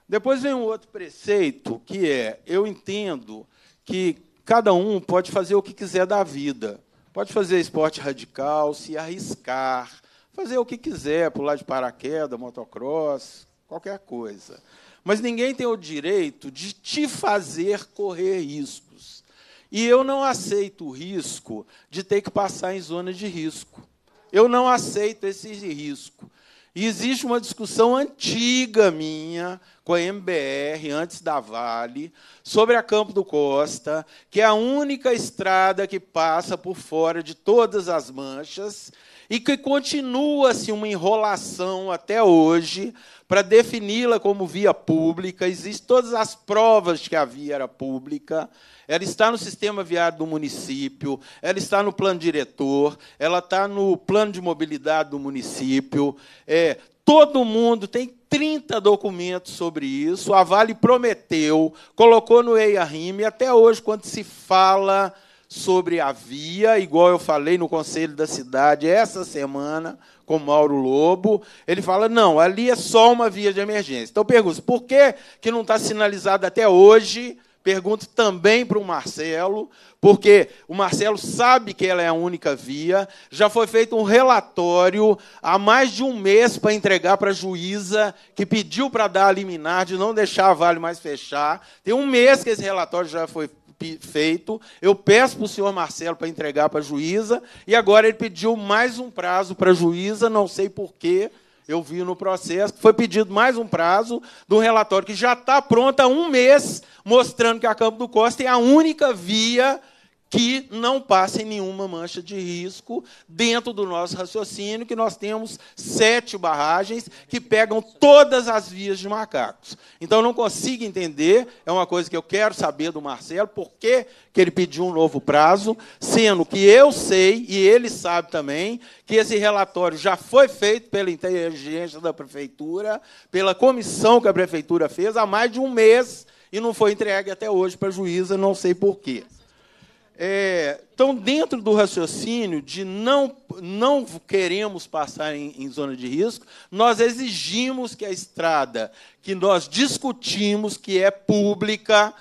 Depois vem um outro preceito, que é: eu entendo que cada um pode fazer o que quiser da vida Pode fazer esporte radical, se arriscar, fazer o que quiser, pular de paraquedas, motocross, qualquer coisa. Mas ninguém tem o direito de te fazer correr riscos. E eu não aceito o risco de ter que passar em zona de risco. Eu não aceito esse risco. E existe uma discussão antiga minha com a MBR, antes da Vale, sobre a Campo do Costa, que é a única estrada que passa por fora de todas as manchas e que continua-se assim, uma enrolação até hoje para defini-la como via pública. Existem todas as provas que a via era pública. Ela está no sistema viário do município, ela está no plano diretor, ela está no plano de mobilidade do município. É, todo mundo tem 30 documentos sobre isso. A Vale prometeu, colocou no eia rime e até hoje, quando se fala sobre a via, igual eu falei no Conselho da Cidade essa semana com Mauro Lobo. Ele fala: não, ali é só uma via de emergência. Então, eu pergunto: por que, que não está sinalizado até hoje? Pergunto também para o Marcelo, porque o Marcelo sabe que ela é a única via. Já foi feito um relatório há mais de um mês para entregar para a juíza, que pediu para dar a liminar de não deixar a Vale mais fechar. Tem um mês que esse relatório já foi feito. Eu peço para o senhor Marcelo para entregar para a juíza. E agora ele pediu mais um prazo para a juíza, não sei porquê. Eu vi no processo, foi pedido mais um prazo do relatório que já está pronto há um mês, mostrando que a Campo do Costa é a única via que não passem nenhuma mancha de risco dentro do nosso raciocínio, que nós temos sete barragens que pegam todas as vias de macacos. Então, eu não consigo entender, é uma coisa que eu quero saber do Marcelo, por que, que ele pediu um novo prazo, sendo que eu sei, e ele sabe também, que esse relatório já foi feito pela inteligência da prefeitura, pela comissão que a prefeitura fez, há mais de um mês, e não foi entregue até hoje para a juíza, não sei porquê é, estão dentro do raciocínio de não, não queremos passar em, em zona de risco, nós exigimos que a estrada que nós discutimos, que é pública,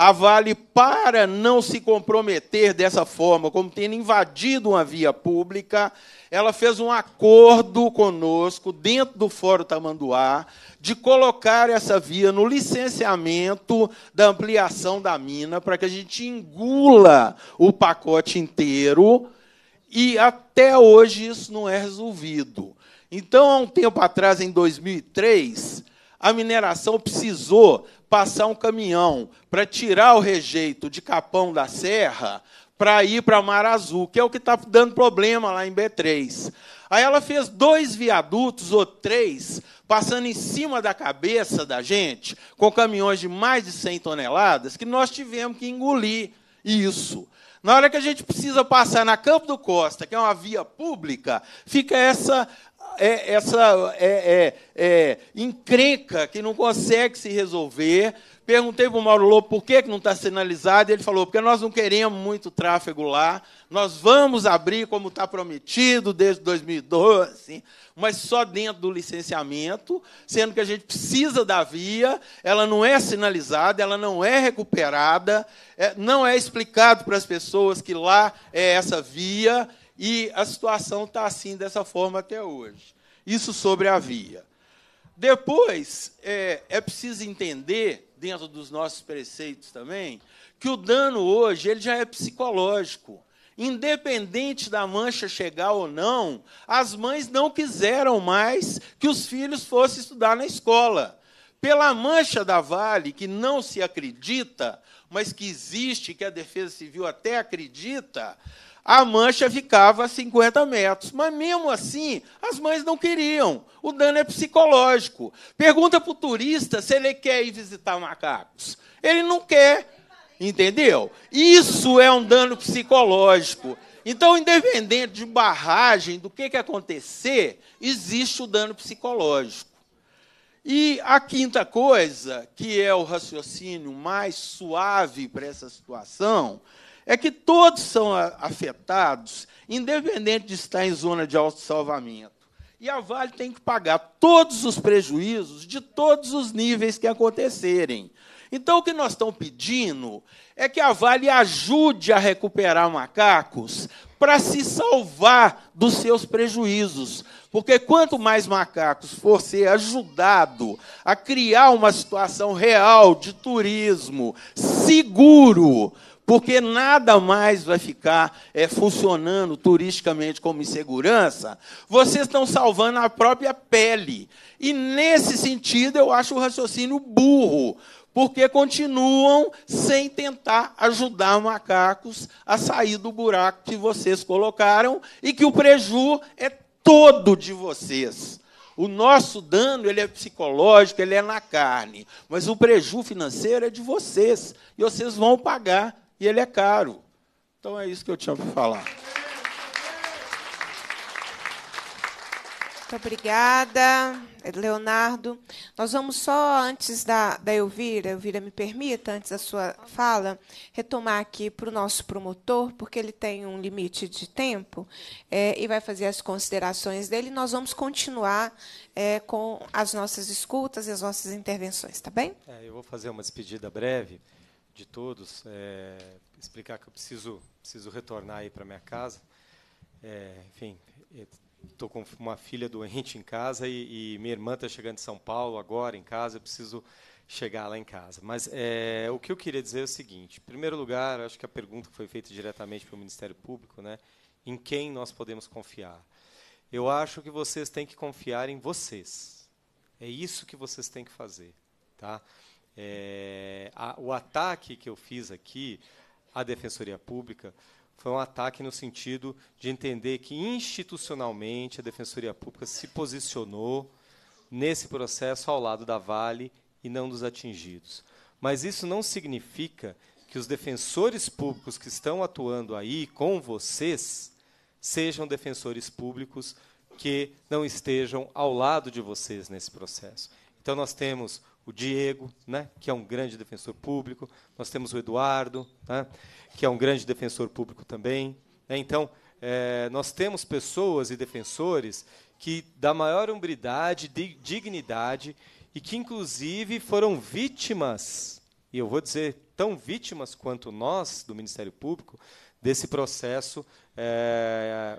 a Vale para não se comprometer dessa forma, como tendo invadido uma via pública, ela fez um acordo conosco, dentro do Fórum Tamanduá, de colocar essa via no licenciamento da ampliação da mina, para que a gente engula o pacote inteiro, e até hoje isso não é resolvido. Então, há um tempo atrás, em 2003, a mineração precisou passar um caminhão para tirar o rejeito de Capão da Serra para ir para Mar Azul, que é o que está dando problema lá em B3. Aí ela fez dois viadutos ou três passando em cima da cabeça da gente com caminhões de mais de 100 toneladas que nós tivemos que engolir isso. Na hora que a gente precisa passar na Campo do Costa, que é uma via pública, fica essa é, essa é, é, é, encrenca que não consegue se resolver. Perguntei para o Mauro Lobo por que, que não está sinalizado. Ele falou: porque nós não queremos muito tráfego lá. Nós vamos abrir, como está prometido desde 2012, mas só dentro do licenciamento, sendo que a gente precisa da via. Ela não é sinalizada, ela não é recuperada, é, não é explicado para as pessoas que lá é essa via. E a situação está assim, dessa forma até hoje. Isso sobre a via. Depois, é, é preciso entender, dentro dos nossos preceitos também, que o dano hoje ele já é psicológico. Independente da mancha chegar ou não, as mães não quiseram mais que os filhos fossem estudar na escola. Pela mancha da Vale, que não se acredita, mas que existe, que a Defesa Civil até acredita, a mancha ficava a 50 metros. Mas mesmo assim, as mães não queriam. O dano é psicológico. Pergunta para o turista se ele quer ir visitar macacos. Ele não quer. Entendeu? Isso é um dano psicológico. Então, independente de barragem, do que, que acontecer, existe o dano psicológico. E a quinta coisa, que é o raciocínio mais suave para essa situação, é que todos são afetados, independente de estar em zona de autossalvamento. E a Vale tem que pagar todos os prejuízos de todos os níveis que acontecerem. Então, o que nós estamos pedindo é que a Vale ajude a recuperar macacos para se salvar dos seus prejuízos. Porque quanto mais macacos for ser ajudado a criar uma situação real de turismo seguro, porque nada mais vai ficar é, funcionando turisticamente como insegurança, vocês estão salvando a própria pele. E nesse sentido, eu acho o raciocínio burro, porque continuam sem tentar ajudar macacos a sair do buraco que vocês colocaram e que o prejuízo é todo de vocês. O nosso dano ele é psicológico, ele é na carne, mas o prejuízo financeiro é de vocês e vocês vão pagar e ele é caro. Então é isso que eu tinha para falar. Muito obrigada, Leonardo. Nós vamos só, antes da, da Elvira, Elvira, me permita, antes da sua fala, retomar aqui para o nosso promotor, porque ele tem um limite de tempo é, e vai fazer as considerações dele. Nós vamos continuar é, com as nossas escutas e as nossas intervenções, tá bem? É, eu vou fazer uma despedida breve de todos, é, explicar que eu preciso, preciso retornar aí para minha casa. É, enfim, estou é, com uma filha doente em casa e, e minha irmã está chegando de São Paulo agora em casa, eu preciso chegar lá em casa. Mas é, o que eu queria dizer é o seguinte: em primeiro lugar, acho que a pergunta foi feita diretamente para o Ministério Público, né? Em quem nós podemos confiar? Eu acho que vocês têm que confiar em vocês. É isso que vocês têm que fazer, tá? É, a, o ataque que eu fiz aqui à Defensoria Pública foi um ataque no sentido de entender que institucionalmente a Defensoria Pública se posicionou nesse processo ao lado da Vale e não dos atingidos. Mas isso não significa que os defensores públicos que estão atuando aí com vocês sejam defensores públicos que não estejam ao lado de vocês nesse processo. Então, nós temos o Diego, né, que é um grande defensor público, nós temos o Eduardo, né, que é um grande defensor público também. Né, então, é, nós temos pessoas e defensores que da maior umbridade, dignidade e que inclusive foram vítimas, e eu vou dizer tão vítimas quanto nós do Ministério Público desse processo, é,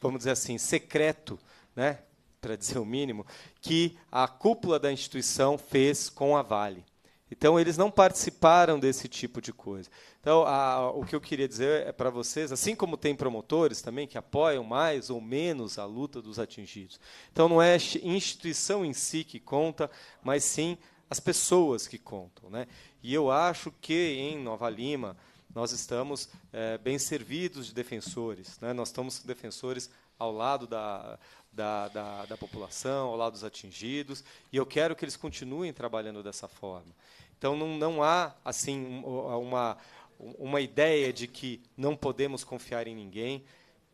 vamos dizer assim, secreto, né, para dizer o mínimo, que a cúpula da instituição fez com a Vale. Então, eles não participaram desse tipo de coisa. Então, a, o que eu queria dizer é para vocês, assim como tem promotores também que apoiam mais ou menos a luta dos atingidos. Então, não é a instituição em si que conta, mas sim as pessoas que contam. Né? E eu acho que em Nova Lima nós estamos é, bem servidos de defensores. Né? Nós estamos defensores ao lado da, da, da, da população, ao lado dos atingidos, e eu quero que eles continuem trabalhando dessa forma. Então, não, não há assim uma, uma ideia de que não podemos confiar em ninguém.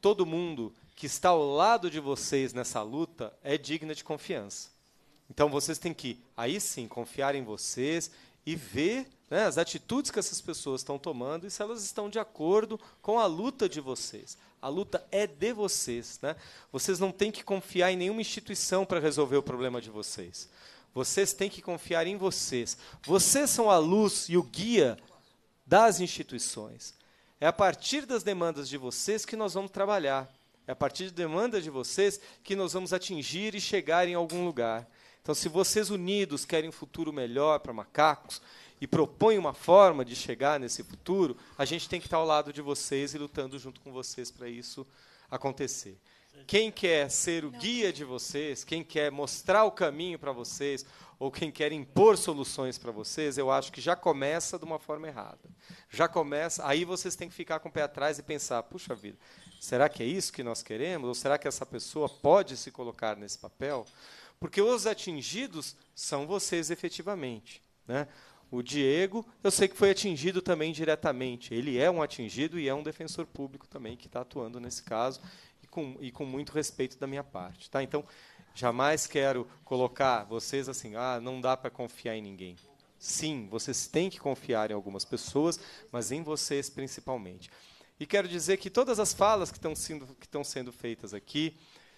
Todo mundo que está ao lado de vocês nessa luta é digna de confiança. Então vocês têm que, aí sim, confiar em vocês e ver né, as atitudes que essas pessoas estão tomando e se elas estão de acordo com a luta de vocês. A luta é de vocês. Né? Vocês não têm que confiar em nenhuma instituição para resolver o problema de vocês. Vocês têm que confiar em vocês. Vocês são a luz e o guia das instituições. É a partir das demandas de vocês que nós vamos trabalhar. É a partir de demandas de vocês que nós vamos atingir e chegar em algum lugar. Então, se vocês unidos querem um futuro melhor para macacos, e propõe uma forma de chegar nesse futuro, a gente tem que estar ao lado de vocês e lutando junto com vocês para isso acontecer. Quem quer ser o guia de vocês, quem quer mostrar o caminho para vocês, ou quem quer impor soluções para vocês, eu acho que já começa de uma forma errada. Já começa, aí vocês têm que ficar com o pé atrás e pensar: puxa vida, será que é isso que nós queremos? Ou será que essa pessoa pode se colocar nesse papel? Porque os atingidos são vocês efetivamente. Né? O Diego, eu sei que foi atingido também diretamente. Ele é um atingido e é um defensor público também que está atuando nesse caso e com, e com muito respeito da minha parte. Tá? Então, jamais quero colocar vocês assim, ah, não dá para confiar em ninguém. Sim, vocês têm que confiar em algumas pessoas, mas em vocês principalmente. E quero dizer que todas as falas que estão sendo, que estão sendo feitas aqui,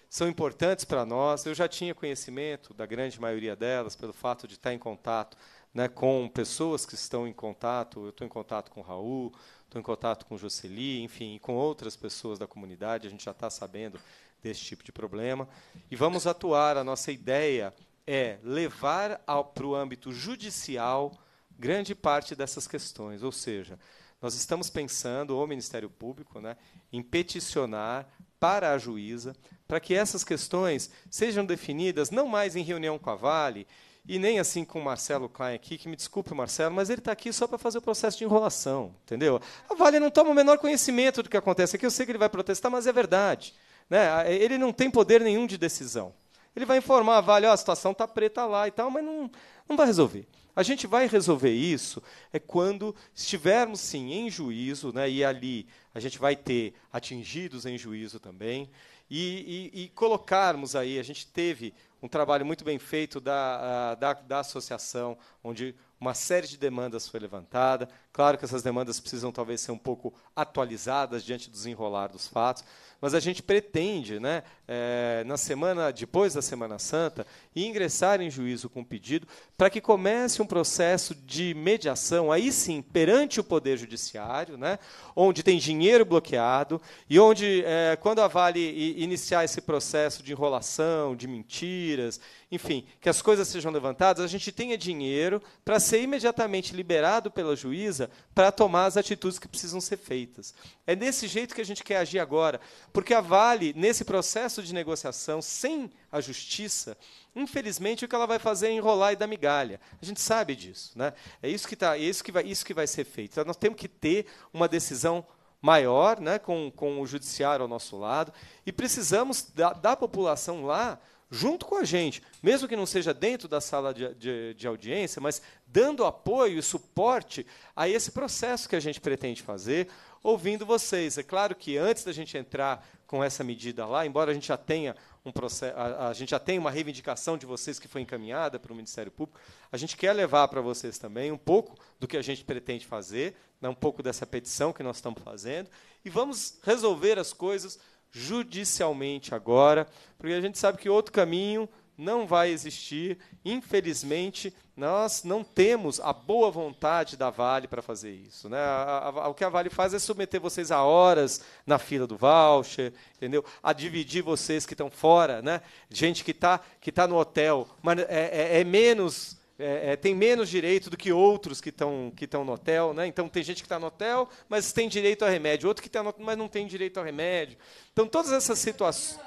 são importantes para nós. Eu já tinha conhecimento da grande maioria delas, pelo fato de estar tá em contato né, com pessoas que estão em contato, eu estou em contato com o Raul, estou em contato com Jocely, enfim, com outras pessoas da comunidade, a gente já está sabendo desse tipo de problema. E vamos atuar, a nossa ideia é levar para o âmbito judicial grande parte dessas questões, ou seja, nós estamos pensando, o Ministério Público, né, em peticionar para a juíza para que essas questões sejam definidas não mais em reunião com a Vale, e nem assim com o Marcelo Klein aqui, que me desculpe, Marcelo, mas ele está aqui só para fazer o processo de enrolação, entendeu? A ah, Vale não toma o menor conhecimento do que acontece aqui. Eu sei que ele vai protestar, mas é verdade. Né? Ah, é, ele não tem poder nenhum de decisão. Ele vai informar a Vale, oh, a situação está preta lá e tal, mas não, não vai resolver. A gente vai resolver isso é quando estivermos sim em juízo, né? E ali a gente vai ter atingidos em juízo também. E, e, e, colocarmos aí, a gente teve um trabalho muito bem feito da, da, da associação, onde uma série de demandas foi levantada. Claro que essas demandas precisam talvez ser um pouco atualizadas diante do desenrolar dos fatos, mas a gente pretende, né, é, na semana depois da Semana Santa, ingressar em juízo com pedido para que comece um processo de mediação, aí sim, perante o Poder Judiciário, né, onde tem dinheiro bloqueado e onde, é, quando a Vale iniciar esse processo de enrolação, de mentiras enfim, que as coisas sejam levantadas, a gente tenha dinheiro para ser imediatamente liberado pela juíza para tomar as atitudes que precisam ser feitas. É desse jeito que a gente quer agir agora, porque a Vale, nesse processo de negociação sem a justiça, infelizmente o que ela vai fazer é enrolar e dar migalha. A gente sabe disso, né? É isso que tá, é isso que vai, isso que vai ser feito. Então, nós temos que ter uma decisão maior, né, com, com o judiciário ao nosso lado, e precisamos da, da população lá junto com a gente, mesmo que não seja dentro da sala de, de, de, audiência, mas dando apoio e suporte a esse processo que a gente pretende fazer, ouvindo vocês. É claro que antes da gente entrar com essa medida lá, embora a gente já tenha um processo, a, a gente já tenha uma reivindicação de vocês que foi encaminhada para o Ministério Público, a gente quer levar para vocês também um pouco do que a gente pretende fazer, né, um pouco dessa petição que nós estamos fazendo, e vamos resolver as coisas judicialmente agora, porque a gente sabe que outro caminho não vai existir. Infelizmente, nós não temos a boa vontade da Vale para fazer isso. Né? A, a, o que a Vale faz é submeter vocês a horas na fila do voucher, entendeu? A dividir vocês que estão fora, né? gente que está que tá no hotel, mas é, é, é menos é, é, tem menos direito do que outros que estão que no hotel. Né? Então, tem gente que está no hotel, mas tem direito a remédio. Outro que está no hotel, mas não tem direito a remédio. Então, todas essas situações...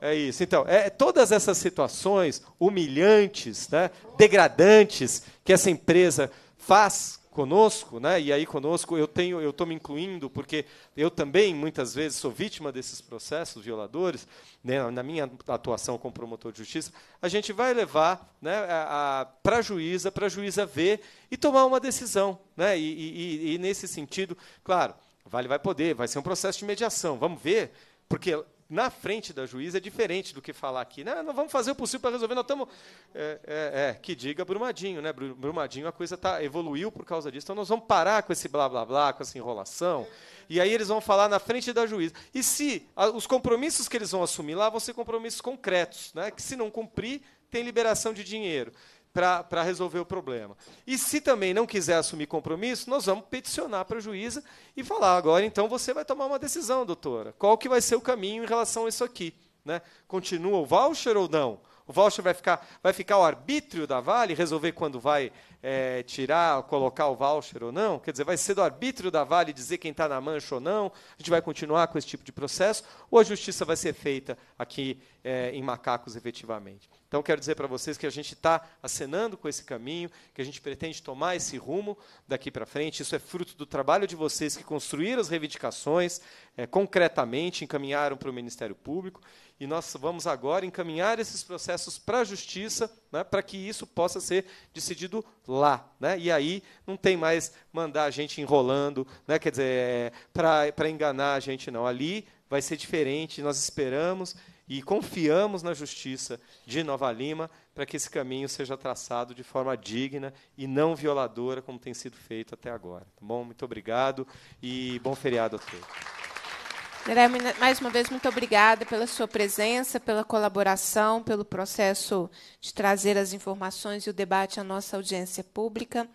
É isso. Então, é, todas essas situações humilhantes, né, degradantes que essa empresa faz conosco, né? E aí conosco eu tenho, eu estou me incluindo porque eu também muitas vezes sou vítima desses processos violadores né? na minha atuação como promotor de justiça. A gente vai levar, né? Para a juíza, para a juíza ver e tomar uma decisão, né? e, e, e nesse sentido, claro, vale vai poder, vai ser um processo de mediação. Vamos ver porque na frente da juíza é diferente do que falar aqui. Nós não vamos fazer o possível para resolver, nós estamos. É, é, é, que diga Brumadinho, né? Brumadinho, a coisa tá, evoluiu por causa disso. Então nós vamos parar com esse blá blá blá, com essa enrolação. E aí eles vão falar na frente da juíza. E se a, os compromissos que eles vão assumir lá vão ser compromissos concretos, né? Que se não cumprir, tem liberação de dinheiro para resolver o problema. E se também não quiser assumir compromisso, nós vamos peticionar para a juíza e falar: agora então você vai tomar uma decisão, doutora. Qual que vai ser o caminho em relação a isso aqui? Né? Continua o voucher ou não? O voucher vai ficar, vai ficar o arbítrio da Vale, resolver quando vai é, tirar, colocar o voucher ou não? Quer dizer, vai ser do arbítrio da Vale dizer quem está na mancha ou não? A gente vai continuar com esse tipo de processo? Ou a justiça vai ser feita aqui é, em Macacos, efetivamente? Então, quero dizer para vocês que a gente está acenando com esse caminho, que a gente pretende tomar esse rumo daqui para frente. Isso é fruto do trabalho de vocês que construíram as reivindicações é, concretamente, encaminharam para o Ministério Público. E nós vamos agora encaminhar esses processos para a Justiça né, para que isso possa ser decidido lá. Né? E aí não tem mais mandar a gente enrolando, né, quer dizer, é, para enganar a gente, não. Ali vai ser diferente, nós esperamos e confiamos na justiça de Nova Lima para que esse caminho seja traçado de forma digna e não violadora, como tem sido feito até agora. Tá bom? Muito obrigado e bom feriado a todos. Guilherme, mais uma vez, muito obrigada pela sua presença, pela colaboração, pelo processo de trazer as informações e o debate à nossa audiência pública.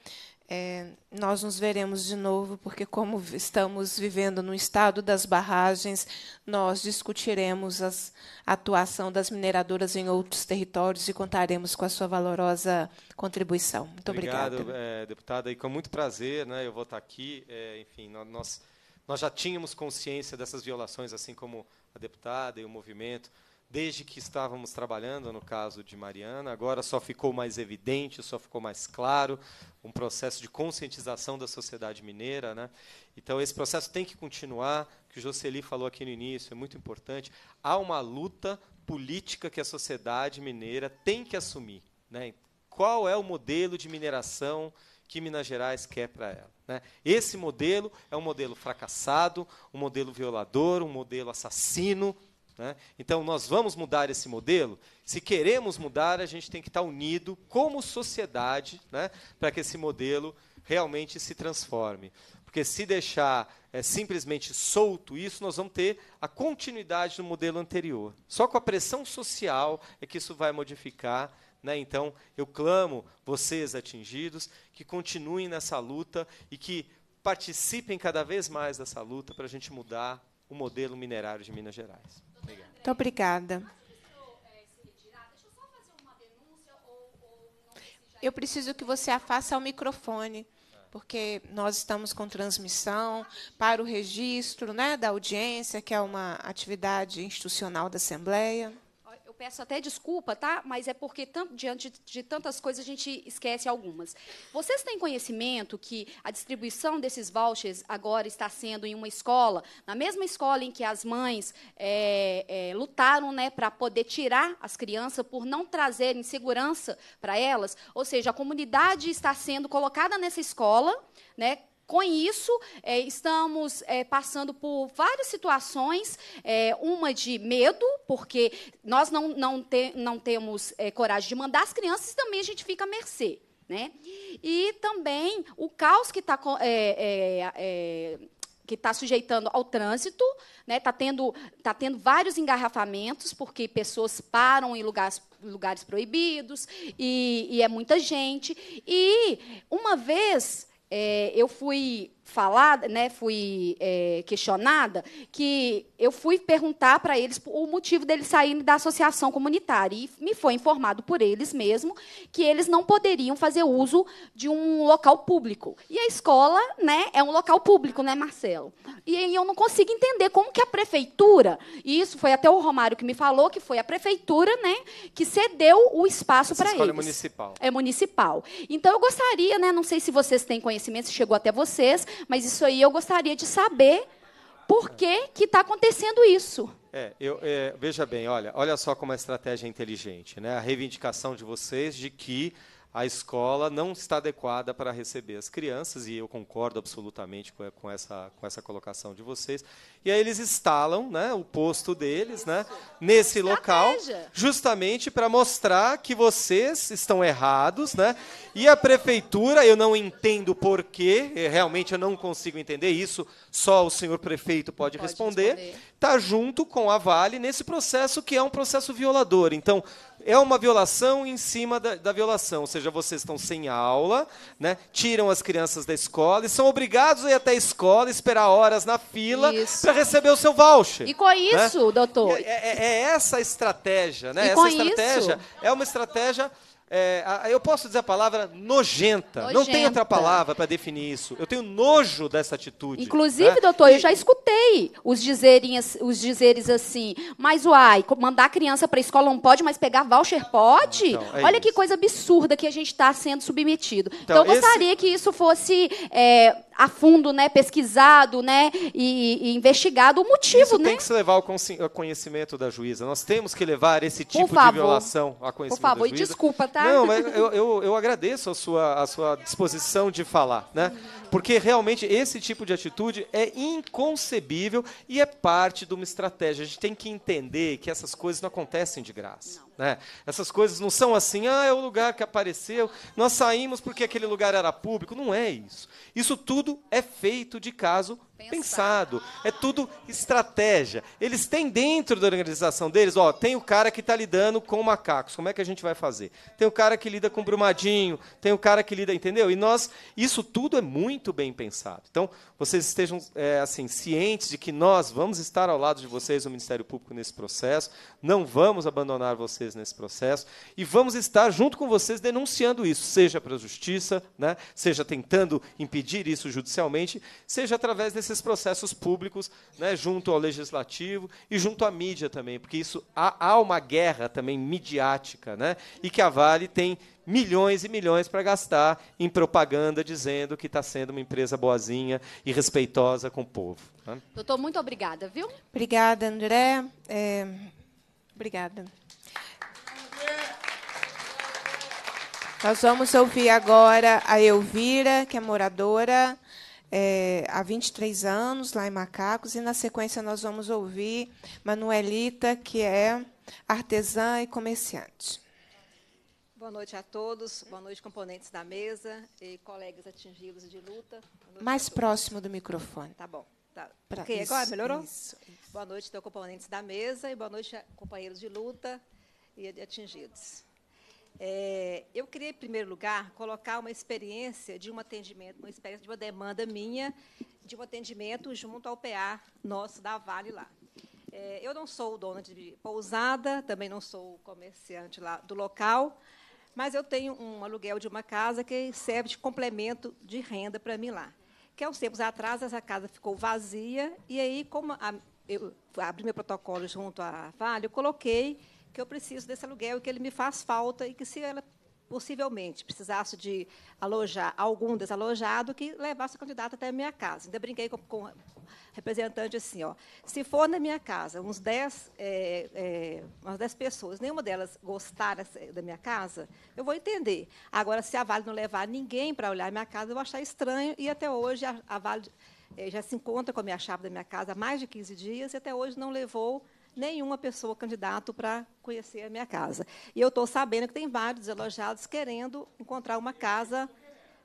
É, nós nos veremos de novo, porque, como estamos vivendo no estado das barragens, nós discutiremos as, a atuação das mineradoras em outros territórios e contaremos com a sua valorosa contribuição. Muito obrigado, obrigada. É, deputada, e com muito prazer, né, eu vou estar aqui. É, enfim, nós nós já tínhamos consciência dessas violações, assim como a deputada e o movimento, desde que estávamos trabalhando no caso de Mariana. Agora só ficou mais evidente, só ficou mais claro um processo de conscientização da sociedade mineira. Né? Então, esse processo tem que continuar, que o Jocely falou aqui no início, é muito importante. Há uma luta política que a sociedade mineira tem que assumir. Né? Qual é o modelo de mineração? que Minas Gerais quer para ela. Né? Esse modelo é um modelo fracassado, um modelo violador, um modelo assassino. Né? Então, nós vamos mudar esse modelo? Se queremos mudar, a gente tem que estar unido como sociedade né? para que esse modelo realmente se transforme. Porque se deixar é, simplesmente solto isso, nós vamos ter a continuidade do modelo anterior. Só com a pressão social é que isso vai modificar né? Então, eu clamo vocês atingidos que continuem nessa luta e que participem cada vez mais dessa luta para a gente mudar o modelo minerário de Minas Gerais. Obrigado. Muito obrigada. Eu preciso que você afaste ao microfone, porque nós estamos com transmissão para o registro né, da audiência, que é uma atividade institucional da Assembleia peço até desculpa, tá? Mas é porque, diante de tantas coisas, a gente esquece algumas. Vocês têm conhecimento que a distribuição desses vouchers agora está sendo em uma escola, na mesma escola em que as mães é, é, lutaram né, para poder tirar as crianças por não trazerem segurança para elas? Ou seja, a comunidade está sendo colocada nessa escola, né, com isso, é, estamos é, passando por várias situações, é, uma de medo, porque nós não, não, te, não temos é, coragem de mandar as crianças e também a gente fica à mercê. Né? E também o caos que está é, é, que está sujeitando ao trânsito, está né? Tá tendo, tá tendo vários engarrafamentos, porque pessoas param em lugares, lugares proibidos, e, e é muita gente. E, uma vez é, eu fui falada, né, fui é, questionada, que eu fui perguntar para eles o motivo deles saírem da associação comunitária. E me foi informado por eles mesmo que eles não poderiam fazer uso de um local público. E a escola né, é um local público, né, Marcelo? E eu não consigo entender como que a prefeitura, e isso foi até o Romário que me falou, que foi a prefeitura né, que cedeu o espaço para é eles. é municipal. É municipal. Então, eu gostaria, né, não sei se vocês têm conhecimento, se chegou até vocês, mas isso aí eu gostaria de saber por que está acontecendo isso. É, eu, é, veja bem, olha, olha só como a estratégia é inteligente, né? A reivindicação de vocês de que a escola não está adequada para receber as crianças, e eu concordo absolutamente com, com, essa, com essa colocação de vocês. E aí eles instalam né, o posto deles né, nesse local, justamente para mostrar que vocês estão errados. Né, e a prefeitura, eu não entendo porquê, eh, realmente eu não consigo entender isso, só o senhor prefeito pode, pode responder, está junto com a Vale nesse processo que é um processo violador. Então, é uma violação em cima da, da, violação, ou seja, vocês estão sem aula, né? tiram as crianças da escola e são obrigados a ir até a escola, esperar horas na fila para receber o seu voucher. E com isso, né? doutor? É, é, é, essa a estratégia, né? E essa estratégia isso? é uma estratégia é, eu posso dizer a palavra nojenta. nojenta. Não tem outra palavra para definir isso. Eu tenho nojo dessa atitude. Inclusive, né? doutor, e... eu já escutei os, dizerinhas, os dizeres assim, mas uai, mandar a criança para a escola não pode, mas pegar voucher pode? Então, é Olha isso. que coisa absurda que a gente está sendo submetido. Então, então eu gostaria esse... que isso fosse é, a fundo, né, pesquisado, né, e, e investigado o motivo, Isso né? tem que se levar ao, conhecimento da juíza. Nós temos que levar esse tipo de violação a conhecimento Por favor, e desculpa, tá? Não, mas eu, eu, eu agradeço a sua, a sua disposição de falar, né? Porque realmente esse tipo de atitude é inconcebível e é parte de uma estratégia. A gente tem que entender que essas coisas não acontecem de graça. Não. Né? Essas coisas não são assim, ah, é o lugar que apareceu, nós saímos porque aquele lugar era público. Não é isso. Isso tudo é feito de caso pensado. É tudo estratégia. Eles têm dentro da organização deles, ó, tem o cara que está lidando com macacos. Como é que a gente vai fazer? Tem o cara que lida com brumadinho, tem o cara que lida, entendeu? E nós, isso tudo é muito bem pensado. Então, vocês estejam é, assim cientes de que nós vamos estar ao lado de vocês, o Ministério Público nesse processo. Não vamos abandonar vocês nesse processo e vamos estar junto com vocês denunciando isso, seja para a justiça, né? Seja tentando impedir isso judicialmente, seja através desse esses processos públicos né, junto ao legislativo e junto à mídia também, porque isso há, há uma guerra também midiática, né, e que a Vale tem milhões e milhões para gastar em propaganda dizendo que está sendo uma empresa boazinha e respeitosa com o povo. Né? Doutor, muito obrigada, viu? Obrigada, André. É... Obrigada. Nós vamos ouvir agora a Elvira, que é moradora é, há 23 anos, lá em Macacos, e na sequência nós vamos ouvir Manuelita, que é artesã e comerciante. Boa noite a todos, boa noite, componentes da mesa e colegas atingidos de luta. Mais próximo do microfone. Tá bom. Tá. Pra ok, isso, agora melhorou? Isso, isso. Boa noite, então, componentes da mesa e boa noite, companheiros de luta e atingidos. É, eu queria, em primeiro lugar, colocar uma experiência de um atendimento, uma experiência de uma demanda minha, de um atendimento junto ao PA nosso da Vale lá. É, eu não sou dona de pousada, também não sou comerciante lá do local, mas eu tenho um aluguel de uma casa que serve de complemento de renda para mim lá. Que há uns tempos atrás essa casa ficou vazia, e aí, como a, eu abri meu protocolo junto à Vale, eu coloquei que eu preciso desse aluguel e que ele me faz falta e que se ela possivelmente precisasse de alojar algum desalojado que levasse o candidato até a minha casa. Ainda brinquei com, com representante assim, ó, se for na minha casa uns 10, é, é, umas 10 pessoas, nenhuma delas gostar da minha casa, eu vou entender. Agora, se a Vale não levar ninguém para olhar a minha casa, eu vou achar estranho, e até hoje a, a Vale é, já se encontra com a minha chave da minha casa há mais de 15 dias, e até hoje não levou nenhuma pessoa candidato para conhecer a minha casa. E eu estou sabendo que tem vários desalojados querendo encontrar uma casa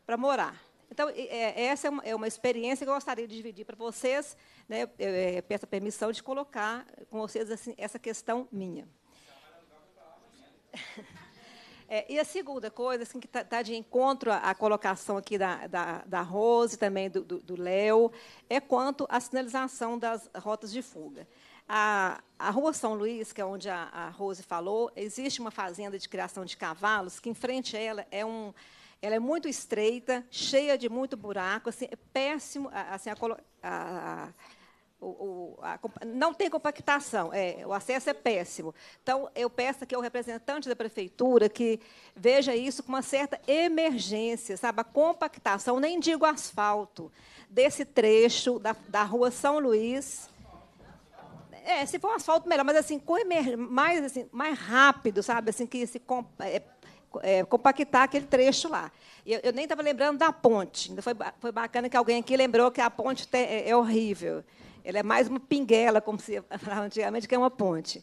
para morar. Então, é, essa é, é uma, experiência que eu gostaria de dividir para vocês. Né? Eu é, peço a permissão de colocar com vocês assim, essa questão minha. É, e a segunda coisa, assim, que está tá de encontro à colocação aqui da, da, da Rose, também do Léo, é quanto à sinalização das rotas de fuga. A, a Rua São Luís, que é onde a, a Rose falou, existe uma fazenda de criação de cavalos que, em frente a ela, é um, ela é muito estreita, cheia de muito buraco, assim, é péssimo, assim, a, a, o, a, não tem compactação, é, o acesso é péssimo. Então, eu peço aqui ao representante da prefeitura que veja isso com uma certa emergência, sabe? A compactação, nem digo asfalto, desse trecho da, da rua São Luís é, se for um asfalto, melhor, mas assim, com mais, assim, mais rápido, sabe? Assim, que se comp... é, é, compactar aquele trecho lá. Eu, eu nem estava lembrando da ponte. Ainda foi, foi bacana que alguém aqui lembrou que a ponte é, é, horrível. Ela é mais uma pinguela, como se falava antigamente, que é uma ponte.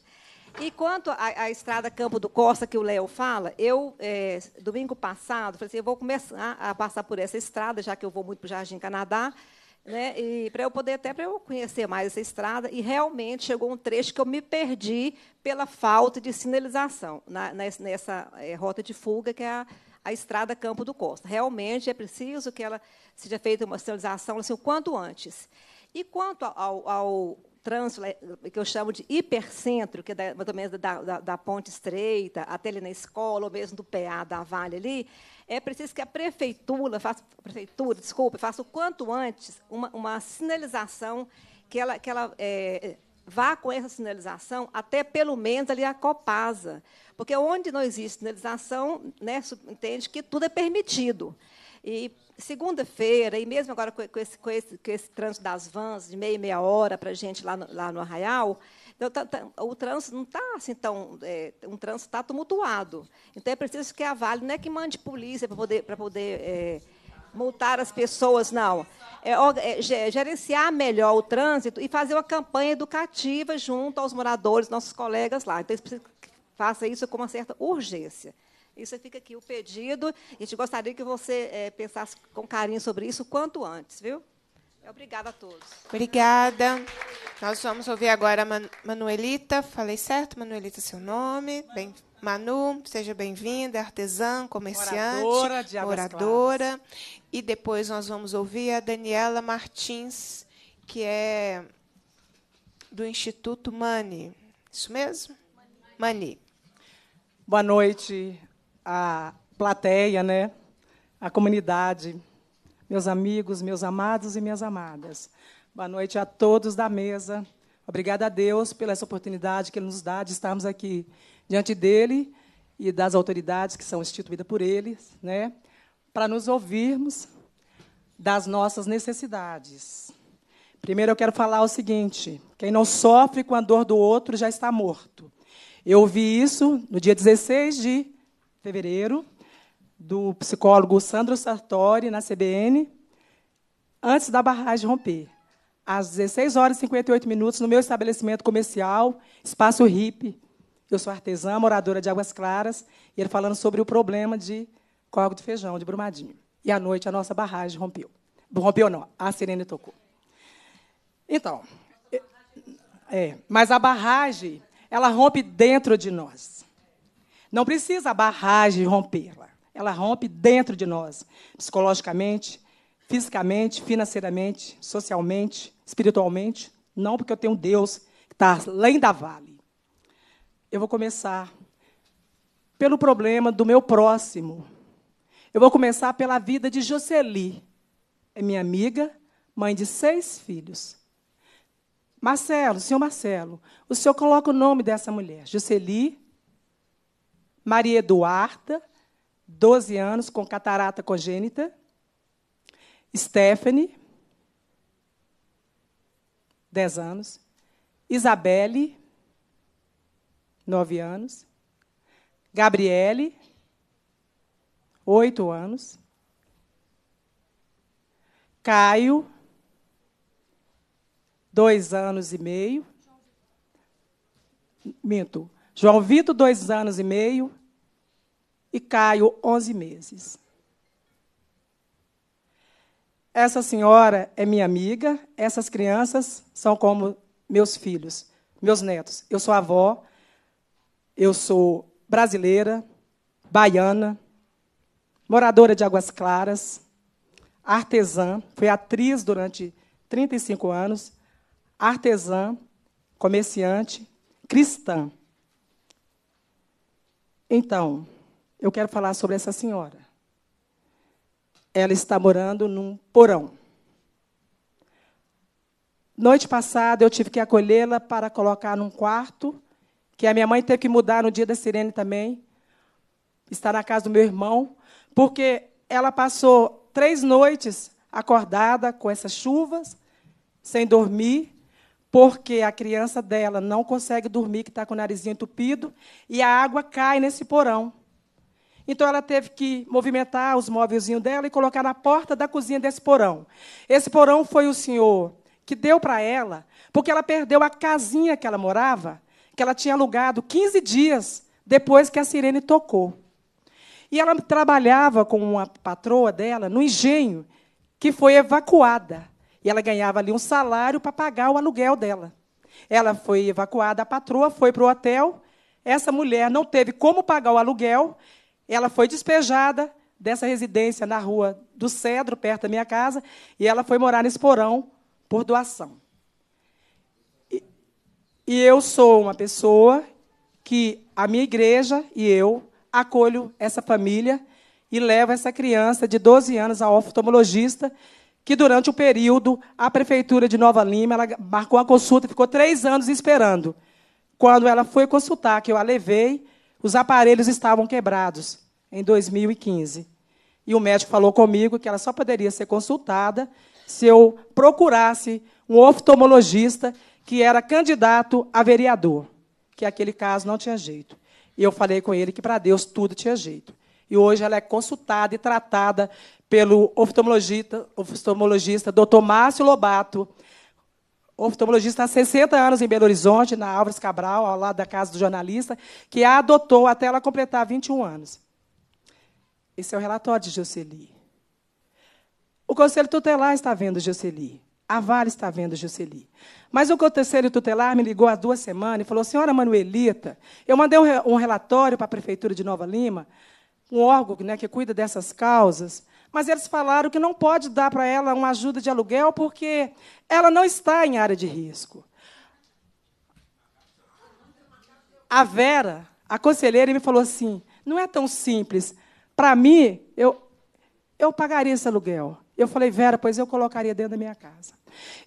E quanto à, estrada Campo do Costa, que o Léo fala, eu, é, domingo passado, falei assim, eu vou começar a passar por essa estrada, já que eu vou muito para o Jardim Canadá, né? E para eu poder até para eu conhecer mais essa estrada e realmente chegou um trecho que eu me perdi pela falta de sinalização na, nessa é, rota de fuga que é a, a estrada Campo do Costa. Realmente é preciso que ela seja feita uma sinalização assim o quanto antes. E quanto ao, ao trânsito eh, que eu chamo de hipercentro, que é mais ou menos da, da, da ponte estreita até ali na escola ou mesmo do PA da Vale ali é preciso que a prefeitura faça, prefeitura, desculpe, faça o quanto antes uma, uma sinalização que ela, que ela é, vá com essa sinalização até pelo menos ali a Copasa, porque onde não existe sinalização, né, entende que tudo é permitido. E segunda-feira, e mesmo agora com, esse, com, esse, com esse trânsito das vans de meia e meia hora para a gente lá no, lá no Arraial, então, tá, tá, o trânsito não está assim tão. É, um trânsito está tumultuado. Então é preciso que a Vale não é que mande polícia para poder, pra poder é, multar as pessoas, não. É, é, gerenciar melhor o trânsito e fazer uma campanha educativa junto aos moradores, nossos colegas lá. Então, é preciso que faça isso com uma certa urgência. Isso fica aqui o pedido. A gente gostaria que você é, pensasse com carinho sobre isso quanto antes, viu? Obrigada a todos. Obrigada. Nós vamos ouvir agora a Manuelita. Falei certo, Manuelita, seu nome? Bem, Manu, seja bem-vinda, artesã, comerciante, moradora, de moradora. E depois nós vamos ouvir a Daniela Martins, que é do Instituto Mani. Isso mesmo? Mani. Boa noite à plateia, né? à comunidade meus amigos, meus amados e minhas amadas. Boa noite a todos da mesa. Obrigada a Deus pela essa oportunidade que Ele nos dá de estarmos aqui diante dele e das autoridades que são instituídas por ele, né, para nos ouvirmos das nossas necessidades. Primeiro eu quero falar o seguinte: quem não sofre com a dor do outro já está morto. Eu ouvi isso no dia 16 de fevereiro do psicólogo Sandro Sartori na CBN, antes da barragem romper. Às 16 horas e 58 minutos, no meu estabelecimento comercial, Espaço RIP. Eu sou artesã, moradora de Águas Claras, e ele falando sobre o problema de córrego de feijão, de Brumadinho. E à noite a nossa barragem rompeu. Rompeu não, a sirene tocou. Então, é, mas a barragem, ela rompe dentro de nós. Não precisa a barragem rompê-la. Ela rompe dentro de nós, psicologicamente, fisicamente, financeiramente, socialmente, espiritualmente. Não porque eu tenho um Deus que está além da vale. Eu vou começar pelo problema do meu próximo. Eu vou começar pela vida de Joseli É minha amiga, mãe de seis filhos. Marcelo, senhor Marcelo, o senhor coloca o nome dessa mulher. Joseli Maria Eduarda, 12 anos, com catarata congênita. Stephanie, 10 anos. Isabelle, 9 anos. Gabriele, 8 anos. Caio, dois anos e meio. Minto. João Vitor, dois anos e meio e Caio 11 meses. Essa senhora é minha amiga, essas crianças são como meus filhos, meus netos. Eu sou avó, eu sou brasileira, baiana, moradora de Águas Claras, artesã, fui atriz durante 35 anos, artesã, comerciante, cristã. Então, eu quero falar sobre essa senhora. Ela está morando num porão. Noite passada, eu tive que acolhê-la para colocar num quarto, que a minha mãe teve que mudar no dia da sirene também. Está na casa do meu irmão, porque ela passou três noites acordada com essas chuvas, sem dormir, porque a criança dela não consegue dormir, que está com o narizinho entupido, e a água cai nesse porão. Então ela teve que movimentar os móveis dela e colocar na porta da cozinha desse porão. Esse porão foi o senhor que deu para ela, porque ela perdeu a casinha que ela morava, que ela tinha alugado 15 dias depois que a sirene tocou. E ela trabalhava com uma patroa dela no engenho, que foi evacuada. E ela ganhava ali um salário para pagar o aluguel dela. Ela foi evacuada, a patroa foi para o hotel. Essa mulher não teve como pagar o aluguel ela foi despejada dessa residência na rua do Cedro, perto da minha casa, e ela foi morar nesse porão por doação. E, e eu sou uma pessoa que a minha igreja e eu acolho essa família e levo essa criança de 12 anos ao oftalmologista, que durante o período a prefeitura de Nova Lima ela marcou a consulta, e ficou três anos esperando. Quando ela foi consultar, que eu a levei, os aparelhos estavam quebrados em 2015. E o médico falou comigo que ela só poderia ser consultada se eu procurasse um oftalmologista que era candidato a vereador, que aquele caso não tinha jeito. E eu falei com ele que para Deus tudo tinha jeito. E hoje ela é consultada e tratada pelo oftalmologista, oftalmologista Dr. Márcio Lobato, oftalmologista há 60 anos em Belo Horizonte, na Álvares Cabral, ao lado da casa do jornalista, que a adotou até ela completar 21 anos. Esse é o relatório de Jocely. O Conselho Tutelar está vendo Jocely. A Vale está vendo Jocely. Mas o Conselho Tutelar me ligou há duas semanas e falou: Senhora Manuelita, eu mandei um, relatório para a Prefeitura de Nova Lima, um órgão né, que cuida dessas causas, mas eles falaram que não pode dar para ela uma ajuda de aluguel porque ela não está em área de risco. A Vera, a conselheira, me falou assim: não é tão simples. Para mim, eu, eu pagaria esse aluguel. Eu falei, Vera, pois eu colocaria dentro da minha casa.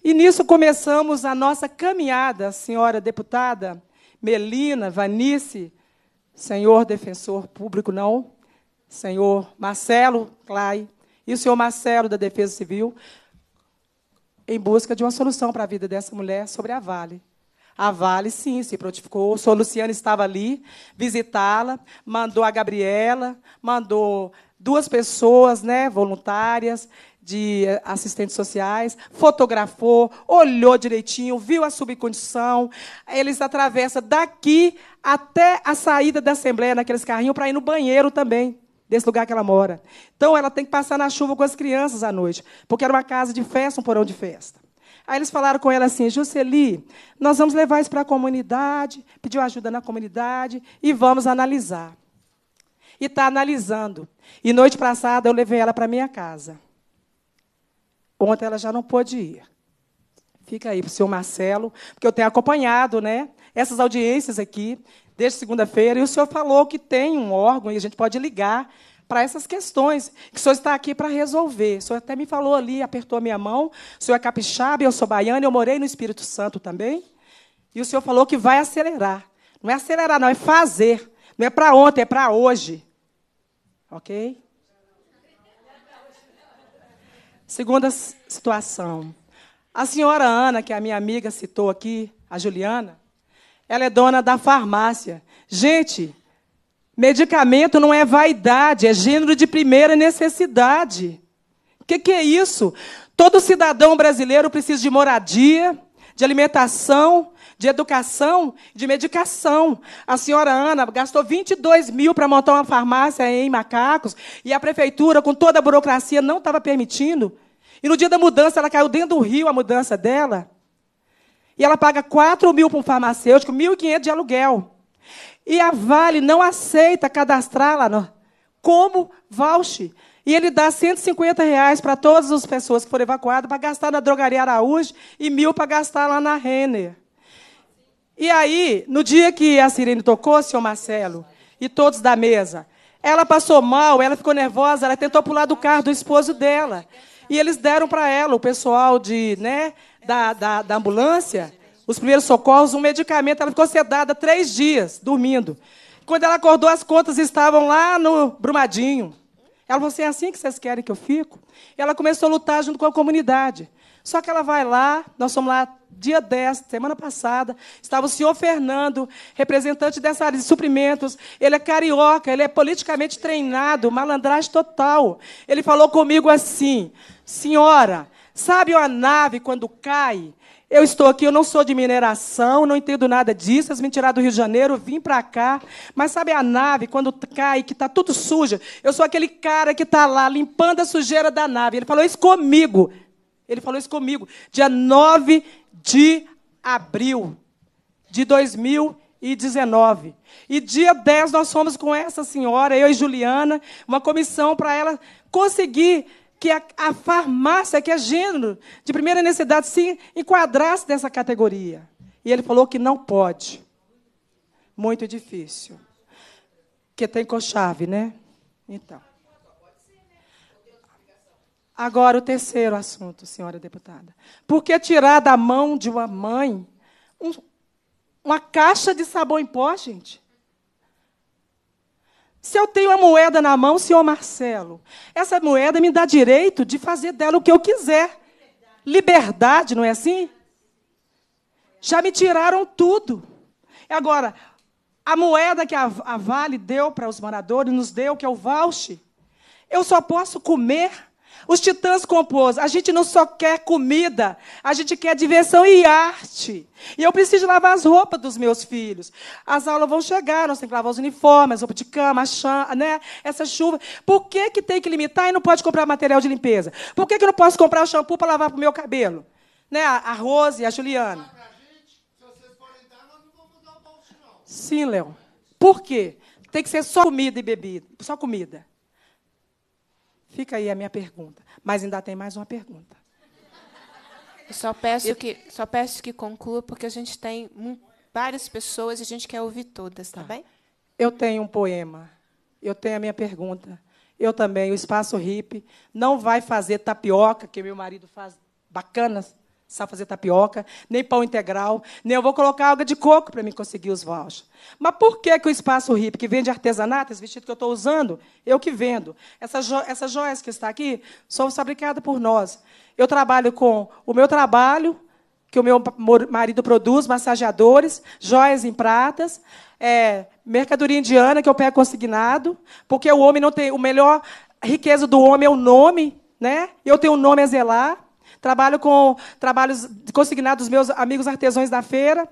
E nisso começamos a nossa caminhada, senhora deputada Melina, Vanice, senhor defensor público, não, senhor Marcelo Clay e o senhor Marcelo da Defesa Civil em busca de uma solução para a vida dessa mulher sobre a Vale. A Vale, sim, se prontificou. O senhor Luciano estava ali, visitá-la, mandou a Gabriela, mandou duas pessoas né, voluntárias de eh, assistentes sociais, fotografou, olhou direitinho, viu a subcondição. Eles atravessam daqui até a saída da Assembleia, naqueles carrinhos, para ir no banheiro também desse lugar que ela mora. Então ela tem que passar na chuva com as crianças à noite, porque era uma casa de festa, um porão de festa. Aí eles falaram com ela assim: Jusceli, nós vamos levar isso para a comunidade, pediu ajuda na comunidade e vamos analisar. E está analisando. E noite passada eu levei ela para minha casa. Ontem ela já não pôde ir. Fica aí para o senhor Marcelo, porque eu tenho acompanhado né, essas audiências aqui desde segunda-feira, e o senhor falou que tem um órgão e a gente pode ligar para essas questões que o senhor está aqui para resolver. O senhor até me falou ali, apertou a minha mão. O senhor é capixaba, eu sou baiana, eu morei no Espírito Santo também. E o senhor falou que vai acelerar. Não é acelerar, não, é fazer. Não é para ontem, é para hoje. Ok? Segunda situação. A senhora Ana, que é a minha amiga citou aqui, a Juliana, ela é dona da farmácia. Gente, medicamento não é vaidade, é gênero de primeira necessidade. O que, que é isso? Todo cidadão brasileiro precisa de moradia, de alimentação, de educação, de medicação. A senhora Ana gastou 22 mil para montar uma farmácia em Macacos e a prefeitura, com toda a burocracia, não estava permitindo. E no dia da mudança, ela caiu dentro do rio, a mudança dela. E ela paga 4 mil para um farmacêutico, 1.500 de aluguel. E a Vale não aceita cadastrá-la como voucher. E ele dá 150 reais para todas as pessoas que foram evacuadas para gastar na drogaria Araújo e mil para gastar lá na Renner. E aí, no dia que a sirene tocou, senhor Marcelo, e todos da mesa, ela passou mal, ela ficou nervosa, ela tentou pular do carro do esposo dela. E eles deram para ela, o pessoal de, né, da, da, da ambulância, os primeiros socorros, um medicamento. Ela ficou sedada três dias, dormindo. Quando ela acordou, as contas estavam lá no Brumadinho. Ela falou assim: é assim que vocês querem que eu fico? E ela começou a lutar junto com a comunidade. Só que ela vai lá, nós fomos lá dia 10, semana passada, estava o senhor Fernando, representante dessa área de suprimentos. Ele é carioca, ele é politicamente treinado, malandragem total. Ele falou comigo assim: senhora, Sabe uma nave quando cai? Eu estou aqui, eu não sou de mineração, não entendo nada disso, vocês me tiraram do Rio de Janeiro, vim para cá. Mas sabe a nave, quando cai, que está tudo suja? Eu sou aquele cara que está lá limpando a sujeira da nave. Ele falou isso comigo. Ele falou isso comigo. Dia 9 de abril de 2019. E dia 10 nós fomos com essa senhora, eu e Juliana, uma comissão para ela conseguir que a, a farmácia, que é gênero de primeira necessidade, se enquadrasse nessa categoria. E ele falou que não pode. Muito difícil. Que tem chave, né? Então. Agora o terceiro assunto, senhora deputada. Por que tirar da mão de uma mãe um, uma caixa de sabão em pó, gente? Se eu tenho a moeda na mão, senhor Marcelo, essa moeda me dá direito de fazer dela o que eu quiser. Liberdade, não é assim? Já me tiraram tudo. Agora, a moeda que a, a Vale deu para os moradores, nos deu, que é o voucher, eu só posso comer os titãs compôs. A gente não só quer comida, a gente quer diversão e arte. E eu preciso lavar as roupas dos meus filhos. As aulas vão chegar, nós temos que lavar os uniformes, roupa de cama, a chã, né? essa chuva. Por que, que tem que limitar e não pode comprar material de limpeza? Por que, que eu não posso comprar o shampoo para lavar para o meu cabelo? Né? A Rose e a Juliana. Sim, Léo. Por quê? Tem que ser só comida e bebida. Só comida. Fica aí a minha pergunta. Mas ainda tem mais uma pergunta. Eu só peço, Eu... que, só peço que conclua, porque a gente tem várias pessoas e a gente quer ouvir todas, tá, tá bem? Eu tenho um poema. Eu tenho a minha pergunta. Eu também, o Espaço Hip não vai fazer tapioca, que meu marido faz bacanas, sabe fazer tapioca, nem pão integral, nem eu vou colocar água de coco para me conseguir os vouchers. Mas por que, que o Espaço RIP, que vende artesanato, esse vestido que eu estou usando, eu que vendo, essas, jo joias que está aqui, são fabricadas por nós. Eu trabalho com o meu trabalho, que o meu marido produz, massageadores, joias em pratas, é, mercadoria indiana que eu pego consignado, porque o homem não tem. O melhor riqueza do homem é o nome, né? Eu tenho um nome a zelar trabalho com trabalhos consignados dos meus amigos artesãos da feira.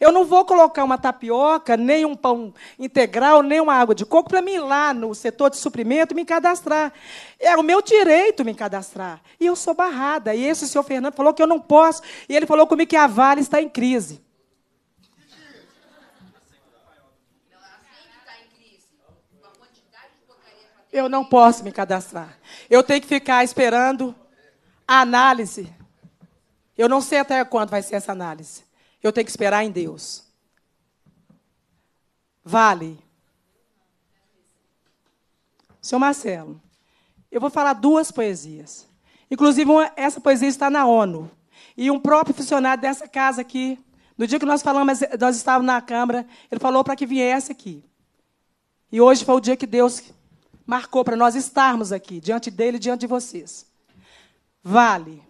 Eu não vou colocar uma tapioca, nem um pão integral, nem uma água de coco para mim ir lá no setor de suprimento me cadastrar. É o meu direito me cadastrar. E eu sou barrada. E esse senhor Fernando falou que eu não posso. E ele falou comigo que a Vale está em crise. Eu não posso me cadastrar. Eu tenho que ficar esperando a análise, eu não sei até quando vai ser essa análise. Eu tenho que esperar em Deus. Vale. Seu Marcelo, eu vou falar duas poesias. Inclusive, uma, essa poesia está na ONU. E um próprio funcionário dessa casa aqui, no dia que nós falamos, nós estávamos na Câmara, ele falou para que viesse aqui. E hoje foi o dia que Deus marcou para nós estarmos aqui, diante dele e diante de vocês. Vale.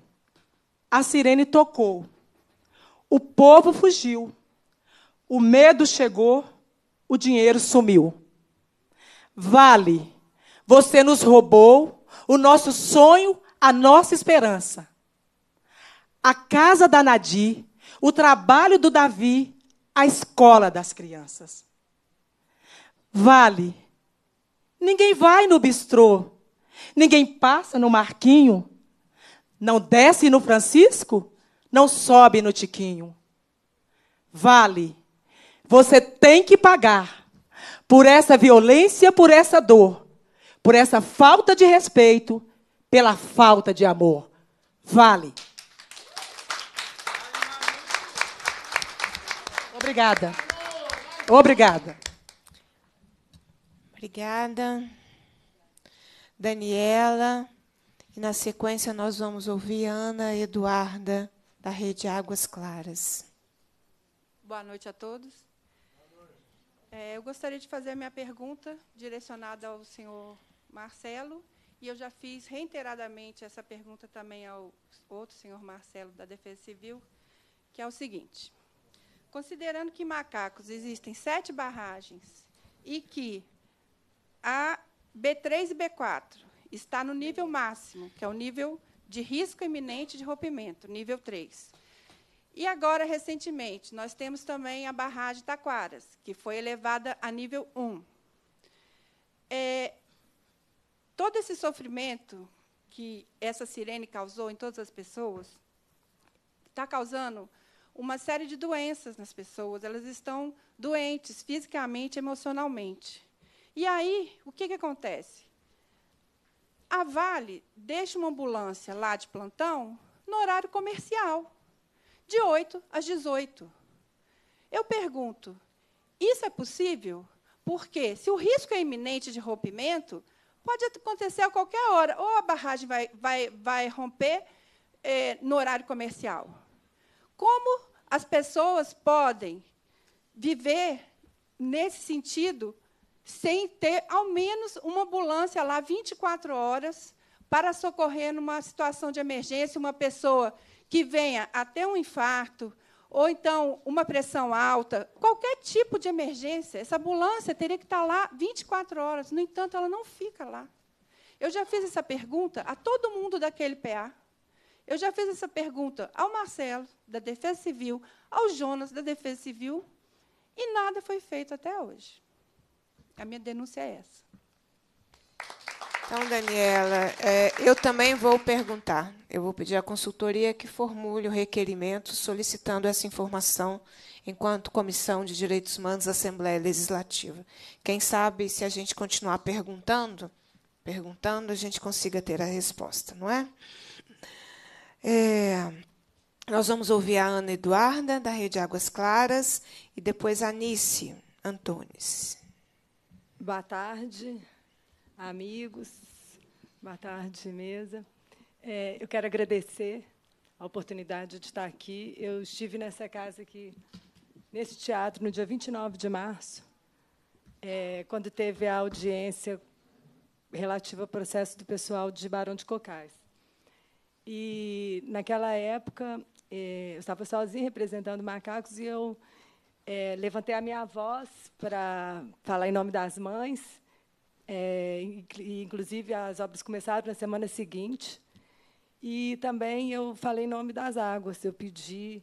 A sirene tocou. O povo fugiu. O medo chegou. O dinheiro sumiu. Vale. Você nos roubou o nosso sonho, a nossa esperança. A casa da Nadir, o trabalho do Davi, a escola das crianças. Vale. Ninguém vai no bistrô. Ninguém passa no marquinho não desce no Francisco, não sobe no Tiquinho. Vale. Você tem que pagar por essa violência, por essa dor, por essa falta de respeito, pela falta de amor. Vale. Obrigada. Obrigada. Obrigada. Daniela. E na sequência nós vamos ouvir Ana Eduarda, da Rede Águas Claras. Boa noite a todos. Noite. É, eu gostaria de fazer a minha pergunta direcionada ao senhor Marcelo, e eu já fiz reiteradamente essa pergunta também ao outro senhor Marcelo, da Defesa Civil, que é o seguinte. Considerando que em Macacos existem sete barragens e que a B3 e B4 está no nível máximo, que é o nível de risco iminente de rompimento, nível 3. E agora, recentemente, nós temos também a barragem Taquaras, que foi elevada a nível 1. É, todo esse sofrimento que essa sirene causou em todas as pessoas está causando uma série de doenças nas pessoas. Elas estão doentes fisicamente, emocionalmente. E aí, o que, que acontece? A Vale deixa uma ambulância lá de plantão no horário comercial, de 8 às 18. Eu pergunto, isso é possível? Porque se o risco é iminente de rompimento, pode acontecer a qualquer hora. Ou a barragem vai, vai, vai romper é, no horário comercial. Como as pessoas podem viver nesse sentido sem ter ao menos uma ambulância lá 24 horas para socorrer numa situação de emergência uma pessoa que venha até um infarto ou então uma pressão alta, qualquer tipo de emergência, essa ambulância teria que estar tá lá 24 horas. No entanto, ela não fica lá. Eu já fiz essa pergunta a todo mundo daquele PA. Eu já fiz essa pergunta ao Marcelo, da Defesa Civil, ao Jonas, da Defesa Civil, e nada foi feito até hoje. A minha denúncia é essa. Então, Daniela, é, eu também vou perguntar. Eu vou pedir à consultoria que formule o requerimento solicitando essa informação enquanto Comissão de Direitos Humanos da Assembleia Legislativa. Quem sabe, se a gente continuar perguntando, perguntando, a gente consiga ter a resposta, não é? é nós vamos ouvir a Ana Eduarda, da Rede Águas Claras, e depois a Nice Antunes. Boa tarde, amigos. Boa tarde, mesa. É, eu quero agradecer a oportunidade de estar aqui. Eu estive nessa casa aqui, nesse teatro, no dia 29 de março, é, quando teve a audiência relativa ao processo do pessoal de Barão de Cocais. E, naquela época, é, eu estava sozinha representando macacos e eu é, levantei a minha voz para falar em nome das mães. É, inclusive, as obras começaram na semana seguinte. E também eu falei em nome das águas. Eu pedi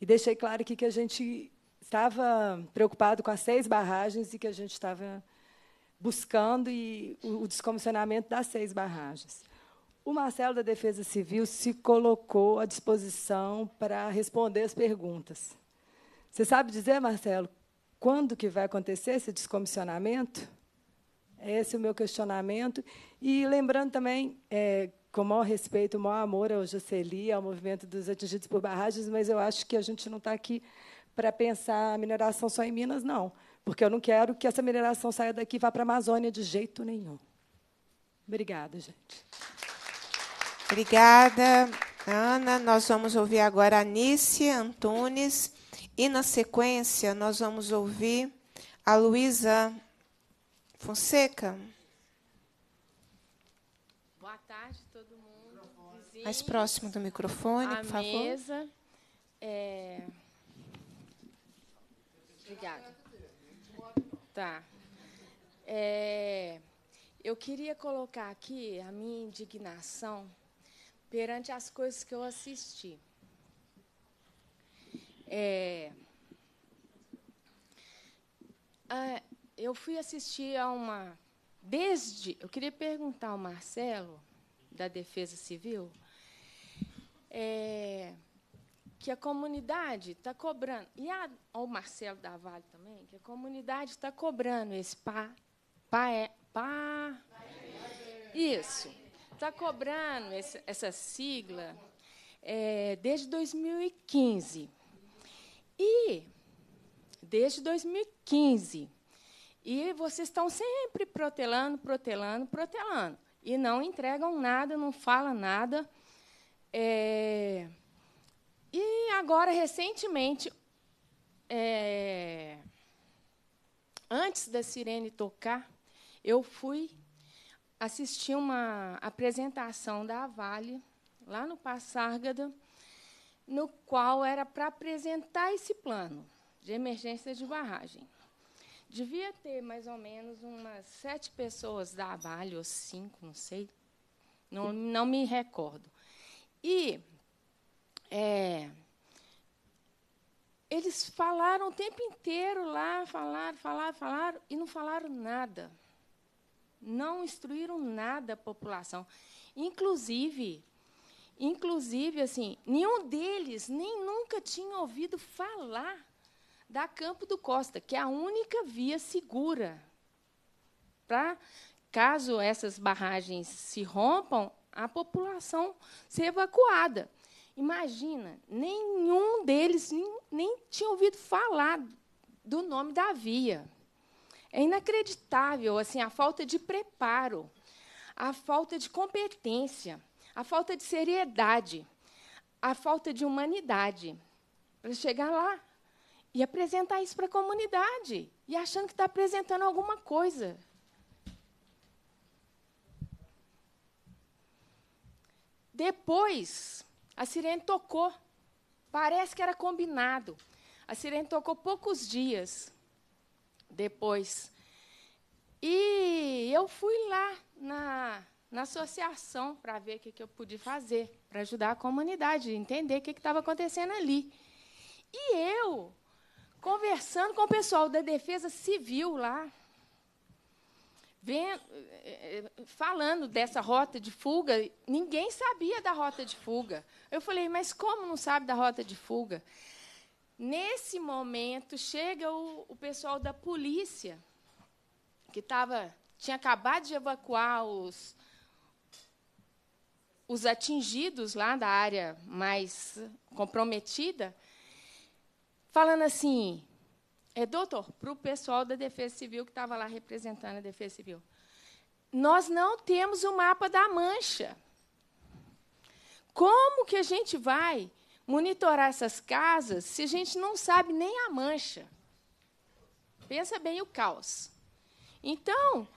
e deixei claro aqui que a gente estava preocupado com as seis barragens e que a gente estava buscando e o, o descomissionamento das seis barragens. O Marcelo da Defesa Civil se colocou à disposição para responder as perguntas. Você sabe dizer, Marcelo, quando que vai acontecer esse descomissionamento? É esse é o meu questionamento. E lembrando também, é, com o maior respeito, o maior amor ao Jocely, ao movimento dos atingidos por barragens, mas eu acho que a gente não está aqui para pensar a mineração só em Minas, não. Porque eu não quero que essa mineração saia daqui e vá para a Amazônia de jeito nenhum. Obrigada, gente. Obrigada, Ana. Nós vamos ouvir agora a Anice Antunes e na sequência, nós vamos ouvir a Luísa Fonseca. Boa tarde, todo mundo. Vizinhos, Mais próximo do microfone, por favor. Mesa, é... Obrigada. Tá. É... Eu queria colocar aqui a minha indignação perante as coisas que eu assisti. É... Ah, eu fui assistir a uma. Desde. Eu queria perguntar ao Marcelo, da Defesa Civil, é... que a comunidade está cobrando. E a... ao Marcelo da Vale também, que a comunidade está cobrando esse pá. pá, é, pá isso. Está cobrando essa sigla é, desde 2015. E desde 2015. E vocês estão sempre protelando, protelando, protelando. E não entregam nada, não falam nada. É... E agora, recentemente, é... antes da sirene tocar, eu fui assistir uma apresentação da Vale, lá no Passárgada, no qual era para apresentar esse plano de emergência de barragem. Devia ter mais ou menos umas sete pessoas da Vale, ou cinco, não sei, não, não me recordo. E é, eles falaram o tempo inteiro lá, falaram, falaram, falaram, e não falaram nada. Não instruíram nada a população. Inclusive, Inclusive, assim, nenhum deles nem nunca tinha ouvido falar da Campo do Costa, que é a única via segura para, caso essas barragens se rompam, a população ser evacuada. Imagina, nenhum deles nem, nem tinha ouvido falar do nome da via. É inacreditável assim a falta de preparo, a falta de competência a falta de seriedade, a falta de humanidade, para chegar lá e apresentar isso para a comunidade, e achando que está apresentando alguma coisa. Depois, a sirene tocou. Parece que era combinado. A sirene tocou poucos dias depois. E eu fui lá na na associação para ver o que, que eu podia fazer para ajudar a comunidade, entender o que estava acontecendo ali. E eu, conversando com o pessoal da Defesa Civil lá, eh, eh, falando dessa rota de fuga, ninguém sabia da rota de fuga. Eu falei, mas como não sabe da rota de fuga? Nesse momento, chega o, o pessoal da polícia, que tava, tinha acabado de evacuar os, os atingidos lá da área mais comprometida, falando assim, é, doutor, para o pessoal da Defesa Civil que estava lá representando a Defesa Civil, nós não temos o mapa da mancha. Como que a gente vai monitorar essas casas se a gente não sabe nem a mancha? Pensa bem o caos. Então,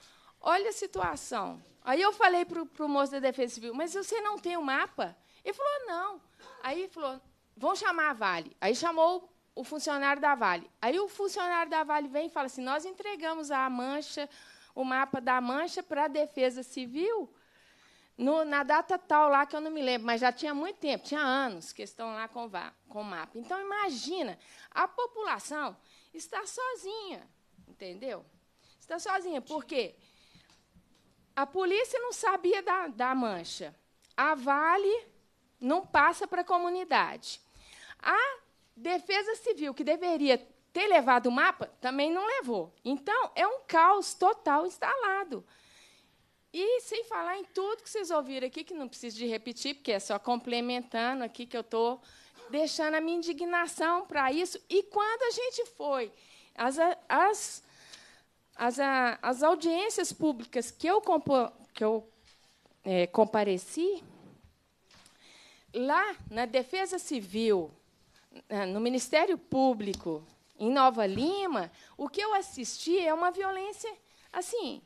olha a situação. Aí eu falei para o moço da Defesa Civil, mas você não tem o um mapa? Ele falou, não. Aí falou, vão chamar a Vale. Aí chamou o funcionário da Vale. Aí o funcionário da Vale vem e fala assim, nós entregamos a mancha, o mapa da mancha para a Defesa Civil no, na data tal lá, que eu não me lembro, mas já tinha muito tempo, tinha anos que estão lá com, com o mapa. Então, imagina, a população está sozinha, entendeu? Está sozinha, por quê? Porque a polícia não sabia da, da mancha. A Vale não passa para a comunidade. A Defesa Civil, que deveria ter levado o mapa, também não levou. Então, é um caos total instalado. E sem falar em tudo que vocês ouviram aqui, que não preciso de repetir, porque é só complementando aqui que eu estou deixando a minha indignação para isso. E quando a gente foi, as, as as, a, as audiências públicas que eu, compo, que eu é, compareci, lá na Defesa Civil, no Ministério Público, em Nova Lima, o que eu assisti é uma violência assim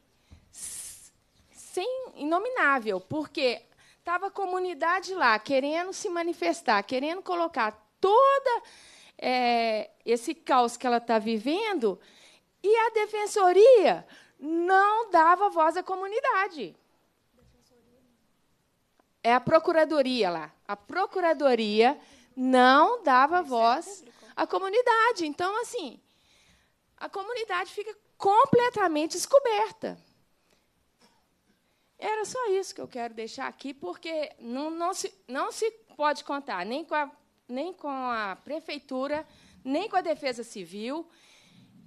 sem inominável, porque estava a comunidade lá querendo se manifestar, querendo colocar toda é, esse caos que ela está vivendo e a defensoria não dava voz à comunidade. É a procuradoria lá. A procuradoria não dava voz à comunidade. Então, assim, a comunidade fica completamente descoberta. Era só isso que eu quero deixar aqui, porque não, não, se, não se pode contar nem com, a, nem com a prefeitura, nem com a defesa civil.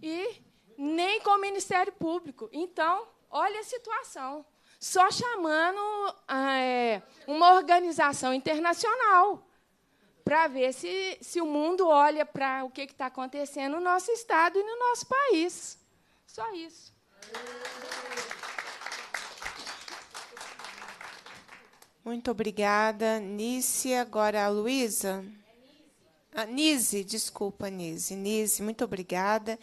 E nem com o Ministério Público. Então, olha a situação. Só chamando ah, é, uma organização internacional para ver se, se o mundo olha para o que está acontecendo no nosso Estado e no nosso país. Só isso. Muito obrigada, Nícia. Agora a Luísa. Ah, Nise, desculpa, Nise. Nise, muito obrigada.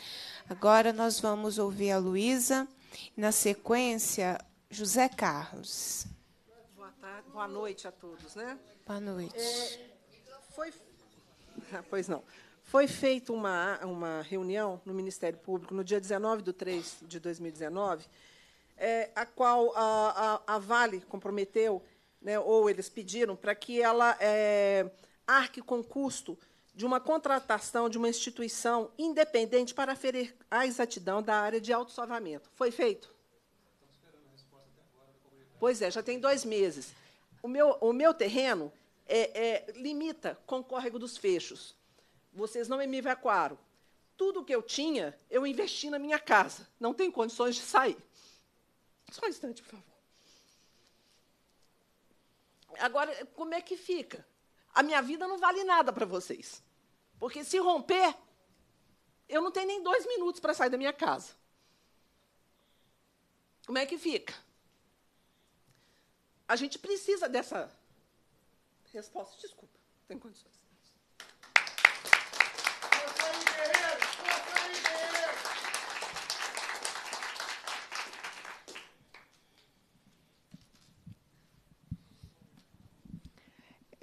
Agora nós vamos ouvir a Luísa. Na sequência, José Carlos. Boa, tarde, boa noite a todos, né? Boa noite. É, foi, pois não. Foi feita uma, uma reunião no Ministério Público no dia 19 de 3 de 2019, é, a qual a, a, a Vale comprometeu, né, ou eles pediram, para que ela é, arque com custo de uma contratação de uma instituição independente para aferir a exatidão da área de autossovamento. Foi feito? Pois é, já tem dois meses. O meu, o meu terreno é, é, limita com o córrego dos fechos. Vocês não me evacuaram. Tudo que eu tinha, eu investi na minha casa. Não tem condições de sair. Só um instante, por favor. Agora, como é que fica? A minha vida não vale nada para vocês. Porque se romper, eu não tenho nem dois minutos para sair da minha casa. Como é que fica? A gente precisa dessa resposta. Desculpa, tem condições.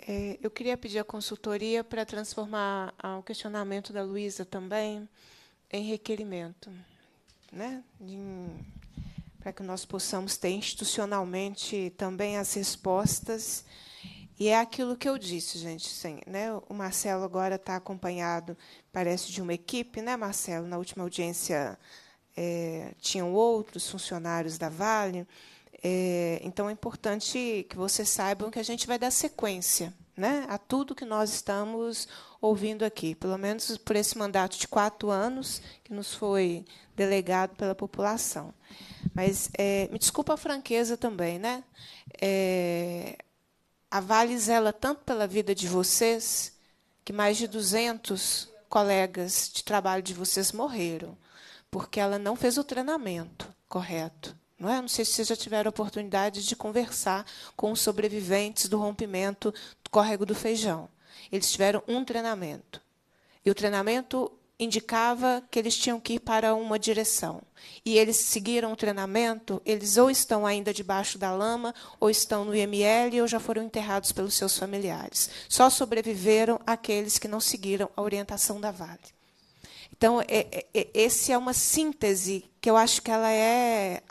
É, eu queria pedir a consultoria para transformar ah, o questionamento da Luísa também em requerimento, né? para que nós possamos ter institucionalmente também as respostas. E é aquilo que eu disse, gente. Sim, né? O Marcelo agora está acompanhado, parece, de uma equipe, né, Marcelo? Na última audiência é, tinham outros funcionários da Vale. É, então é importante que vocês saibam que a gente vai dar sequência né, a tudo que nós estamos ouvindo aqui, pelo menos por esse mandato de quatro anos que nos foi delegado pela população. Mas é, me desculpa a franqueza também, né? É, a Vale zela tanto pela vida de vocês que mais de 200 colegas de trabalho de vocês morreram, porque ela não fez o treinamento correto. Não, é? não sei se vocês já tiveram a oportunidade de conversar com os sobreviventes do rompimento do córrego do feijão. Eles tiveram um treinamento. E o treinamento indicava que eles tinham que ir para uma direção. E eles seguiram o treinamento, eles ou estão ainda debaixo da lama, ou estão no IML, ou já foram enterrados pelos seus familiares. Só sobreviveram aqueles que não seguiram a orientação da Vale. Então, é, é, é esse é uma síntese que eu acho que ela é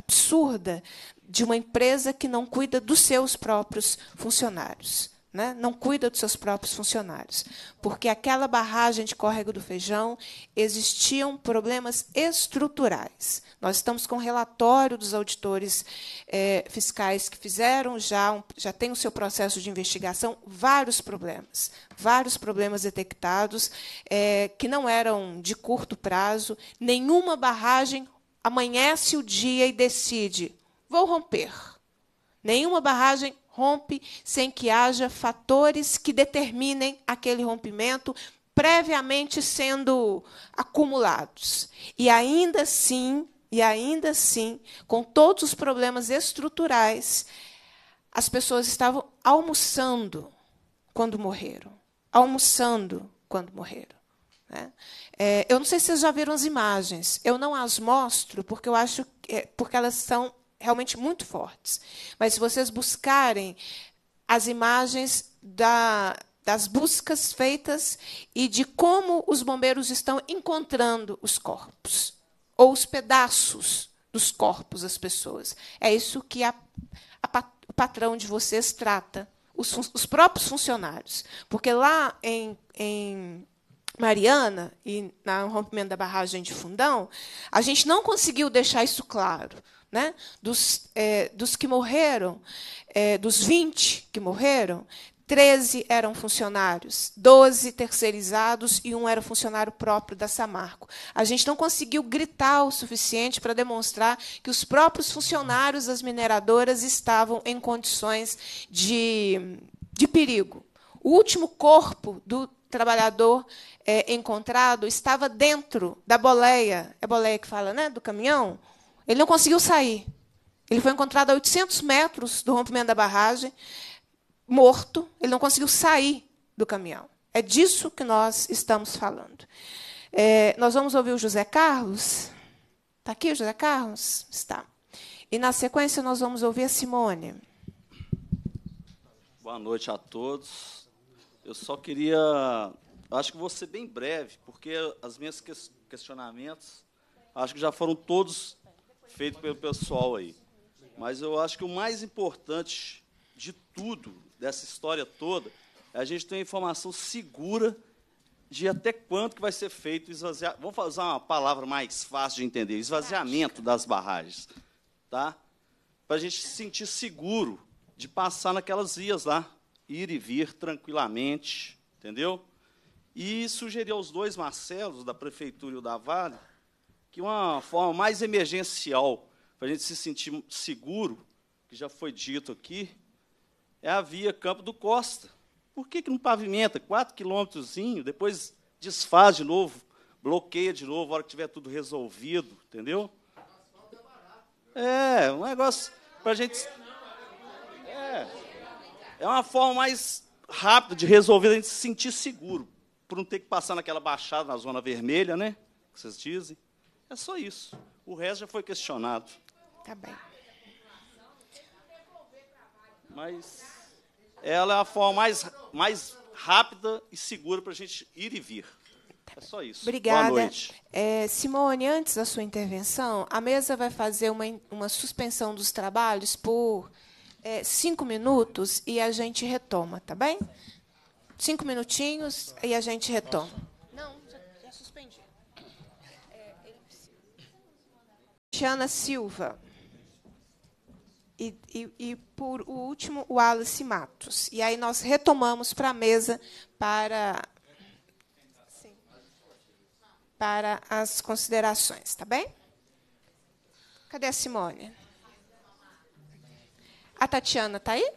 absurda de uma empresa que não cuida dos seus próprios funcionários. Né? Não cuida dos seus próprios funcionários. Porque aquela barragem de córrego do feijão existiam problemas estruturais. Nós estamos com um relatório dos auditores eh, fiscais que fizeram já, um, já tem o seu processo de investigação, vários problemas. Vários problemas detectados eh, que não eram de curto prazo, nenhuma barragem amanhece o dia e decide: vou romper. Nenhuma barragem rompe sem que haja fatores que determinem aquele rompimento previamente sendo acumulados. E ainda assim, e ainda assim, com todos os problemas estruturais, as pessoas estavam almoçando quando morreram, almoçando quando morreram. Né? É, eu não sei se vocês já viram as imagens. Eu não as mostro porque eu acho que, é, porque elas são realmente muito fortes. Mas se vocês buscarem as imagens da, das buscas feitas e de como os bombeiros estão encontrando os corpos ou os pedaços dos corpos das pessoas. É isso que a, a, o patrão de vocês trata, os, os, próprios funcionários. Porque lá em, em Mariana e no rompimento da barragem de Fundão, a gente não conseguiu deixar isso claro. Né? Dos, é, dos que morreram, é, dos 20 que morreram, 13 eram funcionários, 12 terceirizados e um era funcionário próprio da Samarco. A gente não conseguiu gritar o suficiente para demonstrar que os próprios funcionários das mineradoras estavam em condições de, de perigo. O último corpo do trabalhador é, encontrado estava dentro da boleia, é boleia que fala, né, do caminhão. Ele não conseguiu sair. Ele foi encontrado a 800 metros do rompimento da barragem, morto. Ele não conseguiu sair do caminhão. É disso que nós estamos falando. É, nós vamos ouvir o José Carlos. Está aqui o José Carlos? Está. E, na sequência, nós vamos ouvir a Simone. Boa noite a todos. Eu só queria. Acho que vou ser bem breve, porque as minhas que questionamentos acho que já foram todos feitos pelo pessoal aí. Mas eu acho que o mais importante de tudo, dessa história toda, é a gente ter uma informação segura de até quanto que vai ser feito esvaziamento. Vamos usar uma palavra mais fácil de entender: esvaziamento das barragens. Tá? Para a gente se sentir seguro de passar naquelas vias lá ir e vir tranquilamente, entendeu? E sugeri aos dois Marcelos, da Prefeitura e da Vale, que uma forma mais emergencial, para a gente se sentir seguro, que já foi dito aqui, é a via Campo do Costa. Por que, que não pavimenta? Quatro quilômetrozinho, depois desfaz de novo, bloqueia de novo, a hora que tiver tudo resolvido, entendeu? É, um negócio para a gente... É... É uma forma mais rápida de resolver a gente se sentir seguro, por não ter que passar naquela baixada na zona vermelha, né? Que vocês dizem. É só isso. O resto já foi questionado. Tá bem. Mas ela é a forma mais, mais rápida e segura para a gente ir e vir. Tá é só isso. Obrigada. É, Simone, antes da sua intervenção, a mesa vai fazer uma, uma suspensão dos trabalhos por é, cinco minutos e a gente retoma, tá bem? Cinco minutinhos e a gente retoma. Não, já, já suspendi. É, Tiana Silva. E, e, e, por último, o Alice Matos. E aí nós retomamos para a mesa para, sim, para as considerações, tá bem? Cadê a Simone? A Tatiana está aí?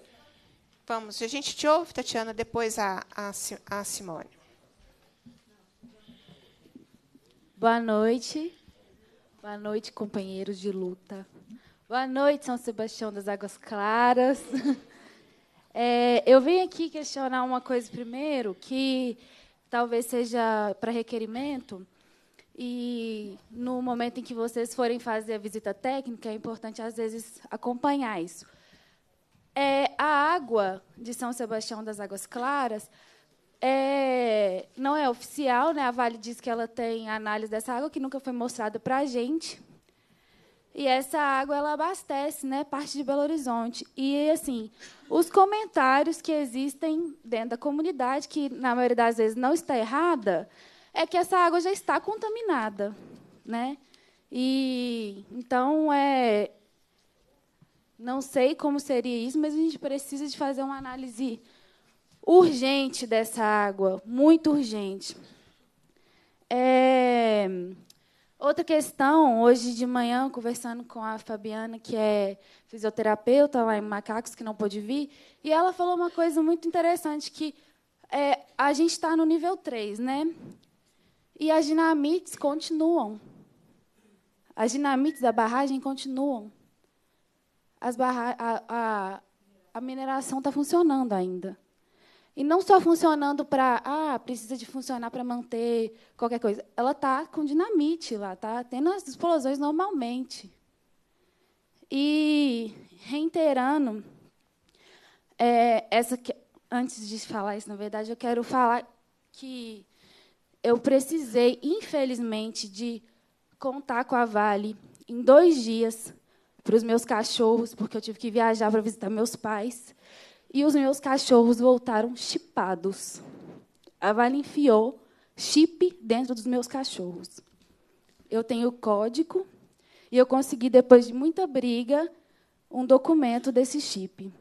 Vamos, a gente te ouve, Tatiana, depois a, a, a Simone. Boa noite. Boa noite, companheiros de luta. Boa noite, São Sebastião das Águas Claras. É, eu vim aqui questionar uma coisa primeiro, que talvez seja para requerimento. E no momento em que vocês forem fazer a visita técnica, é importante às vezes acompanhar isso. É, a água de São Sebastião das Águas Claras é, não é oficial, né? A Vale diz que ela tem análise dessa água que nunca foi mostrada para a gente. E essa água ela abastece, né, parte de Belo Horizonte. E assim, os comentários que existem dentro da comunidade, que na maioria das vezes não está errada, é que essa água já está contaminada, né? E então é não sei como seria isso, mas a gente precisa de fazer uma análise urgente dessa água, muito urgente. É... Outra questão, hoje de manhã, conversando com a Fabiana, que é fisioterapeuta lá em Macacos, que não pôde vir, e ela falou uma coisa muito interessante, que é, a gente está no nível 3, né? E as dinamites continuam. As dinamites da barragem continuam as barra a, a, a mineração está funcionando ainda. E não só funcionando para, ah, precisa de funcionar para manter qualquer coisa. Ela está com dinamite lá, está tendo as explosões normalmente. E reiterando, é, essa que, antes de falar isso, na verdade, eu quero falar que eu precisei, infelizmente, de contar com a Vale em dois dias para os meus cachorros, porque eu tive que viajar para visitar meus pais. E os meus cachorros voltaram chipados. A Vale enfiou chip dentro dos meus cachorros. Eu tenho o código e eu consegui, depois de muita briga, um documento desse chip.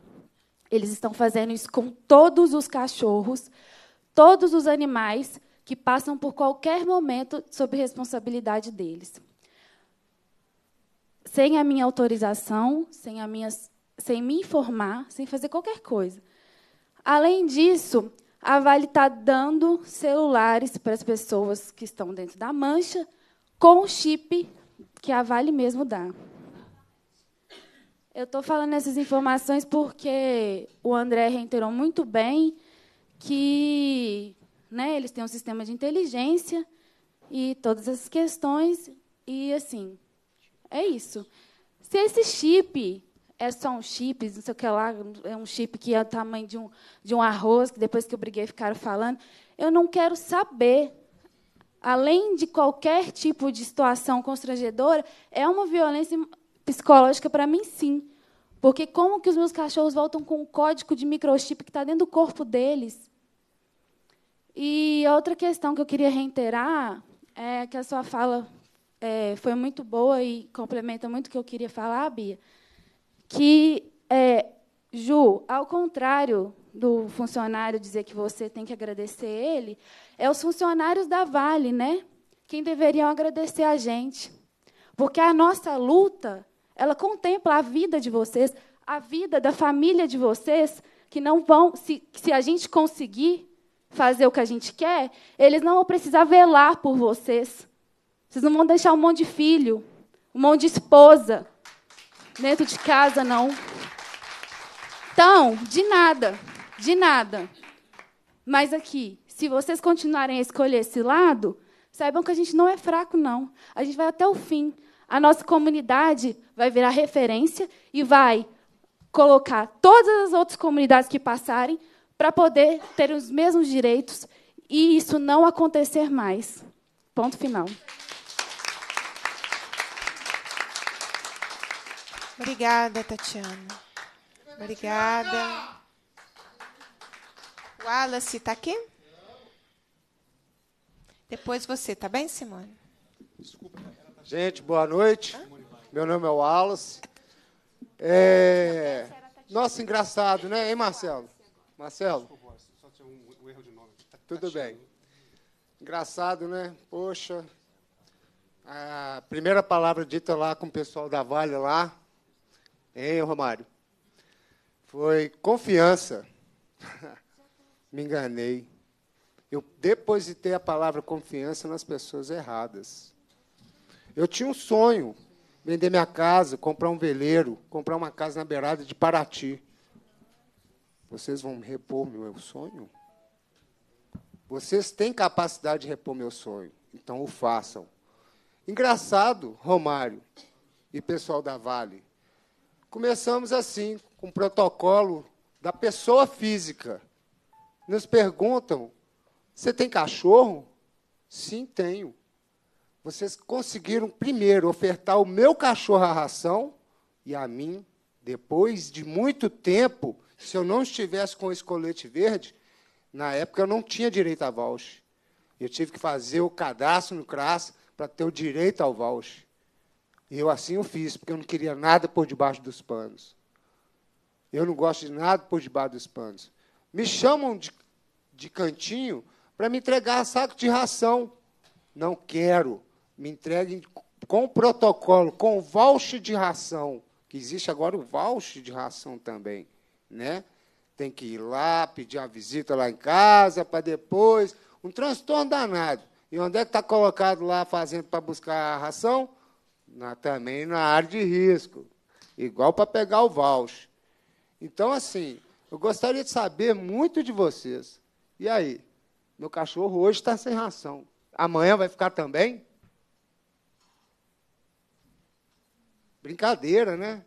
Eles estão fazendo isso com todos os cachorros, todos os animais que passam por qualquer momento sob responsabilidade deles sem a minha autorização, sem, a minha, sem me informar, sem fazer qualquer coisa. Além disso, a Vale está dando celulares para as pessoas que estão dentro da mancha com o chip que a Vale mesmo dá. Eu estou falando essas informações porque o André reiterou muito bem que né, eles têm um sistema de inteligência e todas essas questões. E, assim, é isso. Se esse chip é só um chip, não sei o que lá, é um chip que é o tamanho de um, de um arroz, que depois que eu briguei ficaram falando, eu não quero saber. Além de qualquer tipo de situação constrangedora, é uma violência psicológica para mim, sim. Porque como que os meus cachorros voltam com um código de microchip que está dentro do corpo deles? E outra questão que eu queria reiterar é que a sua fala é, foi muito boa e complementa muito o que eu queria falar, Bia, que, é, Ju, ao contrário do funcionário dizer que você tem que agradecer ele, é os funcionários da Vale, né? Quem deveriam agradecer a gente. Porque a nossa luta, ela contempla a vida de vocês, a vida da família de vocês, que não vão, se, se a gente conseguir fazer o que a gente quer, eles não vão precisar velar por vocês. Vocês não vão deixar um monte de filho, um monte de esposa dentro de casa, não. Então, de nada, de nada. Mas aqui, se vocês continuarem a escolher esse lado, saibam que a gente não é fraco, não. A gente vai até o fim. A nossa comunidade vai virar referência e vai colocar todas as outras comunidades que passarem para poder ter os mesmos direitos e isso não acontecer mais. Ponto final. Obrigada, Tatiana. Obrigada. Wallace está aqui? Depois você, tá bem, Simone? Desculpa. Gente, boa noite. Hã? Meu nome é Wallace. É... Nossa, engraçado, né, hein, Marcelo? Marcelo? Tudo bem. Engraçado, né? Poxa, a primeira palavra dita lá com o pessoal da Vale lá, Hein, Romário? Foi confiança. Me enganei. Eu depositei a palavra confiança nas pessoas erradas. Eu tinha um sonho: vender minha casa, comprar um veleiro, comprar uma casa na beirada de Paraty. Vocês vão repor meu sonho? Vocês têm capacidade de repor meu sonho, então o façam. Engraçado, Romário e pessoal da Vale, Começamos assim, com um protocolo da pessoa física. Nos perguntam: você tem cachorro? Sim, tenho. Vocês conseguiram primeiro ofertar o meu cachorro a ração e a mim, depois de muito tempo, se eu não estivesse com esse colete verde, na época eu não tinha direito a voucher. Eu tive que fazer o cadastro no CRAS para ter o direito ao voucher. Eu assim o fiz, porque eu não queria nada por debaixo dos panos. Eu não gosto de nada por debaixo dos panos. Me chamam de, de cantinho para me entregar saco de ração. Não quero. Me entreguem com protocolo, com voucher de ração, que existe agora o voucher de ração também, né? Tem que ir lá, pedir a visita lá em casa, para depois. Um transtorno danado. E onde é que está colocado lá a fazenda para buscar a ração? na, também na área de risco, igual para pegar o voucher. Então, assim, eu gostaria de saber muito de vocês. E aí? Meu cachorro hoje está sem ração. Amanhã vai ficar também? Brincadeira, né?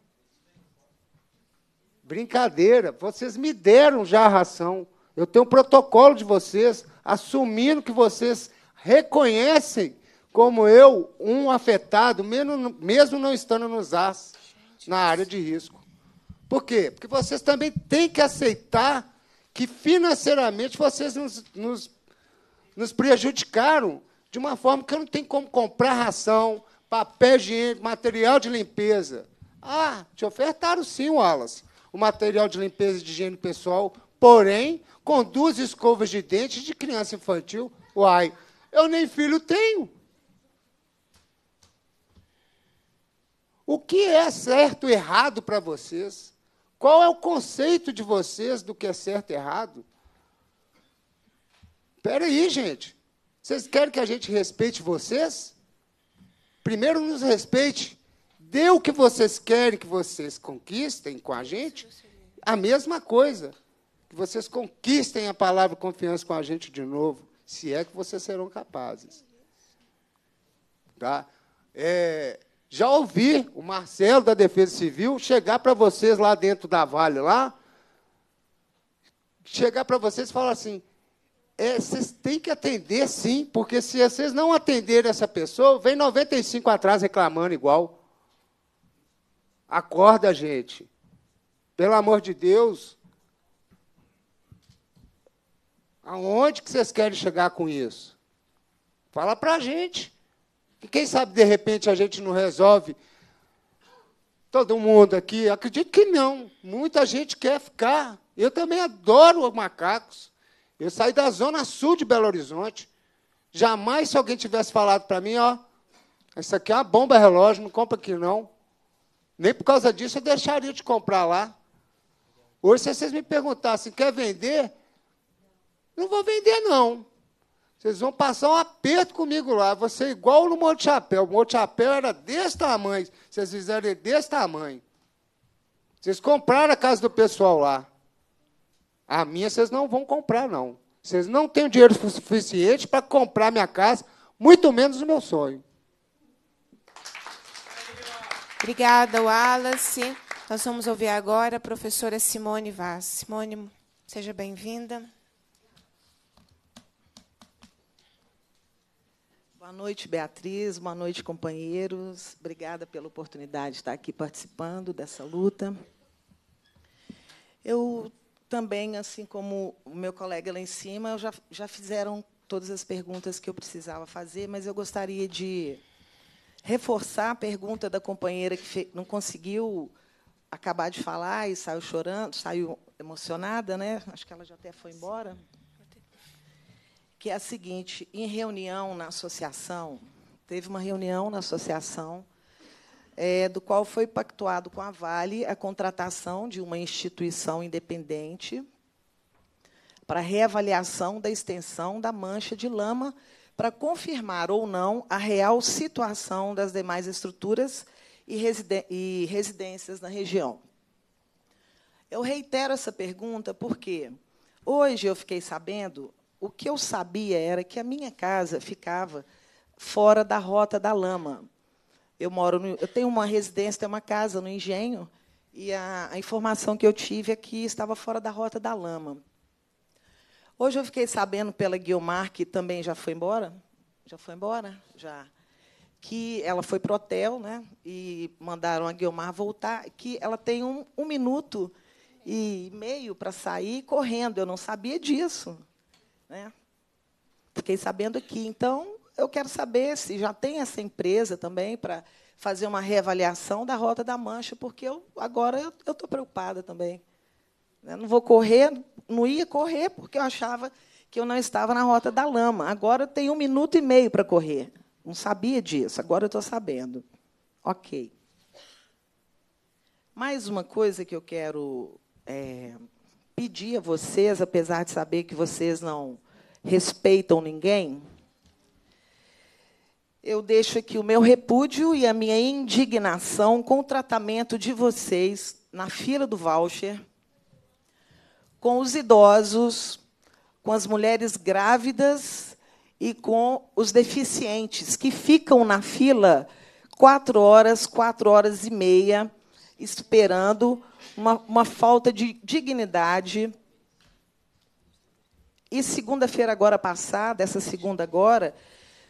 Brincadeira. Vocês me deram já a ração. Eu tenho um protocolo de vocês, assumindo que vocês reconhecem como eu, um afetado, mesmo, mesmo não estando nos AS, na área de risco. Por quê? Porque vocês também têm que aceitar que financeiramente vocês nos, nos, nos prejudicaram de uma forma que eu não tenho como comprar ração, papel higiênico, material de limpeza. Ah, te ofertaram sim, Wallace, o material de limpeza e de higiene pessoal, porém, com duas escovas de dente de criança infantil. Uai, eu nem filho tenho. O que é certo e errado para vocês? Qual é o conceito de vocês do que é certo e errado? Espera aí, gente. Vocês querem que a gente respeite vocês? Primeiro nos respeite. Dê o que vocês querem que vocês conquistem com a gente. A mesma coisa. Que vocês conquistem a palavra confiança com a gente de novo, se é que vocês serão capazes. Tá? É, já ouvi o Marcelo da Defesa Civil chegar para vocês lá dentro da Vale lá, chegar para vocês e falar assim: é, vocês têm que atender sim, porque se vocês não atenderem essa pessoa, vem 95 atrás reclamando igual. Acorda, gente. Pelo amor de Deus. Aonde que vocês querem chegar com isso? Fala para a gente. E quem sabe, de repente, a gente não resolve. Todo mundo aqui, acredito que não. Muita gente quer ficar. Eu também adoro macacos. Eu saí da zona sul de Belo Horizonte. Jamais, se alguém tivesse falado para mim, ó, isso aqui é uma bomba relógio, não compra aqui não. Nem por causa disso eu deixaria de comprar lá. Hoje, se vocês me perguntassem, quer vender? Não vou vender, não. Vocês vão passar um aperto comigo lá. Você é igual no Monte Chapéu. O Monte Chapéu era desse tamanho. Vocês fizeram desse tamanho. Vocês compraram a casa do pessoal lá. A minha vocês não vão comprar, não. Vocês não têm dinheiro suficiente para comprar minha casa, muito menos o meu sonho. Obrigada, Wallace. Nós vamos ouvir agora a professora Simone Vaz. Simone, seja bem-vinda. Boa noite, Beatriz. Boa noite, companheiros. Obrigada pela oportunidade de estar aqui participando dessa luta. Eu também, assim como o meu colega lá em cima, já, já fizeram todas as perguntas que eu precisava fazer, mas eu gostaria de reforçar a pergunta da companheira que não conseguiu acabar de falar e saiu chorando, saiu emocionada, né? Acho que ela já até foi embora que é a seguinte: em reunião na associação, teve uma reunião na associação, é, do qual foi pactuado com a Vale a contratação de uma instituição independente para reavaliação da extensão da mancha de lama para confirmar ou não a real situação das demais estruturas e, residen e residências na região. Eu reitero essa pergunta porque hoje eu fiquei sabendo o que eu sabia era que a minha casa ficava fora da rota da lama. Eu moro no, eu tenho uma residência, tenho uma casa no engenho e a, a informação que eu tive é que estava fora da rota da lama. Hoje eu fiquei sabendo pela Guilmar que também já foi embora, já foi embora, já que ela foi para o hotel, né? E mandaram a Guilmar voltar, que ela tem um, um minuto e meio para sair correndo. Eu não sabia disso. Né? Fiquei sabendo aqui. Então, eu quero saber se já tem essa empresa também para fazer uma reavaliação da Rota da Mancha, porque eu, agora eu estou preocupada também. Eu né? não vou correr, não ia correr, porque eu achava que eu não estava na Rota da Lama. Agora eu tenho um minuto e meio para correr. Não sabia disso, agora eu estou sabendo. Ok. Mais uma coisa que eu quero é, pedir a vocês, apesar de saber que vocês não respeitam ninguém, eu deixo aqui o meu repúdio e a minha indignação com o tratamento de vocês na fila do voucher, com os idosos, com as mulheres grávidas e com os deficientes que ficam na fila quatro horas, quatro horas e meia esperando uma, uma falta de dignidade. E segunda-feira agora passada, essa segunda agora,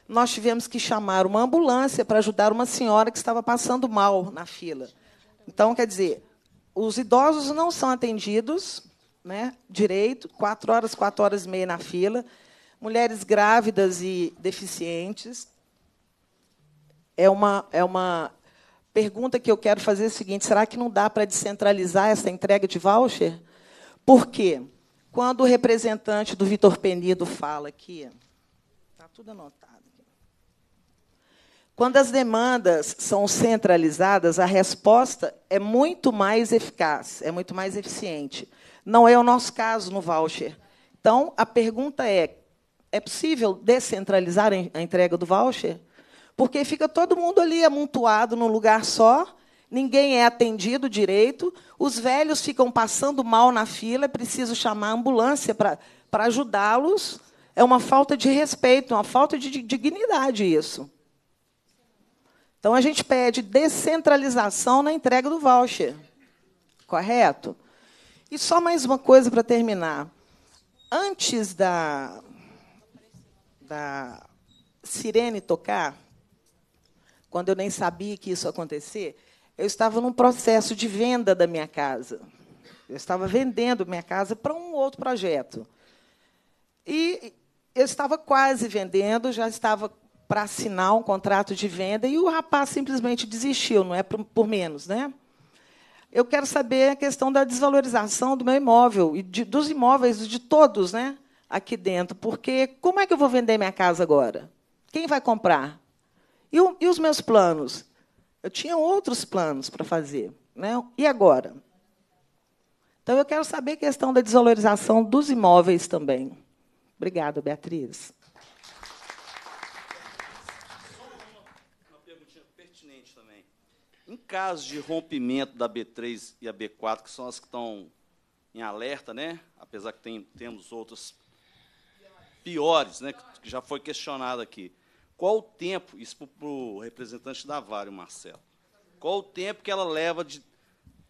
nós tivemos que chamar uma ambulância para ajudar uma senhora que estava passando mal na fila. Então, quer dizer, os idosos não são atendidos né, direito, quatro horas, quatro horas e meia na fila, mulheres grávidas e deficientes. É uma, é uma, pergunta que eu quero fazer é a seguinte: será que não dá para descentralizar essa entrega de voucher? Por quê? Quando o representante do Vitor Penido fala que. Está tudo anotado. Quando as demandas são centralizadas, a resposta é muito mais eficaz, é muito mais eficiente. Não é o nosso caso no voucher. Então, a pergunta é: é possível descentralizar a entrega do voucher? porque fica todo mundo ali amontoado num lugar só, ninguém é atendido direito, os velhos ficam passando mal na fila, é preciso chamar a ambulância para ajudá-los. É uma falta de respeito, uma falta de dignidade isso. Então a gente pede descentralização na entrega do voucher. Correto? E só mais uma coisa para terminar. Antes da, da sirene tocar, quando eu nem sabia que isso ia acontecer, eu estava num processo de venda da minha casa. Eu estava vendendo minha casa para um outro projeto. E eu estava quase vendendo, já estava para assinar um contrato de venda e o rapaz simplesmente desistiu, não é por, menos, né? Eu quero saber a questão da desvalorização do meu imóvel e de, dos imóveis de todos, né, aqui dentro, porque como é que eu vou vender minha casa agora? Quem vai comprar? E, o, e os meus planos? Eu tinha outros planos para fazer. Né? E agora? Então, eu quero saber a questão da desvalorização dos imóveis também. Obrigada, Beatriz. Em caso de rompimento da B3 e a B4, que são as que estão em alerta, né? apesar que tem, temos outras piores, né? que já foi questionado aqui, qual o tempo, isso para o representante da Vale, Marcelo, qual o tempo que ela leva de,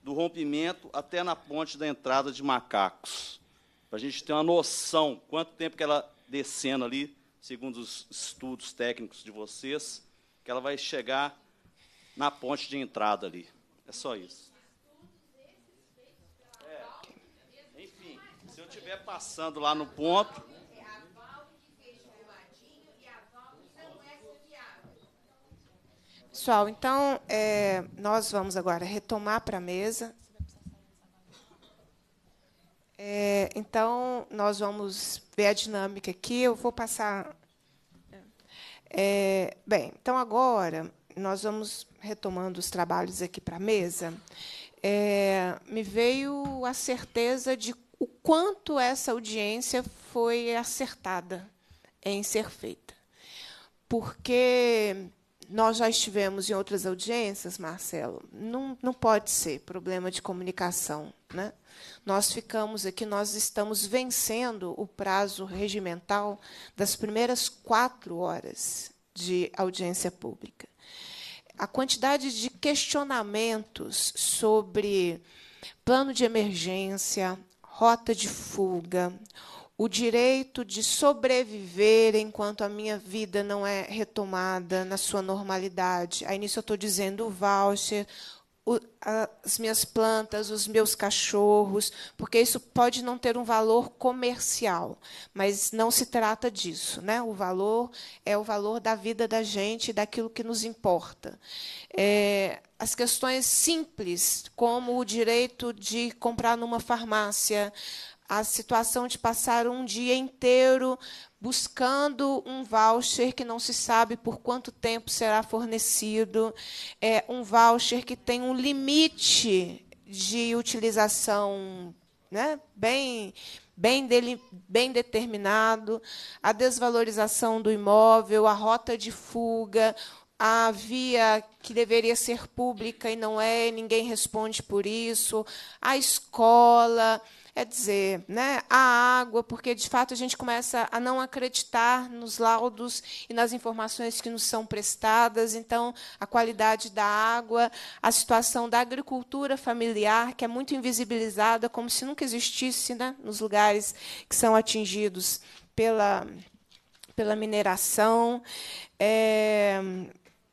do rompimento até na ponte da entrada de Macacos? Para a gente ter uma noção, quanto tempo que ela descendo ali, segundo os estudos técnicos de vocês, que ela vai chegar na ponte de entrada ali. É só isso. É. Enfim, se eu estiver passando lá no ponto, pessoal, então é, nós vamos agora retomar para a mesa. É, então, nós vamos ver a dinâmica aqui. Eu vou passar. É, bem, então agora nós vamos retomando os trabalhos aqui para a mesa. É, me veio a certeza de o quanto essa audiência foi acertada em ser feita. Porque nós já estivemos em outras audiências, Marcelo, não, não pode ser problema de comunicação. Né? Nós ficamos aqui, nós estamos vencendo o prazo regimental das primeiras quatro horas de audiência pública. A quantidade de questionamentos sobre plano de emergência, rota de fuga, o direito de sobreviver enquanto a minha vida não é retomada na sua normalidade. Aí nisso eu estou dizendo o voucher, o, as minhas plantas, os meus cachorros, porque isso pode não ter um valor comercial, mas não se trata disso. Né? O valor é o valor da vida da gente, daquilo que nos importa. É, as questões simples, como o direito de comprar numa farmácia, a situação de passar um dia inteiro buscando um voucher que não se sabe por quanto tempo será fornecido, é um voucher que tem um limite de utilização, né, bem bem dele, bem determinado, a desvalorização do imóvel, a rota de fuga, a via que deveria ser pública e não é, ninguém responde por isso, a escola, é dizer, né, a água, porque de fato a gente começa a não acreditar nos laudos e nas informações que nos são prestadas. Então, a qualidade da água, a situação da agricultura familiar, que é muito invisibilizada, como se nunca existisse né, nos lugares que são atingidos pela, pela mineração. É,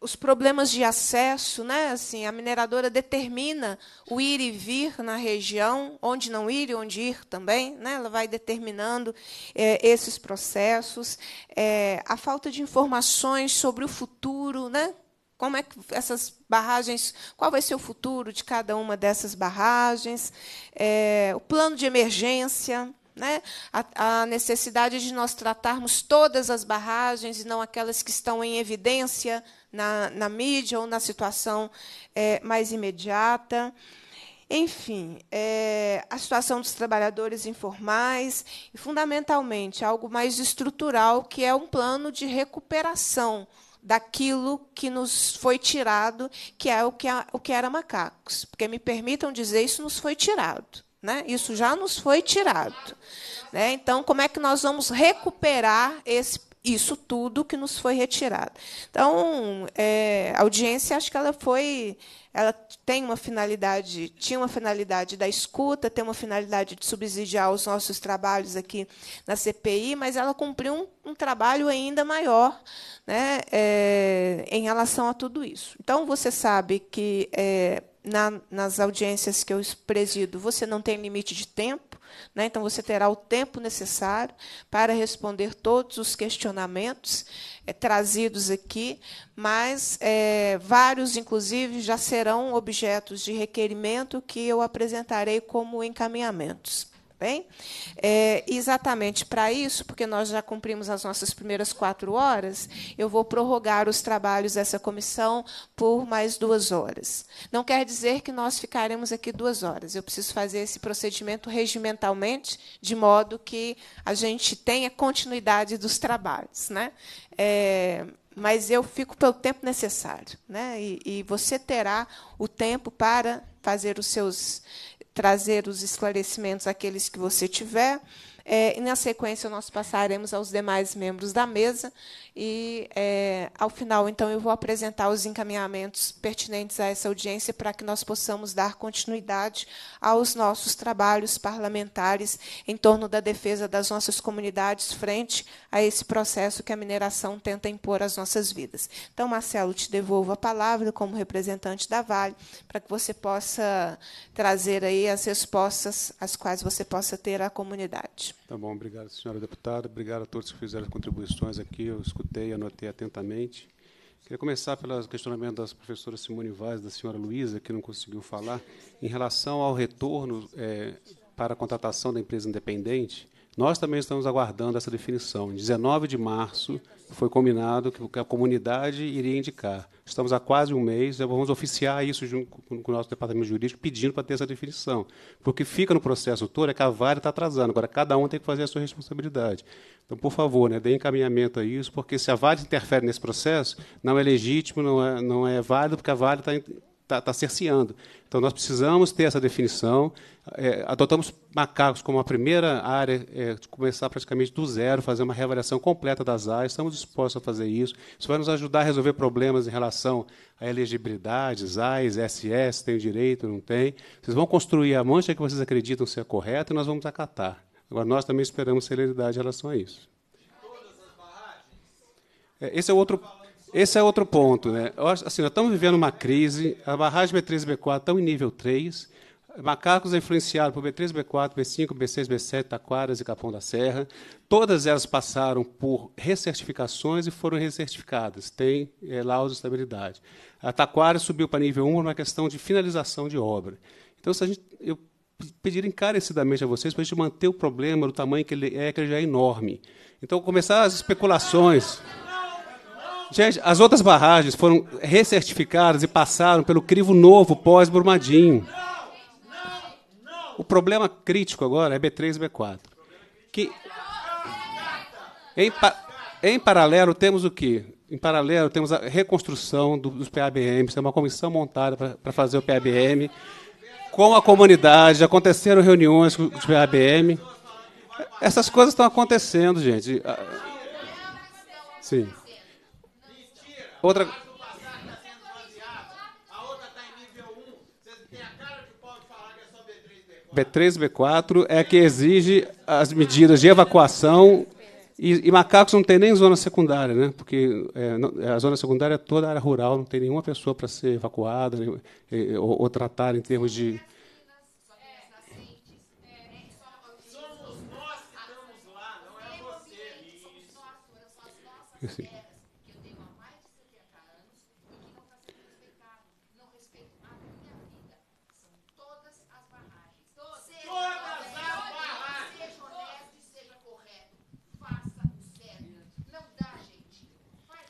os problemas de acesso, né? Assim, a mineradora determina o ir e vir na região, onde não ir e onde ir também, né? Ela vai determinando é, esses processos, é, a falta de informações sobre o futuro, né? Como é que essas barragens, qual vai ser o futuro de cada uma dessas barragens, é, o plano de emergência, né? a, a necessidade de nós tratarmos todas as barragens e não aquelas que estão em evidência na, na mídia ou na situação é, mais imediata. Enfim, é, a situação dos trabalhadores informais e, fundamentalmente, algo mais estrutural, que é um plano de recuperação daquilo que nos foi tirado, que é o que, a, o que era macacos. Porque, me permitam dizer, isso nos foi tirado. Né? Isso já nos foi tirado. Né? Então, como é que nós vamos recuperar esse, isso tudo que nos foi retirado? Então, é, a audiência, acho que ela foi. Ela tem uma finalidade, tinha uma finalidade da escuta, tem uma finalidade de subsidiar os nossos trabalhos aqui na CPI, mas ela cumpriu um, um trabalho ainda maior né, é, em relação a tudo isso. Então, você sabe que. É, na, nas audiências que eu presido, você não tem limite de tempo, né? então você terá o tempo necessário para responder todos os questionamentos é, trazidos aqui, mas é, vários, inclusive, já serão objetos de requerimento que eu apresentarei como encaminhamentos bem? É, exatamente para isso, porque nós já cumprimos as nossas primeiras quatro horas, eu vou prorrogar os trabalhos dessa comissão por mais duas horas. Não quer dizer que nós ficaremos aqui duas horas. Eu preciso fazer esse procedimento regimentalmente, de modo que a gente tenha continuidade dos trabalhos. Né? É, mas eu fico pelo tempo necessário. Né? E, e você terá o tempo para fazer os seus trazer os esclarecimentos àqueles que você tiver. É, e na sequência nós passaremos aos demais membros da mesa e, é, ao final, então, eu vou apresentar os encaminhamentos pertinentes a essa audiência para que nós possamos dar continuidade aos nossos trabalhos parlamentares em torno da defesa das nossas comunidades frente a esse processo que a mineração tenta impor às nossas vidas. Então, Marcelo, te devolvo a palavra como representante da Vale para que você possa trazer aí as respostas às quais você possa ter à comunidade. Tá bom, obrigado, senhora deputada. Obrigado a todos que fizeram contribuições aqui. Eu escutei escutei e anotei atentamente. Queria começar pelo questionamento das professoras Simone Vaz e da senhora Luísa, que não conseguiu falar, em relação ao retorno é, para a contratação da empresa independente. Nós também estamos aguardando essa definição. Em 19 de março, foi combinado que a comunidade iria indicar. Estamos há quase um mês, né, vamos oficiar isso junto com o nosso departamento jurídico, pedindo para ter essa definição. Porque fica no processo todo é que a vara está atrasando. Agora, cada um tem que fazer a sua responsabilidade. Então, por favor, né, dê encaminhamento a isso, porque se a vara interfere nesse processo, não é legítimo, não é, não é válido, porque a vara está está tá cerceando. Então, nós precisamos ter essa definição. É, adotamos macacos como a primeira área, é, de começar praticamente do zero, fazer uma reavaliação completa das áreas. Estamos dispostos a fazer isso. Isso vai nos ajudar a resolver problemas em relação à elegibilidade, AIS, SS, tem direito, não tem. Vocês vão construir a mancha que vocês acreditam ser correta e nós vamos acatar. Agora, nós também esperamos celeridade em relação a isso. Todas as barragens? É, esse é outro esse é outro ponto. Né? Assim, nós estamos vivendo uma crise, a barragem B3 e B4 estão em nível 3, macacos influenciados por B3, B4, B5, B6, B7, Taquaras e Capão da Serra. Todas elas passaram por recertificações e foram recertificadas. Tem é, laudo de estabilidade. A Taquaras subiu para nível 1 uma questão de finalização de obra. Então, se a gente, eu pedir encarecidamente a vocês para a gente manter o problema do tamanho que ele é, que ele já é enorme. Então, começar as especulações. Gente, as outras barragens foram recertificadas e passaram pelo crivo novo pós-Brumadinho. O problema crítico agora é B3 e B4. Que, em, pa em paralelo, temos o quê? Em paralelo, temos a reconstrução do, dos PABMs. Tem uma comissão montada para fazer o PABM. Com a comunidade, aconteceram reuniões com os PABM. Essas coisas estão acontecendo, gente. Ah, sim. Outra. B3, tá é B4 é que exige as medidas de evacuação e, e, macacos não tem nem zona secundária, né? Porque é, não, é, a zona secundária é toda área rural, não tem nenhuma pessoa para ser evacuada né? é, ou, ou, tratar em termos de. Somos nós que estamos lá, não é você. nós. Assim.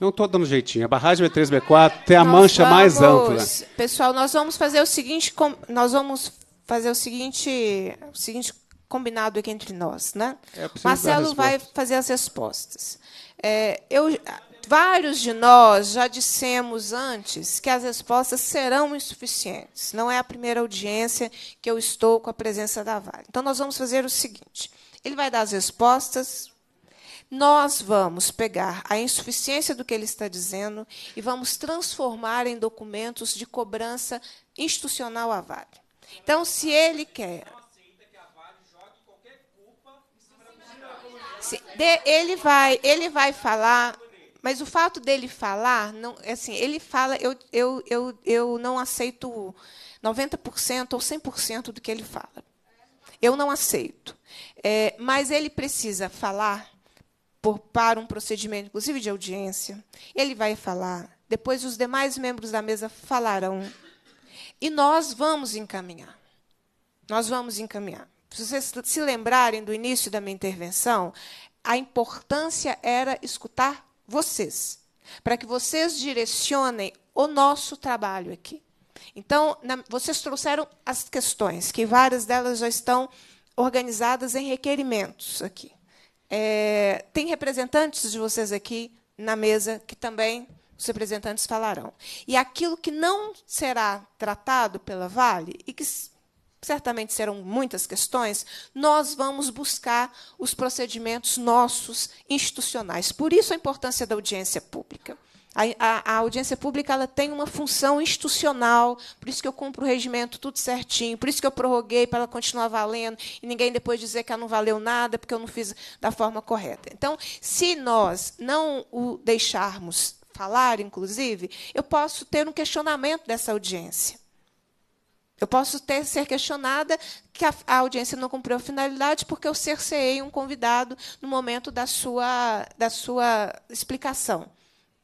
Não estou dando jeitinho. A barragem B3, B4 tem a nós mancha vamos, mais ampla. Pessoal, nós vamos fazer o seguinte, nós vamos fazer o seguinte, o seguinte combinado aqui entre nós, né? É Marcelo vai fazer as respostas. É, eu, vários de nós já dissemos antes que as respostas serão insuficientes. Não é a primeira audiência que eu estou com a presença da Vale. Então nós vamos fazer o seguinte: ele vai dar as respostas nós vamos pegar a insuficiência do que ele está dizendo e vamos transformar em documentos de cobrança institucional à Vale. Então, se ele quer. Se, de, ele vai, ele vai falar, mas o fato dele falar, não, é assim, ele fala, eu, eu, eu, eu não aceito 90% ou 100% do que ele fala. Eu não aceito. É, mas ele precisa falar por, para um procedimento, inclusive de audiência. Ele vai falar, depois os demais membros da mesa falarão. E nós vamos encaminhar. Nós vamos encaminhar. Se vocês se lembrarem do início da minha intervenção, a importância era escutar vocês, para que vocês direcionem o nosso trabalho aqui. Então, na, vocês trouxeram as questões, que várias delas já estão organizadas em requerimentos aqui. É, tem representantes de vocês aqui na mesa que também os representantes falarão. E aquilo que não será tratado pela Vale, e que certamente serão muitas questões, nós vamos buscar os procedimentos nossos institucionais. Por isso a importância da audiência pública. A, a, a, audiência pública ela tem uma função institucional, por isso que eu cumpro o regimento tudo certinho, por isso que eu prorroguei para ela continuar valendo e ninguém depois dizer que ela não valeu nada porque eu não fiz da forma correta. Então, se nós não o deixarmos falar, inclusive, eu posso ter um questionamento dessa audiência. Eu posso ter, ser questionada que a, a, audiência não cumpriu a finalidade porque eu cerceei um convidado no momento da sua, da sua explicação.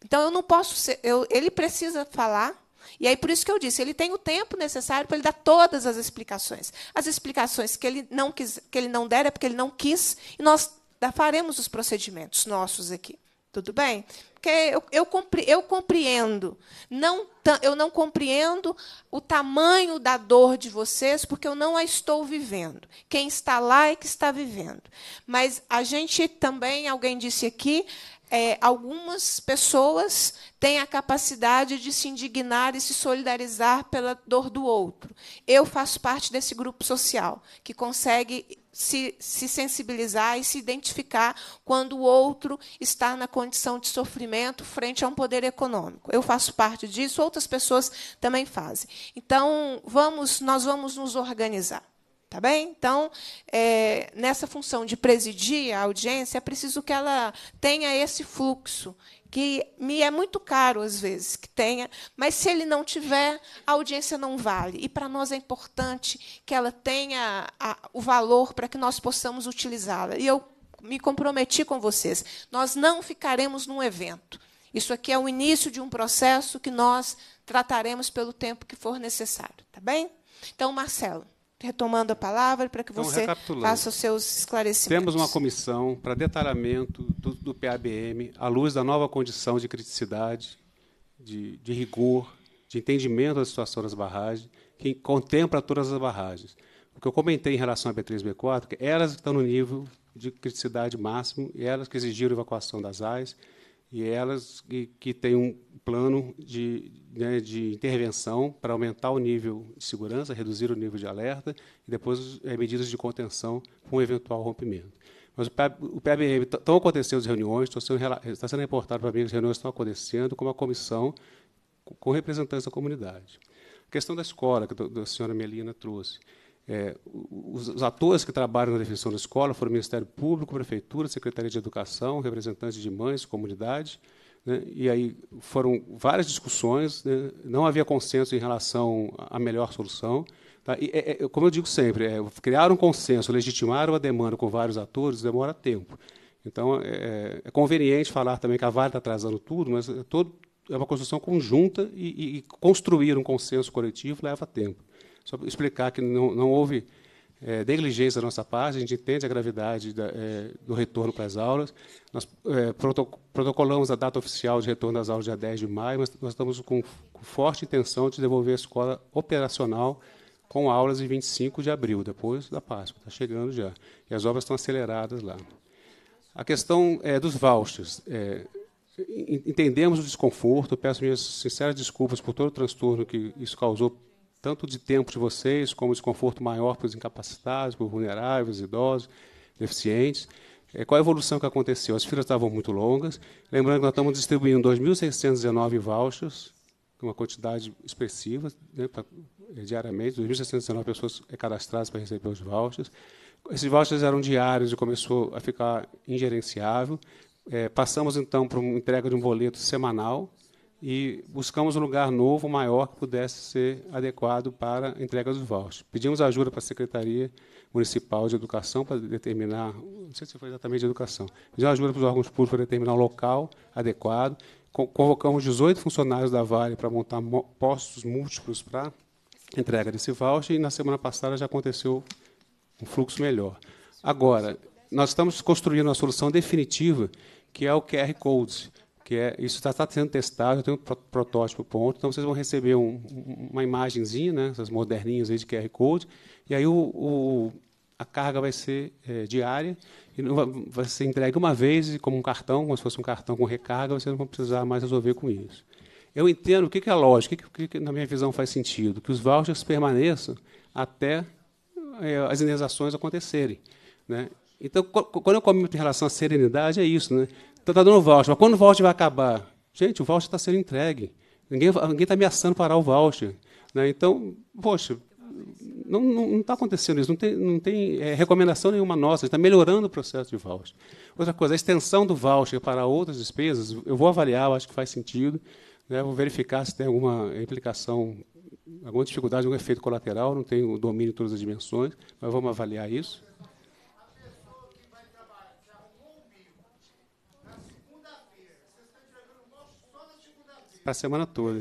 Então eu não posso ser, eu, ele precisa falar. E aí por isso que eu disse, ele tem o tempo necessário para ele dar todas as explicações. As explicações que ele não quis, que ele não der é porque ele não quis, e nós faremos os procedimentos nossos aqui. Tudo bem? Porque eu, eu, compre, eu compreendo. Não, eu não compreendo o tamanho da dor de vocês, porque eu não a estou vivendo. Quem está lá é que está vivendo. Mas a gente também, alguém disse aqui, é, algumas pessoas têm a capacidade de se indignar e se solidarizar pela dor do outro. Eu faço parte desse grupo social que consegue se, se sensibilizar e se identificar quando o outro está na condição de sofrimento frente a um poder econômico. Eu faço parte disso, outras pessoas também fazem. Então, vamos, nós vamos nos organizar. Tá bem? Então, é, nessa função de presidir a audiência, é preciso que ela tenha esse fluxo, que me é muito caro, às vezes, que tenha, mas se ele não tiver, a audiência não vale. E para nós é importante que ela tenha a, o valor para que nós possamos utilizá-la. E eu me comprometi com vocês: nós não ficaremos num evento. Isso aqui é o início de um processo que nós trataremos pelo tempo que for necessário. Tá bem? Então, Marcelo retomando a palavra para que então, você faça os seus esclarecimentos. Temos uma comissão para detalhamento do, do, PABM à luz da nova condição de criticidade, de, de rigor, de entendimento da situação das barragens, que contempla todas as barragens. O que eu comentei em relação à B3 e B4, que elas estão no nível de criticidade máximo e elas que exigiram evacuação das áreas e elas que, que têm um plano de, né, de intervenção para aumentar o nível de segurança, reduzir o nível de alerta e depois é, medidas de contenção com um eventual rompimento. Mas o, PBM PABM tá, estão acontecendo as reuniões, sendo, está sendo reportado para mim que as reuniões estão acontecendo com uma comissão com representantes da comunidade. A questão da escola, que a senhora Melina trouxe. É, os, os, atores que trabalham na definição da escola foram o Ministério Público, Prefeitura, Secretaria de Educação, representantes de mães, comunidade. Né, e aí foram várias discussões, né, não havia consenso em relação à melhor solução. Tá, e, é, é como eu digo sempre, é, criar um consenso, legitimar uma demanda com vários atores demora tempo. Então, é, é conveniente falar também que a Vale está atrasando tudo, mas é todo, é uma construção conjunta e, e construir um consenso coletivo leva tempo só explicar que não, não houve é, negligência da nossa parte, a gente entende a gravidade da, é, do retorno para as aulas. Nós é, protocolamos a data oficial de retorno das aulas, dia 10 de maio, mas nós estamos com, com forte intenção de devolver a escola operacional com aulas em 25 de abril, depois da Páscoa, está chegando já. E as obras estão aceleradas lá. A questão é, dos vouchers. É, entendemos o desconforto, peço minhas sinceras desculpas por todo o transtorno que isso causou tanto de tempo de vocês, como desconforto maior para os incapacitados, para os vulneráveis, idosos, deficientes. É, qual a evolução que aconteceu? As filas estavam muito longas. Lembrando que nós estamos distribuindo 2.619 vouchers, uma quantidade expressiva, né, pra, é, diariamente, 2.619 pessoas é cadastradas para receber os vouchers. Esses vouchers eram diários e começou a ficar ingerenciável. É, passamos, então, para uma entrega de um boleto semanal, e buscamos um lugar novo, maior, que pudesse ser adequado para a entrega dos vouchers. Pedimos ajuda para a Secretaria Municipal de Educação para determinar, não sei se foi exatamente de educação, pedimos ajuda para os órgãos públicos para determinar um local adequado, convocamos 18 funcionários da Vale para montar postos múltiplos para entrega desse voucher e na semana passada já aconteceu um fluxo melhor. Agora, nós estamos construindo uma solução definitiva, que é o QR Code que é, isso está, tá sendo testado, eu tenho um protótipo pronto, então vocês vão receber um, uma imagenzinha, né, essas moderninhas aí de QR Code, e aí o, o a carga vai ser é, diária e vai, vai, ser entregue uma vez como um cartão, como se fosse um cartão com recarga, vocês não vão precisar mais resolver com isso. Eu entendo o que, que é lógico, o que, que, na minha visão faz sentido, que os vouchers permaneçam até é, as indenizações acontecerem. Né? Então, quando eu comento em relação à serenidade, é isso. Né? está tá dando voucher, mas quando o voucher vai acabar? Gente, o voucher está sendo entregue. Ninguém está ameaçando parar o voucher. Né? Então, poxa, não está acontecendo isso, não tem, não tem é, recomendação nenhuma nossa, está melhorando o processo de voucher. Outra coisa, a extensão do voucher para outras despesas, eu vou avaliar, eu acho que faz sentido, né? vou verificar se tem alguma implicação, alguma dificuldade, algum efeito colateral, não tenho domínio em todas as dimensões, mas vamos avaliar isso. a semana toda.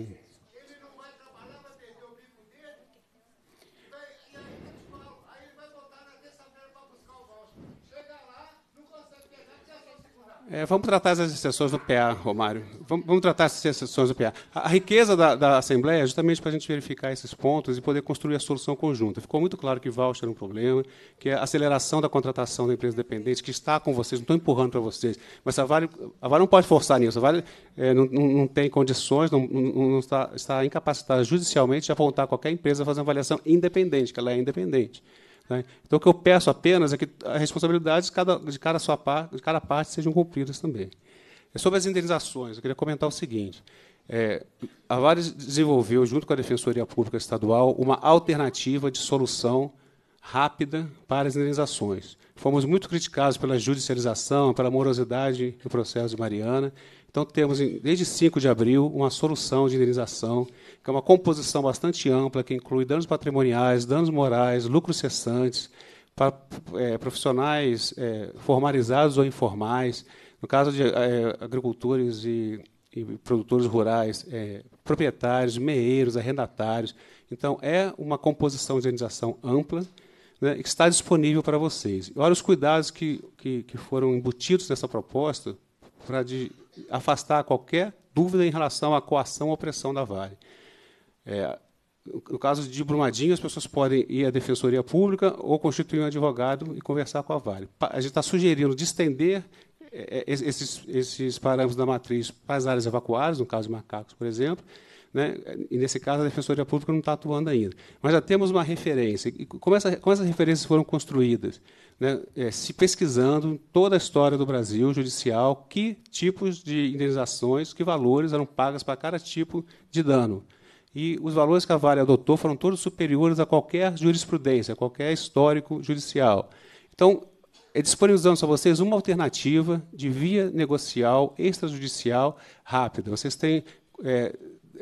É, vamos tratar as exceções do PA, Romário. Vamos, vamos tratar as exceções do PA. A, a riqueza da, da, Assembleia é justamente para a gente verificar esses pontos e poder construir a solução conjunta. Ficou muito claro que voucher é um problema, que a aceleração da contratação da empresa dependente, que está com vocês, não estou empurrando para vocês, mas a Vale, a vale não pode forçar nisso. A Vale é, não, não, tem condições, não, não está, está incapacitada judicialmente de apontar qualquer empresa a fazer uma avaliação independente, que ela é independente. Né? Então, o que eu peço apenas é que as responsabilidades de cada, de cada, sua par, de cada parte sejam cumpridas também. É sobre as indenizações, eu queria comentar o seguinte. É, a Vale desenvolveu, junto com a Defensoria Pública Estadual, uma alternativa de solução rápida para as indenizações. Fomos muito criticados pela judicialização, pela morosidade do processo de Mariana, então, temos, desde 5 de abril, uma solução de indenização, que é uma composição bastante ampla, que inclui danos patrimoniais, danos morais, lucros cessantes, para é, profissionais é, formalizados ou informais, no caso de é, agricultores e, e, produtores rurais, é, proprietários, meeiros, arrendatários. Então, é uma composição de indenização ampla né, que está disponível para vocês. Olha os cuidados que, que, que foram embutidos nessa proposta para de afastar qualquer dúvida em relação à coação ou pressão da Vale. É, no caso de Brumadinho, as pessoas podem ir à Defensoria Pública ou constituir um advogado e conversar com a Vale. A gente está sugerindo distender é, é, esses, esses parâmetros da matriz para as áreas evacuadas, no caso de macacos, por exemplo, né? e nesse caso a Defensoria Pública não está atuando ainda. Mas já temos uma referência. E como, essa, como essas referências foram construídas? Né? É, se pesquisando toda a história do Brasil judicial, que tipos de indenizações, que valores eram pagas para cada tipo de dano. E os valores que a Vale adotou foram todos superiores a qualquer jurisprudência, a qualquer histórico judicial. Então, é disponibilizamos a vocês uma alternativa de via negocial, extrajudicial, rápida. Vocês têm é,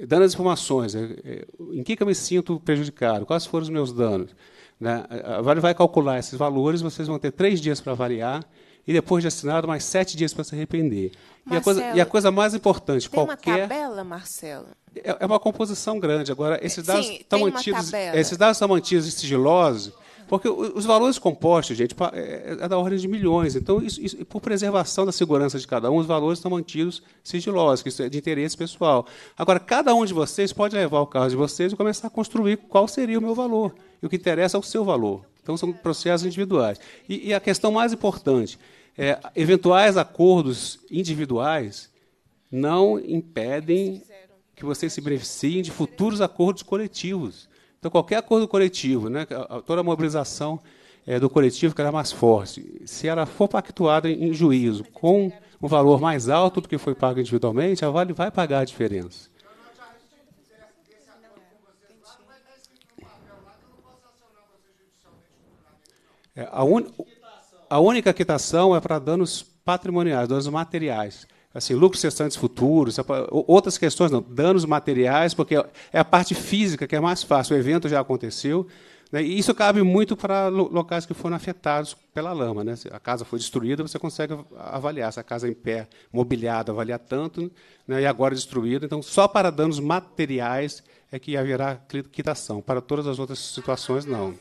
dando as informações, é, é, em que, que eu me sinto prejudicado, quais foram os meus danos. Né? A Vale vai calcular esses valores, vocês vão ter três dias para avaliar, e depois de assinado, mais sete dias para se arrepender. Marcelo, e, a coisa, e, a coisa, mais importante, tem qualquer... uma tabela, Marcelo? É, é uma composição grande. Agora, esses dados Sim, estão mantidos, esses dados estão mantidos sigilosos, porque os valores compostos, gente, é, é, é da ordem de milhões. Então, isso, isso, por preservação da segurança de cada um, os valores estão mantidos sigilosos, que isso é de interesse pessoal. Agora, cada um de vocês pode levar o carro de vocês e começar a construir qual seria o meu valor. E o que interessa é o seu valor. Então, são processos individuais. E, e a questão mais importante é, eventuais acordos individuais não impedem que vocês se beneficiem de futuros acordos coletivos. Então, qualquer acordo coletivo, né, toda a mobilização é, do coletivo que era mais forte, se ela for pactuada em juízo com um valor mais alto do que foi pago individualmente, a Vale vai pagar a diferença. É, a, un... a única quitação é para danos patrimoniais, danos materiais assim, lucros restantes futuros, outras questões, não, danos materiais, porque é a parte física que é mais fácil, o evento já aconteceu. Né, e isso cabe muito para locais que foram afetados pela lama. Né? Se a casa foi destruída, você consegue avaliar. Se a casa é em pé, mobiliada, avaliar tanto, né, e agora destruída. Então, só para danos materiais é que haverá quitação. Para todas as outras situações, não.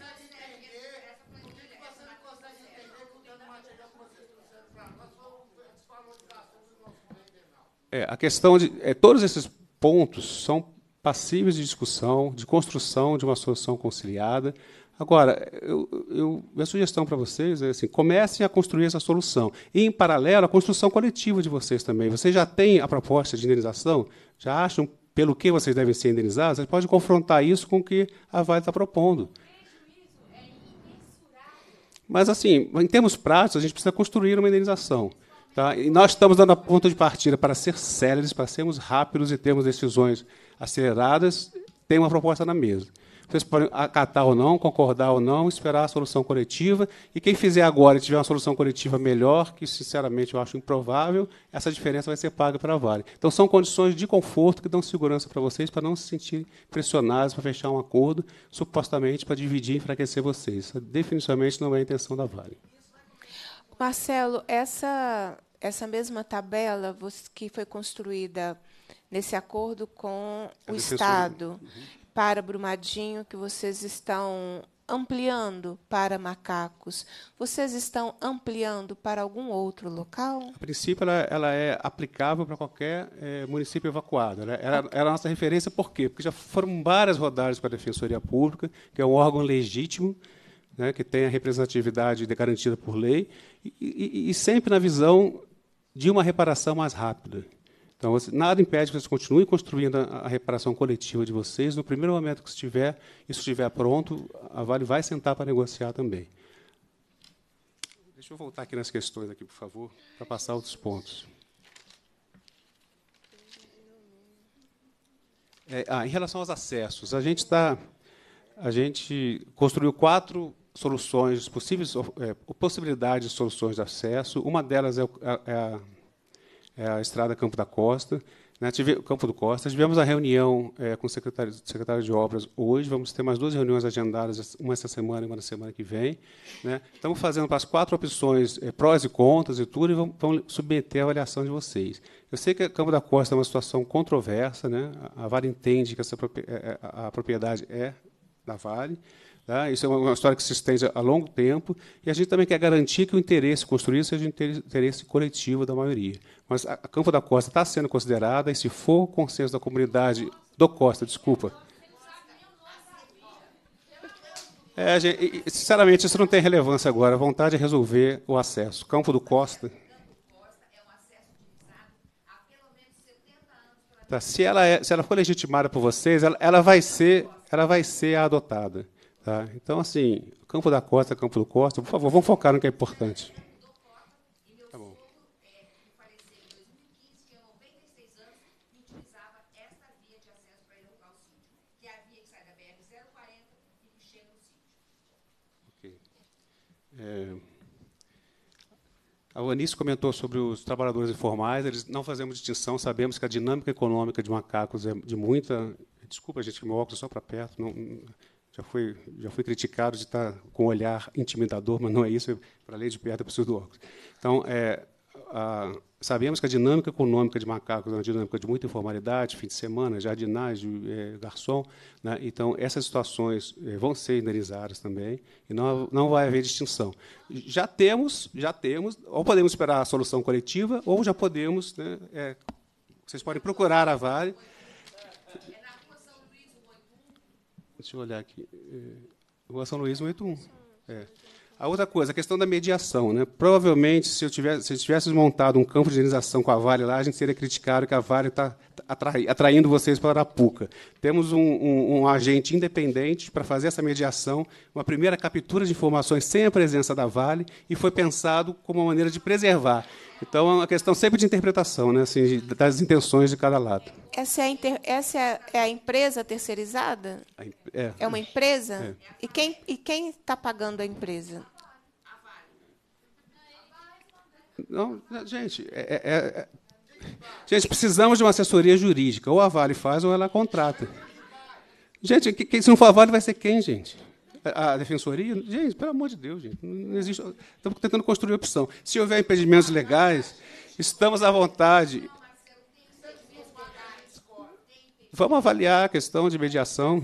É, a questão de. É, todos esses pontos são passíveis de discussão, de construção de uma solução conciliada. Agora, eu, eu, minha sugestão para vocês é assim: comecem a construir essa solução. E, em paralelo, a construção coletiva de vocês também. Vocês já têm a proposta de indenização? Já acham pelo que vocês devem ser indenizados? Vocês podem confrontar isso com o que a Vale está propondo. Mas, assim, em termos práticos, a gente precisa construir uma indenização. Tá? E nós estamos dando a ponta de partida para ser céleres, para sermos rápidos e termos decisões aceleradas, tem uma proposta na mesa. Vocês podem acatar ou não, concordar ou não, esperar a solução coletiva. E quem fizer agora e tiver uma solução coletiva melhor, que sinceramente eu acho improvável, essa diferença vai ser paga para a Vale. Então são condições de conforto que dão segurança para vocês, para não se sentirem pressionados para fechar um acordo, supostamente para dividir e enfraquecer vocês. definitivamente não é a intenção da Vale. Marcelo, essa essa mesma tabela que foi construída nesse acordo com é o Estado uhum. para Brumadinho, que vocês estão ampliando para macacos, vocês estão ampliando para algum outro local? A princípio, ela, ela é aplicável para qualquer é, município evacuado. Né? Ela, ela, é a nossa referência, por quê? Porque já foram várias rodadas para a Defensoria Pública, que é um órgão legítimo, né, que tem a representatividade garantida por lei, e, e, e sempre na visão de uma reparação mais rápida. Então, nada impede que vocês continuem construindo a reparação coletiva de vocês. No primeiro momento que estiver, isso estiver pronto, a Vale vai sentar para negociar também. Deixa eu voltar aqui nas questões aqui, por favor, para passar outros pontos. É, ah, em relação aos acessos, a gente está, a gente construiu quatro soluções, possíveis é, possibilidades de soluções de acesso. Uma delas é, é, é, é a, estrada Campo da Costa, né? Tive, Campo do Costa. Tivemos a reunião é, com o secretário, secretário, de obras hoje. Vamos ter mais duas reuniões agendadas, uma essa semana e uma na semana que vem. Né? Estamos fazendo para as quatro opções prós e contras e tudo e vamos, vamos, submeter a avaliação de vocês. Eu sei que Campo da Costa é uma situação controversa, né? A, a Vale entende que essa a, a propriedade é da Vale. Tá? Isso é uma história que se estende há longo tempo e a gente também quer garantir que o interesse construído seja o interesse coletivo da maioria. Mas a Campo da Costa está sendo considerada e, se for o consenso da comunidade do Costa, desculpa. É, gente, sinceramente, isso não tem relevância agora. A vontade é resolver o acesso. Campo do Costa. Tá, se, ela é, se ela for legitimada por vocês, ela, ela, vai ser, ela vai ser adotada. Tá? Então, assim, Campo da Costa, Campo do Costa, por favor, vamos focar no que é importante. Tá é, a Anice comentou sobre os trabalhadores informais. Eles não fazemos distinção. Sabemos que a dinâmica econômica de macacos é de muita. Desculpa, gente, que meu óculos é só para perto. Não, já fui, já fui criticado de estar com um olhar intimidador, mas não é isso, para a lei de perto eu preciso do óculos. Então, é, a, sabemos que a dinâmica econômica de macacos é uma dinâmica de muita informalidade, fim de semana, jardinagem, é, garçom. Né? Então, essas situações é, vão ser indenizadas também e não, não vai haver distinção. Já temos, já temos, ou podemos esperar a solução coletiva, ou já podemos, né, é, vocês podem procurar a Vale, Deixa eu olhar aqui. Rua eh, São Luís 181. É. A outra coisa, a questão da mediação. Né? Provavelmente, se eu tivesse, se eu tivesse montado um campo de indenização com a Vale lá, a gente seria criticado que a Vale está atrai, atraindo vocês para Arapuca. Temos um, um, um agente independente para fazer essa mediação, uma primeira captura de informações sem a presença da Vale, e foi pensado como uma maneira de preservar. Então, é uma questão sempre de interpretação, né, assim, das intenções de cada lado. Essa é a, inter... Essa é a é empresa terceirizada? É. é uma empresa? É. E quem e quem está pagando a empresa? Não, gente, é, é, é Gente, precisamos de uma assessoria jurídica. Ou a Vale faz ou ela contrata. Gente, quem, se não for a Vale, vai ser quem, gente? A, a defensoria? Gente, pelo amor de Deus, gente. Não existe. Estamos tentando construir opção. Se houver impedimentos legais, estamos à vontade. Vamos avaliar a questão de mediação.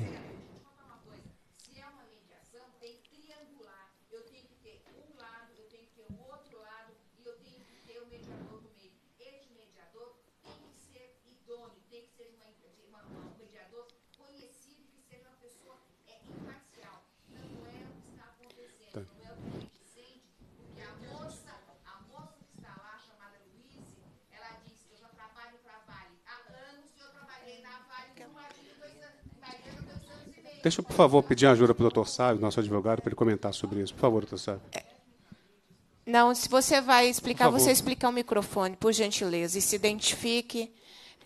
Deixa eu, por favor, pedir ajuda para o doutor Sábio, nosso advogado, para ele comentar sobre isso. Por favor, doutor Sábio. É, não, se você vai explicar, você explica o microfone, por gentileza, e se identifique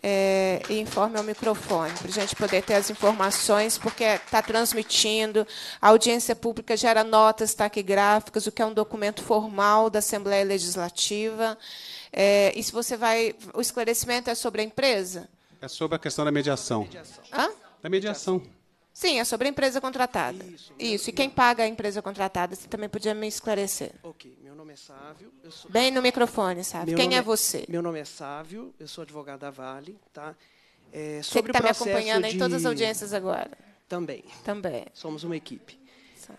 é, e informe ao microfone, para a gente poder ter as informações, porque está transmitindo, a audiência pública gera notas taquigráficas, o que é um documento formal da Assembleia Legislativa. É, e se você vai. O esclarecimento é sobre a empresa? É sobre a questão da mediação. mediação. Hã? Da mediação. Sim, é sobre a empresa contratada. Isso, Isso. e quem é paga a empresa contratada? Você também podia me esclarecer. Ok, meu nome é Sávio. Sou... Bem no microfone, Sávio. Meu quem é, é você? Meu nome é Sávio, eu sou advogado da Vale. Tá? É, você está me acompanhando de... em todas as audiências agora. Também. Também. Somos uma equipe.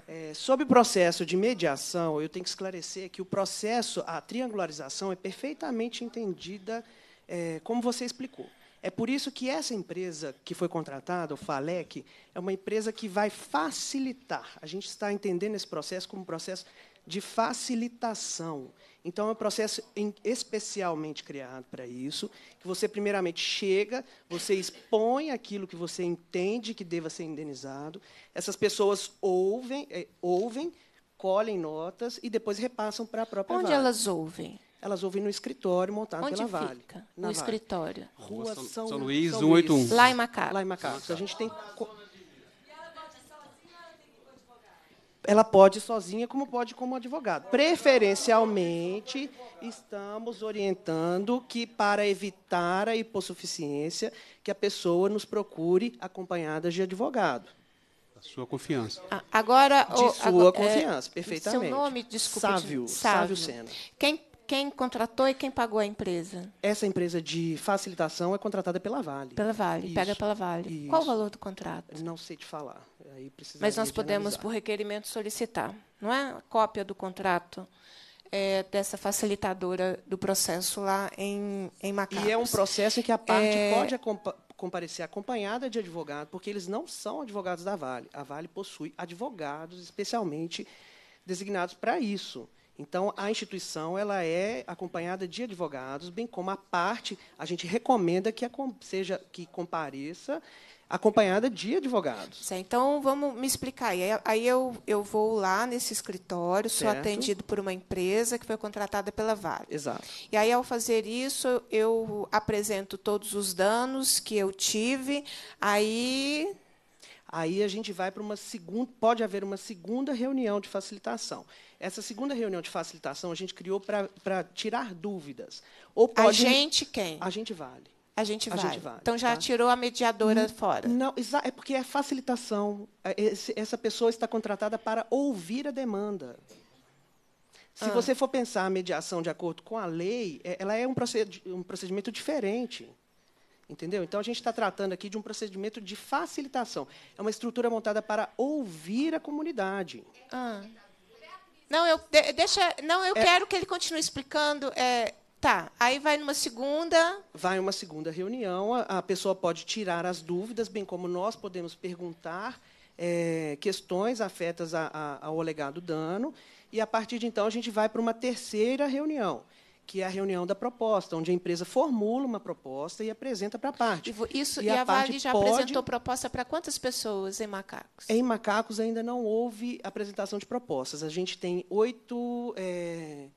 É, sobre o processo de mediação, eu tenho que esclarecer que o processo, a triangularização, é perfeitamente entendida é, como você explicou. É por isso que essa empresa que foi contratada, o Falec, é uma empresa que vai facilitar. A gente está entendendo esse processo como um processo de facilitação. Então, é um processo especialmente criado para isso, que você, primeiramente, chega, você expõe aquilo que você entende que deva ser indenizado, essas pessoas ouvem, é, ouvem colhem notas e depois repassam para a própria Onde elas ouvem? Elas ouvem no escritório montado Onde pela Vale. Fica? Na o vale. escritório. Rua São, São, São Luís, 181. Lá em Macacos. Lá em Macacos. A gente tem. Ela pode sozinha, como pode como advogado. Preferencialmente, estamos orientando que, para evitar a hipossuficiência, que a pessoa nos procure acompanhada de advogado. Da sua confiança. Ah, agora, de sua agora, é, confiança, é, perfeitamente. Seu nome, desculpe. Sávio, Sávio, Sávio Sena. Quem quem contratou e quem pagou a empresa? Essa empresa de facilitação é contratada pela Vale. Pela Vale, isso, pega pela Vale. Isso. Qual o valor do contrato? Não sei te falar. Mas nós podemos, por requerimento, solicitar, não é? A cópia do contrato. É, dessa facilitadora do processo lá em, em Macapos. E é um processo em que a parte é... pode comparecer acompanhada de advogado, porque eles não são advogados da Vale. A Vale possui advogados especialmente designados para isso. Então, a instituição ela é acompanhada de advogados, bem como a parte, a gente recomenda que seja que compareça acompanhada de advogados. Certo, então, vamos me explicar. Aí, aí eu, eu vou lá nesse escritório, sou certo. atendido por uma empresa que foi contratada pela Vale. Exato. E aí, ao fazer isso, eu apresento todos os danos que eu tive, aí Aí a gente vai para uma segunda, pode haver uma segunda reunião de facilitação. Essa segunda reunião de facilitação a gente criou para tirar dúvidas. Ou pode, a gente quem? A gente vale. A gente vale. A gente então já tá? tirou a mediadora não, fora. Não, é porque é facilitação. É, essa pessoa está contratada para ouvir a demanda. Se ah. você for pensar a mediação de acordo com a lei, é, ela é um procedimento diferente. Entendeu? Então a gente está tratando aqui de um procedimento de facilitação. É uma estrutura montada para ouvir a comunidade. Ah. Não, eu de, deixa. Não, eu é, quero que ele continue explicando. É, tá. Aí vai numa segunda. Vai uma segunda reunião. A, a, pessoa pode tirar as dúvidas, bem como nós podemos perguntar é, questões afetas a, a, ao alegado dano. E a partir de então a gente vai para uma terceira reunião que é a reunião da proposta, onde a empresa formula uma proposta e apresenta para a parte. Isso, e, a, a Vale já pode... apresentou proposta para quantas pessoas em Macacos? Em Macacos ainda não houve apresentação de propostas. A gente tem oito. É...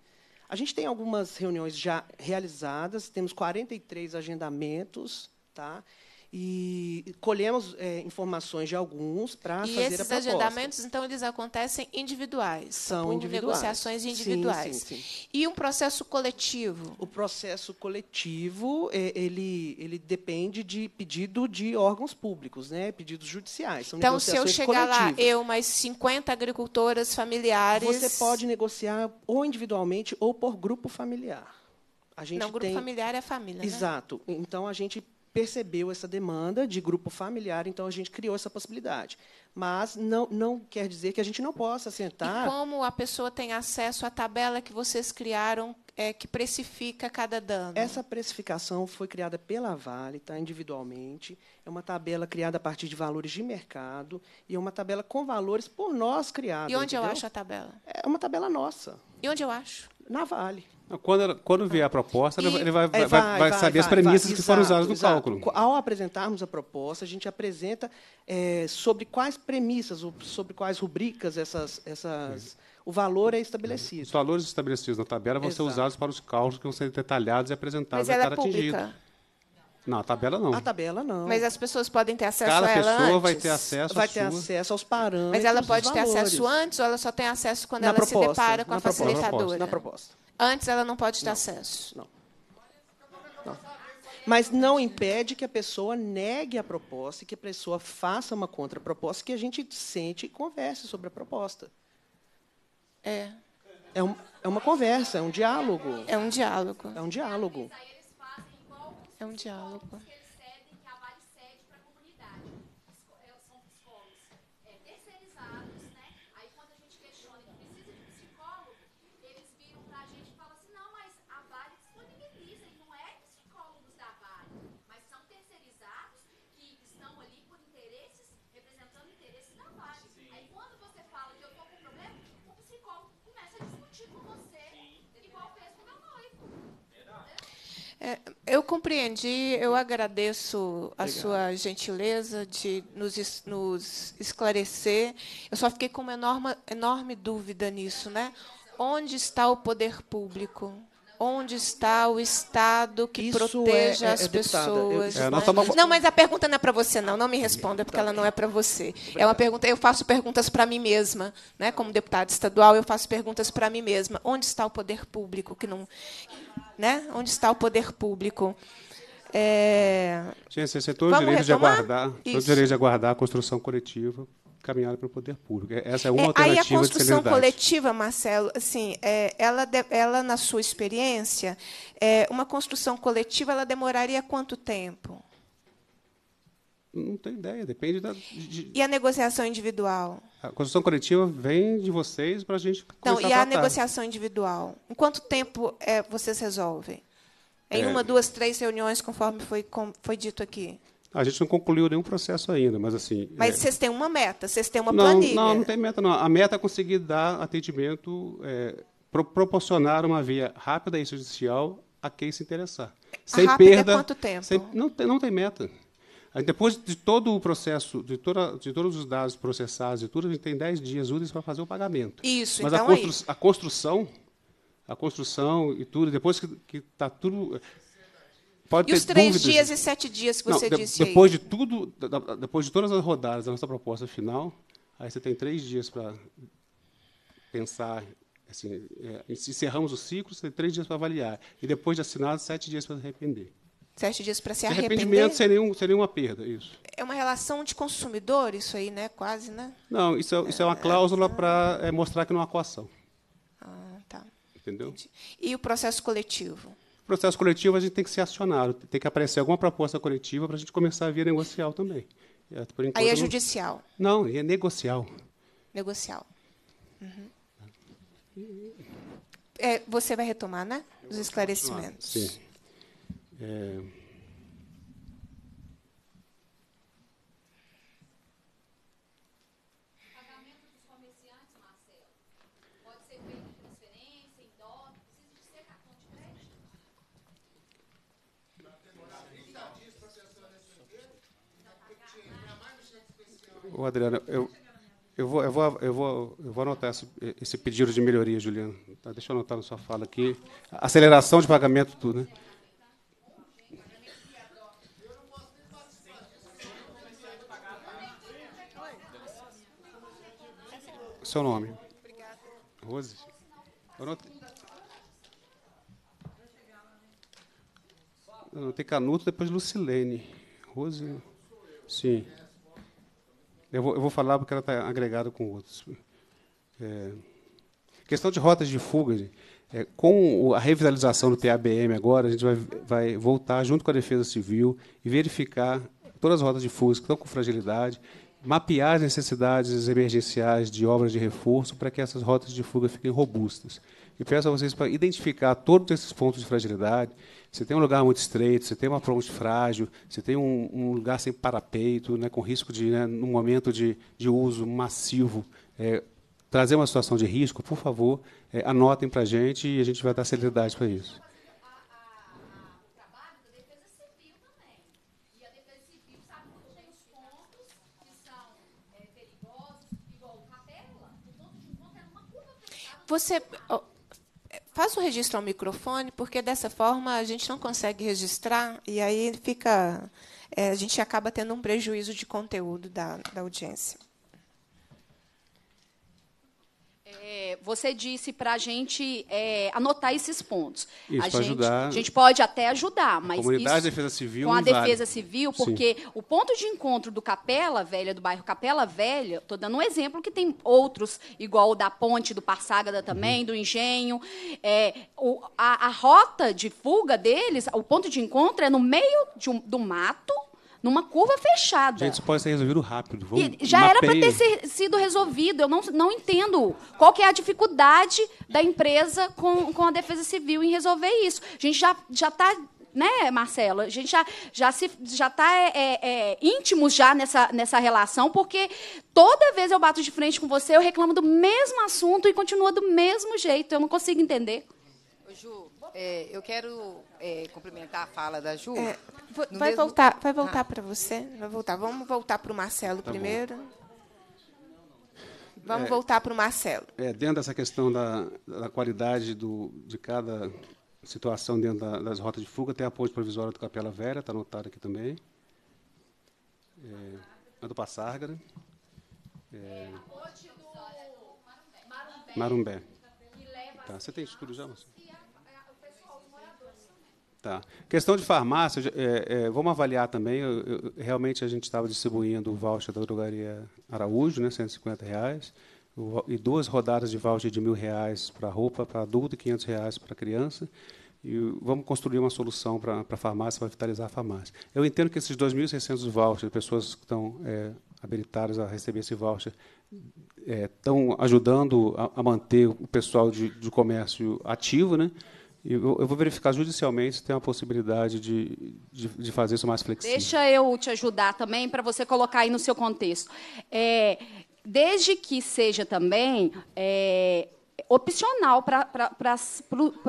A gente tem algumas reuniões já realizadas, temos 43 agendamentos. Tá? e colhemos é, informações de alguns para fazer a proposta. E esses agendamentos, então, eles acontecem individuais. São por individuais. negociações individuais. Sim, sim, sim. E um processo coletivo? O processo coletivo, é, ele, ele depende de pedido de órgãos públicos, né? pedidos judiciais. São então, se eu chegar coletivas. lá, eu, mais 50 agricultoras familiares... Você pode negociar ou individualmente ou por grupo familiar. A gente Não, grupo tem... familiar é família, né? Exato. Né? Então, a gente percebeu essa demanda de grupo familiar, então a gente criou essa possibilidade. Mas não, não quer dizer que a gente não possa sentar. E como a pessoa tem acesso à tabela que vocês criaram é, que precifica cada dano? Essa precificação foi criada pela Vale, tá, individualmente. É uma tabela criada a partir de valores de mercado e é uma tabela com valores por nós criados. E onde entendeu? eu acho a tabela? É uma tabela nossa. E onde eu acho? Na Vale. Quando, quando vier a proposta, e, ele vai, vai, vai, vai saber as premissas que foram exato, usadas no exato. cálculo. Ao apresentarmos a proposta, a gente apresenta é, sobre quais premissas, sobre quais rubricas essas, essas, o valor é estabelecido. Os valores estabelecidos na tabela vão exato. ser usados para os cálculos que vão ser detalhados e apresentados Mas a é cada é atingido. Não, a tabela não. A tabela não. Mas as pessoas podem ter acesso Cada a ela pessoa antes. vai ter acesso Vai ter sua... acesso aos parâmetros. Mas ela pode ter acesso antes ou ela só tem acesso quando na ela proposta, se depara com a proposta, facilitadora? Na proposta. Antes ela não pode ter não, acesso. Não. não. Mas não impede que a pessoa negue a proposta, que a pessoa faça uma contraproposta, que a gente sente e converse sobre a proposta. É. É, um, é uma conversa, é um diálogo. É um diálogo. É um diálogo é um diálogo. Eu compreendi, eu agradeço a Obrigado. sua gentileza de nos, nos, esclarecer. Eu só fiquei com uma enorme, enorme dúvida nisso, né? Onde está o poder público? Onde está o Estado que Isso proteja é, é, as é, deputada, pessoas? Eu, né? Não, mas a pergunta não é para você, não. Não me responda, porque ela não é para você. É uma pergunta. Eu faço perguntas para mim mesma, né? Como deputada estadual, eu faço perguntas para mim mesma. Onde está o poder público que não, né? Onde está o poder público? É... Gente, você tem todo o de aguardar, direito de aguardar a construção coletiva caminhada para o poder público. É, essa é uma é, alternativa Aí a construção coletiva, Marcelo, assim, é, ela, ela, na sua experiência, é, uma construção coletiva ela demoraria quanto tempo? Não tenho ideia, depende da. De... E a negociação individual? A construção coletiva vem de vocês para a gente. Não, e a, negociação individual? Em quanto tempo é, vocês resolvem? Em é. uma, duas, três reuniões, conforme foi, foi dito aqui? A gente não concluiu nenhum processo ainda, mas assim. Mas é... vocês têm uma meta, vocês têm uma não, planilha. Não, não tem meta, não. A meta é conseguir dar atendimento, é, pro proporcionar uma via rápida e judicial a quem se interessar. Sem rápida é perda. quanto tempo? Sem, não, tem, não tem meta. depois de todo o processo, de, toda, de todos os dados processados e tudo, a gente tem 10 dias úteis para fazer o pagamento. Isso, Mas então a, é constru, a construção, a construção e tudo, depois que está tudo Pode e os três dúvidas. dias e sete dias que você de, disse depois aí? De tudo, depois de todas as rodadas da nossa proposta final, aí você tem três dias para pensar. Assim, é, encerramos o ciclo, você tem três dias para avaliar. E depois de assinado, sete dias para se arrepender. Sete dias para se arrepender. Arrependimento sem, nenhum, sem nenhuma perda, isso. É uma relação de consumidor, isso aí, né? Quase, né? Não, isso é, isso é uma é, cláusula ah, é. para é, mostrar que não há coação. Ah, tá. Entendeu? Entendi. E o processo coletivo? processo coletivo a gente tem que ser acionado, tem que aparecer alguma proposta coletiva para a gente começar a via negocial também. Enquanto, é, Aí é judicial. Não, não é negocial. Negocial. Uhum. É, você vai retomar, né? Os esclarecimentos. Sim. É... Ô, Adriana, eu, eu, vou, eu, vou, eu, vou, eu vou anotar esse, esse pedido de melhoria, Juliano. Tá, deixa eu anotar na sua fala aqui. Aceleração de pagamento, tudo, né? Seu nome? Rose? Anotei. Não, tem Canuto, depois Lucilene. Rose. Sim. Eu vou, eu vou falar porque ela está agregada com outros. É, questão de rotas de fuga. É, com a revitalização do TABM agora, a gente vai, vai voltar junto com a Defesa Civil e verificar todas as rotas de fuga que estão com fragilidade, mapear as necessidades emergenciais de obras de reforço para que essas rotas de fuga fiquem robustas. E peço a vocês para identificar todos esses pontos de fragilidade você tem um lugar muito estreito, você tem uma fronte frágil, você tem um, um lugar sem parapeito, né, com risco de, né, num momento de, de uso massivo, é, trazer uma situação de risco, por favor, é, anotem para a gente e a gente vai dar celeridade para isso. Você, faça o registro ao microfone, porque dessa forma a gente não consegue registrar e aí fica, é, a gente acaba tendo um prejuízo de conteúdo da, da audiência. É, você disse para a gente é, anotar esses pontos. Isso, a, gente, ajudar. a gente pode até ajudar, mas. A comunidade, isso, defesa civil. Com a vale. defesa civil, porque Sim. o ponto de encontro do Capela Velha, do bairro Capela Velha, estou dando um exemplo que tem outros, igual o da Ponte, do Parságada também, uhum. do Engenho. É, o, a, a, rota de fuga deles, o ponto de encontro é no meio um, do mato numa curva fechada. Gente, isso pode ser resolvido rápido. Vamos, já mapeia. era para ter ser, sido resolvido. Eu não, não entendo qual que é a dificuldade da empresa com, com a Defesa Civil em resolver isso. A gente já está né, Marcelo? A gente já já se já tá, é, é, é íntimos já nessa, nessa relação, porque toda vez eu bato de frente com você, eu reclamo do mesmo assunto e continua do mesmo jeito. Eu não consigo entender. É, eu quero é, a fala da Ju. É, vai, mesmo... voltar, vai ah. voltar ah. para você. Vai voltar. Vamos voltar para o Marcelo tá primeiro. Bom. É. Vamos voltar para o Marcelo. É, dentro dessa questão da, da qualidade do, de cada situação dentro da, das rotas de fuga, tem a ponte provisória do Capela Velha, está anotado aqui também. É, a do É, a ponte do Marumbé. Marumbé. Marumbé. Tá. Você tem estudo já, Marcelo? Tá. Questão de farmácia, é, é, vamos avaliar também. Eu, eu, realmente a gente estava distribuindo o voucher da drogaria Araújo, né, 150 reais, o, e duas rodadas de voucher de mil reais para roupa para adulto e 500 reais para criança. E vamos construir uma solução para a farmácia, para vitalizar a farmácia. Eu entendo que esses 2.600 vouchers, pessoas que estão é, habilitadas a receber esse voucher, estão é, ajudando a, a, manter o pessoal de, de comércio ativo, né? Eu, eu, vou verificar judicialmente se tem uma possibilidade de, de, de, fazer isso mais flexível. Deixa eu te ajudar também para você colocar aí no seu contexto. É, desde que seja também é, opcional para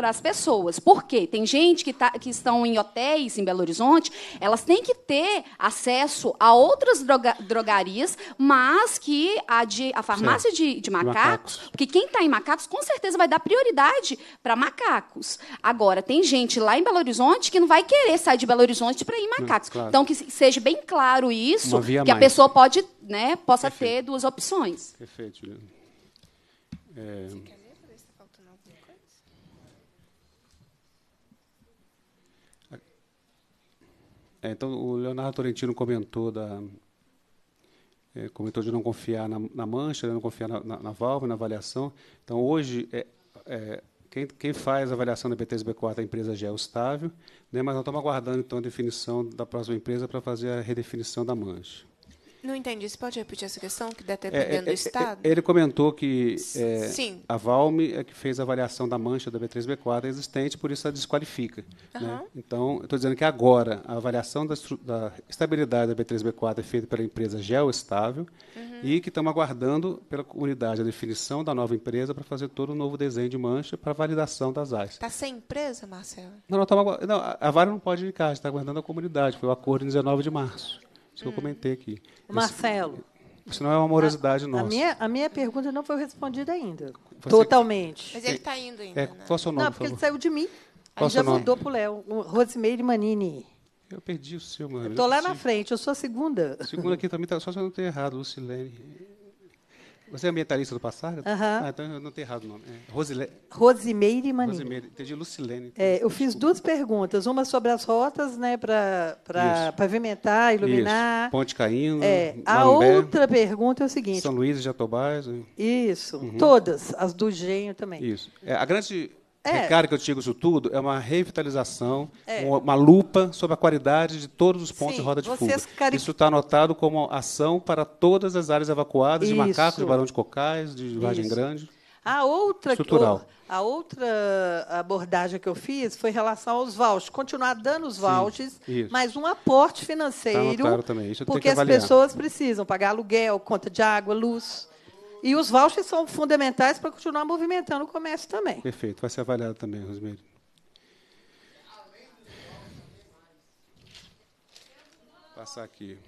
as pessoas. Por quê? Tem gente que, tá, que estão em hotéis em Belo Horizonte, elas têm que ter acesso a outras droga, drogarias, mas que a, de, a farmácia de, de, macacos, macacos, porque quem está em macacos com certeza vai dar prioridade para macacos. Agora, tem gente lá em Belo Horizonte que não vai querer sair de Belo Horizonte para ir em macacos. Não, claro. Então, que seja bem claro isso, que mais. a pessoa pode, né, possa Perfeito. ter duas opções. Perfeito, Juliana. É... É, então, o Leonardo Torrentino comentou da é, comentou de não confiar na, na mancha, né, não confiar na, na, na, válvula, na avaliação. Então, hoje, é, é quem, quem, faz a avaliação da BTSB4 a empresa já é né, mas nós estamos aguardando, então, a definição da próxima empresa para fazer a redefinição da mancha. Não entendi. Você pode repetir essa questão, que dependendo é, é, do é, Estado? ele comentou que é, a Valme é que fez a avaliação da mancha da B3, B4 existente, por isso ela desqualifica. Uhum. Né? Então, estou dizendo que agora a avaliação da, da, estabilidade da B3, B4 é feita pela empresa Geoestável uhum. e que estamos aguardando pela unidade a definição da nova empresa para fazer todo o novo desenho de mancha para validação das áreas. Está sem empresa, Marcelo? Não, não, tamo, não, a Vale não pode indicar, a gente está aguardando a comunidade. Foi o acordo em 19 de março. Isso hum. que eu comentei aqui. Marcelo. Isso, isso não é uma amorosidade a, nossa. A minha, a minha pergunta não foi respondida ainda. Você, Totalmente. Mas ele está indo ainda. É, né? Qual é o seu nome? Não, porque ele saiu de mim. Qual é ele já nome? mudou para o Léo. Rosemeire Manini. Eu perdi o seu, mano. Estou lá na frente, eu sou a segunda. Segunda aqui também, tá, só se eu não tenho errado, Lucilene. Você é ambientalista do passado? Uhum. Ah, então eu não tenho errado o nome. É Rosile... Rosimeire Maninho. Rosimeire, entendi Lucilene. Então, é, eu desculpa. fiz duas perguntas, uma sobre as rotas, né, para pavimentar, iluminar. Isso. Ponte caindo. É. A outra pergunta é o seguinte. São Luís e Jatobás. Né? Isso, uhum. todas, as do Genho também. Isso. É, a grande é. Recaro que eu digo isso tudo é uma revitalização, é. uma lupa sobre a qualidade de todos os pontos Sim, de roda de fuga. Cari... Isso está anotado como ação para todas as áreas evacuadas isso. de Macaco, de Barão de Cocais, de Vargem Grande. A outra, estrutural. a outra abordagem que eu fiz foi em relação aos vouchers. Continuar dando os vouchers, mas um aporte financeiro, tá também. Isso porque as pessoas precisam pagar aluguel, conta de água, luz. E os vouchers são fundamentais para continuar movimentando o comércio também. Perfeito, vai ser avaliado também, Rosemary. Passar aqui.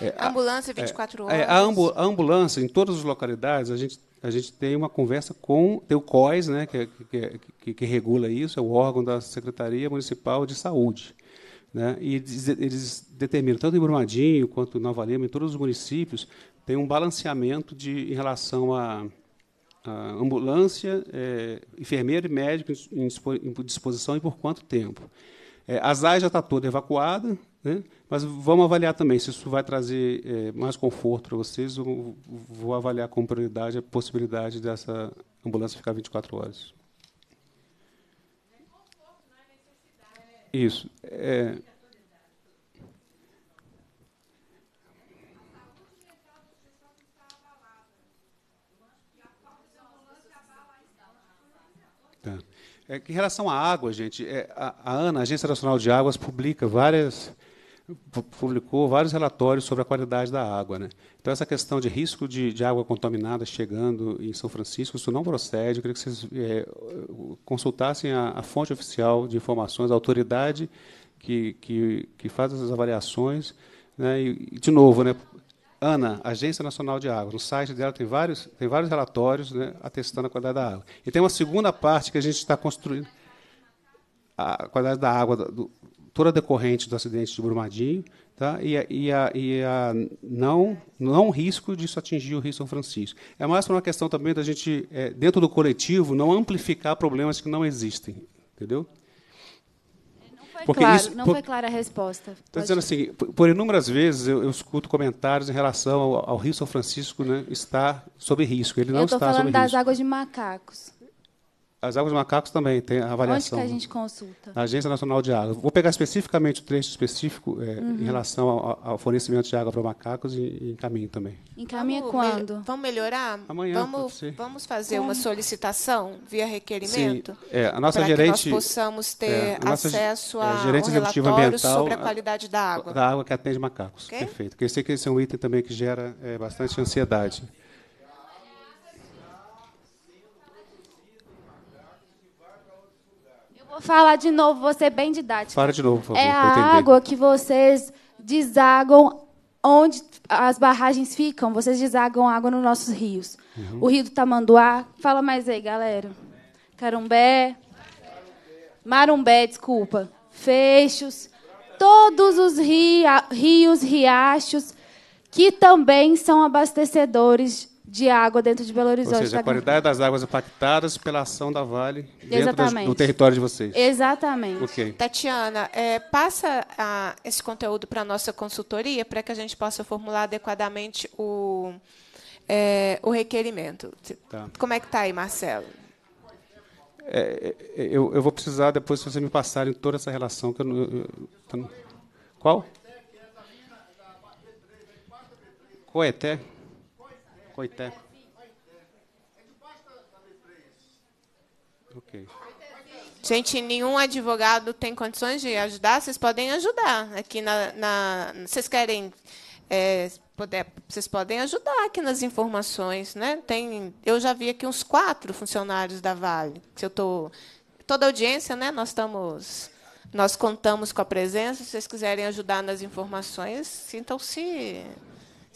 É, a, ambulância 24 é, horas. É, a, ambu, a, ambulância, em todas as localidades, a gente, a gente tem uma conversa com. Tem o COIS, né, que, é, que, é, que, que regula isso, é o órgão da Secretaria Municipal de Saúde. Né? E eles determinam, tanto em Brumadinho quanto em Nova Lima, em todos os municípios, tem um balanceamento de, em relação a, ambulância, é, enfermeiro e médico em, em disposição e por quanto tempo. É, a ZAI já está toda evacuada, né? mas vamos avaliar também se isso vai trazer é, mais conforto para vocês. Ou, vou avaliar com prioridade a possibilidade dessa ambulância ficar 24 horas. Isso. É, É, em relação à água, gente, é, a, a ANA, a Agência Nacional de Águas, publica várias publicou vários relatórios sobre a qualidade da água. Né? Então, essa questão de risco de, de, água contaminada chegando em São Francisco, isso não procede. Eu queria que vocês é, consultassem a, a, fonte oficial de informações, a autoridade que, que, que faz essas avaliações. Né? E, de novo, né, ANA, Agência Nacional de Água. No site dela tem vários, tem vários relatórios né, atestando a qualidade da água. E tem uma segunda parte que a gente está construindo. A qualidade da água, do, toda decorrente do acidente de Brumadinho, tá? e, a, e, a, e a não, não risco disso atingir o Rio São Francisco. É mais para uma questão também da gente, é, dentro do coletivo, não amplificar problemas que não existem. Entendeu? porque claro, isso, não por... foi clara a resposta. Estou dizendo assim, por, inúmeras vezes eu, eu, escuto comentários em relação ao, ao Rio São Francisco né, está sob risco. Ele não está sob risco. estou falando das águas de macacos. As águas dos macacos também tem a avaliação. Onde que a gente consulta? Agência Nacional de Água. Vou pegar especificamente o trecho específico é, uhum. em relação ao, ao, fornecimento de água para macacos e, e encaminho também. Encaminha vamos, quando? Me, vamos melhorar? Amanhã. Vamos, vamos fazer Como? uma solicitação via requerimento? Sim. É, a nossa gerente. Que nós possamos ter é, a nossa, acesso a é, gerente um relatório ambiental, sobre a qualidade da água. Da água que atende macacos. Okay? Perfeito. Porque eu sei que esse é um item também que gera é, bastante ansiedade. vou falar de novo, você é bem didático. Fala de novo, por favor. É a água que vocês desagam onde as barragens ficam, vocês desagam água nos nossos rios. Uhum. O rio do Tamanduá. Fala mais aí, galera. Carumbé. Marumbé, desculpa. Fechos. Todos os rios, riachos, que também são abastecedores de água dentro de Belo Horizonte. Ou seja, tá a qualidade das águas impactadas pela ação da Vale dentro das, do território de vocês. Exatamente. Okay. Tatiana, é, passa a, esse conteúdo para a nossa consultoria para que a gente possa formular adequadamente o, é, o requerimento. Tá. Como é que está aí, Marcelo? É, é, eu, eu, vou precisar depois, se vocês me passarem toda essa relação. que eu, eu, eu tá Qual? Coeté. Oiteco. Ok. Gente, nenhum advogado tem condições de ajudar. Vocês podem ajudar aqui na. na vocês querem. É, poder, vocês podem ajudar aqui nas informações, né? Tem, eu já vi aqui uns quatro funcionários da Vale. Se eu tô toda audiência, né? Nós estamos, nós contamos com a presença. Se vocês quiserem ajudar nas informações, sintam-se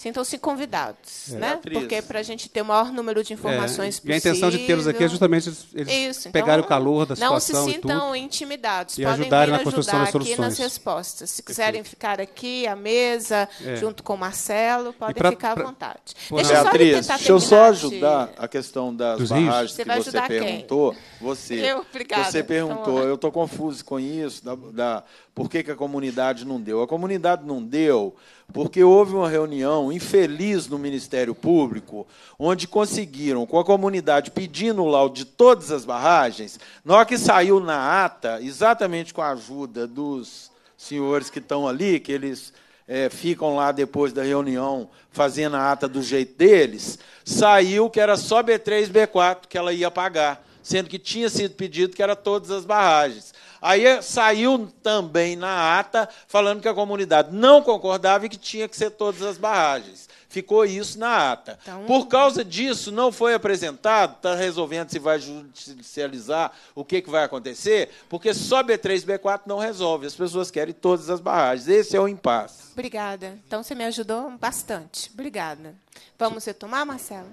Sintam-se convidados, é. né? Porque para a gente ter o maior número de informações é. possível. E a intenção de tê-los aqui é justamente eles Isso. Então, pegarem o calor da situação. Não se sintam e intimidados. E Podem ajudarem vir na construção ajudar das soluções. aqui nas respostas. Se quiserem Perfeito. ficar aqui à mesa, é. junto com o Marcelo, podem pra, ficar pra, à vontade. deixa, Beatriz, eu deixa eu só ajudar de... a questão das Dos barragens você que você perguntou. Você. Eu, obrigada. Você perguntou, então, eu estou confuso com isso, da, da, por que, que a comunidade não deu? A comunidade não deu porque houve uma reunião infeliz no Ministério Público, onde conseguiram, com a comunidade pedindo o laudo de todas as barragens, na hora que saiu na ata, exatamente com a ajuda dos senhores que estão ali, que eles é, ficam lá depois da reunião fazendo a ata do jeito deles, saiu que era só B3 B4 que ela ia pagar, sendo que tinha sido pedido que era todas as barragens. Aí saiu também na ata falando que a comunidade não concordava e que tinha que ser todas as barragens. Ficou isso na ata. Então... Por causa disso, não foi apresentado, está resolvendo se vai judicializar, o que, que vai acontecer, porque só B3 B4 não resolve. As pessoas querem todas as barragens. Esse é o impasse. Obrigada. Então, você me ajudou bastante. Obrigada. Vamos retomar, Marcelo?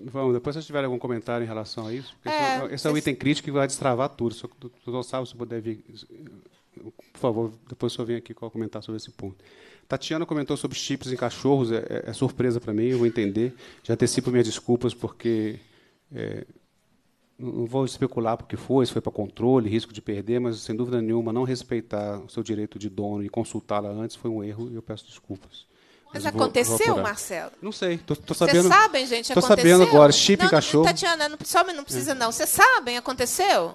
Vamos, depois se vocês tiverem algum comentário em relação a isso, é, é, esse, é um item crítico que vai destravar tudo. Se o Gonçalo, se puder vir, por favor, depois só vem aqui comentar sobre esse ponto. Tatiana comentou sobre chips em cachorros, é, é, é surpresa para mim, eu vou entender. Já antecipo minhas desculpas, porque é, não vou especular porque foi, se foi para controle, risco de perder, mas sem dúvida nenhuma, não respeitar o seu direito de dono e consultá-la antes foi um erro e eu peço desculpas. Mas aconteceu, Marcelo? Não sei, tô, tô sabendo. Vocês sabem, gente, tô aconteceu? sabendo agora, chip não, cachorro. Tatiana, não, só, não precisa não. Vocês sabem, aconteceu?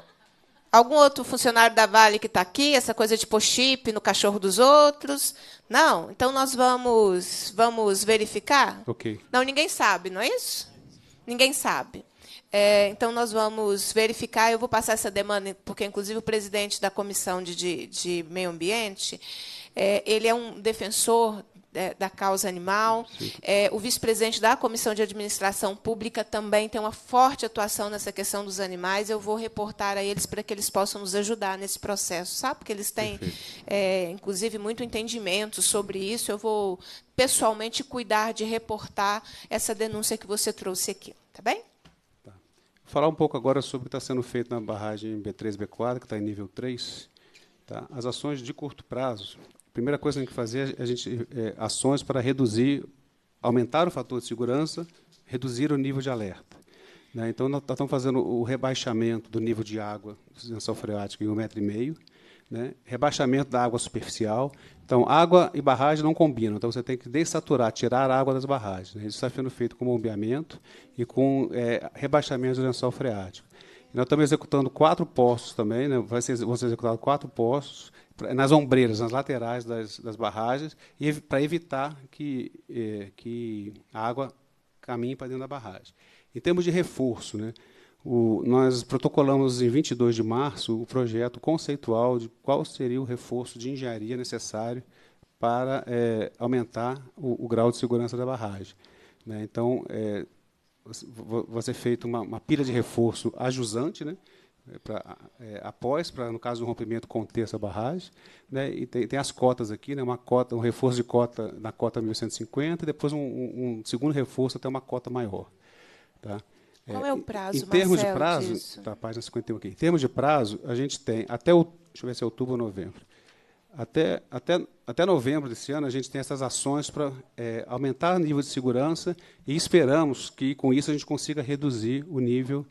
Algum outro funcionário da Vale que está aqui, essa coisa de pôr chip no cachorro dos outros? Não? Então nós vamos, vamos verificar? Ok. Não, ninguém sabe, não é isso? Ninguém sabe. É, então, nós vamos verificar. Eu vou passar essa demanda, porque, inclusive, o presidente da Comissão de, de, de Meio Ambiente é, ele é um defensor é, da causa animal. É, o vice-presidente da Comissão de Administração Pública também tem uma forte atuação nessa questão dos animais. Eu vou reportar a eles para que eles possam nos ajudar nesse processo, sabe? Porque eles têm, é, inclusive, muito entendimento sobre isso. Eu vou pessoalmente cuidar de reportar essa denúncia que você trouxe aqui, tá bem? Tá. Vou falar um pouco agora sobre o que está sendo feito na barragem B3, B4, que está em nível 3. Tá? As ações de curto prazo primeira coisa que a gente tem que fazer é, a gente, é, ações para reduzir, aumentar o fator de segurança, reduzir o nível de alerta. Né? Então, nós, tá, estamos fazendo o rebaixamento do nível de água lençol freático em um metro e meio, né? rebaixamento da água superficial. Então, água e barragem não combinam, então você tem que desaturar, tirar a água das barragens. Né? Isso está sendo feito com bombeamento e com é, rebaixamento do lençol freático. Nós estamos executando quatro postos também, né? Vai ser, vão ser executados quatro postos nas ombreiras, nas laterais das, das barragens, e para evitar que, eh, que a água caminhe para dentro da barragem. Em termos de reforço, né, o, nós protocolamos em 22 de março o projeto conceitual de qual seria o reforço de engenharia necessário para eh, aumentar o, o, grau de segurança da barragem. Né, então, eh, vai ser feita uma, uma pilha de reforço ajusante, né, é, pra, é, após, para, no caso do rompimento, conter essa barragem. Né, e tem, tem, as cotas aqui, né, uma cota, um reforço de cota na cota 1150, depois um, um segundo reforço até uma cota maior. Tá? É, Qual é o prazo, Em termos Marcelo, de prazo, tá, página 51 aqui. Em termos de prazo, a gente tem até o, deixa eu ver se é outubro ou novembro. Até, até, até novembro desse ano, a gente tem essas ações para é, aumentar o nível de segurança e esperamos que, com isso, a gente consiga reduzir o nível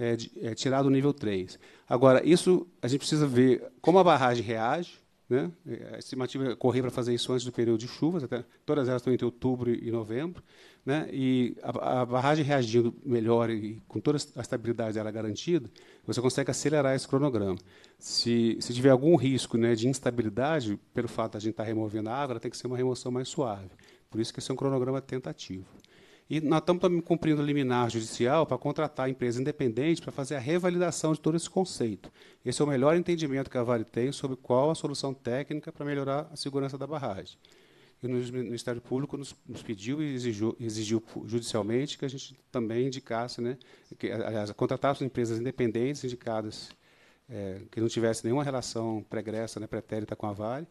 é, é, tirar do nível 3. Agora, isso a gente precisa ver como a barragem reage. Né? É, a estimativa é correr para fazer isso antes do período de chuvas, até, todas elas estão entre outubro e novembro. Né? E a, a barragem reagindo melhor e com toda a estabilidade dela garantida, você consegue acelerar esse cronograma. Se, se tiver algum risco né, de instabilidade, pelo fato de a gente estar tá removendo a água, ela tem que ser uma remoção mais suave. Por isso que esse é um cronograma tentativo. E nós estamos também cumprindo liminar judicial para contratar empresas empresa independente para fazer a revalidação de todo esse conceito. Esse é o melhor entendimento que a Vale tem sobre qual a solução técnica para melhorar a segurança da barragem. E o Ministério Público nos, nos pediu e exigiu, exigiu, judicialmente que a gente também indicasse, né, que, aliás, contratasse empresas independentes indicadas é, que não tivessem nenhuma relação pregressa, né, pretérita com a Vale,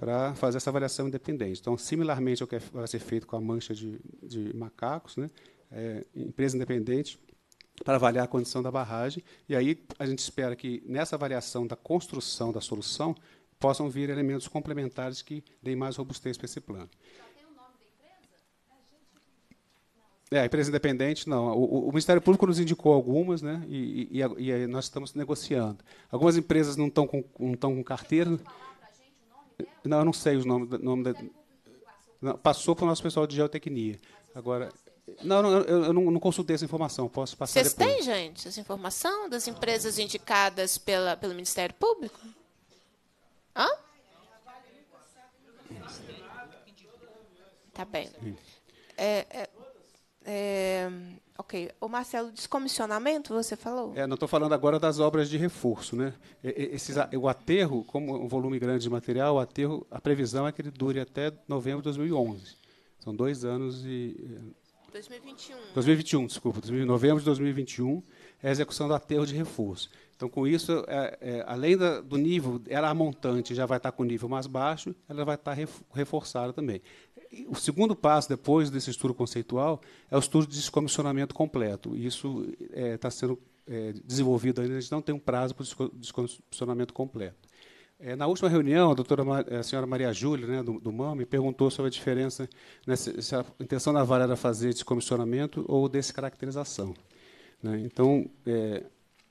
para fazer essa avaliação independente. Então, similarmente ao que vai é ser feito com a mancha de, de macacos, né? É, empresa independente para avaliar a condição da barragem. E aí a gente espera que nessa avaliação da construção da solução possam vir elementos complementares que deem mais robustez para esse plano. É, a empresa independente, não. O, o, Ministério Público nos indicou algumas, né? E, e, e nós estamos negociando. Algumas empresas não estão com, não estão com carteira. Né? Não, eu não sei os nomes. Nome da, não, passou para o nosso pessoal de geotecnia. Agora, não, eu, eu, não, consultei essa informação, posso passar Vocês depois. têm, gente, essa informação das empresas indicadas pela, pelo Ministério Público? Hã? Tá bem. É, é, é, Ok. O Marcelo, descomissionamento, você falou? É, não estou falando agora das obras de reforço. Né? Esses, o aterro, como um volume grande de material, o aterro, a previsão é que ele dure até novembro de 2011. São dois anos e... 2021. Eh, 2021, né? desculpa. Novembro de 2021 é a execução do aterro de reforço. Então, com isso, é, é, além da, do nível, ela é montante já vai estar com nível mais baixo, ela vai estar reforçada também o segundo passo, depois desse estudo conceitual, é o estudo de descomissionamento completo. Isso está é, tá sendo é, desenvolvido ainda, né? a gente não tem um prazo para o descomissionamento completo. É, na última reunião, a, doutora, a senhora Maria Júlia, né, do, do MAM, me perguntou sobre a diferença, né, se, se a intenção da Vale era fazer descomissionamento ou descaracterização. Né? Então, é,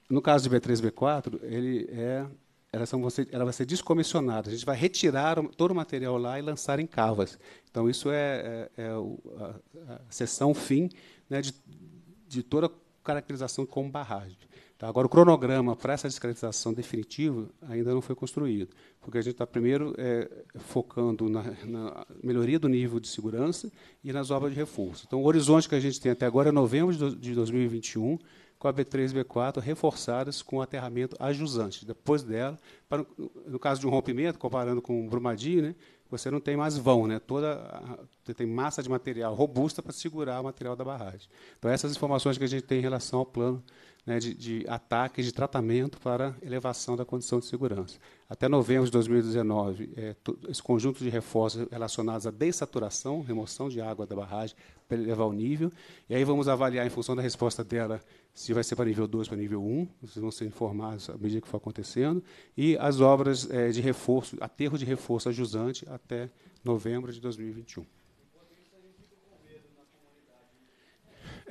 no caso de B3 B4, ele é elas vão ser, ela vai ser descomissionada. A gente vai retirar todo o material lá e lançar em cavas. Então, isso é, é, é a, a sessão fim né, de, de toda a caracterização como barragem. Tá, agora, o cronograma para essa descaracterização definitiva ainda não foi construído, porque a gente está primeiro é, focando na, na, melhoria do nível de segurança e nas obras de reforço. Então, o horizonte que a gente tem até agora é novembro de 2021, com a B3-B4 reforçadas com aterramento ajusante. Depois dela, para, no caso de um rompimento, comparando com o Brumadinho, né, você não tem mais vão, né? Toda você tem massa de material robusta para segurar o material da barragem. Então essas informações que a gente tem em relação ao plano né, de, de ataque de tratamento para elevação da condição de segurança. Até novembro de 2019, é, esse conjunto de reforços relacionados à dessaturação, remoção de água da barragem para elevar o nível, e aí vamos avaliar em função da resposta dela se vai ser para nível 2, para nível 1, vocês vão ser informados à medida que for acontecendo, e as obras é, de reforço, aterro de reforço a jusante até novembro de 2021.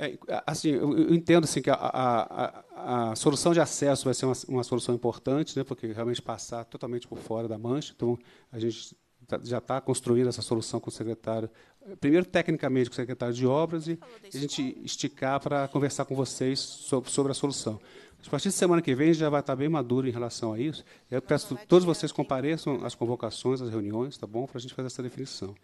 É, assim, eu entendo assim, que a, a, a, solução de acesso vai ser uma, uma, solução importante, né, porque realmente passar totalmente por fora da mancha. Então, a gente tá, já está construindo essa solução com o secretário primeiro tecnicamente com o secretário de obras e a gente esticar para conversar com vocês sobre, sobre a solução. A partir de semana que vem já vai estar tá bem maduro em relação a isso. Eu peço que todos vocês compareçam às convocações, às reuniões, tá bom? Para a gente fazer essa definição.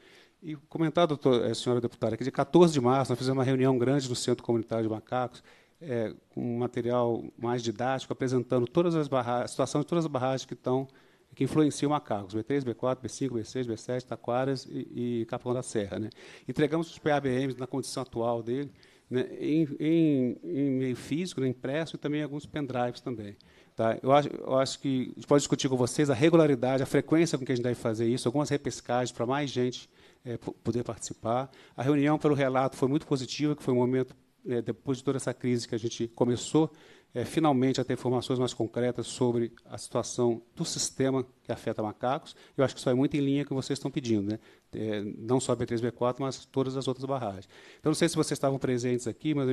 E comentar, doutor, eh, senhora deputada, que dia 14 de março nós fizemos uma reunião grande no Centro Comunitário de Macacos, é, com um material mais didático, apresentando todas as barragens, a situação de todas as barragens que estão que influenciam macacos, B3, B4, B5, B6, B7, taquaras e, e Capão da Serra. Né? Entregamos os PABMs na condição atual dele, né, em, em, em, meio físico, né, impresso, e também alguns pendrives também. Tá? Eu, acho, eu acho que a gente pode discutir com vocês a regularidade, a frequência com que a gente deve fazer isso, algumas repescagens para mais gente é, poder participar. A reunião, pelo relato, foi muito positiva, que foi um momento, é, depois de toda essa crise que a gente começou é, finalmente a ter informações mais concretas sobre a situação do sistema que afeta macacos. Eu acho que isso é muito em linha com o que vocês estão pedindo, né? É, não só a B3, B4, mas todas as outras barragens. Então, não sei se vocês estavam presentes aqui, mas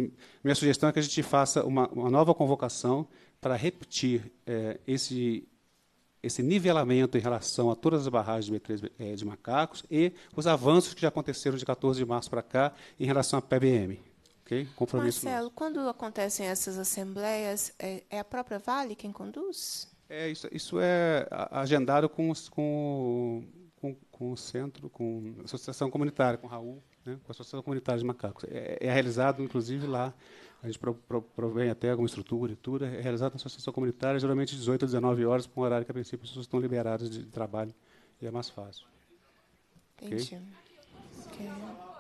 minha sugestão é que a gente faça uma, uma nova convocação para repetir é, esse, esse nivelamento em relação a todas as barragens de B3 é, de macacos e os avanços que já aconteceram de 14 de março para cá em relação à PBM. Compromisso Marcelo, nosso. quando acontecem essas assembleias, é, é, a própria Vale quem conduz? É, isso, isso é agendado com, com, com, com, o centro, com a associação comunitária, com o Raul, né? com a associação comunitária de macacos. É, é realizado, inclusive, lá. A gente pro, pro, provém até alguma estrutura e tudo. É realizado na associação comunitária, geralmente 18 a 19 horas, com um horário que, a princípio, as pessoas estão liberadas de, de trabalho e é mais fácil. Entendi. Okay? okay.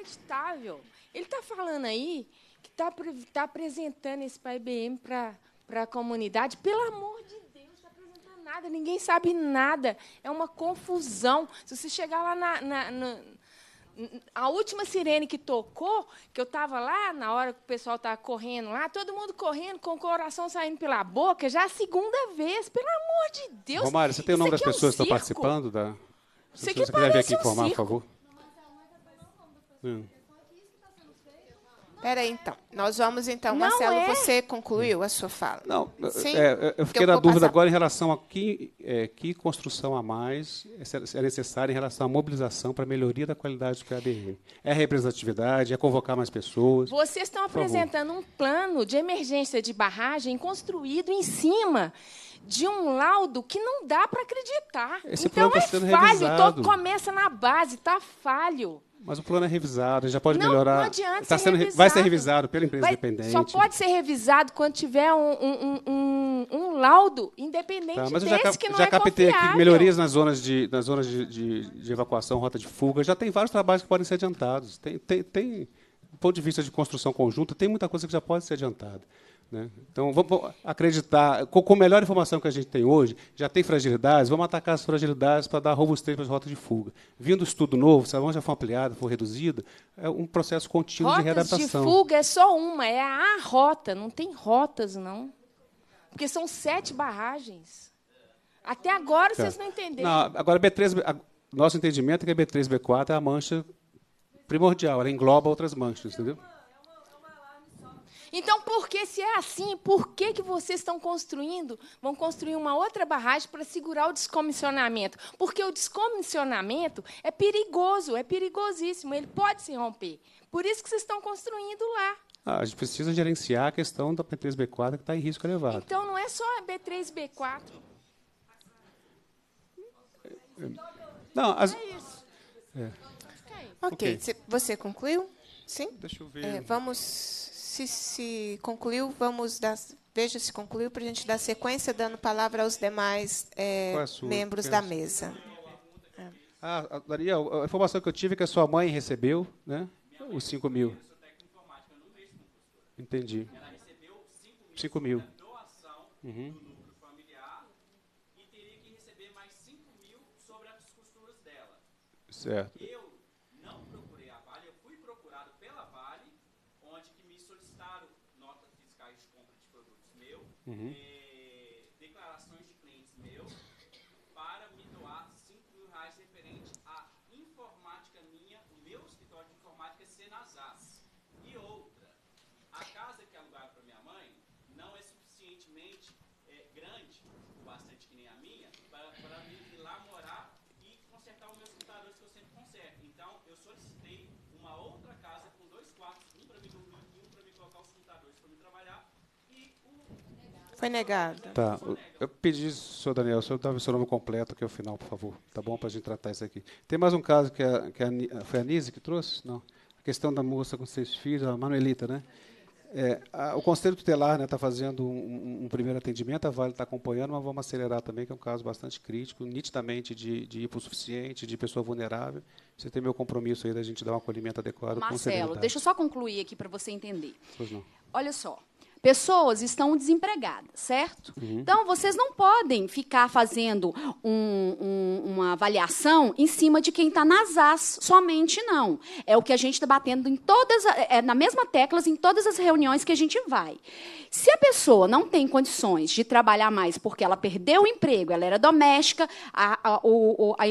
inacreditável. Ele está falando aí que está tá apresentando esse para IBM, para a comunidade. Pelo amor de Deus, está apresentando nada, ninguém sabe nada. É uma confusão. Se você chegar lá na, na, na a última sirene que tocou, que eu estava lá, na hora que o pessoal estava tá correndo lá, todo mundo correndo, com o coração saindo pela boca, já é a segunda vez, pelo amor de Deus. Romário, você tem o nome das é pessoas é que estão participando? Da... Se você quiser vir aqui um informar, circo. por favor. Hum. Peraí, então. Nós vamos, então, não Marcelo, é. você concluiu a sua fala. Não, Sim, é, eu fiquei eu na dúvida passar. agora em relação a que, é, que construção a mais é, é necessária em relação à mobilização para a melhoria da qualidade do Padr. É representatividade, é convocar mais pessoas. Vocês estão apresentando um plano de emergência de barragem construído em cima de um laudo que não dá para acreditar. Esse então plano tá é sendo falho, revisado. Todo começa na base, está falho. Mas o plano é revisado, já pode não, melhorar. Não adianta tá sendo, revisado. Vai ser revisado pela empresa vai, independente. Só pode ser revisado quando tiver um, um, um, um laudo tá, independente tá, mas eu já, que não já é captei confiável. aqui melhorias nas zonas, de, nas zonas de, de, de, evacuação, rota de fuga. Já tem vários trabalhos que podem ser adiantados. Tem, tem, tem do ponto de vista de construção conjunta, tem muita coisa que já pode ser adiantada. Né? Então, vamos acreditar, com a melhor informação que a gente tem hoje, já tem fragilidades, vamos atacar as fragilidades para dar robustez para as rotas de fuga. Vindo estudo novo, se a longe já foi ampliada, foi reduzida, é um processo contínuo rotas de readaptação. Rotas de fuga é só uma, é a rota, não tem rotas, não. Porque são sete barragens. Até agora tá. vocês não entenderam. Não, agora, B3, a, nosso entendimento é que a B3, B4 é a mancha primordial, ela engloba outras manchas, entendeu? Então, por que se é assim, por que, que vocês estão construindo? Vão construir uma outra barragem para segurar o descomissionamento. Porque o descomissionamento é perigoso, é perigosíssimo, ele pode se romper. Por isso que vocês estão construindo lá. Ah, a gente precisa gerenciar a questão da B3B4 que está em risco elevado. Então, não é só a B3B4. Não, as... é isso. É. Ok, okay. você concluiu? Sim? Deixa eu ver. É, vamos se, se concluiu, vamos dar, veja se concluiu para a gente dar sequência, dando palavra aos demais é, é membros da mesa. É. Ah, Daniel, a informação que eu tive é que a sua mãe recebeu né, os 5 mil. Entendi. Ela recebeu 5 mil. 5 mil. Uhum. Familiar, e teria que receber mais 5 mil sobre as costuras dela. Certo. Eu Mm-hmm. Foi negado. Tá. Eu pedi, senhor Daniel, o senhor dá o seu nome completo aqui ao final, por favor. Tá bom? Para a gente tratar isso aqui. Tem mais um caso que, é, é a, que a, foi a Nise que trouxe? Não. A questão da moça com seis filhos, a Manuelita, né? É, a, o Conselho Tutelar está né, tá fazendo um, um, um, primeiro atendimento, a Vale está acompanhando, mas vamos acelerar também, que é um caso bastante crítico, nitidamente de, de hipossuficiente, de pessoa vulnerável. Você tem meu compromisso aí da gente dar um acolhimento adequado. Marcelo, deixa eu só concluir aqui para você entender. Pois não. Olha só, pessoas estão desempregadas, certo? Uhum. Então, vocês não podem ficar fazendo um, um, uma avaliação em cima de quem está nas AS somente, não. É o que a gente está batendo em todas, é, é, na mesma tecla em todas as reuniões que a gente vai. Se a pessoa não tem condições de trabalhar mais porque ela perdeu o emprego, ela era doméstica, a, a, o, a,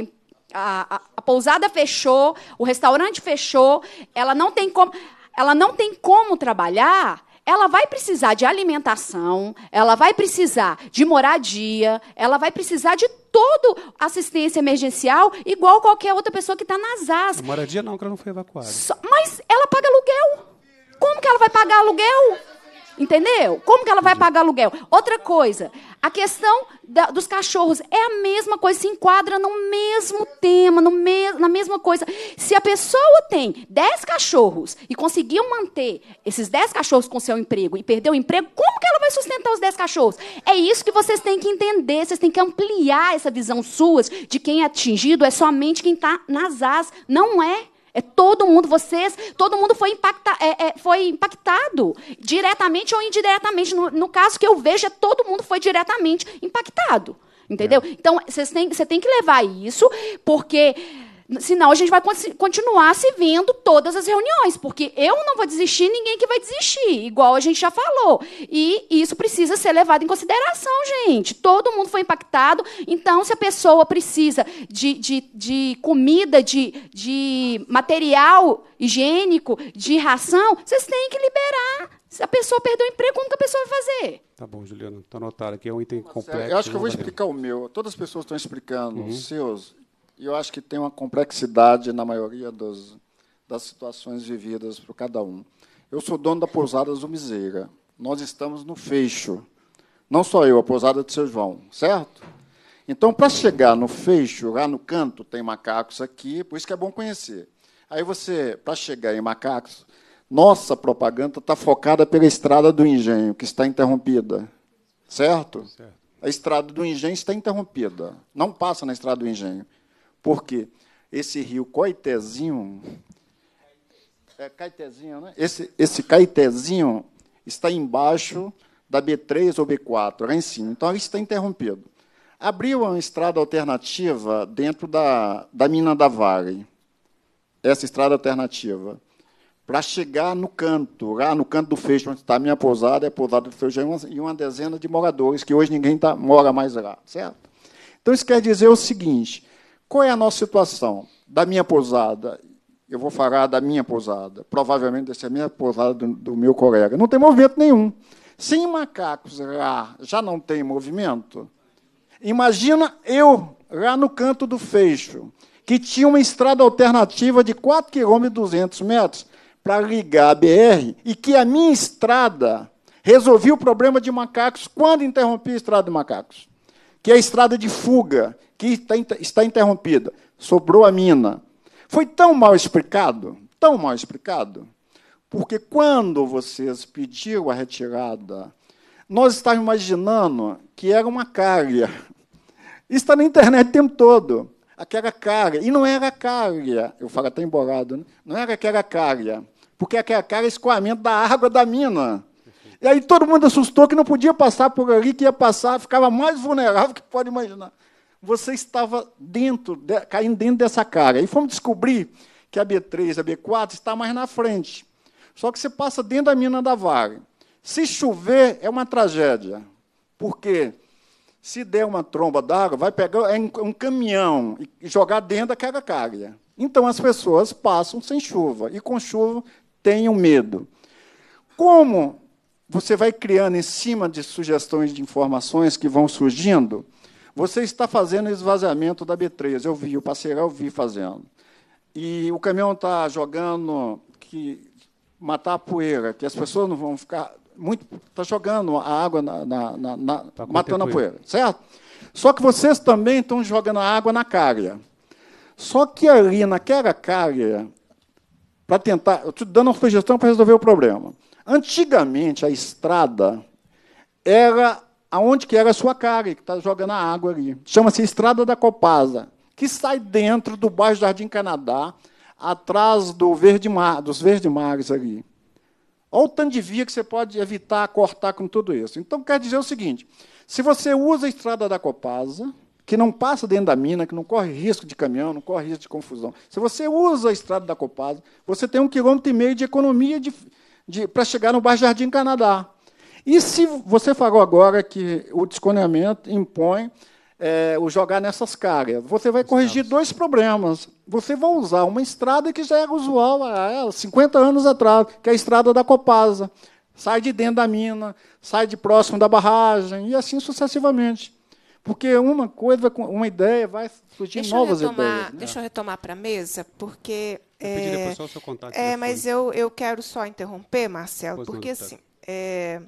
a, a pousada fechou, o restaurante fechou, ela não tem como, ela não tem como trabalhar ela vai precisar de alimentação, ela vai precisar de moradia, ela vai precisar de todo assistência emergencial, igual qualquer outra pessoa que está nas asas. Moradia não, que ela não foi evacuada. Só, mas ela paga aluguel. Como que ela vai pagar aluguel? Entendeu? Como que ela vai pagar aluguel? Outra coisa, a questão da, dos cachorros é a mesma coisa, se enquadra no mesmo tema, no me, na mesma coisa. Se a pessoa tem 10 cachorros e conseguiu manter esses 10 cachorros com seu emprego e perdeu o emprego, como que ela vai sustentar os 10 cachorros? É isso que vocês têm que entender, vocês têm que ampliar essa visão suas de quem é atingido é somente quem está nas asas, não é é todo mundo, vocês, todo mundo foi, impacta, é, é, foi impactado, diretamente ou indiretamente. No, no, caso que eu vejo, é todo mundo foi diretamente impactado. Entendeu? É. Então, você tem, tem que levar isso, porque Senão a gente vai continuar se vendo todas as reuniões, porque eu não vou desistir, ninguém que vai desistir, igual a gente já falou. E isso precisa ser levado em consideração, gente. Todo mundo foi impactado, então se a pessoa precisa de, de, de comida, de, de material higiênico, de ração, vocês têm que liberar. Se a pessoa perdeu o emprego, como que a pessoa vai fazer? Tá bom, Juliano, está anotado aqui, é um item tá complexo. Eu acho que eu vou explicar o meu. Todas as pessoas estão explicando uhum. os seus. E eu acho que tem uma complexidade na maioria dos, das situações vividas por cada um. Eu sou dono da pousada Zumizeira. Nós estamos no fecho. Não só eu, a pousada de seu João, certo? Então, para chegar no fecho, lá no canto tem macacos aqui, por isso que é bom conhecer. Aí você, para chegar em macacos, nossa propaganda está focada pela estrada do engenho, que está interrompida. Certo? certo? A estrada do engenho está interrompida. Não passa na estrada do engenho. Porque esse rio Coitezinho, é Caetezinho, né? Esse, esse Caetezinho está embaixo da B3 ou B4, lá em cima. Então, isso está interrompido. Abriu uma estrada alternativa dentro da, da mina da Vale, essa estrada alternativa, para chegar no canto, lá no canto do fecho, onde está a minha pousada, é a pousada do Feijão, é e uma dezena de moradores, que hoje ninguém tá, mora mais lá, certo? Então, isso quer dizer o seguinte, qual é a nossa situação? Da minha pousada, eu vou falar da minha pousada, provavelmente essa é a minha pousada do, do meu colega, não tem movimento nenhum. sem macacos lá já não tem movimento, imagina eu lá no canto do fecho, que tinha uma estrada alternativa de 4 km e 200 metros para ligar a BR, e que a minha estrada resolvia o problema de macacos quando interrompi a estrada de macacos, que é a estrada de fuga, que está interrompida. Sobrou a mina. Foi tão mal explicado, tão mal explicado, porque quando vocês pediram a retirada, nós estávamos imaginando que era uma carga. Está na internet o tempo todo. Aquela carga E não era carga. Eu falo até embolado, né? Não era aquela carga, Porque aquela carga é escoamento da água da mina. E aí todo mundo assustou que não podia passar por ali, que ia passar, ficava mais vulnerável que pode imaginar você estava dentro, de, caindo dentro dessa carga E fomos descobrir que a B3, a B4 está mais na frente. Só que você passa dentro da mina da Vale. Se chover, é uma tragédia. porque Se der uma tromba d'água, vai pegar é um caminhão e jogar dentro daquela carga. Então as pessoas passam sem chuva e com chuva tenham medo. Como você vai criando em cima de sugestões de informações que vão surgindo, você está fazendo esvaziamento da B3. Eu vi, o parceiro eu vi fazendo. E o caminhão está jogando que matar a poeira, que as pessoas não vão ficar muito. Está jogando a água na. na, na, na tá matando a poeira. certo? Só que vocês também estão jogando a água na calha. Só que ali, naquela calha, para tentar. Eu estou dando uma sugestão para resolver o problema. Antigamente, a estrada era aonde que era a sua cara, que está jogando a água ali. Chama-se Estrada da Copasa, que sai dentro do bairro Jardim Canadá, atrás do Verde Mar, dos Verde Mares ali. Olha o tanto de via que você pode evitar cortar com tudo isso. Então, quer dizer o seguinte: se você usa a estrada da Copasa, que não passa dentro da mina, que não corre risco de caminhão, não corre risco de confusão, se você usa a estrada da Copasa, você tem um quilômetro e meio de economia de, de para chegar no Bar Jardim Canadá. E se você falou agora que o desconhecimento impõe é, o jogar nessas caras, você vai corrigir dois problemas. Você vai usar uma estrada que já era usual há 50 anos atrás, que é a estrada da Copasa. Sai de dentro da mina, sai de próximo da barragem, e assim sucessivamente. Porque uma coisa, uma ideia, vai surgir deixa novas retomar, ideias. Né? Deixa eu retomar para a mesa, porque. É, eu é, mas eu, eu quero só interromper, Marcelo, pois porque não, tá. assim. É,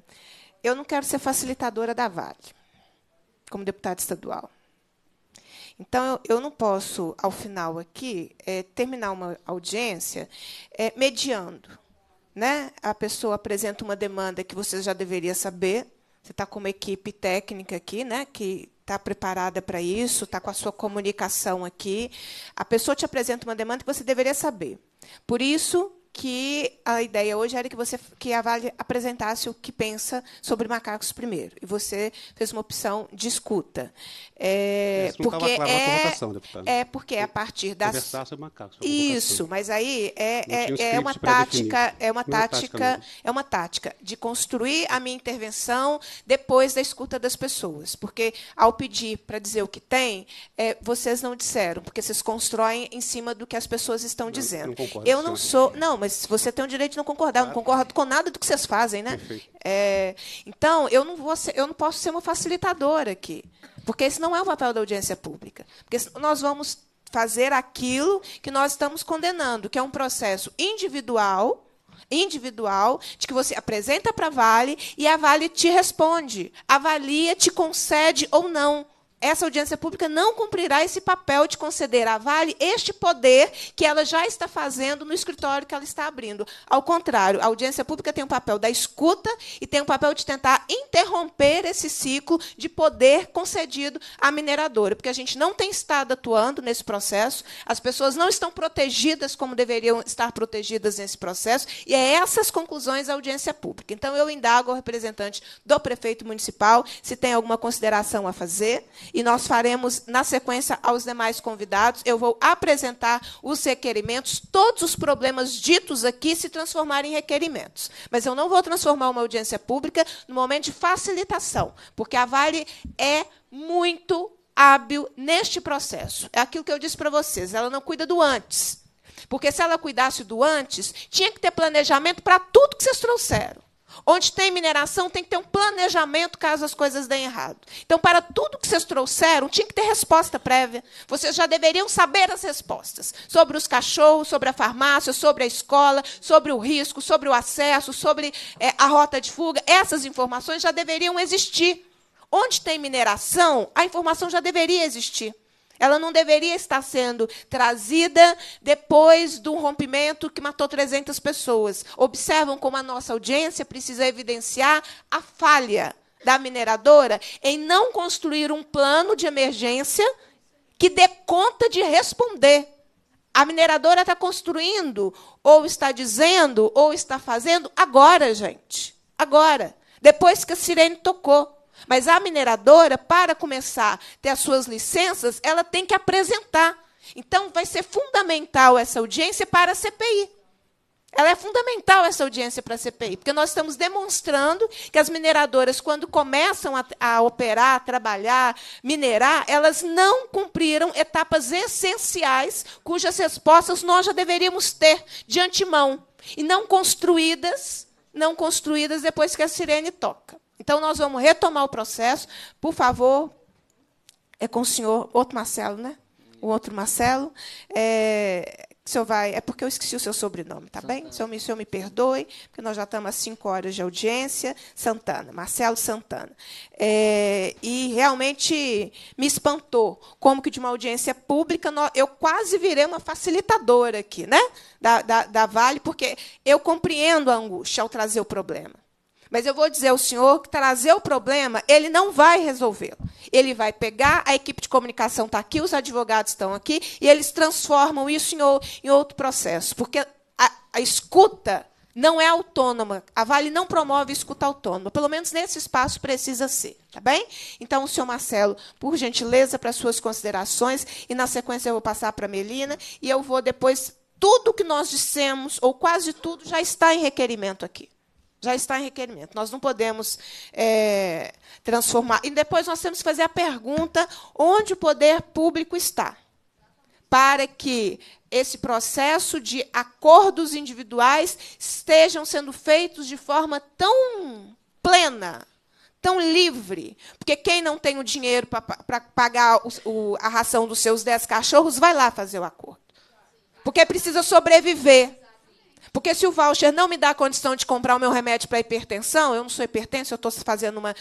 eu não quero ser facilitadora da Vale, como deputada estadual. Então, eu, eu não posso, ao final aqui, é, terminar uma audiência é, mediando. Né? A pessoa apresenta uma demanda que você já deveria saber, você está com uma equipe técnica aqui, né, que está preparada para isso, está com a sua comunicação aqui. A pessoa te apresenta uma demanda que você deveria saber. Por isso, que a ideia hoje era que você que apresentasse o que pensa sobre macacos primeiro. E você fez uma opção de escuta. É, é Essa porque não clara é, a né, é porque é a partir da sobre macacos, sobre isso, mas aí é, é, é, uma tática, é uma tática, é uma tática de construir a minha intervenção depois da escuta das pessoas, porque ao pedir para dizer o que tem, é, vocês não disseram, porque vocês constroem em cima do que as pessoas estão não, dizendo. Não eu não né? sou, não, mas você tem o direito de não concordar. Eu não concordo com nada do que vocês fazem, né? É, então, eu não, vou ser, eu não posso ser uma facilitadora aqui, porque esse não é o papel da audiência pública. Porque nós vamos fazer aquilo que nós estamos condenando, que é um processo individual individual, de que você apresenta para a Vale e a Vale te responde, avalia, te concede ou não essa audiência pública não cumprirá esse papel de conceder à Vale este poder que ela já está fazendo no escritório que ela está abrindo. Ao contrário, a audiência pública tem o um papel da escuta e tem o um papel de tentar interromper esse ciclo de poder concedido à mineradora, porque a gente não tem estado atuando nesse processo, as pessoas não estão protegidas como deveriam estar protegidas nesse processo, e é essas conclusões da audiência pública. Então, eu indago ao representante do prefeito municipal se tem alguma consideração a fazer e nós faremos na sequência aos demais convidados. Eu vou apresentar os requerimentos, todos os problemas ditos aqui se transformarem em requerimentos. Mas eu não vou transformar uma audiência pública no momento de facilitação, porque a Vale é muito hábil neste processo. É aquilo que eu disse para vocês, ela não cuida do antes. Porque se ela cuidasse do antes, tinha que ter planejamento para tudo que vocês trouxeram. Onde tem mineração, tem que ter um planejamento caso as coisas deem errado. Então, para tudo que vocês trouxeram, tinha que ter resposta prévia. Vocês já deveriam saber as respostas sobre os cachorros, sobre a farmácia, sobre a escola, sobre o risco, sobre o acesso, sobre é, a rota de fuga. Essas informações já deveriam existir. Onde tem mineração, a informação já deveria existir. Ela não deveria estar sendo trazida depois do rompimento que matou 300 pessoas. Observam como a nossa audiência precisa evidenciar a falha da mineradora em não construir um plano de emergência que dê conta de responder. A mineradora está construindo, ou está dizendo, ou está fazendo agora, gente. Agora. Depois que a sirene tocou. Mas a mineradora, para começar a ter as suas licenças, ela tem que apresentar. Então, vai ser fundamental essa audiência para a CPI. Ela é fundamental essa audiência para a CPI, porque nós estamos demonstrando que as mineradoras, quando começam a, a operar, a trabalhar, minerar, elas não cumpriram etapas essenciais cujas respostas nós já deveríamos ter de antemão e não construídas, não construídas depois que a sirene toca. Então, nós vamos retomar o processo. Por favor, é com o senhor, outro Marcelo, né? O outro Marcelo. É, o senhor vai, é porque eu esqueci o seu sobrenome, tá Santana. bem? O senhor, me, o senhor me perdoe, porque nós já estamos às cinco horas de audiência. Santana, Marcelo Santana. É, e realmente me espantou como que de uma audiência pública eu quase virei uma facilitadora aqui, né? Da, da, da Vale, porque eu compreendo a angústia ao trazer o problema. Mas eu vou dizer ao senhor que trazer o problema, ele não vai resolvê-lo. Ele vai pegar, a equipe de comunicação está aqui, os advogados estão aqui, e eles transformam isso em, outro processo. Porque a, a escuta não é autônoma. A Vale não promove escuta autônoma. Pelo menos nesse espaço precisa ser, tá bem? Então, o senhor Marcelo, por gentileza, para suas considerações, e na sequência eu vou passar para a Melina, e eu vou depois. Tudo que nós dissemos, ou quase tudo, já está em requerimento aqui já está em requerimento. Nós não podemos é, transformar. E depois nós temos que fazer a pergunta onde o poder público está, para que esse processo de acordos individuais estejam sendo feitos de forma tão plena, tão livre. Porque quem não tem o dinheiro para pagar o, o, a ração dos seus dez cachorros, vai lá fazer o acordo. Porque precisa sobreviver. Porque se o voucher não me dá a condição de comprar o meu remédio para hipertensão, eu não sou hipertenso, eu estou fazendo uma.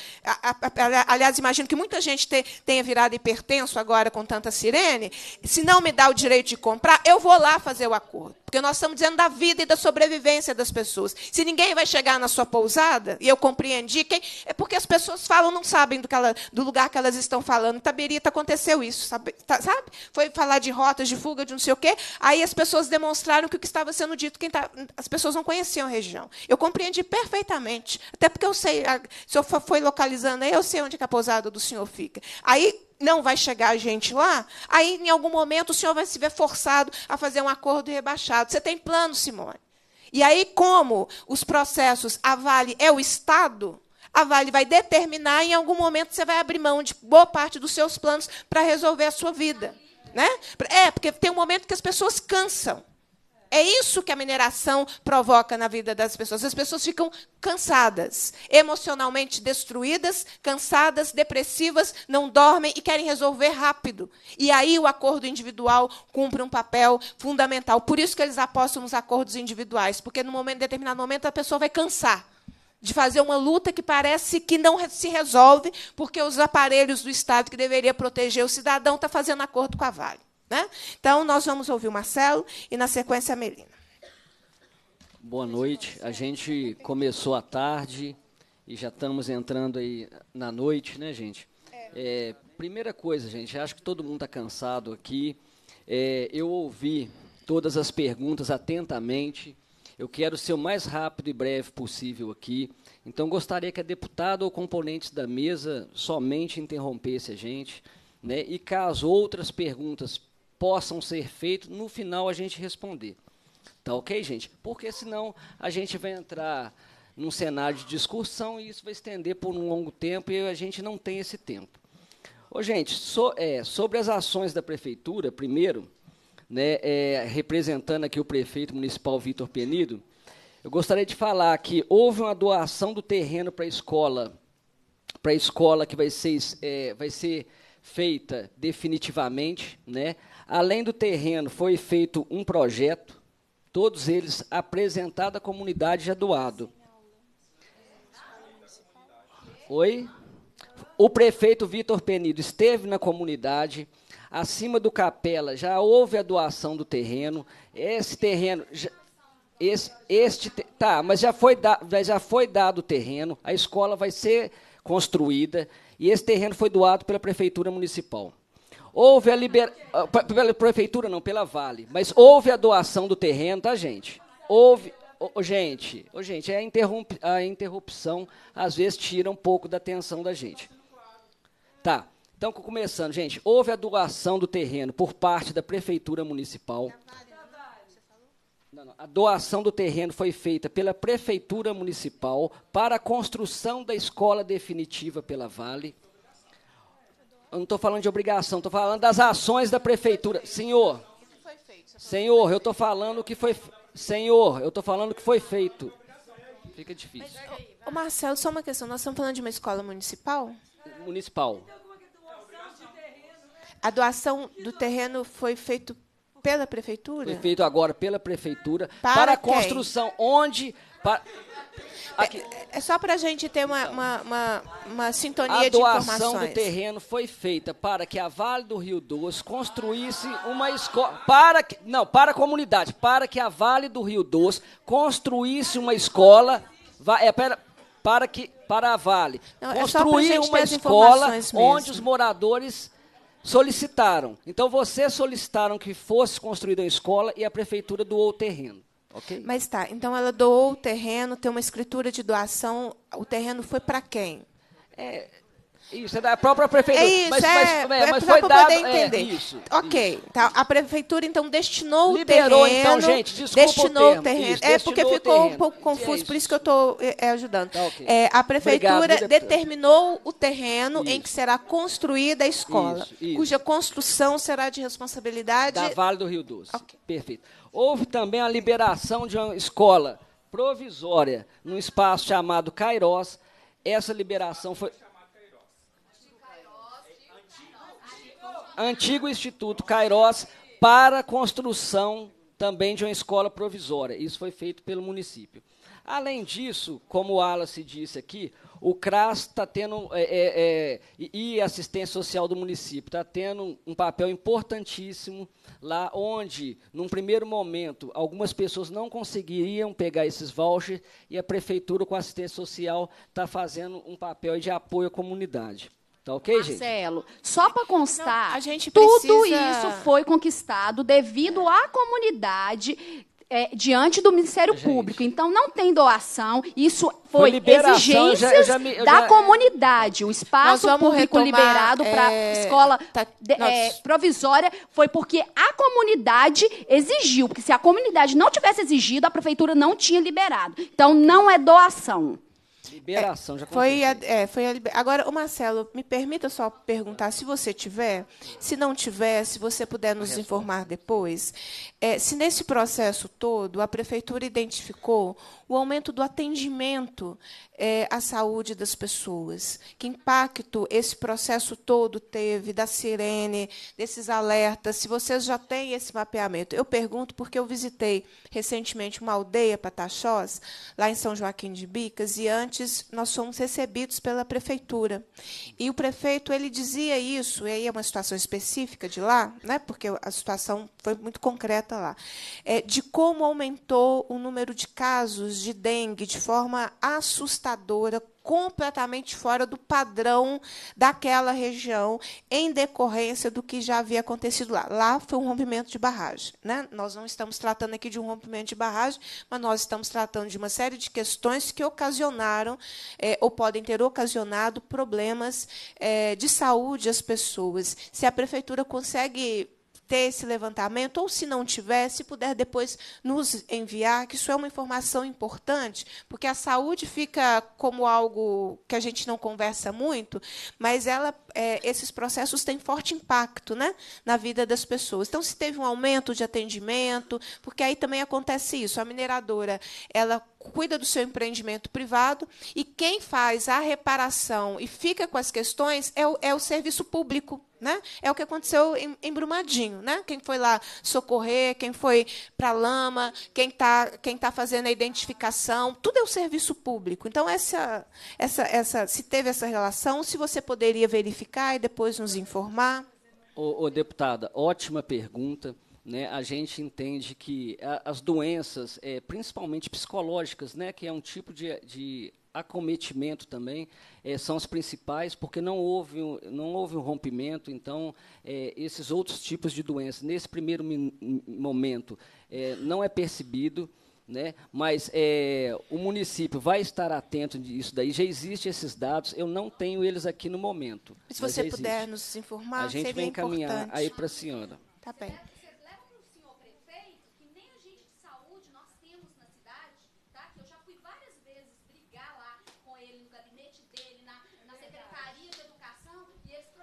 Aliás, imagino que muita gente tenha virado hipertenso agora com tanta sirene. Se não me dá o direito de comprar, eu vou lá fazer o acordo. Porque nós estamos dizendo da vida e da sobrevivência das pessoas. Se ninguém vai chegar na sua pousada, e eu compreendi, quem, é porque as pessoas falam, não sabem do, que ela, do lugar que elas estão falando. Em Taberita aconteceu isso, sabe, tá, sabe? Foi falar de rotas, de fuga, de não sei o quê. Aí as pessoas demonstraram que o que estava sendo dito, quem tá, as pessoas não conheciam a região. Eu compreendi perfeitamente. Até porque eu sei, a, eu senhor foi localizando aí, eu sei onde é a pousada do senhor fica. Aí não vai chegar a gente lá, aí em algum momento o senhor vai se ver forçado a fazer um acordo rebaixado. Você tem plano, Simone. E aí, como os processos, a Vale é o Estado, a Vale vai determinar, em algum momento você vai abrir mão de boa parte dos seus planos para resolver a sua vida. Né? É, porque tem um momento que as pessoas cansam. É isso que a mineração provoca na vida das pessoas. As pessoas ficam cansadas, emocionalmente destruídas, cansadas, depressivas, não dormem e querem resolver rápido. E aí o acordo individual cumpre um papel fundamental. Por isso que eles apostam nos acordos individuais, porque no momento determinado momento a pessoa vai cansar de fazer uma luta que parece que não se resolve, porque os aparelhos do Estado que deveria proteger o cidadão estão tá fazendo acordo com a Vale. Né? Então, nós vamos ouvir o Marcelo e, na sequência, a Melina. Boa noite. A gente começou à tarde e já estamos entrando aí na noite, né, gente? É, primeira coisa, gente, acho que todo mundo está cansado aqui. É, eu ouvi todas as perguntas atentamente. Eu quero ser o mais rápido e breve possível aqui. Então, gostaria que a deputada ou componentes da mesa somente interrompesse a gente. Né? E caso outras perguntas possam ser feitos, no final a gente responder. Tá ok, gente? Porque senão a gente vai entrar num cenário de discussão e isso vai estender por um longo tempo e a gente não tem esse tempo. Ô, gente, so, é, sobre as ações da prefeitura, primeiro, né, é, representando aqui o prefeito municipal Vitor Penido, eu gostaria de falar que houve uma doação do terreno para a escola, para a escola que vai ser, é, vai ser feita definitivamente, né? Além do terreno, foi feito um projeto, todos eles apresentado à comunidade já doado. Oi? O prefeito Vitor Penido esteve na comunidade, acima do Capela já houve a doação do terreno. Esse terreno. Já, esse, este, tá, mas já foi, da, já foi dado o terreno, a escola vai ser construída e esse terreno foi doado pela Prefeitura Municipal. Houve a liber... Ah, pela prefeitura não, pela Vale. Mas houve a doação do terreno, tá, gente? Houve... Oh, gente, oh, gente, é a, a interrupção às vezes tira um pouco da atenção da gente. Tá, então começando, gente. Houve a doação do terreno por parte da Prefeitura Municipal. Não, não. A doação do terreno foi feita pela Prefeitura Municipal para a construção da escola definitiva pela Vale. Eu não estou falando de obrigação, estou falando das ações da prefeitura. Senhor, senhor, eu estou falando que foi. Senhor, eu estou falando que foi feito. Fica difícil. ô, Marcelo, só uma questão. Nós estamos falando de uma escola municipal? Municipal. A doação do terreno foi feita pela prefeitura? Foi feito agora pela prefeitura para, para a construção onde é, é só para a gente ter uma, uma, uma, uma sintonia de informações. A doação do terreno foi feita para que a Vale do Rio Doce construísse uma escola para que, não para a comunidade, para que a Vale do Rio Doce construísse uma escola é, para, para que para a Vale não, é construir é uma escola onde os moradores solicitaram. Então vocês solicitaram que fosse construída a escola e a prefeitura doou o terreno. Mas tá, então ela doou o terreno, tem uma escritura de doação. O terreno foi para quem? É, isso, é da própria prefeitura. É isso, mas, é, mas, é, é, mas foi dado, poder é, entender. É, isso, ok, isso. Tá, a prefeitura então destinou Liberou, o terreno. Liberou, então, gente, desculpa Destinou o terreno. O terreno. Isso, é porque ficou um pouco é confuso, isso, por isso que eu estou ajudando. Tá, okay. a prefeitura Obrigado, determinou o terreno em que será construída a escola, cuja construção será de responsabilidade... Da Vale do Rio Doce. Okay. Perfeito. Houve também a liberação de uma escola provisória num espaço chamado Cairós. Essa liberação foi... antigo Instituto Cairós para a construção também de uma escola provisória. Isso foi feito pelo município. Além disso, como o Wallace disse aqui, o CRAS está tendo, é, é, é e a assistência social do município, está tendo um papel importantíssimo lá onde, num primeiro momento, algumas pessoas não conseguiriam pegar esses vouchers e a prefeitura, com a assistência social, está fazendo um papel de apoio à comunidade. Tá ok, Marcelo, gente? Marcelo, só para constar, Não, precisa... tudo isso foi conquistado devido à comunidade é, diante do Ministério gente. Público. Então, não tem doação. Isso foi, foi da já... comunidade. O espaço público retomar, liberado é... para escola tá, de, é, provisória foi porque a comunidade exigiu. Porque se a comunidade não tivesse exigido, a prefeitura não tinha liberado. Então, não é doação. Liberação, é, já foi a, é, foi a liber... Agora, o Marcelo, me permita só perguntar se você tiver, se não tiver, se você puder nos informar depois, é, se nesse processo todo a prefeitura identificou o aumento do atendimento é, à saúde das pessoas. Que impacto esse processo todo teve da sirene, desses alertas? Se vocês já têm esse mapeamento, eu pergunto porque eu visitei recentemente uma aldeia Pataxós, lá em São Joaquim de Bicas, e antes nós fomos recebidos pela prefeitura. E o prefeito ele dizia isso, e aí é uma situação específica de lá, né? Porque a situação foi muito concreta lá, é, de como aumentou o número de casos de dengue de forma assustadora, completamente fora do padrão daquela região, em decorrência do que já havia acontecido lá. Lá foi um rompimento de barragem. Né? Nós não estamos tratando aqui de um rompimento de barragem, mas nós estamos tratando de uma série de questões que ocasionaram é, ou podem ter ocasionado problemas é, de saúde às pessoas. Se a prefeitura consegue ter esse levantamento, ou se não tiver, se puder depois nos enviar, que isso é uma informação importante, porque a saúde fica como algo que a gente não conversa muito, mas ela, é, esses processos têm forte impacto né, na vida das pessoas. Então, se teve um aumento de atendimento, porque aí também acontece isso, a mineradora ela cuida do seu empreendimento privado e quem faz a reparação e fica com as questões é o, é o serviço público. Né? É o que aconteceu em, em Brumadinho. Né? Quem foi lá socorrer, quem foi para a lama, quem está quem tá fazendo a identificação, tudo é o serviço público. Então, essa, essa, essa, se teve essa relação, se você poderia verificar e depois nos informar. Ô, ô deputada, ótima pergunta né, a gente entende que a, as doenças, é, principalmente psicológicas, né, que é um tipo de, de acometimento também, é, são as principais, porque não houve, não houve um rompimento, então, é, esses outros tipos de doenças, nesse primeiro momento, é, não é percebido. Né? Mas é, o município vai estar atento disso daí. Já existem esses dados, eu não tenho eles aqui no momento. se você puder nos informar, a gente vai encaminhar aí para a senhora. Tá bem.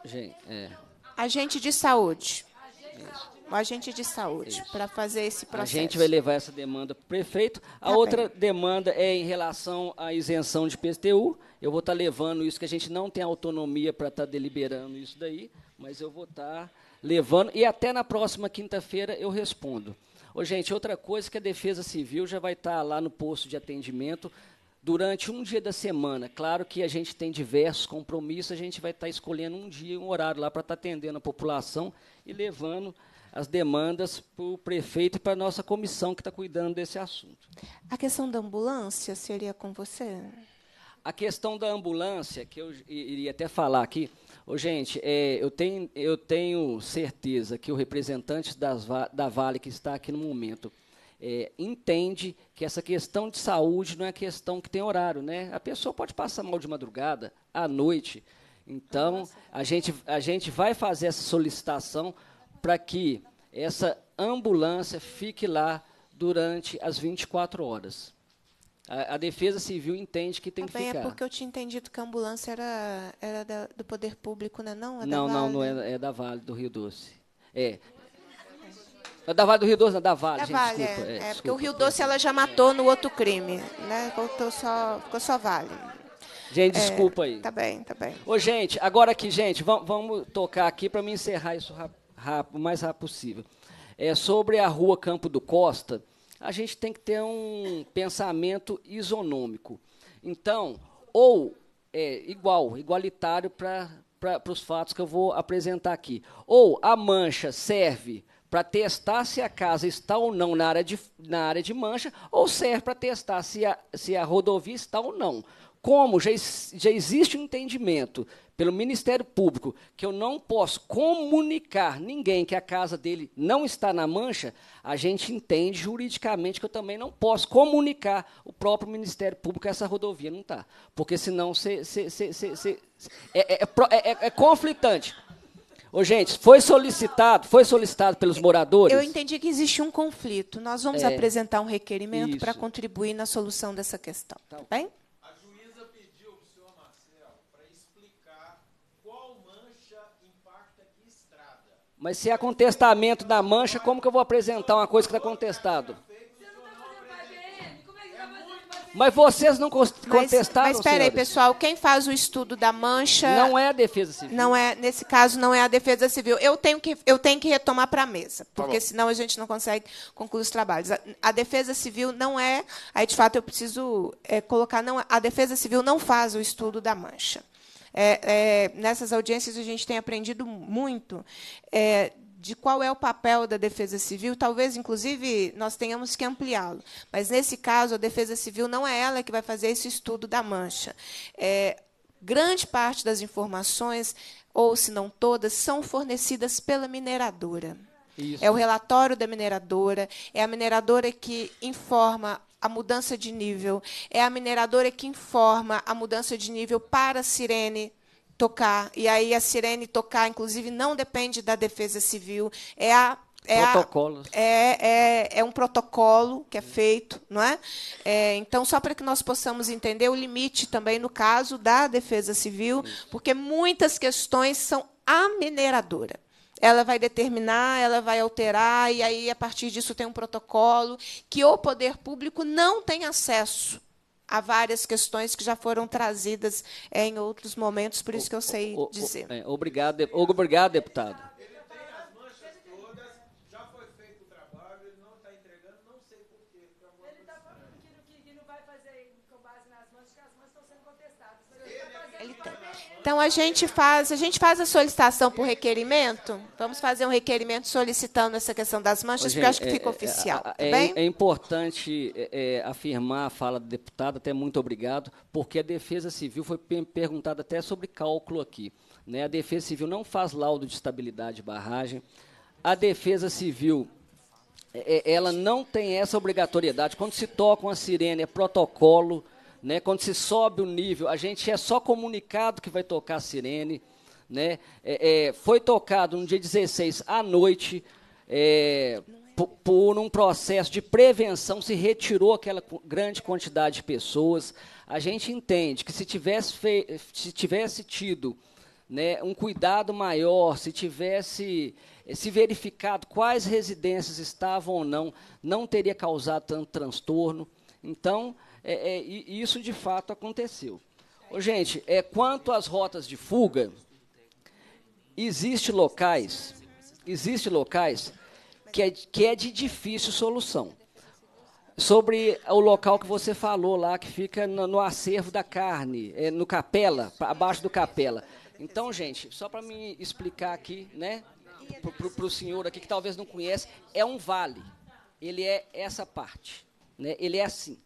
Gente, é. Agente de saúde. Isso. O agente de saúde, para fazer esse processo. A gente vai levar essa demanda para o prefeito. A tá outra bem. demanda é em relação à isenção de PTU. Eu vou estar tá levando isso, que a gente não tem autonomia para estar tá deliberando isso daí, mas eu vou estar tá levando. E até na próxima quinta-feira eu respondo. Ô, gente, outra coisa que a Defesa Civil já vai estar tá lá no posto de atendimento durante um dia da semana. Claro que a gente tem diversos compromissos, a gente vai estar tá escolhendo um dia, um horário lá para estar tá atendendo a população e levando as demandas para o prefeito e para a nossa comissão que está cuidando desse assunto. A questão da ambulância seria com você? A questão da ambulância, que eu iria até falar aqui, Ô, gente, é, eu, tenho, eu tenho certeza que o representante das, da Vale que está aqui no momento é, entende que essa questão de saúde não é questão que tem horário, né? A pessoa pode passar mal de madrugada, à noite. Então, a gente, a gente vai fazer essa solicitação para que essa ambulância fique lá durante as 24 horas. A, a Defesa Civil entende que tem ah, que é ficar. ficar. É porque eu tinha entendido que a ambulância era, era da, do poder público, né? não é? Não, não, não é, é da Vale do Rio Doce. É, não é da Vale do Rio Doce, não, da Vale, da gente, vale desculpa. É, é, é porque o Rio Doce assim. ela já matou no outro crime, né? Voltou só, ficou só Vale. Gente, é, desculpa aí. Tá bem, tá bem. Ô, gente, agora aqui, gente, vamos, vamos tocar aqui para me encerrar isso o mais rápido possível. É, sobre a rua Campo do Costa, a gente tem que ter um pensamento isonômico. Então, ou é, igual, igualitário para os fatos que eu vou apresentar aqui. Ou a mancha serve para testar se a casa está ou não na área de, na área de mancha, ou serve para testar se a, se a rodovia está ou não. Como já, já existe um entendimento pelo Ministério Público que eu não posso comunicar ninguém que a casa dele não está na mancha, a gente entende juridicamente que eu também não posso comunicar o próprio Ministério Público que essa rodovia não está. Porque senão cê, cê, cê, é, é, é, é conflitante. Ô, gente, foi solicitado, foi solicitado pelos é, moradores. Eu entendi que existe um conflito. Nós vamos é, apresentar um requerimento para contribuir na solução dessa questão, tá, tá. bem? A juíza pediu senhor para explicar qual mancha impacta que estrada. Mas se é contestamento da mancha, como que eu vou apresentar uma coisa que está contestado? Mas vocês não contestaram. Mas, mas peraí, pessoal, quem faz o estudo da mancha. Não é a defesa civil. Não é, nesse caso, não é a defesa civil. Eu tenho que, eu tenho que retomar para a mesa, tá porque tá senão a gente não consegue concluir os trabalhos. A, a, defesa civil não é. Aí, de fato, eu preciso é, colocar. Não, a defesa civil não faz o estudo da mancha. É, é, nessas audiências a gente tem aprendido muito é, de qual é o papel da Defesa Civil, talvez, inclusive, nós tenhamos que ampliá-lo. Mas, nesse caso, a Defesa Civil não é ela que vai fazer esse estudo da mancha. É, grande parte das informações, ou se não todas, são fornecidas pela mineradora. Isso. É o relatório da mineradora, é a mineradora que informa a mudança de nível, é a mineradora que informa a mudança de nível para a sirene tocar. E aí a sirene tocar, inclusive, não depende da Defesa Civil, é a é, a, é, é, é, um protocolo que é feito, não é? é então, só para que nós possamos entender o limite também no caso da defesa civil, porque muitas questões são a mineradora. Ela vai determinar, ela vai alterar, e aí, a partir disso, tem um protocolo que o poder público não tem acesso há várias questões que já foram trazidas é, em outros momentos, por isso que eu sei dizer. É, obrigado, obrigado, deputado. Então a gente faz, a gente faz a solicitação por requerimento. Vamos fazer um requerimento solicitando essa questão das manchas, gente, porque acho que é, fica é, oficial. É, tá é, é importante é, é, afirmar a fala do deputado, até muito obrigado, porque a Defesa Civil foi perguntada até sobre cálculo aqui. Né? A Defesa Civil não faz laudo de estabilidade de barragem. A Defesa Civil ela não tem essa obrigatoriedade. Quando se toca uma sirene, é protocolo né? Quando se sobe o nível, a gente é só comunicado que vai tocar a sirene, né? É, é, foi tocado no dia 16 à noite, é, por um processo de prevenção, se retirou aquela grande quantidade de pessoas. A gente entende que se tivesse, se tivesse tido né, um cuidado maior, se tivesse eh, se verificado quais residências estavam ou não, não teria causado tanto transtorno. Então, é, é, isso de fato aconteceu. Ô, gente, é, quanto às rotas de fuga, existe locais, existe locais que é, que é de difícil solução. Sobre o local que você falou lá, que fica no, no acervo da carne, é, no capela, abaixo do capela. Então, gente, só para me explicar aqui, né, para o senhor aqui que talvez não conhece, é um vale. Ele é essa parte, né? Ele é assim.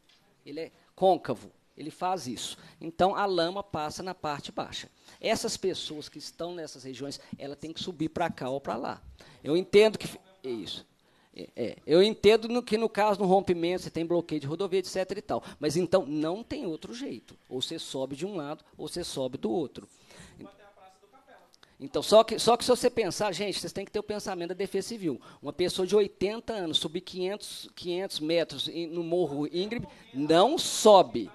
Ele é côncavo, ele faz isso. Então a lama passa na parte baixa. Essas pessoas que estão nessas regiões, ela tem que subir para cá ou para lá. Eu entendo que é isso. É, é, eu entendo no, que no caso do rompimento você tem bloqueio de rodovia, etc. e tal. Mas então não tem outro jeito. Ou você sobe de um lado ou você sobe do outro. Então, só que, só que se você pensar, gente, vocês têm que ter o pensamento da defesa civil. Uma pessoa de 80 anos subir 500, 500 metros no morro íngreme, não sobe.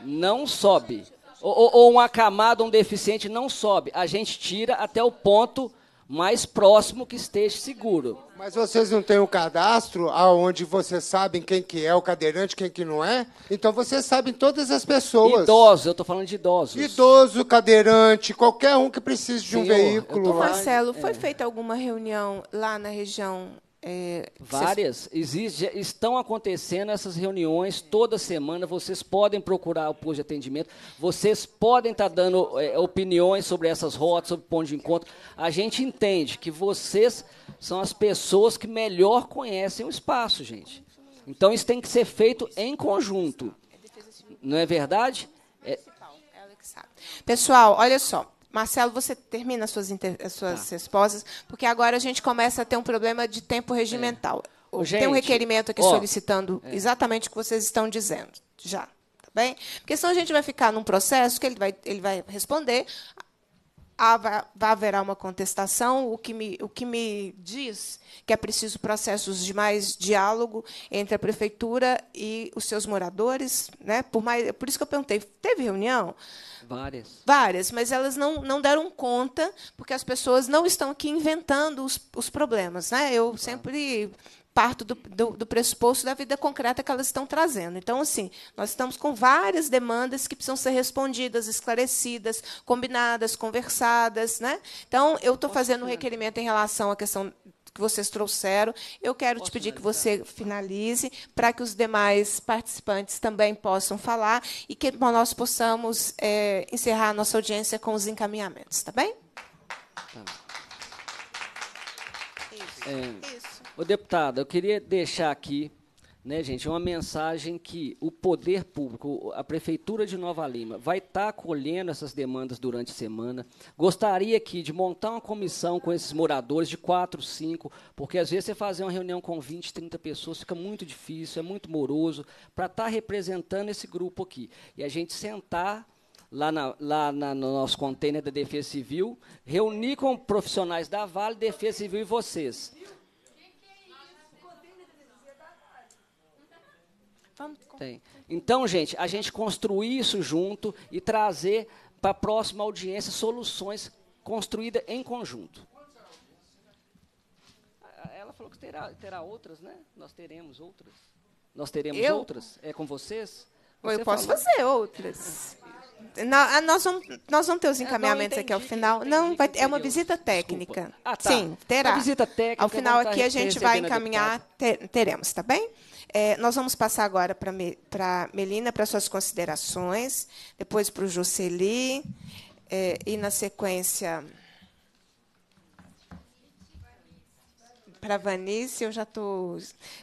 Não sobe. Ou, ou, ou uma camada, um deficiente, não sobe. A gente tira até o ponto mais próximo que esteja seguro. Mas vocês não têm um cadastro aonde vocês sabem quem que é o cadeirante, quem que não é? Então vocês sabem todas as pessoas. Idoso, eu estou falando de idosos. Idoso, cadeirante, qualquer um que precise de um Senhor, veículo. Marcelo, é. foi é. feita alguma reunião lá na região é, Várias. Existe, estão acontecendo essas reuniões toda semana. Vocês podem procurar o posto de atendimento. Vocês podem estar tá dando é, opiniões sobre essas rotas, sobre ponto de encontro. A gente entende que vocês são as pessoas que melhor conhecem o espaço, gente. Então isso tem que ser feito em conjunto. Não é verdade? É... Pessoal, olha só. Marcelo, você termina as suas, inter... as suas tá. respostas, porque agora a gente começa a ter um problema de tempo regimental. É. Ô, gente, Tem um requerimento aqui ó, solicitando é. exatamente o que vocês estão dizendo. Já. Tá bem? Porque senão a gente vai ficar num processo que ele vai, ele vai responder ah, haverá uma contestação, o que, me, o que me diz que é preciso processos de mais diálogo entre a prefeitura e os seus moradores. Né? Por, mais, por isso que eu perguntei, teve reunião? Várias. Várias, mas elas não, não deram conta, porque as pessoas não estão aqui inventando os, os problemas. Né? Eu claro. sempre parto do, do, do, pressuposto da vida concreta que elas estão trazendo. Então, assim, nós estamos com várias demandas que precisam ser respondidas, esclarecidas, combinadas, conversadas. Né? Então, eu estou fazendo um requerimento em relação à questão que vocês trouxeram. Eu quero Posso te pedir que você finalize para que os demais participantes também possam falar e que nós possamos é, encerrar a nossa audiência com os encaminhamentos, tá bem? Tá. Isso. É... Isso. O deputado, eu queria deixar aqui, né, gente, uma mensagem que o poder público, a Prefeitura de Nova Lima, vai estar tá acolhendo essas demandas durante a semana. Gostaria aqui de montar uma comissão com esses moradores de quatro, cinco, porque às vezes você fazer uma reunião com 20, 30 pessoas fica muito difícil, é muito moroso, para estar tá representando esse grupo aqui. E a gente sentar lá, na, lá na, no nosso container da Defesa Civil, reunir com profissionais da Vale, Defesa Civil e vocês. Tem. Então, gente, a gente construir isso junto e trazer para a próxima audiência soluções construídas em conjunto. Ela falou que terá, terá outras, né? Nós teremos outras. Nós teremos Eu? outras? É com vocês? Você eu posso falou. fazer outras. nós, vamos, nós vamos ter os encaminhamentos entendi, aqui ao final. Não, vai, é uma visita técnica. Ah, tá. Sim, terá. Uma visita técnica. Ao final tá aqui a gente vai encaminhar, ter, teremos, tá bem? É, nós vamos passar agora para Me, a Melina, para suas considerações, depois para o Jocely, é, e, na sequência, para a Vanice. Eu já estou.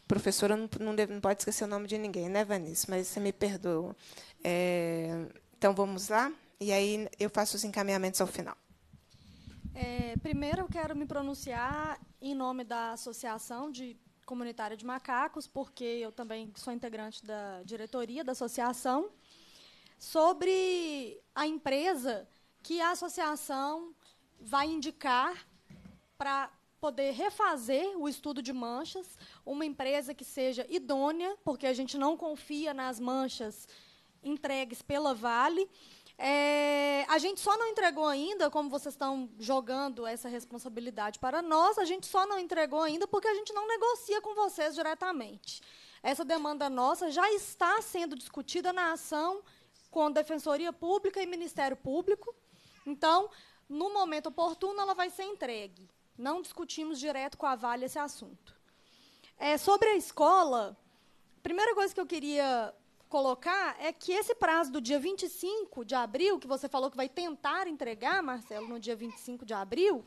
Professora, não, não, não, pode esquecer o nome de ninguém, né, Vanice? Mas você me perdoa. É, então, vamos lá? E aí eu faço os encaminhamentos ao final. É, primeiro, eu quero me pronunciar em nome da Associação de comunitária de macacos, porque eu também sou integrante da diretoria da associação, sobre a empresa que a associação vai indicar para poder refazer o estudo de manchas, uma empresa que seja idônea, porque a gente não confia nas manchas entregues pela Vale é, a gente só não entregou ainda, como vocês estão jogando essa responsabilidade para nós, a gente só não entregou ainda porque a gente não negocia com vocês diretamente. Essa demanda nossa já está sendo discutida na ação com Defensoria Pública e Ministério Público. Então, no momento oportuno, ela vai ser entregue. Não discutimos direto com a Vale esse assunto. É, sobre a escola, a primeira coisa que eu queria colocar é que esse prazo do dia 25 de abril, que você falou que vai tentar entregar, Marcelo, no dia 25 de abril,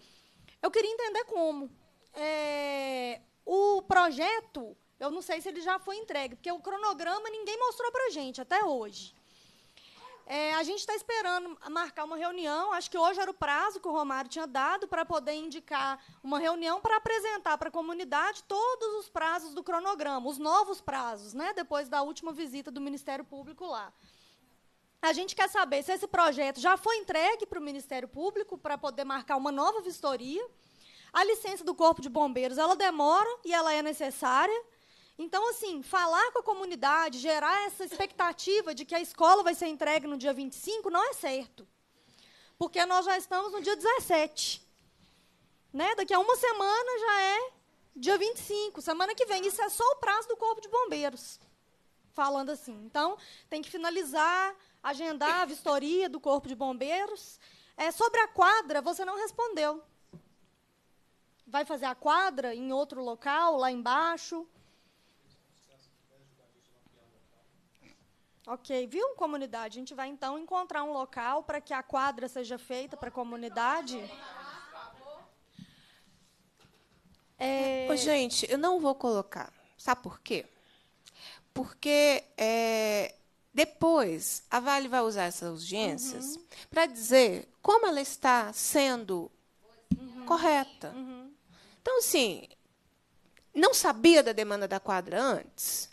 eu queria entender como. É, o projeto, eu não sei se ele já foi entregue, porque o cronograma ninguém mostrou para gente até hoje. É, a gente está esperando marcar uma reunião. Acho que hoje era o prazo que o Romário tinha dado para poder indicar uma reunião para apresentar para a comunidade todos os prazos do cronograma, os novos prazos, né, depois da última visita do Ministério Público lá. A gente quer saber se esse projeto já foi entregue para o Ministério Público para poder marcar uma nova vistoria. A licença do Corpo de Bombeiros ela demora e ela é necessária. Então, assim, falar com a comunidade, gerar essa expectativa de que a escola vai ser entregue no dia 25 não é certo. Porque nós já estamos no dia 17. Né? Daqui a uma semana já é dia 25, semana que vem. Isso é só o prazo do Corpo de Bombeiros. Falando assim. Então, tem que finalizar, agendar a vistoria do Corpo de Bombeiros. É, sobre a quadra, você não respondeu. Vai fazer a quadra em outro local, lá embaixo? Ok, viu, comunidade? A gente vai então encontrar um local para que a quadra seja feita para a comunidade. É... Ô, gente, eu não vou colocar. Sabe por quê? Porque é, depois a Vale vai usar essas audiências uhum. para dizer como ela está sendo uhum. correta. Uhum. Então, assim, não sabia da demanda da quadra antes?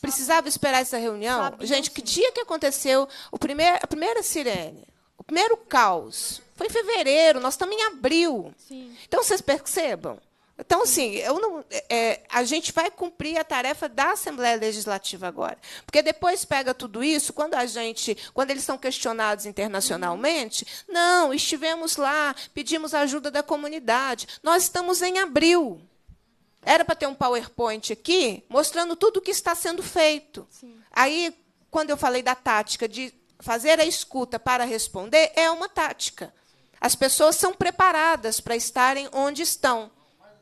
Precisava esperar essa reunião? Gente, que dia que aconteceu o primeir, a primeira sirene? O primeiro caos? Foi em fevereiro, nós estamos em abril. Sim. Então, vocês percebam? Então, assim, não, é, a gente vai cumprir a tarefa da Assembleia Legislativa agora. Porque depois pega tudo isso, quando a gente, quando eles são questionados internacionalmente, uhum. não, estivemos lá, pedimos ajuda da comunidade. Nós estamos em abril. Era para ter um PowerPoint aqui mostrando tudo o que está sendo feito. Sim. Aí, quando eu falei da tática de fazer a escuta para responder, é uma tática. As pessoas são preparadas para estarem onde estão.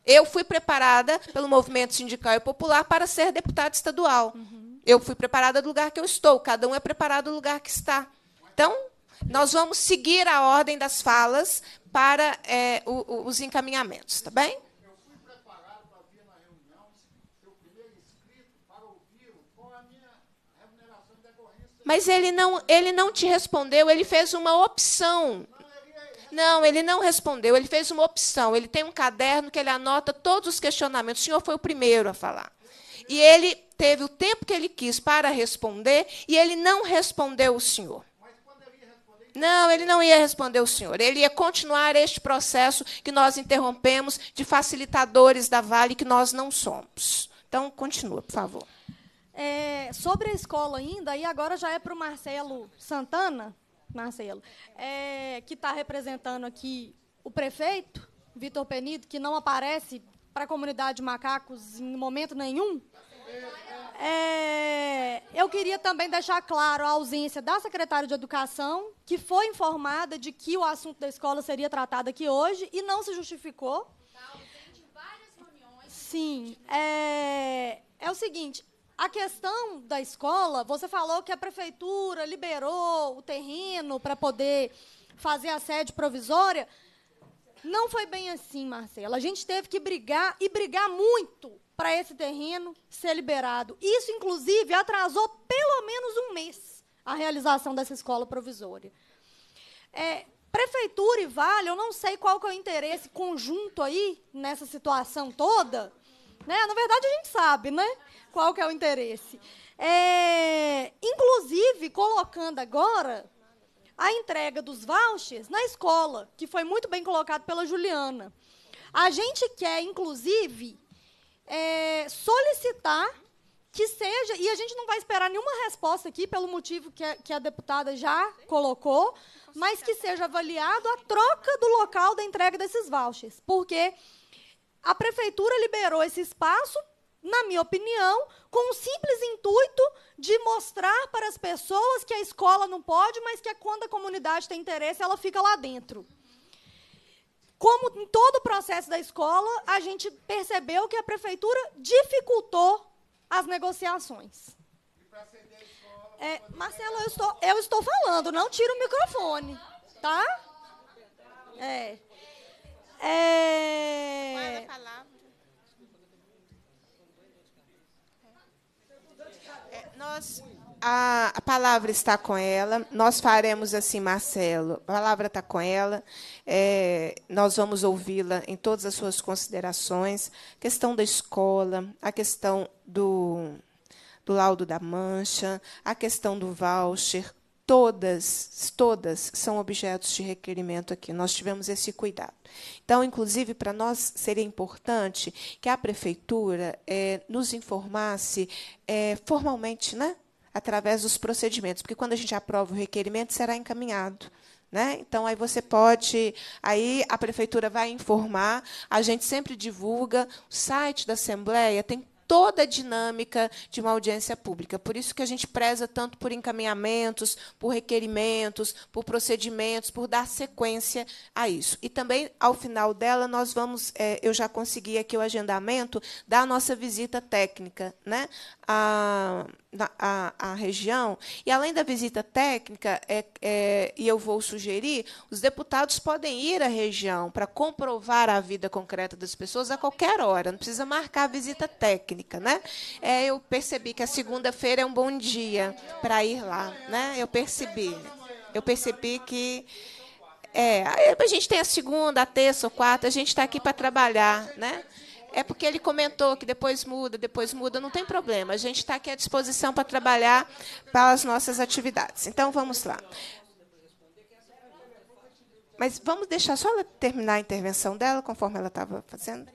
Eu fui preparada pelo movimento sindical e popular para ser deputada estadual. Uhum. Eu fui preparada do lugar que eu estou. Cada um é preparado do lugar que está. Então, nós vamos seguir a ordem das falas para é, o, o, os encaminhamentos, tá bem? Mas ele não, ele não te respondeu, ele fez uma opção. Não, ele não respondeu, ele fez uma opção. Ele tem um caderno que ele anota todos os questionamentos. O senhor foi o primeiro a falar. E ele teve o tempo que ele quis para responder e ele não respondeu o senhor. Não, ele não ia responder o senhor. Ele ia continuar este processo que nós interrompemos de facilitadores da Vale, que nós não somos. Então, continua, por favor. É, sobre a escola ainda, e agora já é para o Marcelo Santana, Marcelo, é, que está representando aqui o prefeito, Vitor Penido, que não aparece para a comunidade de macacos em momento nenhum. É, eu queria também deixar claro a ausência da secretária de Educação, que foi informada de que o assunto da escola seria tratado aqui hoje e não se justificou. Está ausente várias reuniões. Sim. É, é o seguinte, a questão da escola, você falou que a prefeitura liberou o terreno para poder fazer a sede provisória. Não foi bem assim, Marcela. A gente teve que brigar e brigar muito para esse terreno ser liberado. Isso, inclusive, atrasou pelo menos um mês a realização dessa escola provisória. É, prefeitura e Vale, eu não sei qual que é o interesse conjunto aí nessa situação toda. Né? Na verdade, a gente sabe, né? Qual que é o interesse? É, inclusive, colocando agora a entrega dos vouchers na escola, que foi muito bem colocado pela Juliana. A gente quer, inclusive, é, solicitar que seja, e a gente não vai esperar nenhuma resposta aqui, pelo motivo que a, que a deputada já colocou, mas que seja avaliado a troca do local da entrega desses vouchers, porque a prefeitura liberou esse espaço na minha opinião, com o simples intuito de mostrar para as pessoas que a escola não pode, mas que é quando a comunidade tem interesse, ela fica lá dentro. Como em todo o processo da escola, a gente percebeu que a prefeitura dificultou as negociações. é, Marcelo, eu estou, eu estou falando, não tira o microfone, tá? É. é... Fala a palavra. Nós, a, a, palavra está com ela. Nós faremos assim, Marcelo. A palavra está com ela. É, nós vamos ouvi-la em todas as suas considerações. A questão da escola, a questão do do laudo da mancha, a questão do voucher, todas, todas são objetos de requerimento aqui. Nós tivemos esse cuidado. Então, inclusive, para nós seria importante que a prefeitura é, nos informasse é, formalmente, né? Através dos procedimentos, porque quando a gente aprova o requerimento, será encaminhado. Né? Então, aí você pode. Aí a prefeitura vai informar, a gente sempre divulga. O site da Assembleia tem toda a dinâmica de uma audiência pública. Por isso que a gente preza tanto por encaminhamentos, por requerimentos, por procedimentos, por dar sequência a isso. E também, ao final dela, nós vamos, é, eu já consegui aqui o agendamento da nossa visita técnica. Né? A na, a, a, região. E além da visita técnica, é, é, e eu vou sugerir, os deputados podem ir à região para comprovar a vida concreta das pessoas a qualquer hora, não precisa marcar a visita técnica. Né? É, eu percebi que a segunda-feira é um bom dia para ir lá. Né? Eu percebi. Eu percebi que. É, a gente tem a segunda, a terça ou quarta, a gente está aqui para trabalhar, né? É porque ele comentou que depois muda, depois muda, não tem problema. A gente está aqui à disposição para trabalhar para as nossas atividades. Então, vamos lá. Mas vamos deixar só ela terminar a intervenção dela, conforme ela estava fazendo.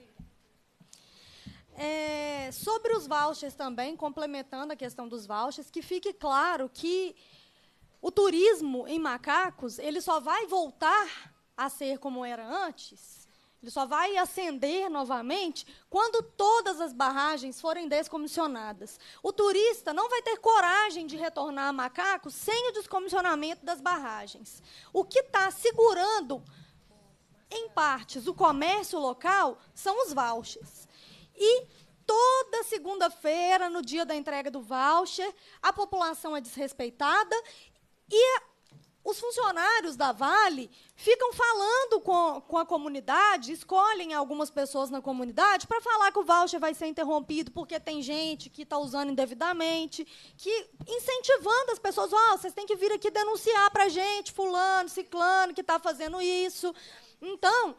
É, sobre os vouchers também, complementando a questão dos vouchers, que fique claro que o turismo em Macacos ele só vai voltar a ser como era antes ele só vai acender novamente quando todas as barragens forem descomissionadas. O turista não vai ter coragem de retornar a Macaco sem o descomissionamento das barragens. O que está segurando, em partes, o comércio local são os vouchers. E toda segunda-feira, no dia da entrega do voucher, a população é desrespeitada e os funcionários da Vale ficam falando com, com a comunidade, escolhem algumas pessoas na comunidade para falar que o voucher vai ser interrompido porque tem gente que está usando indevidamente, que incentivando as pessoas, ó, oh, vocês têm que vir aqui denunciar para a gente, fulano, ciclano, que está fazendo isso. Então,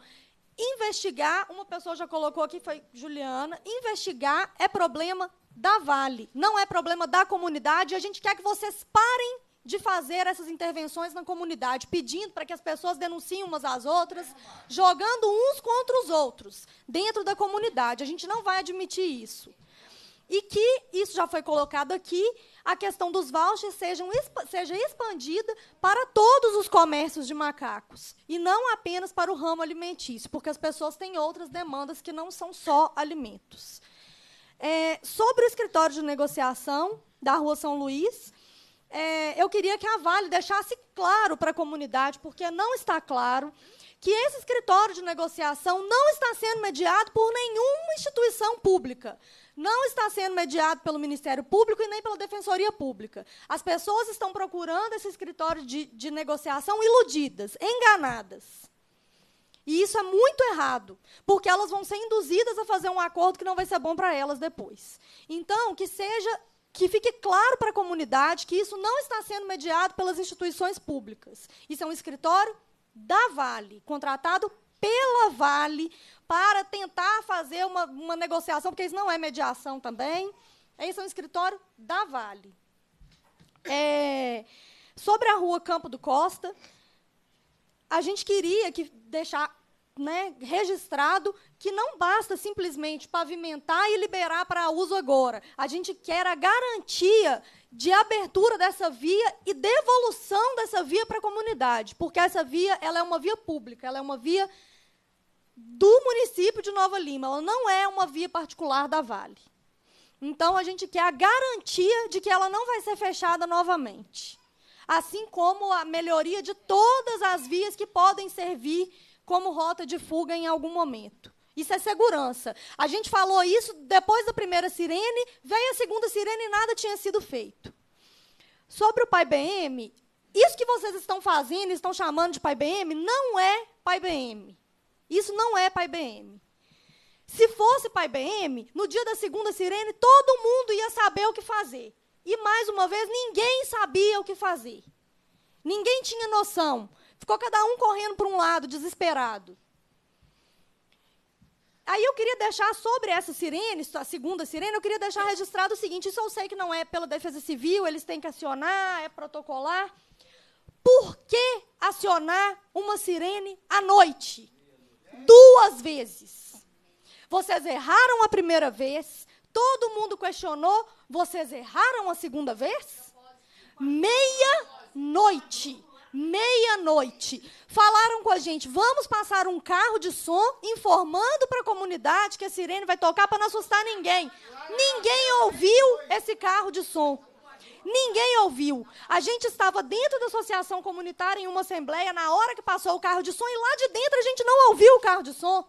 investigar, uma pessoa já colocou aqui, foi Juliana, investigar é problema da Vale, não é problema da comunidade, a gente quer que vocês parem de fazer essas intervenções na comunidade, pedindo para que as pessoas denunciem umas às outras, jogando uns contra os outros, dentro da comunidade. A gente não vai admitir isso. E que, isso já foi colocado aqui, a questão dos vouchers sejam, seja expandida para todos os comércios de macacos, e não apenas para o ramo alimentício, porque as pessoas têm outras demandas que não são só alimentos. É, sobre o escritório de negociação da Rua São Luís, é, eu queria que a Vale deixasse claro para a comunidade, porque não está claro, que esse escritório de negociação não está sendo mediado por nenhuma instituição pública. Não está sendo mediado pelo Ministério Público e nem pela Defensoria Pública. As pessoas estão procurando esse escritório de, de negociação iludidas, enganadas. E isso é muito errado, porque elas vão ser induzidas a fazer um acordo que não vai ser bom para elas depois. Então, que seja que fique claro para a comunidade que isso não está sendo mediado pelas instituições públicas. Isso é um escritório da Vale, contratado pela Vale, para tentar fazer uma, uma negociação, porque isso não é mediação também. Isso é um escritório da Vale. É, sobre a rua Campo do Costa, a gente queria que deixar né, registrado que não basta simplesmente pavimentar e liberar para uso agora. A gente quer a garantia de abertura dessa via e devolução dessa via para a comunidade, porque essa via ela é uma via pública, ela é uma via do município de Nova Lima, ela não é uma via particular da Vale. Então a gente quer a garantia de que ela não vai ser fechada novamente. Assim como a melhoria de todas as vias que podem servir como rota de fuga em algum momento. Isso é segurança. A gente falou isso depois da primeira sirene, veio a segunda sirene e nada tinha sido feito. Sobre o Pai BM, isso que vocês estão fazendo, estão chamando de Pai BM, não é Pai BM. Isso não é Pai BM. Se fosse Pai BM, no dia da segunda sirene, todo mundo ia saber o que fazer. E, mais uma vez, ninguém sabia o que fazer. Ninguém tinha noção. Ficou cada um correndo para um lado, desesperado. Aí eu queria deixar sobre essa sirene, a segunda sirene, eu queria deixar registrado o seguinte: isso eu sei que não é pela Defesa Civil, eles têm que acionar, é protocolar. Por que acionar uma sirene à noite? Duas vezes. Vocês erraram a primeira vez, todo mundo questionou, vocês erraram a segunda vez? Meia-noite meia-noite. Falaram com a gente: vamos passar um carro de som informando para a comunidade que a sirene vai tocar para não assustar ninguém. Ninguém ouviu esse carro de som. Ninguém ouviu. A gente estava dentro da associação comunitária em uma assembleia na hora que passou o carro de som e lá de dentro a gente não ouviu o carro de som.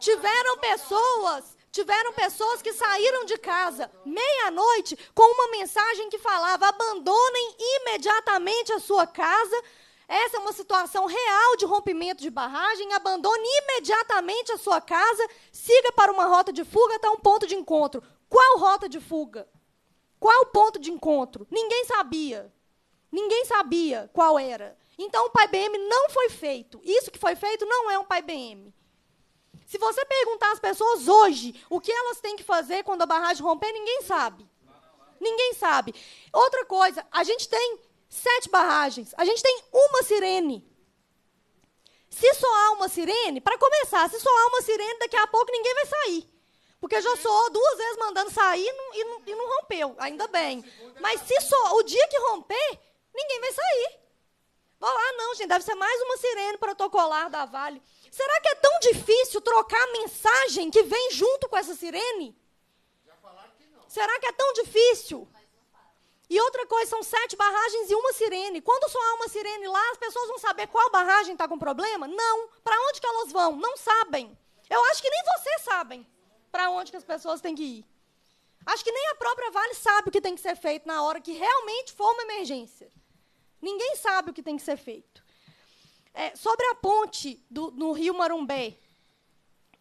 Tiveram pessoas Tiveram pessoas que saíram de casa meia-noite com uma mensagem que falava: abandonem imediatamente a sua casa. Essa é uma situação real de rompimento de barragem. Abandone imediatamente a sua casa, siga para uma rota de fuga até um ponto de encontro. Qual rota de fuga? Qual ponto de encontro? Ninguém sabia. Ninguém sabia qual era. Então o pai BM não foi feito. Isso que foi feito não é um pai BM. Se você perguntar às pessoas hoje o que elas têm que fazer quando a barragem romper, ninguém sabe. Ninguém sabe. Outra coisa, a gente tem sete barragens, a gente tem uma sirene. Se soar uma sirene, para começar, se soar uma sirene, daqui a pouco ninguém vai sair. Porque já soou duas vezes mandando sair e não, e não rompeu, ainda bem. Mas se soar, o dia que romper, ninguém vai sair. Vai lá, não, gente, deve ser mais uma sirene protocolar da Vale. Será que é tão difícil trocar a mensagem que vem junto com essa sirene? Já falaram que não. Será que é tão difícil? E outra coisa, são sete barragens e uma sirene. Quando soar uma sirene lá, as pessoas vão saber qual barragem está com problema? Não. Para onde que elas vão? Não sabem. Eu acho que nem vocês sabem para onde que as pessoas têm que ir. Acho que nem a própria Vale sabe o que tem que ser feito na hora que realmente for uma emergência. Ninguém sabe o que tem que ser feito. É, sobre a ponte do, no Rio Marumbé,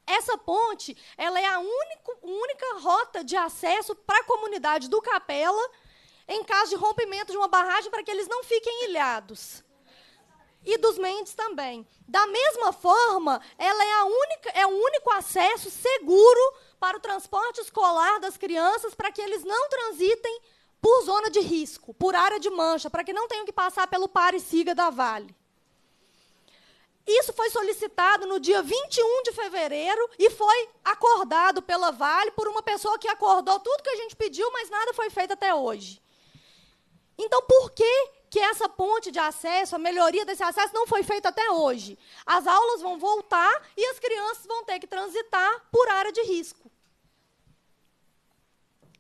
essa ponte ela é a único, única rota de acesso para a comunidade do Capela em caso de rompimento de uma barragem para que eles não fiquem ilhados. E dos Mendes também. Da mesma forma, ela é, a única, é o único acesso seguro para o transporte escolar das crianças para que eles não transitem por zona de risco, por área de mancha, para que não tenham que passar pelo pare siga da Vale. Isso foi solicitado no dia 21 de fevereiro e foi acordado pela Vale por uma pessoa que acordou tudo que a gente pediu, mas nada foi feito até hoje. Então, por que, que essa ponte de acesso, a melhoria desse acesso, não foi feita até hoje? As aulas vão voltar e as crianças vão ter que transitar por área de risco.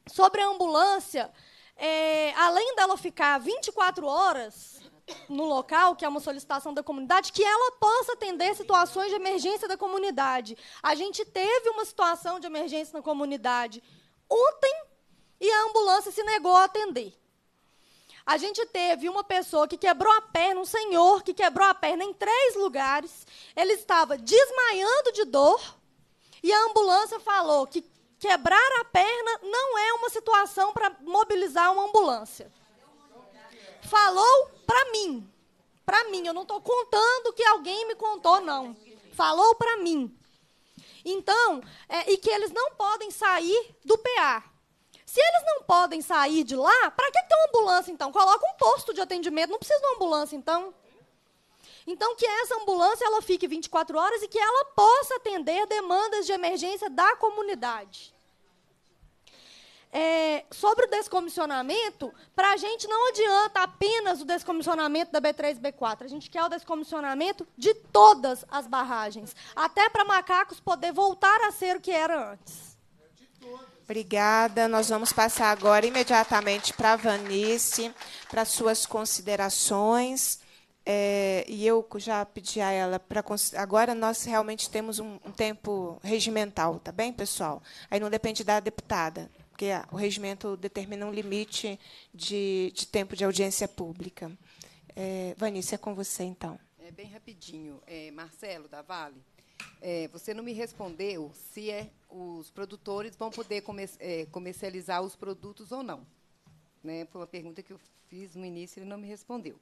Sobre a ambulância, é, além dela ficar 24 horas no local, que é uma solicitação da comunidade, que ela possa atender situações de emergência da comunidade. A gente teve uma situação de emergência na comunidade ontem e a ambulância se negou a atender. A gente teve uma pessoa que quebrou a perna, um senhor que quebrou a perna em três lugares. Ele estava desmaiando de dor e a ambulância falou que Quebrar a perna não é uma situação para mobilizar uma ambulância. Falou para mim. Para mim, eu não estou contando que alguém me contou, não. Falou para mim. Então, é, e que eles não podem sair do PA. Se eles não podem sair de lá, para que, que tem uma ambulância, então? Coloca um posto de atendimento, não precisa de uma ambulância, então. Então, que essa ambulância ela fique 24 horas e que ela possa atender demandas de emergência da comunidade. É, sobre o descomissionamento, para a gente não adianta apenas o descomissionamento da B3 B4. A gente quer o descomissionamento de todas as barragens, até para macacos poder voltar a ser o que era antes. Obrigada. Nós vamos passar agora imediatamente para a Vanice, para suas considerações. É, e eu já pedi a ela para agora nós realmente temos um, um, tempo regimental, tá bem, pessoal? Aí não depende da deputada, porque o regimento determina um limite de, de tempo de audiência pública. É, Vanícia, é com você então. É bem rapidinho, é, Marcelo da Vale. É, você não me respondeu se é, os produtores vão poder é, comercializar os produtos ou não. Né? Foi uma pergunta que eu fiz no início e ele não me respondeu.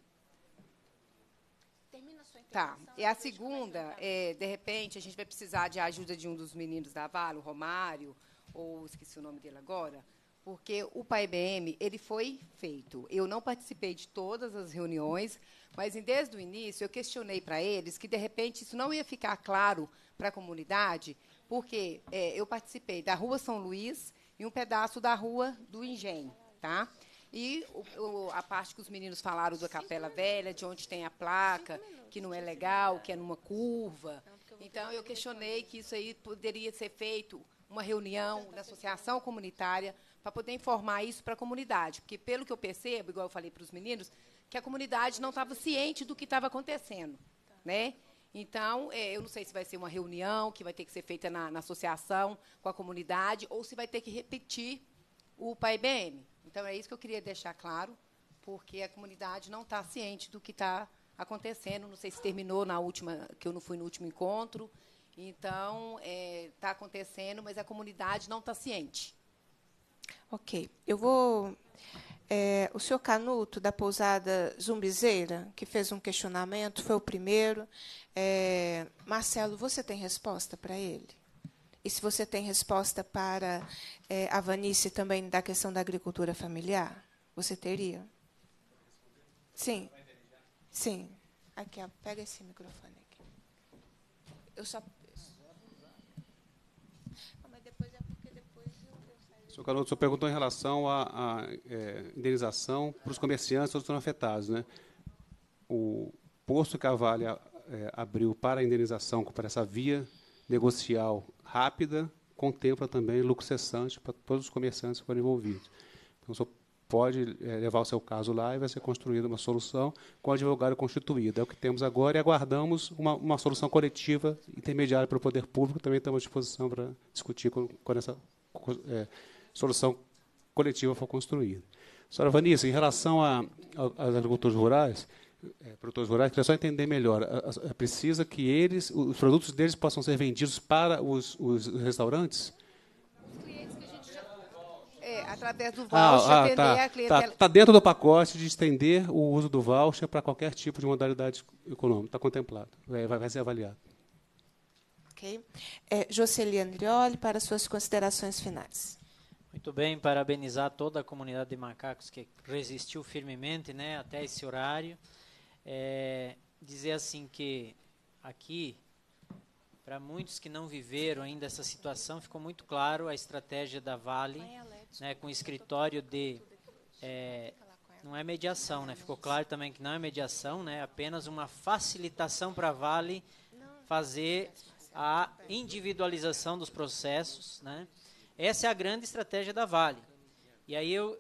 Tá. E a segunda, é, de repente, a gente vai precisar de ajuda de um dos meninos da Vale, o Romário, ou esqueci o nome dele agora, porque o PAIBM ele foi feito. Eu não participei de todas as reuniões, mas desde o início eu questionei para eles que de repente isso não ia ficar claro para a comunidade, porque é, eu participei da Rua São Luís e um pedaço da Rua do Engenho, tá? E o, o, a parte que os meninos falaram da Capela Velha, de onde tem a placa, que não é legal, que é numa curva. Então, eu questionei que isso aí poderia ser feito uma reunião tá da associação comunitária para poder informar isso para a comunidade. Porque, pelo que eu percebo, igual eu falei para os meninos, que a comunidade não estava ciente do que estava acontecendo. Tá. Né? Então, é, eu não sei se vai ser uma reunião que vai ter que ser feita na, na associação com a comunidade ou se vai ter que repetir o PAIBM. Então, é isso que eu queria deixar claro, porque a comunidade não está ciente do que está acontecendo. Não sei se terminou na última, que eu não fui no último encontro. Então, está é, tá acontecendo, mas a comunidade não está ciente. Ok. Eu vou. É, o senhor Canuto, da pousada Zumbizeira, que fez um questionamento, foi o primeiro. É, Marcelo, você tem resposta para ele? E se você tem resposta para é, a Vanice também da questão da agricultura familiar, você teria? Sim. Sim. Aqui, ó, pega esse microfone aqui. Eu só. mas depois é porque depois Canuto, o senhor perguntou em relação à, é, indenização para os comerciantes que estão afetados. Né? O posto Cavalha é, abriu para a indenização, para essa via negocial rápida contempla também lucro cessante para todos os comerciantes que forem envolvidos. Então, você pode é, levar o seu caso lá e vai ser construída uma solução com o advogado constituído. É o que temos agora e aguardamos uma, uma solução coletiva intermediária para o poder público. Também estamos à disposição para discutir quando, essa é, solução coletiva for construída. Senhora Vanessa, em relação às agricultores rurais, é, produtores rurais, queria só entender melhor. A, a, precisa que eles, os produtos deles possam ser vendidos para os, os restaurantes? É, através do ah, voucher, ah, ah, tá, a clientela. Está tá dentro do pacote de estender o uso do voucher para qualquer tipo de modalidade econômica. Está contemplado, é, vai, vai ser avaliado. Ok. É, Joceliane Lioli, para suas considerações finais. Muito bem, parabenizar toda a comunidade de macacos que resistiu firmemente né, até esse horário é, dizer assim que aqui, para muitos que não viveram ainda essa situação, ficou muito claro a estratégia da Vale, né, com o escritório de é, não é mediação, né? Ficou claro também que não é mediação, né? É apenas uma facilitação para é é a Vale fazer a individualização dos processos, né? Essa é a grande estratégia da Vale. E aí eu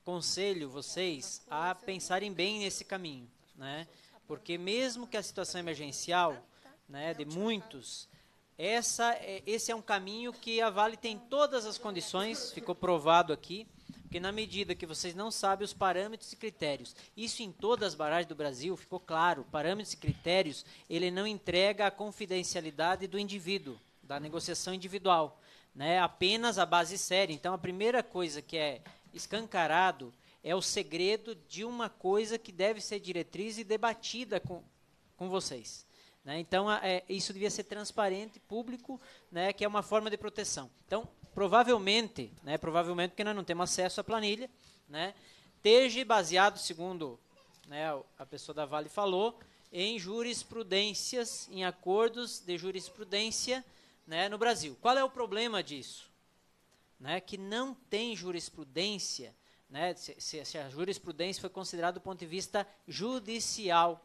aconselho vocês a pensarem bem nesse caminho né? Porque mesmo que a situação emergencial, né, de muitos, essa, é, esse é um caminho que a Vale tem todas as condições, ficou provado aqui, porque na medida que vocês não sabem os parâmetros e critérios, isso em todas as barragens do Brasil ficou claro, parâmetros e critérios, ele não entrega a confidencialidade do indivíduo, da negociação individual, né? apenas a base séria. Então, a primeira coisa que é escancarado é o segredo de uma coisa que deve ser diretriz e debatida com, com vocês. Né? Então, a, é, isso devia ser transparente, público, né, que é uma forma de proteção. Então, provavelmente, né, provavelmente porque nós não temos acesso à planilha, né, esteja baseado, segundo né, a pessoa da Vale falou, em jurisprudências, em acordos de jurisprudência né, no Brasil. Qual é o problema disso? Né, que não tem jurisprudência né, se, se a jurisprudência foi considerada do ponto de vista judicial,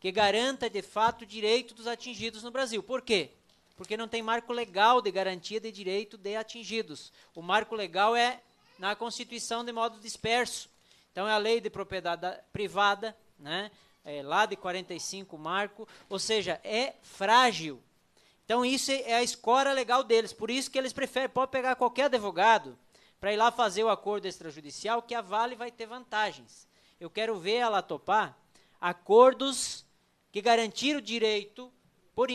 que garanta de fato o direito dos atingidos no Brasil. Por quê? Porque não tem marco legal de garantia de direito de atingidos. O marco legal é na Constituição de modo disperso. Então é a lei de propriedade privada, né? É lá de 45 marco, ou seja, é frágil. Então isso é a escora legal deles, por isso que eles preferem, pode pegar qualquer advogado, para ir lá fazer o acordo extrajudicial, que a Vale vai ter vantagens. Eu quero ver ela topar acordos que garantiram o direito por,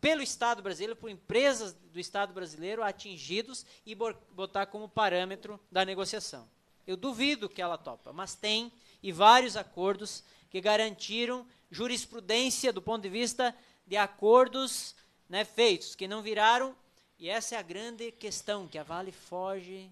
pelo Estado brasileiro, por empresas do Estado brasileiro atingidos e botar como parâmetro da negociação. Eu duvido que ela topa, mas tem e vários acordos que garantiram jurisprudência do ponto de vista de acordos né, feitos, que não viraram. E essa é a grande questão que a Vale foge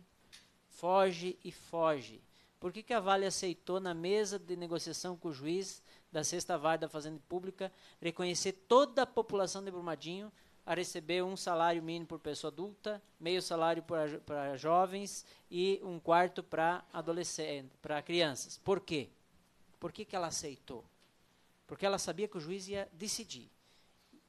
foge e foge. Por que, que a Vale aceitou, na mesa de negociação com o juiz da Sexta Vale da Fazenda Pública, reconhecer toda a população de Brumadinho a receber um salário mínimo por pessoa adulta, meio salário para jovens e um quarto para para crianças? Por quê? Por que, que ela aceitou? Porque ela sabia que o juiz ia decidir.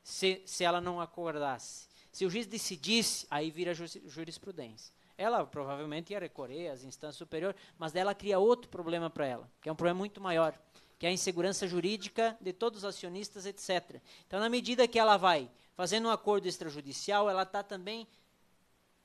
Se, se ela não acordasse. Se o juiz decidisse, aí vira jurisprudência. Ela provavelmente ia recorrer às instâncias superiores, mas ela cria outro problema para ela, que é um problema muito maior, que é a insegurança jurídica de todos os acionistas, etc. Então, na medida que ela vai fazendo um acordo extrajudicial, ela está também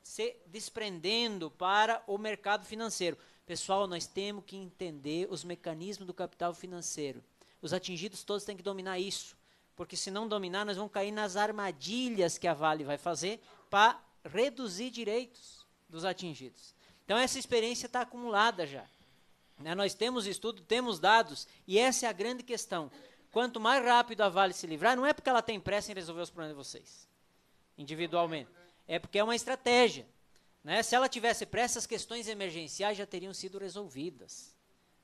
se desprendendo para o mercado financeiro. Pessoal, nós temos que entender os mecanismos do capital financeiro. Os atingidos todos têm que dominar isso, porque se não dominar, nós vamos cair nas armadilhas que a Vale vai fazer para reduzir direitos dos atingidos. Então essa experiência está acumulada já. Né? Nós temos estudo, temos dados, e essa é a grande questão. Quanto mais rápido a Vale se livrar, não é porque ela tem pressa em resolver os problemas de vocês, individualmente. É porque é uma estratégia. Né? Se ela tivesse pressa, as questões emergenciais já teriam sido resolvidas.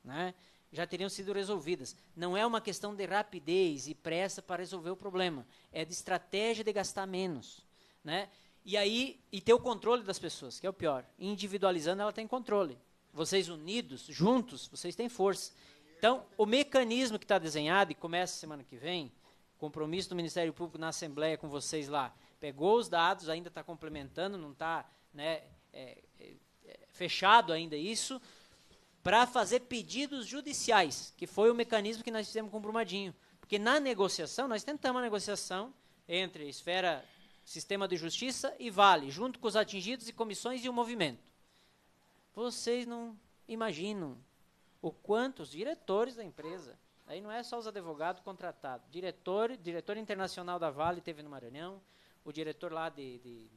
Né? Já teriam sido resolvidas. Não é uma questão de rapidez e pressa para resolver o problema. É de estratégia de gastar menos. Né? E aí, e ter o controle das pessoas, que é o pior. Individualizando, ela tem controle. Vocês unidos, juntos, vocês têm força. Então, o mecanismo que está desenhado, e começa semana que vem, compromisso do Ministério Público na Assembleia com vocês lá, pegou os dados, ainda está complementando, não está né, é, é, é, fechado ainda isso, para fazer pedidos judiciais, que foi o mecanismo que nós fizemos com o Brumadinho. Porque na negociação, nós tentamos a negociação entre esfera sistema de justiça e Vale, junto com os atingidos e comissões e o movimento. Vocês não imaginam o quanto os diretores da empresa, aí não é só os advogados contratados, diretor, diretor internacional da Vale teve no Maranhão, o diretor lá de, de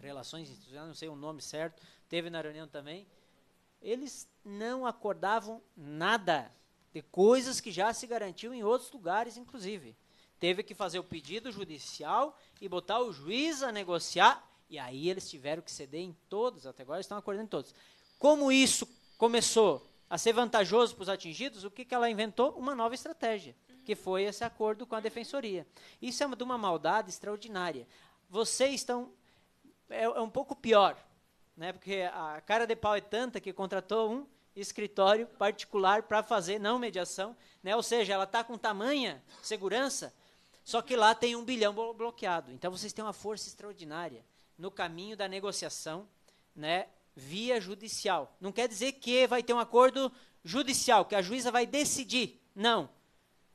relações institucionais, não sei o nome certo, teve na reunião também. Eles não acordavam nada de coisas que já se garantiu em outros lugares, inclusive. Teve que fazer o pedido judicial e botar o juiz a negociar, e aí eles tiveram que ceder em todos, até agora estão acordando em todos. Como isso começou a ser vantajoso para os atingidos, o que, que ela inventou? Uma nova estratégia, que foi esse acordo com a defensoria. Isso é de uma maldade extraordinária. Vocês estão. É, é um pouco pior, né? porque a cara de pau é tanta que contratou um escritório particular para fazer não mediação, né? Ou seja, ela está com tamanha segurança só que lá tem um bilhão bloqueado. Então vocês têm uma força extraordinária no caminho da negociação, né, via judicial. Não quer dizer que vai ter um acordo judicial, que a juíza vai decidir. Não.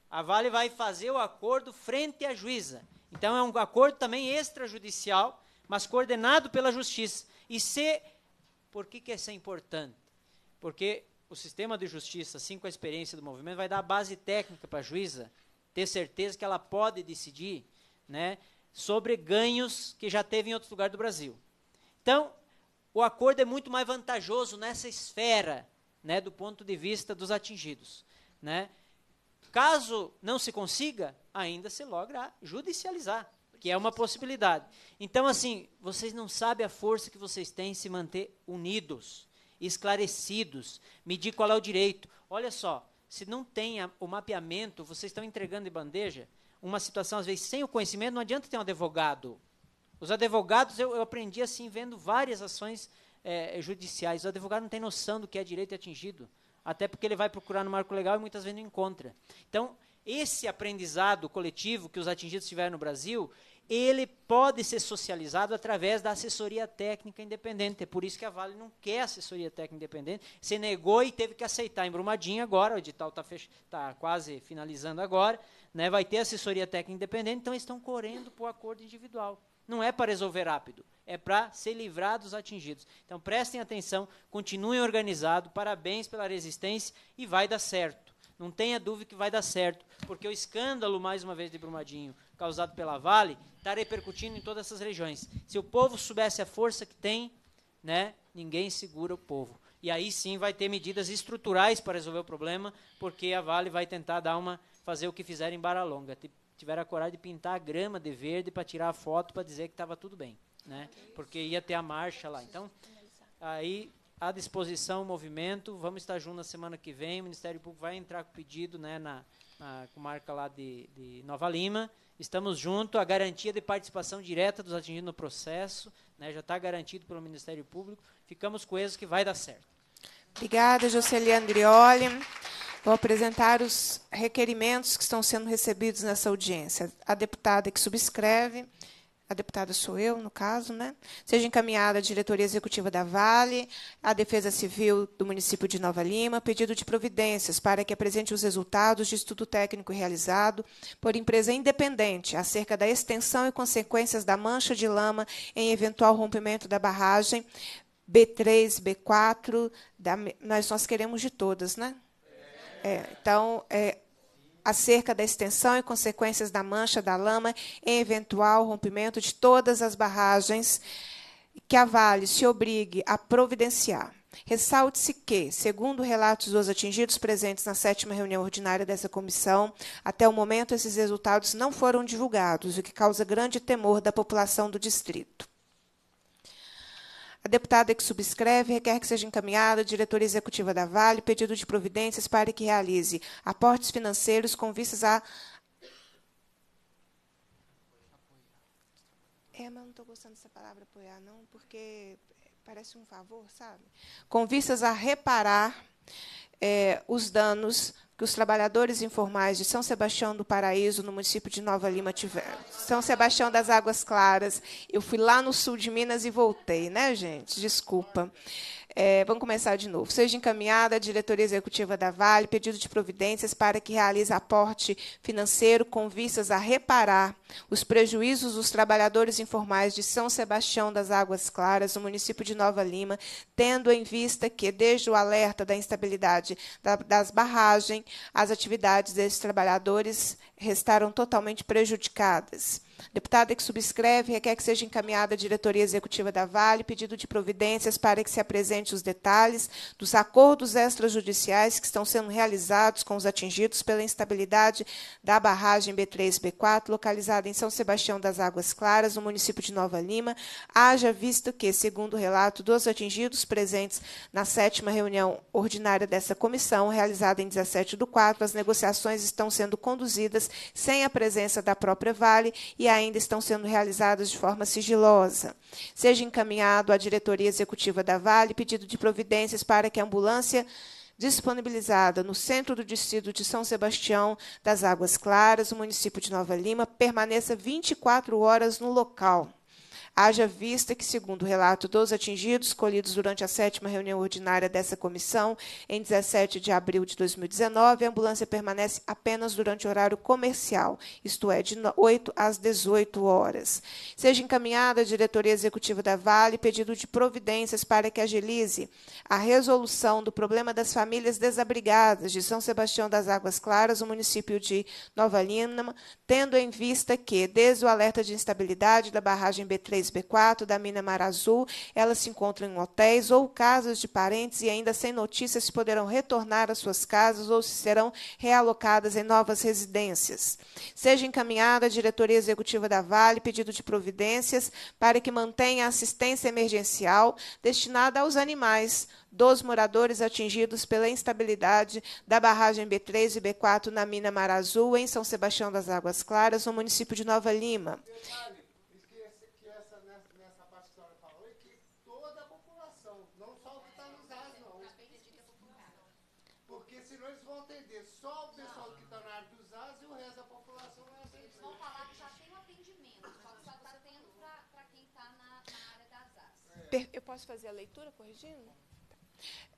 A Vale vai fazer o acordo frente à juíza. Então é um acordo também extrajudicial, mas coordenado pela justiça. E se por que, que isso é importante? Porque o sistema de justiça, assim com a experiência do movimento, vai dar a base técnica para a juíza ter certeza que ela pode decidir né, sobre ganhos que já teve em outro lugar do Brasil. Então, o acordo é muito mais vantajoso nessa esfera, né, do ponto de vista dos atingidos. Né? Caso não se consiga, ainda se logra judicializar, que é uma possibilidade. Então, assim, vocês não sabem a força que vocês têm em se manter unidos, esclarecidos, medir qual é o direito. Olha só, se não tem a, o mapeamento, vocês estão entregando de bandeja uma situação, às vezes, sem o conhecimento, não adianta ter um advogado. Os advogados, eu, eu aprendi assim, vendo várias ações é, judiciais. O advogado não tem noção do que é direito atingido, até porque ele vai procurar no marco legal e muitas vezes não encontra. Então, esse aprendizado coletivo que os atingidos tiveram no Brasil, ele pode ser socializado através da assessoria técnica independente. É por isso que a Vale não quer assessoria técnica independente. Se negou e teve que aceitar em Brumadinho agora, o edital está tá quase finalizando agora, né? vai ter assessoria técnica independente, então eles estão correndo para o acordo individual. Não é para resolver rápido, é para se livrar dos atingidos. Então prestem atenção, continuem organizados, parabéns pela resistência e vai dar certo. Não tenha dúvida que vai dar certo, porque o escândalo, mais uma vez, de Brumadinho, causado pela Vale está repercutindo em todas essas regiões. Se o povo soubesse a força que tem, né, ninguém segura o povo. E aí sim vai ter medidas estruturais para resolver o problema, porque a Vale vai tentar dar uma fazer o que fizeram em Baralonga. Tiveram a coragem de pintar a grama de verde para tirar a foto para dizer que estava tudo bem, né? Porque ia ter a marcha lá. Então, aí à disposição o movimento. Vamos estar juntos na semana que vem. O Ministério Público vai entrar com pedido né, na, na comarca lá de, de Nova Lima. Estamos junto, a garantia de participação direta dos atingidos no processo, né, já está garantido pelo Ministério Público. Ficamos isso que vai dar certo. Obrigada, Joceliane Andrioli. Vou apresentar os requerimentos que estão sendo recebidos nessa audiência. A deputada que subscreve, a deputada sou eu, no caso, né? seja encaminhada à diretoria executiva da Vale, à Defesa Civil do município de Nova Lima, pedido de providências para que apresente os resultados de estudo técnico realizado por empresa independente acerca da extensão e consequências da mancha de lama em eventual rompimento da barragem B3, B4, da, nós, nós queremos de todas, né? É, então, é, acerca da extensão e consequências da mancha da lama em eventual rompimento de todas as barragens que a Vale se obrigue a providenciar. Ressalte-se que, segundo relatos dos atingidos presentes na sétima reunião ordinária dessa comissão, até o momento esses resultados não foram divulgados, o que causa grande temor da população do distrito. A deputada que subscreve requer que seja encaminhada à diretoria executiva da Vale pedido de providências para que realize aportes financeiros com vistas a. É, mas não estou gostando dessa palavra apoiar, não, porque parece um favor, sabe? Com vistas a reparar é, os danos que os trabalhadores informais de São Sebastião do Paraíso, no município de Nova Lima, tiveram. São Sebastião das Águas Claras. Eu fui lá no sul de Minas e voltei, né, gente? Desculpa. É, vamos começar de novo. Seja encaminhada à diretoria executiva da Vale pedido de providências para que realize aporte financeiro com vistas a reparar os prejuízos dos trabalhadores informais de São Sebastião das Águas Claras, no município de Nova Lima, tendo em vista que, desde o alerta da instabilidade da, das barragens, as atividades desses trabalhadores restaram totalmente prejudicadas. Deputada que subscreve requer que seja encaminhada à diretoria executiva da Vale pedido de providências para que se apresente os detalhes dos acordos extrajudiciais que estão sendo realizados com os atingidos pela instabilidade da barragem B3-B4, localizada em São Sebastião das Águas Claras, no município de Nova Lima, haja visto que, segundo o relato dos atingidos presentes na sétima reunião ordinária dessa comissão, realizada em 17 do 4, as negociações estão sendo conduzidas sem a presença da própria Vale e ainda estão sendo realizadas de forma sigilosa. Seja encaminhado à diretoria executiva da Vale pedido de providências para que a ambulância disponibilizada no centro do distrito de São Sebastião das Águas Claras, no município de Nova Lima, permaneça 24 horas no local. Haja vista que, segundo o relato dos atingidos, colhidos durante a sétima reunião ordinária dessa comissão, em 17 de abril de 2019, a ambulância permanece apenas durante o horário comercial, isto é, de 8 às 18 horas. Seja encaminhada à diretoria executiva da Vale pedido de providências para que agilize a resolução do problema das famílias desabrigadas de São Sebastião das Águas Claras, no município de Nova Lima, tendo em vista que, desde o alerta de instabilidade da barragem B3 b 4 da mina Mar Azul. Elas se encontram em hotéis ou casas de parentes e ainda sem notícias se poderão retornar às suas casas ou se serão realocadas em novas residências. Seja encaminhada à diretoria executiva da Vale pedido de providências para que mantenha a assistência emergencial destinada aos animais dos moradores atingidos pela instabilidade da barragem B3 e B4 na mina Mar Azul, em São Sebastião das Águas Claras, no município de Nova Lima. Eu posso fazer a leitura corrigindo?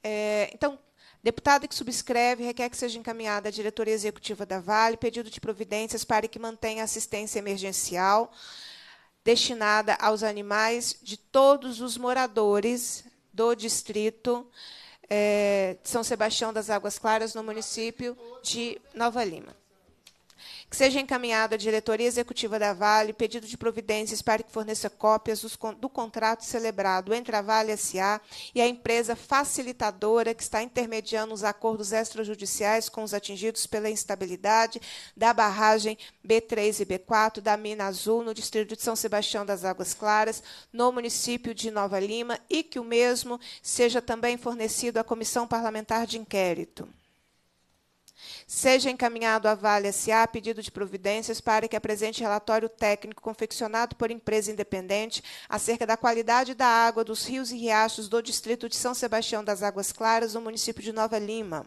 É, então, deputada que subscreve requer que seja encaminhada à diretoria executiva da Vale pedido de providências para que mantenha assistência emergencial destinada aos animais de todos os moradores do distrito é, de São Sebastião das Águas Claras, no município de Nova Lima que seja encaminhado à diretoria executiva da Vale pedido de providências para que forneça cópias do contrato celebrado entre a Vale SA e a empresa facilitadora que está intermediando os acordos extrajudiciais com os atingidos pela instabilidade da barragem B3 e B4 da Mina Azul no distrito de São Sebastião das Águas Claras, no município de Nova Lima, e que o mesmo seja também fornecido à Comissão Parlamentar de Inquérito seja encaminhado à Vale SA pedido de providências para que apresente relatório técnico confeccionado por empresa independente acerca da qualidade da água dos rios e riachos do distrito de São Sebastião das Águas Claras, no município de Nova Lima.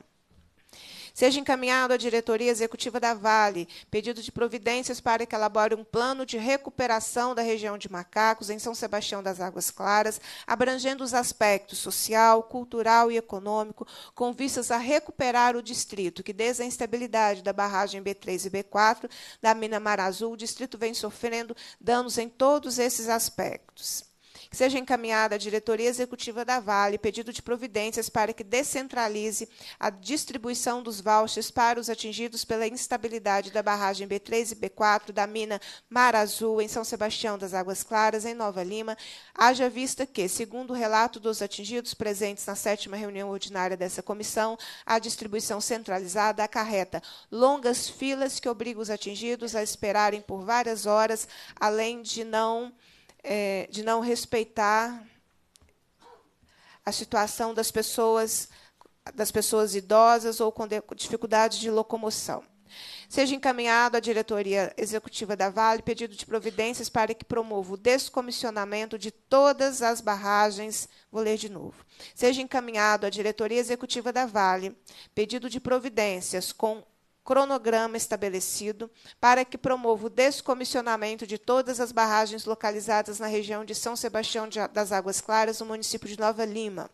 Seja encaminhado à diretoria executiva da Vale pedido de providências para que elabore um plano de recuperação da região de Macacos, em São Sebastião das Águas Claras, abrangendo os aspectos social, cultural e econômico, com vistas a recuperar o distrito, que desde a instabilidade da barragem B3 e B4 da mina Mar Azul, o distrito vem sofrendo danos em todos esses aspectos que seja encaminhada à diretoria executiva da Vale pedido de providências para que descentralize a distribuição dos vouchers para os atingidos pela instabilidade da barragem B3 e B4 da mina Mar Azul em São Sebastião das Águas Claras, em Nova Lima, haja vista que, segundo o relato dos atingidos presentes na sétima reunião ordinária dessa comissão, a distribuição centralizada acarreta longas filas que obrigam os atingidos a esperarem por várias horas, além de não é, de não respeitar a situação das pessoas, das pessoas idosas ou com dificuldades de locomoção. Seja encaminhado à diretoria executiva da Vale pedido de providências para que promova o descomissionamento de todas as barragens. Vou ler de novo. Seja encaminhado à diretoria executiva da Vale pedido de providências com cronograma estabelecido para que promova o descomissionamento de todas as barragens localizadas na região de São Sebastião das Águas Claras, no município de Nova Lima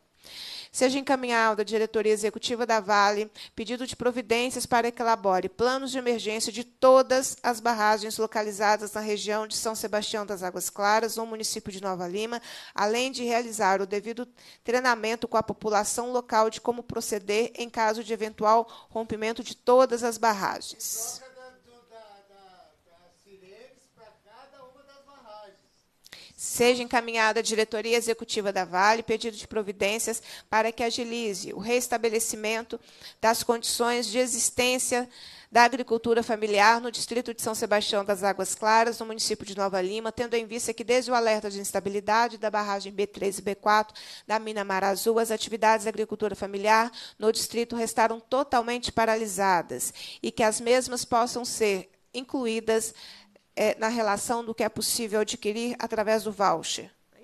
seja encaminhado à diretoria executiva da Vale pedido de providências para que elabore planos de emergência de todas as barragens localizadas na região de São Sebastião das Águas Claras, no município de Nova Lima, além de realizar o devido treinamento com a população local de como proceder em caso de eventual rompimento de todas as barragens. seja encaminhada à diretoria executiva da Vale pedido de providências para que agilize o reestabelecimento das condições de existência da agricultura familiar no distrito de São Sebastião das Águas Claras, no município de Nova Lima, tendo em vista que, desde o alerta de instabilidade da barragem B3 e B4 da mina Mar Azul, as atividades da agricultura familiar no distrito restaram totalmente paralisadas e que as mesmas possam ser incluídas é, na relação do que é possível adquirir através do voucher. É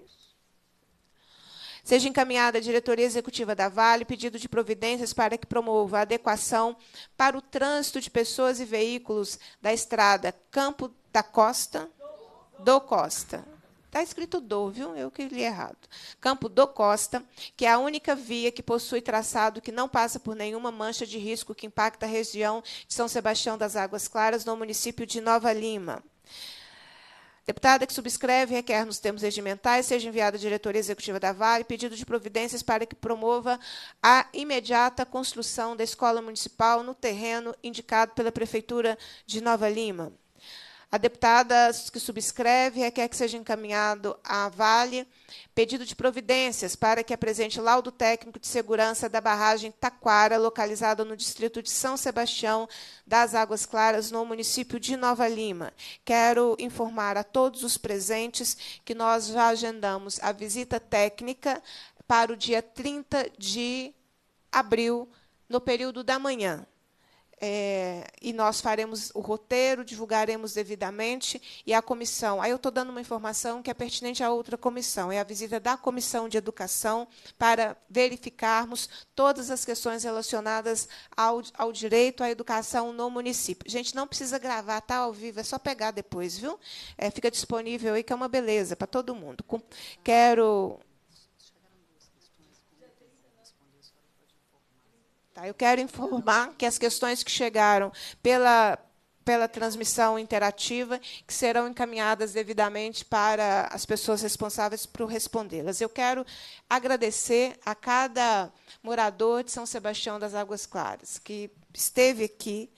Seja encaminhada à diretoria executiva da Vale pedido de providências para que promova a adequação para o trânsito de pessoas e veículos da estrada Campo da Costa do Costa. Está escrito do, viu? Eu que li errado. Campo do Costa, que é a única via que possui traçado que não passa por nenhuma mancha de risco que impacta a região de São Sebastião das Águas Claras, no município de Nova Lima. Deputada que subscreve requer nos termos regimentais seja enviada à diretoria executiva da Vale pedido de providências para que promova a imediata construção da escola municipal no terreno indicado pela prefeitura de Nova Lima. A deputada que subscreve requer que seja encaminhado à Vale pedido de providências para que apresente laudo técnico de segurança da barragem Taquara, localizada no distrito de São Sebastião das Águas Claras, no município de Nova Lima. Quero informar a todos os presentes que nós já agendamos a visita técnica para o dia 30 de abril, no período da manhã. É, e nós faremos o roteiro, divulgaremos devidamente, e a comissão. Aí eu estou dando uma informação que é pertinente a outra comissão, é a visita da comissão de educação para verificarmos todas as questões relacionadas ao, ao direito à educação no município. A gente não precisa gravar, tá ao vivo, é só pegar depois, viu? É, fica disponível aí, que é uma beleza para todo mundo. Quero Tá? Eu quero informar que as questões que chegaram pela, pela transmissão interativa, que serão encaminhadas devidamente para as pessoas responsáveis por respondê-las. Eu quero agradecer a cada morador de São Sebastião das Águas Claras que esteve aqui,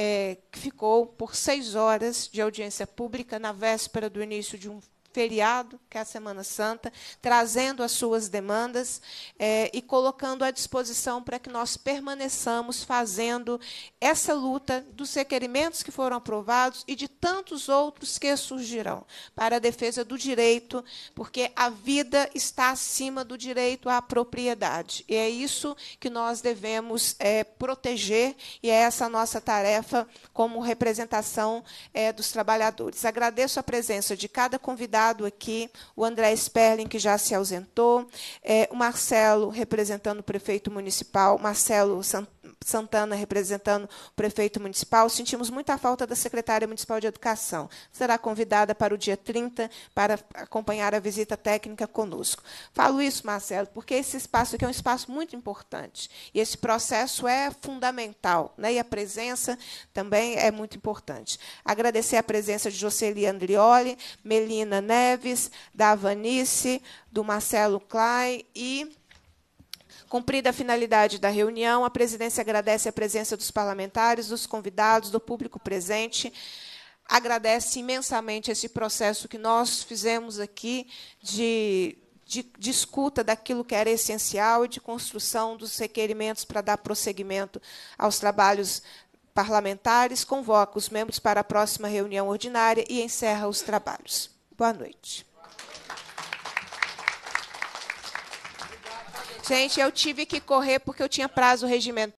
é, que ficou por seis horas de audiência pública na véspera do início de um feriado, que é a Semana Santa, trazendo as suas demandas é, e colocando à disposição para que nós permaneçamos fazendo essa luta dos requerimentos que foram aprovados e de tantos outros que surgirão para a defesa do direito, porque a vida está acima do direito à propriedade. E é isso que nós devemos é, proteger e é essa a nossa tarefa como representação é, dos trabalhadores. Agradeço a presença de cada convidado convidado aqui o André Sperling, que já se ausentou, é, o Marcelo, representando o prefeito municipal, Marcelo Santana Santana representando o prefeito municipal, sentimos muita falta da secretária municipal de Educação. Será convidada para o dia 30 para acompanhar a visita técnica conosco. Falo isso, Marcelo, porque esse espaço aqui é um espaço muito importante e esse processo é fundamental, né? E a presença também é muito importante. Agradecer a presença de Jocely Andrioli, Melina Neves, da Vanice, do Marcelo Klein e Cumprida a finalidade da reunião, a presidência agradece a presença dos parlamentares, dos convidados, do público presente. Agradece imensamente esse processo que nós fizemos aqui de, de, de escuta daquilo que era essencial e de construção dos requerimentos para dar prosseguimento aos trabalhos parlamentares. Convoca os membros para a próxima reunião ordinária e encerra os trabalhos. Boa noite. Gente, eu tive que correr porque eu tinha prazo regimental.